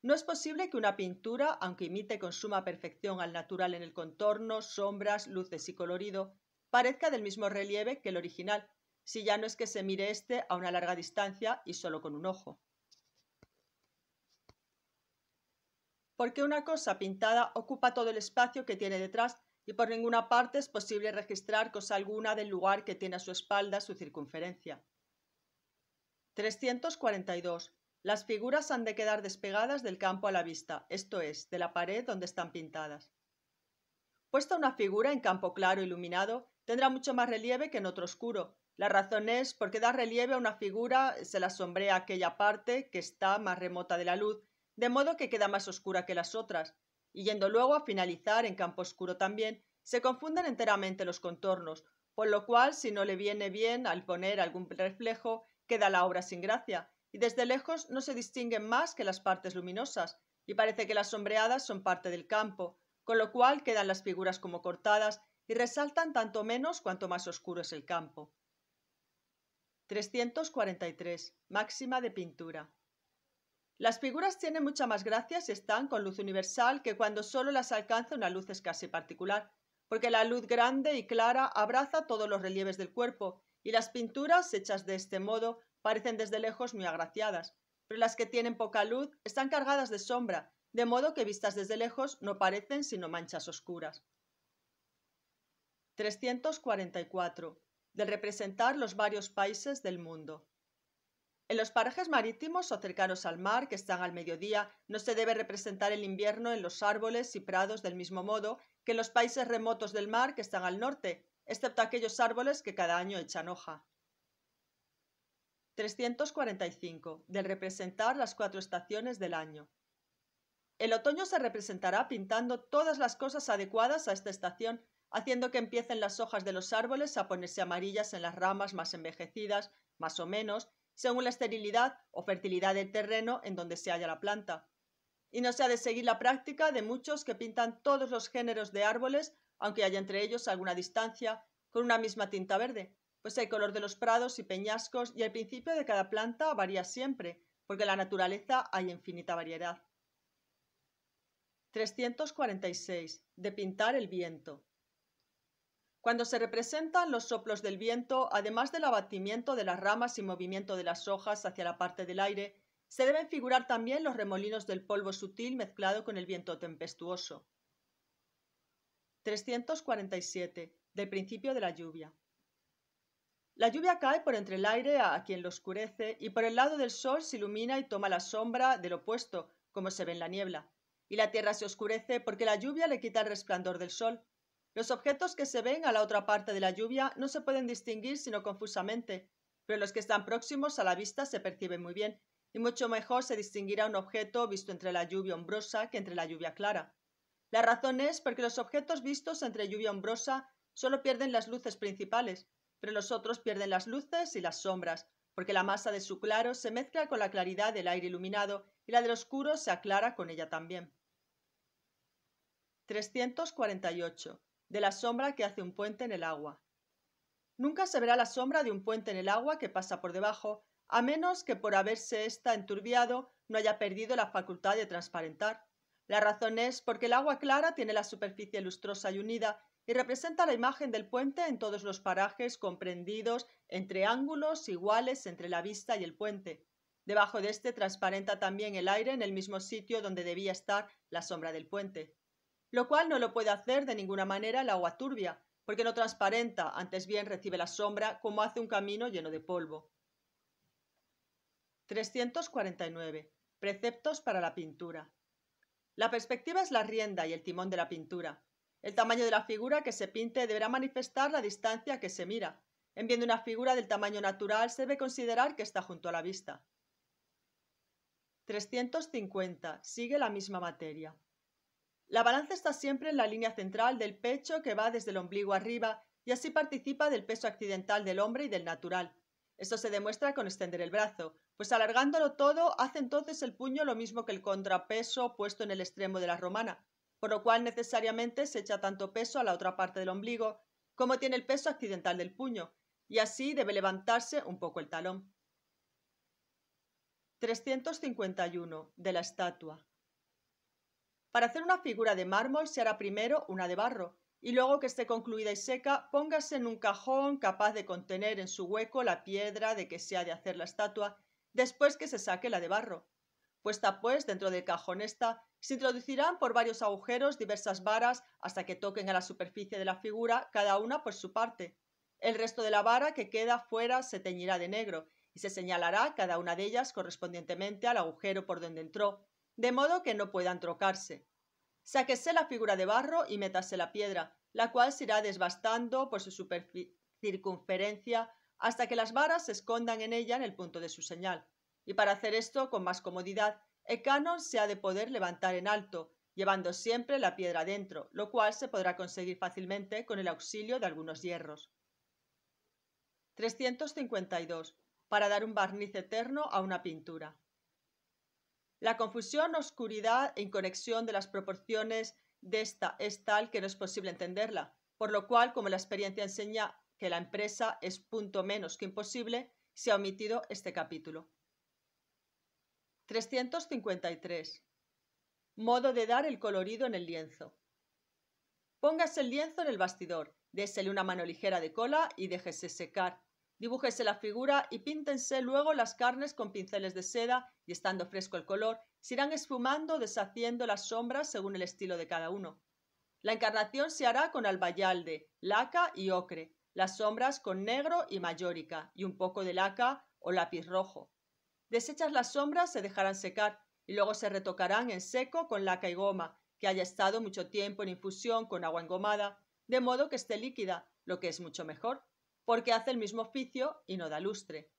No es posible que una pintura, aunque imite con suma perfección al natural en el contorno, sombras, luces y colorido, parezca del mismo relieve que el original, si ya no es que se mire éste a una larga distancia y solo con un ojo. porque una cosa pintada ocupa todo el espacio que tiene detrás y por ninguna parte es posible registrar cosa alguna del lugar que tiene a su espalda su circunferencia. 342. Las figuras han de quedar despegadas del campo a la vista, esto es, de la pared donde están pintadas. Puesta una figura en campo claro e iluminado, tendrá mucho más relieve que en otro oscuro. La razón es porque da relieve a una figura, se la sombrea aquella parte que está más remota de la luz de modo que queda más oscura que las otras, y yendo luego a finalizar en campo oscuro también, se confunden enteramente los contornos, por lo cual si no le viene bien al poner algún reflejo, queda la obra sin gracia, y desde lejos no se distinguen más que las partes luminosas, y parece que las sombreadas son parte del campo, con lo cual quedan las figuras como cortadas y resaltan tanto menos cuanto más oscuro es el campo. 343. Máxima de pintura. Las figuras tienen mucha más gracia si están con luz universal que cuando solo las alcanza una luz escasa y particular, porque la luz grande y clara abraza todos los relieves del cuerpo, y las pinturas hechas de este modo parecen desde lejos muy agraciadas, pero las que tienen poca luz están cargadas de sombra, de modo que vistas desde lejos no parecen sino manchas oscuras. 344. De representar los varios países del mundo. En los parajes marítimos o cercanos al mar, que están al mediodía, no se debe representar el invierno en los árboles y prados del mismo modo que en los países remotos del mar, que están al norte, excepto aquellos árboles que cada año echan hoja. 345. Del representar las cuatro estaciones del año. El otoño se representará pintando todas las cosas adecuadas a esta estación, haciendo que empiecen las hojas de los árboles a ponerse amarillas en las ramas más envejecidas, más o menos, según la esterilidad o fertilidad del terreno en donde se halla la planta. Y no se ha de seguir la práctica de muchos que pintan todos los géneros de árboles, aunque haya entre ellos alguna distancia, con una misma tinta verde, pues el color de los prados y peñascos y el principio de cada planta varía siempre, porque en la naturaleza hay infinita variedad. 346. De pintar el viento. Cuando se representan los soplos del viento, además del abatimiento de las ramas y movimiento de las hojas hacia la parte del aire, se deben figurar también los remolinos del polvo sutil mezclado con el viento tempestuoso. 347. Del principio de la lluvia. La lluvia cae por entre el aire a quien lo oscurece y por el lado del sol se ilumina y toma la sombra del opuesto, como se ve en la niebla. Y la tierra se oscurece porque la lluvia le quita el resplandor del sol, los objetos que se ven a la otra parte de la lluvia no se pueden distinguir sino confusamente, pero los que están próximos a la vista se perciben muy bien, y mucho mejor se distinguirá un objeto visto entre la lluvia hombrosa que entre la lluvia clara. La razón es porque los objetos vistos entre lluvia hombrosa solo pierden las luces principales, pero los otros pierden las luces y las sombras, porque la masa de su claro se mezcla con la claridad del aire iluminado y la del oscuro se aclara con ella también. 348 de la sombra que hace un puente en el agua. Nunca se verá la sombra de un puente en el agua que pasa por debajo, a menos que por haberse ésta enturbiado no haya perdido la facultad de transparentar. La razón es porque el agua clara tiene la superficie lustrosa y unida y representa la imagen del puente en todos los parajes comprendidos entre ángulos iguales entre la vista y el puente. Debajo de este transparenta también el aire en el mismo sitio donde debía estar la sombra del puente lo cual no lo puede hacer de ninguna manera el agua turbia, porque no transparenta, antes bien recibe la sombra como hace un camino lleno de polvo. 349. Preceptos para la pintura. La perspectiva es la rienda y el timón de la pintura. El tamaño de la figura que se pinte deberá manifestar la distancia que se mira. En viendo una figura del tamaño natural se debe considerar que está junto a la vista. 350. Sigue la misma materia. La balanza está siempre en la línea central del pecho que va desde el ombligo arriba y así participa del peso accidental del hombre y del natural. Esto se demuestra con extender el brazo, pues alargándolo todo hace entonces el puño lo mismo que el contrapeso puesto en el extremo de la romana, por lo cual necesariamente se echa tanto peso a la otra parte del ombligo como tiene el peso accidental del puño, y así debe levantarse un poco el talón. 351. De la estatua. Para hacer una figura de mármol se hará primero una de barro, y luego que esté concluida y seca, póngase en un cajón capaz de contener en su hueco la piedra de que se ha de hacer la estatua, después que se saque la de barro. Puesta pues dentro del cajón esta, se introducirán por varios agujeros diversas varas hasta que toquen a la superficie de la figura, cada una por su parte. El resto de la vara que queda fuera se teñirá de negro, y se señalará cada una de ellas correspondientemente al agujero por donde entró, de modo que no puedan trocarse. Sáquese la figura de barro y métase la piedra, la cual se irá desbastando por su circunferencia hasta que las varas se escondan en ella en el punto de su señal. Y para hacer esto con más comodidad, el canon se ha de poder levantar en alto, llevando siempre la piedra adentro, lo cual se podrá conseguir fácilmente con el auxilio de algunos hierros. 352. Para dar un barniz eterno a una pintura. La confusión, oscuridad e inconexión de las proporciones de esta es tal que no es posible entenderla, por lo cual, como la experiencia enseña que la empresa es punto menos que imposible, se ha omitido este capítulo. 353. Modo de dar el colorido en el lienzo. Póngase el lienzo en el bastidor, désele una mano ligera de cola y déjese secar. Dibújese la figura y píntense luego las carnes con pinceles de seda y estando fresco el color, se irán esfumando deshaciendo las sombras según el estilo de cada uno. La encarnación se hará con albayalde, laca y ocre, las sombras con negro y mayórica y un poco de laca o lápiz rojo. Desechas las sombras se dejarán secar y luego se retocarán en seco con laca y goma, que haya estado mucho tiempo en infusión con agua engomada, de modo que esté líquida, lo que es mucho mejor porque hace el mismo oficio y no da lustre.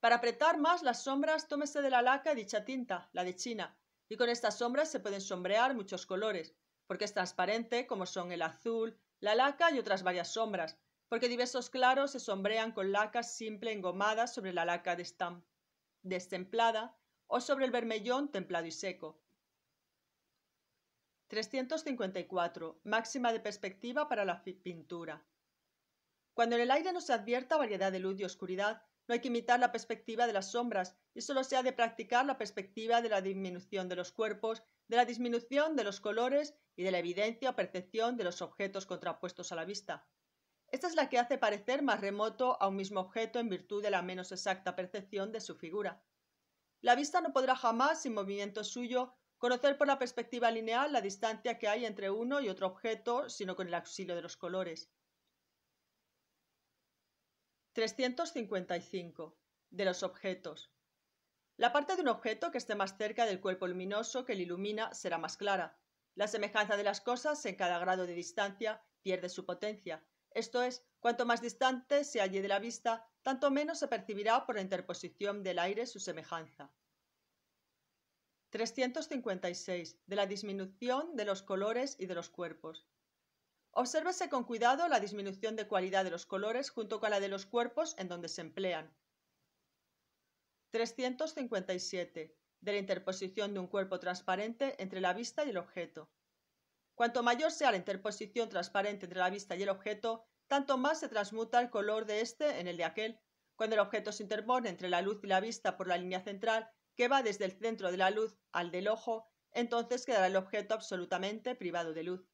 Para apretar más las sombras, tómese de la laca dicha tinta, la de China, y con estas sombras se pueden sombrear muchos colores, porque es transparente, como son el azul, la laca y otras varias sombras, porque diversos claros se sombrean con lacas simple engomadas sobre la laca destemplada o sobre el vermellón templado y seco. 354. Máxima de perspectiva para la pintura. Cuando en el aire no se advierta variedad de luz y oscuridad, no hay que imitar la perspectiva de las sombras y solo se ha de practicar la perspectiva de la disminución de los cuerpos, de la disminución de los colores y de la evidencia o percepción de los objetos contrapuestos a la vista. Esta es la que hace parecer más remoto a un mismo objeto en virtud de la menos exacta percepción de su figura. La vista no podrá jamás, sin movimiento suyo, conocer por la perspectiva lineal la distancia que hay entre uno y otro objeto, sino con el auxilio de los colores. 355. De los objetos. La parte de un objeto que esté más cerca del cuerpo luminoso que le ilumina será más clara. La semejanza de las cosas en cada grado de distancia pierde su potencia. Esto es, cuanto más distante se halle de la vista, tanto menos se percibirá por la interposición del aire su semejanza. 356. De la disminución de los colores y de los cuerpos. Obsérvese con cuidado la disminución de cualidad de los colores junto con la de los cuerpos en donde se emplean. 357. De la interposición de un cuerpo transparente entre la vista y el objeto. Cuanto mayor sea la interposición transparente entre la vista y el objeto, tanto más se transmuta el color de este en el de aquel. Cuando el objeto se interpone entre la luz y la vista por la línea central, que va desde el centro de la luz al del ojo, entonces quedará el objeto absolutamente privado de luz.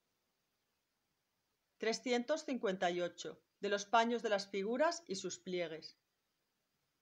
358. De los paños de las figuras y sus pliegues.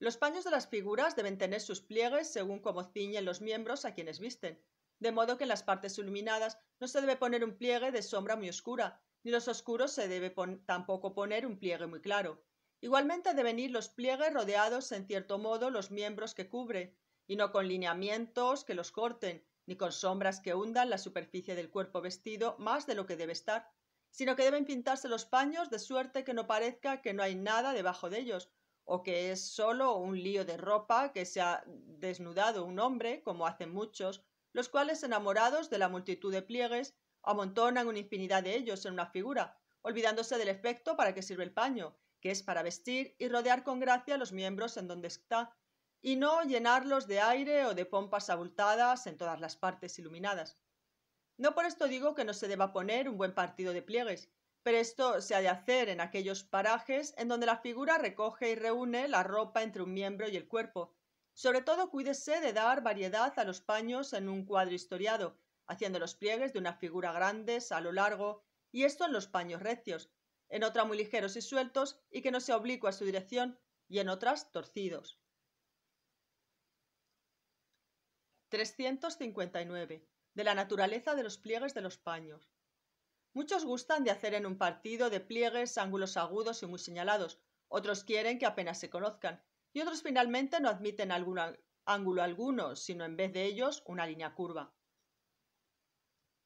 Los paños de las figuras deben tener sus pliegues según como ciñen los miembros a quienes visten, de modo que en las partes iluminadas no se debe poner un pliegue de sombra muy oscura, ni los oscuros se debe tampoco poner un pliegue muy claro. Igualmente deben ir los pliegues rodeados en cierto modo los miembros que cubre, y no con lineamientos que los corten, ni con sombras que hundan la superficie del cuerpo vestido más de lo que debe estar sino que deben pintarse los paños de suerte que no parezca que no hay nada debajo de ellos, o que es solo un lío de ropa que se ha desnudado un hombre, como hacen muchos, los cuales, enamorados de la multitud de pliegues, amontonan una infinidad de ellos en una figura, olvidándose del efecto para que sirve el paño, que es para vestir y rodear con gracia los miembros en donde está, y no llenarlos de aire o de pompas abultadas en todas las partes iluminadas. No por esto digo que no se deba poner un buen partido de pliegues, pero esto se ha de hacer en aquellos parajes en donde la figura recoge y reúne la ropa entre un miembro y el cuerpo. Sobre todo cuídese de dar variedad a los paños en un cuadro historiado, haciendo los pliegues de una figura grandes a lo largo, y esto en los paños recios, en otra muy ligeros y sueltos y que no se oblicua a su dirección, y en otras torcidos. 359 de la naturaleza de los pliegues de los paños. Muchos gustan de hacer en un partido de pliegues ángulos agudos y muy señalados, otros quieren que apenas se conozcan, y otros finalmente no admiten algún ángulo alguno, sino en vez de ellos una línea curva.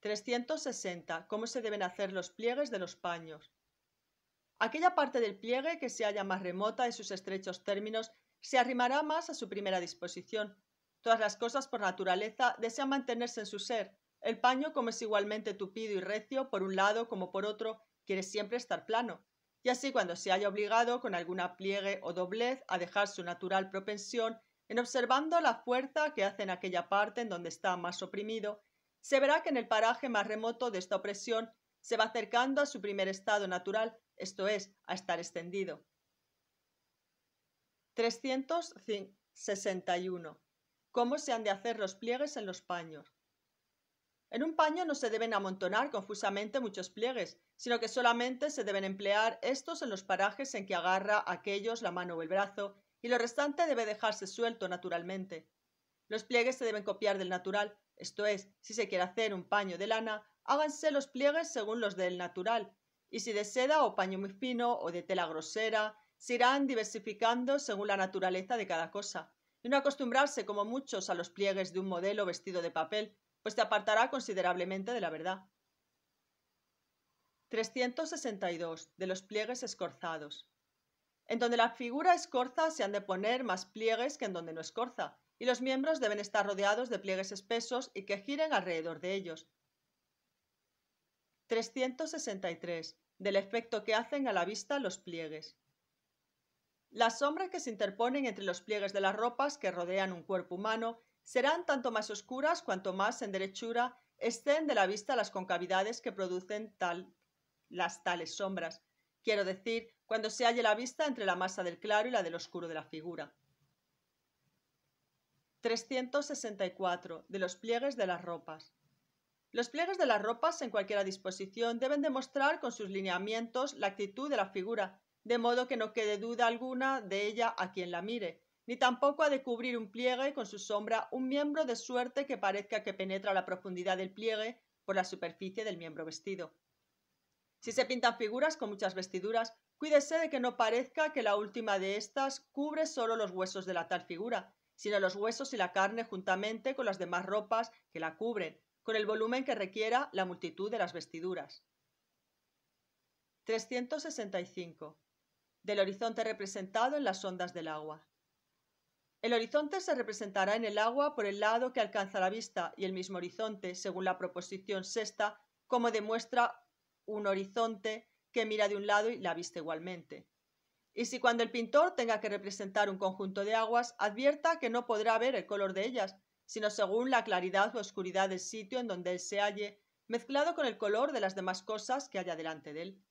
360. Cómo se deben hacer los pliegues de los paños. Aquella parte del pliegue que se halla más remota en sus estrechos términos se arrimará más a su primera disposición, Todas las cosas por naturaleza desean mantenerse en su ser. El paño, como es igualmente tupido y recio, por un lado como por otro, quiere siempre estar plano. Y así cuando se haya obligado con alguna pliegue o doblez a dejar su natural propensión, en observando la fuerza que hace en aquella parte en donde está más oprimido, se verá que en el paraje más remoto de esta opresión se va acercando a su primer estado natural, esto es, a estar extendido. 361 cómo se han de hacer los pliegues en los paños. En un paño no se deben amontonar confusamente muchos pliegues, sino que solamente se deben emplear estos en los parajes en que agarra aquellos la mano o el brazo, y lo restante debe dejarse suelto naturalmente. Los pliegues se deben copiar del natural, esto es, si se quiere hacer un paño de lana, háganse los pliegues según los del natural, y si de seda o paño muy fino o de tela grosera, se irán diversificando según la naturaleza de cada cosa. Y no acostumbrarse como muchos a los pliegues de un modelo vestido de papel, pues te apartará considerablemente de la verdad. 362. De los pliegues escorzados. En donde la figura escorza se han de poner más pliegues que en donde no escorza, y los miembros deben estar rodeados de pliegues espesos y que giren alrededor de ellos. 363. Del efecto que hacen a la vista los pliegues. Las sombras que se interponen entre los pliegues de las ropas que rodean un cuerpo humano serán tanto más oscuras cuanto más en derechura estén de la vista las concavidades que producen tal, las tales sombras. Quiero decir, cuando se halle la vista entre la masa del claro y la del oscuro de la figura. 364. De los pliegues de las ropas. Los pliegues de las ropas en cualquiera disposición deben demostrar con sus lineamientos la actitud de la figura de modo que no quede duda alguna de ella a quien la mire, ni tampoco ha de cubrir un pliegue con su sombra un miembro de suerte que parezca que penetra la profundidad del pliegue por la superficie del miembro vestido. Si se pintan figuras con muchas vestiduras, cuídese de que no parezca que la última de estas cubre solo los huesos de la tal figura, sino los huesos y la carne juntamente con las demás ropas que la cubren, con el volumen que requiera la multitud de las vestiduras. 365 del horizonte representado en las ondas del agua. El horizonte se representará en el agua por el lado que alcanza la vista y el mismo horizonte, según la proposición sexta, como demuestra un horizonte que mira de un lado y la vista igualmente. Y si cuando el pintor tenga que representar un conjunto de aguas, advierta que no podrá ver el color de ellas, sino según la claridad o oscuridad del sitio en donde él se halle, mezclado con el color de las demás cosas que haya delante de él.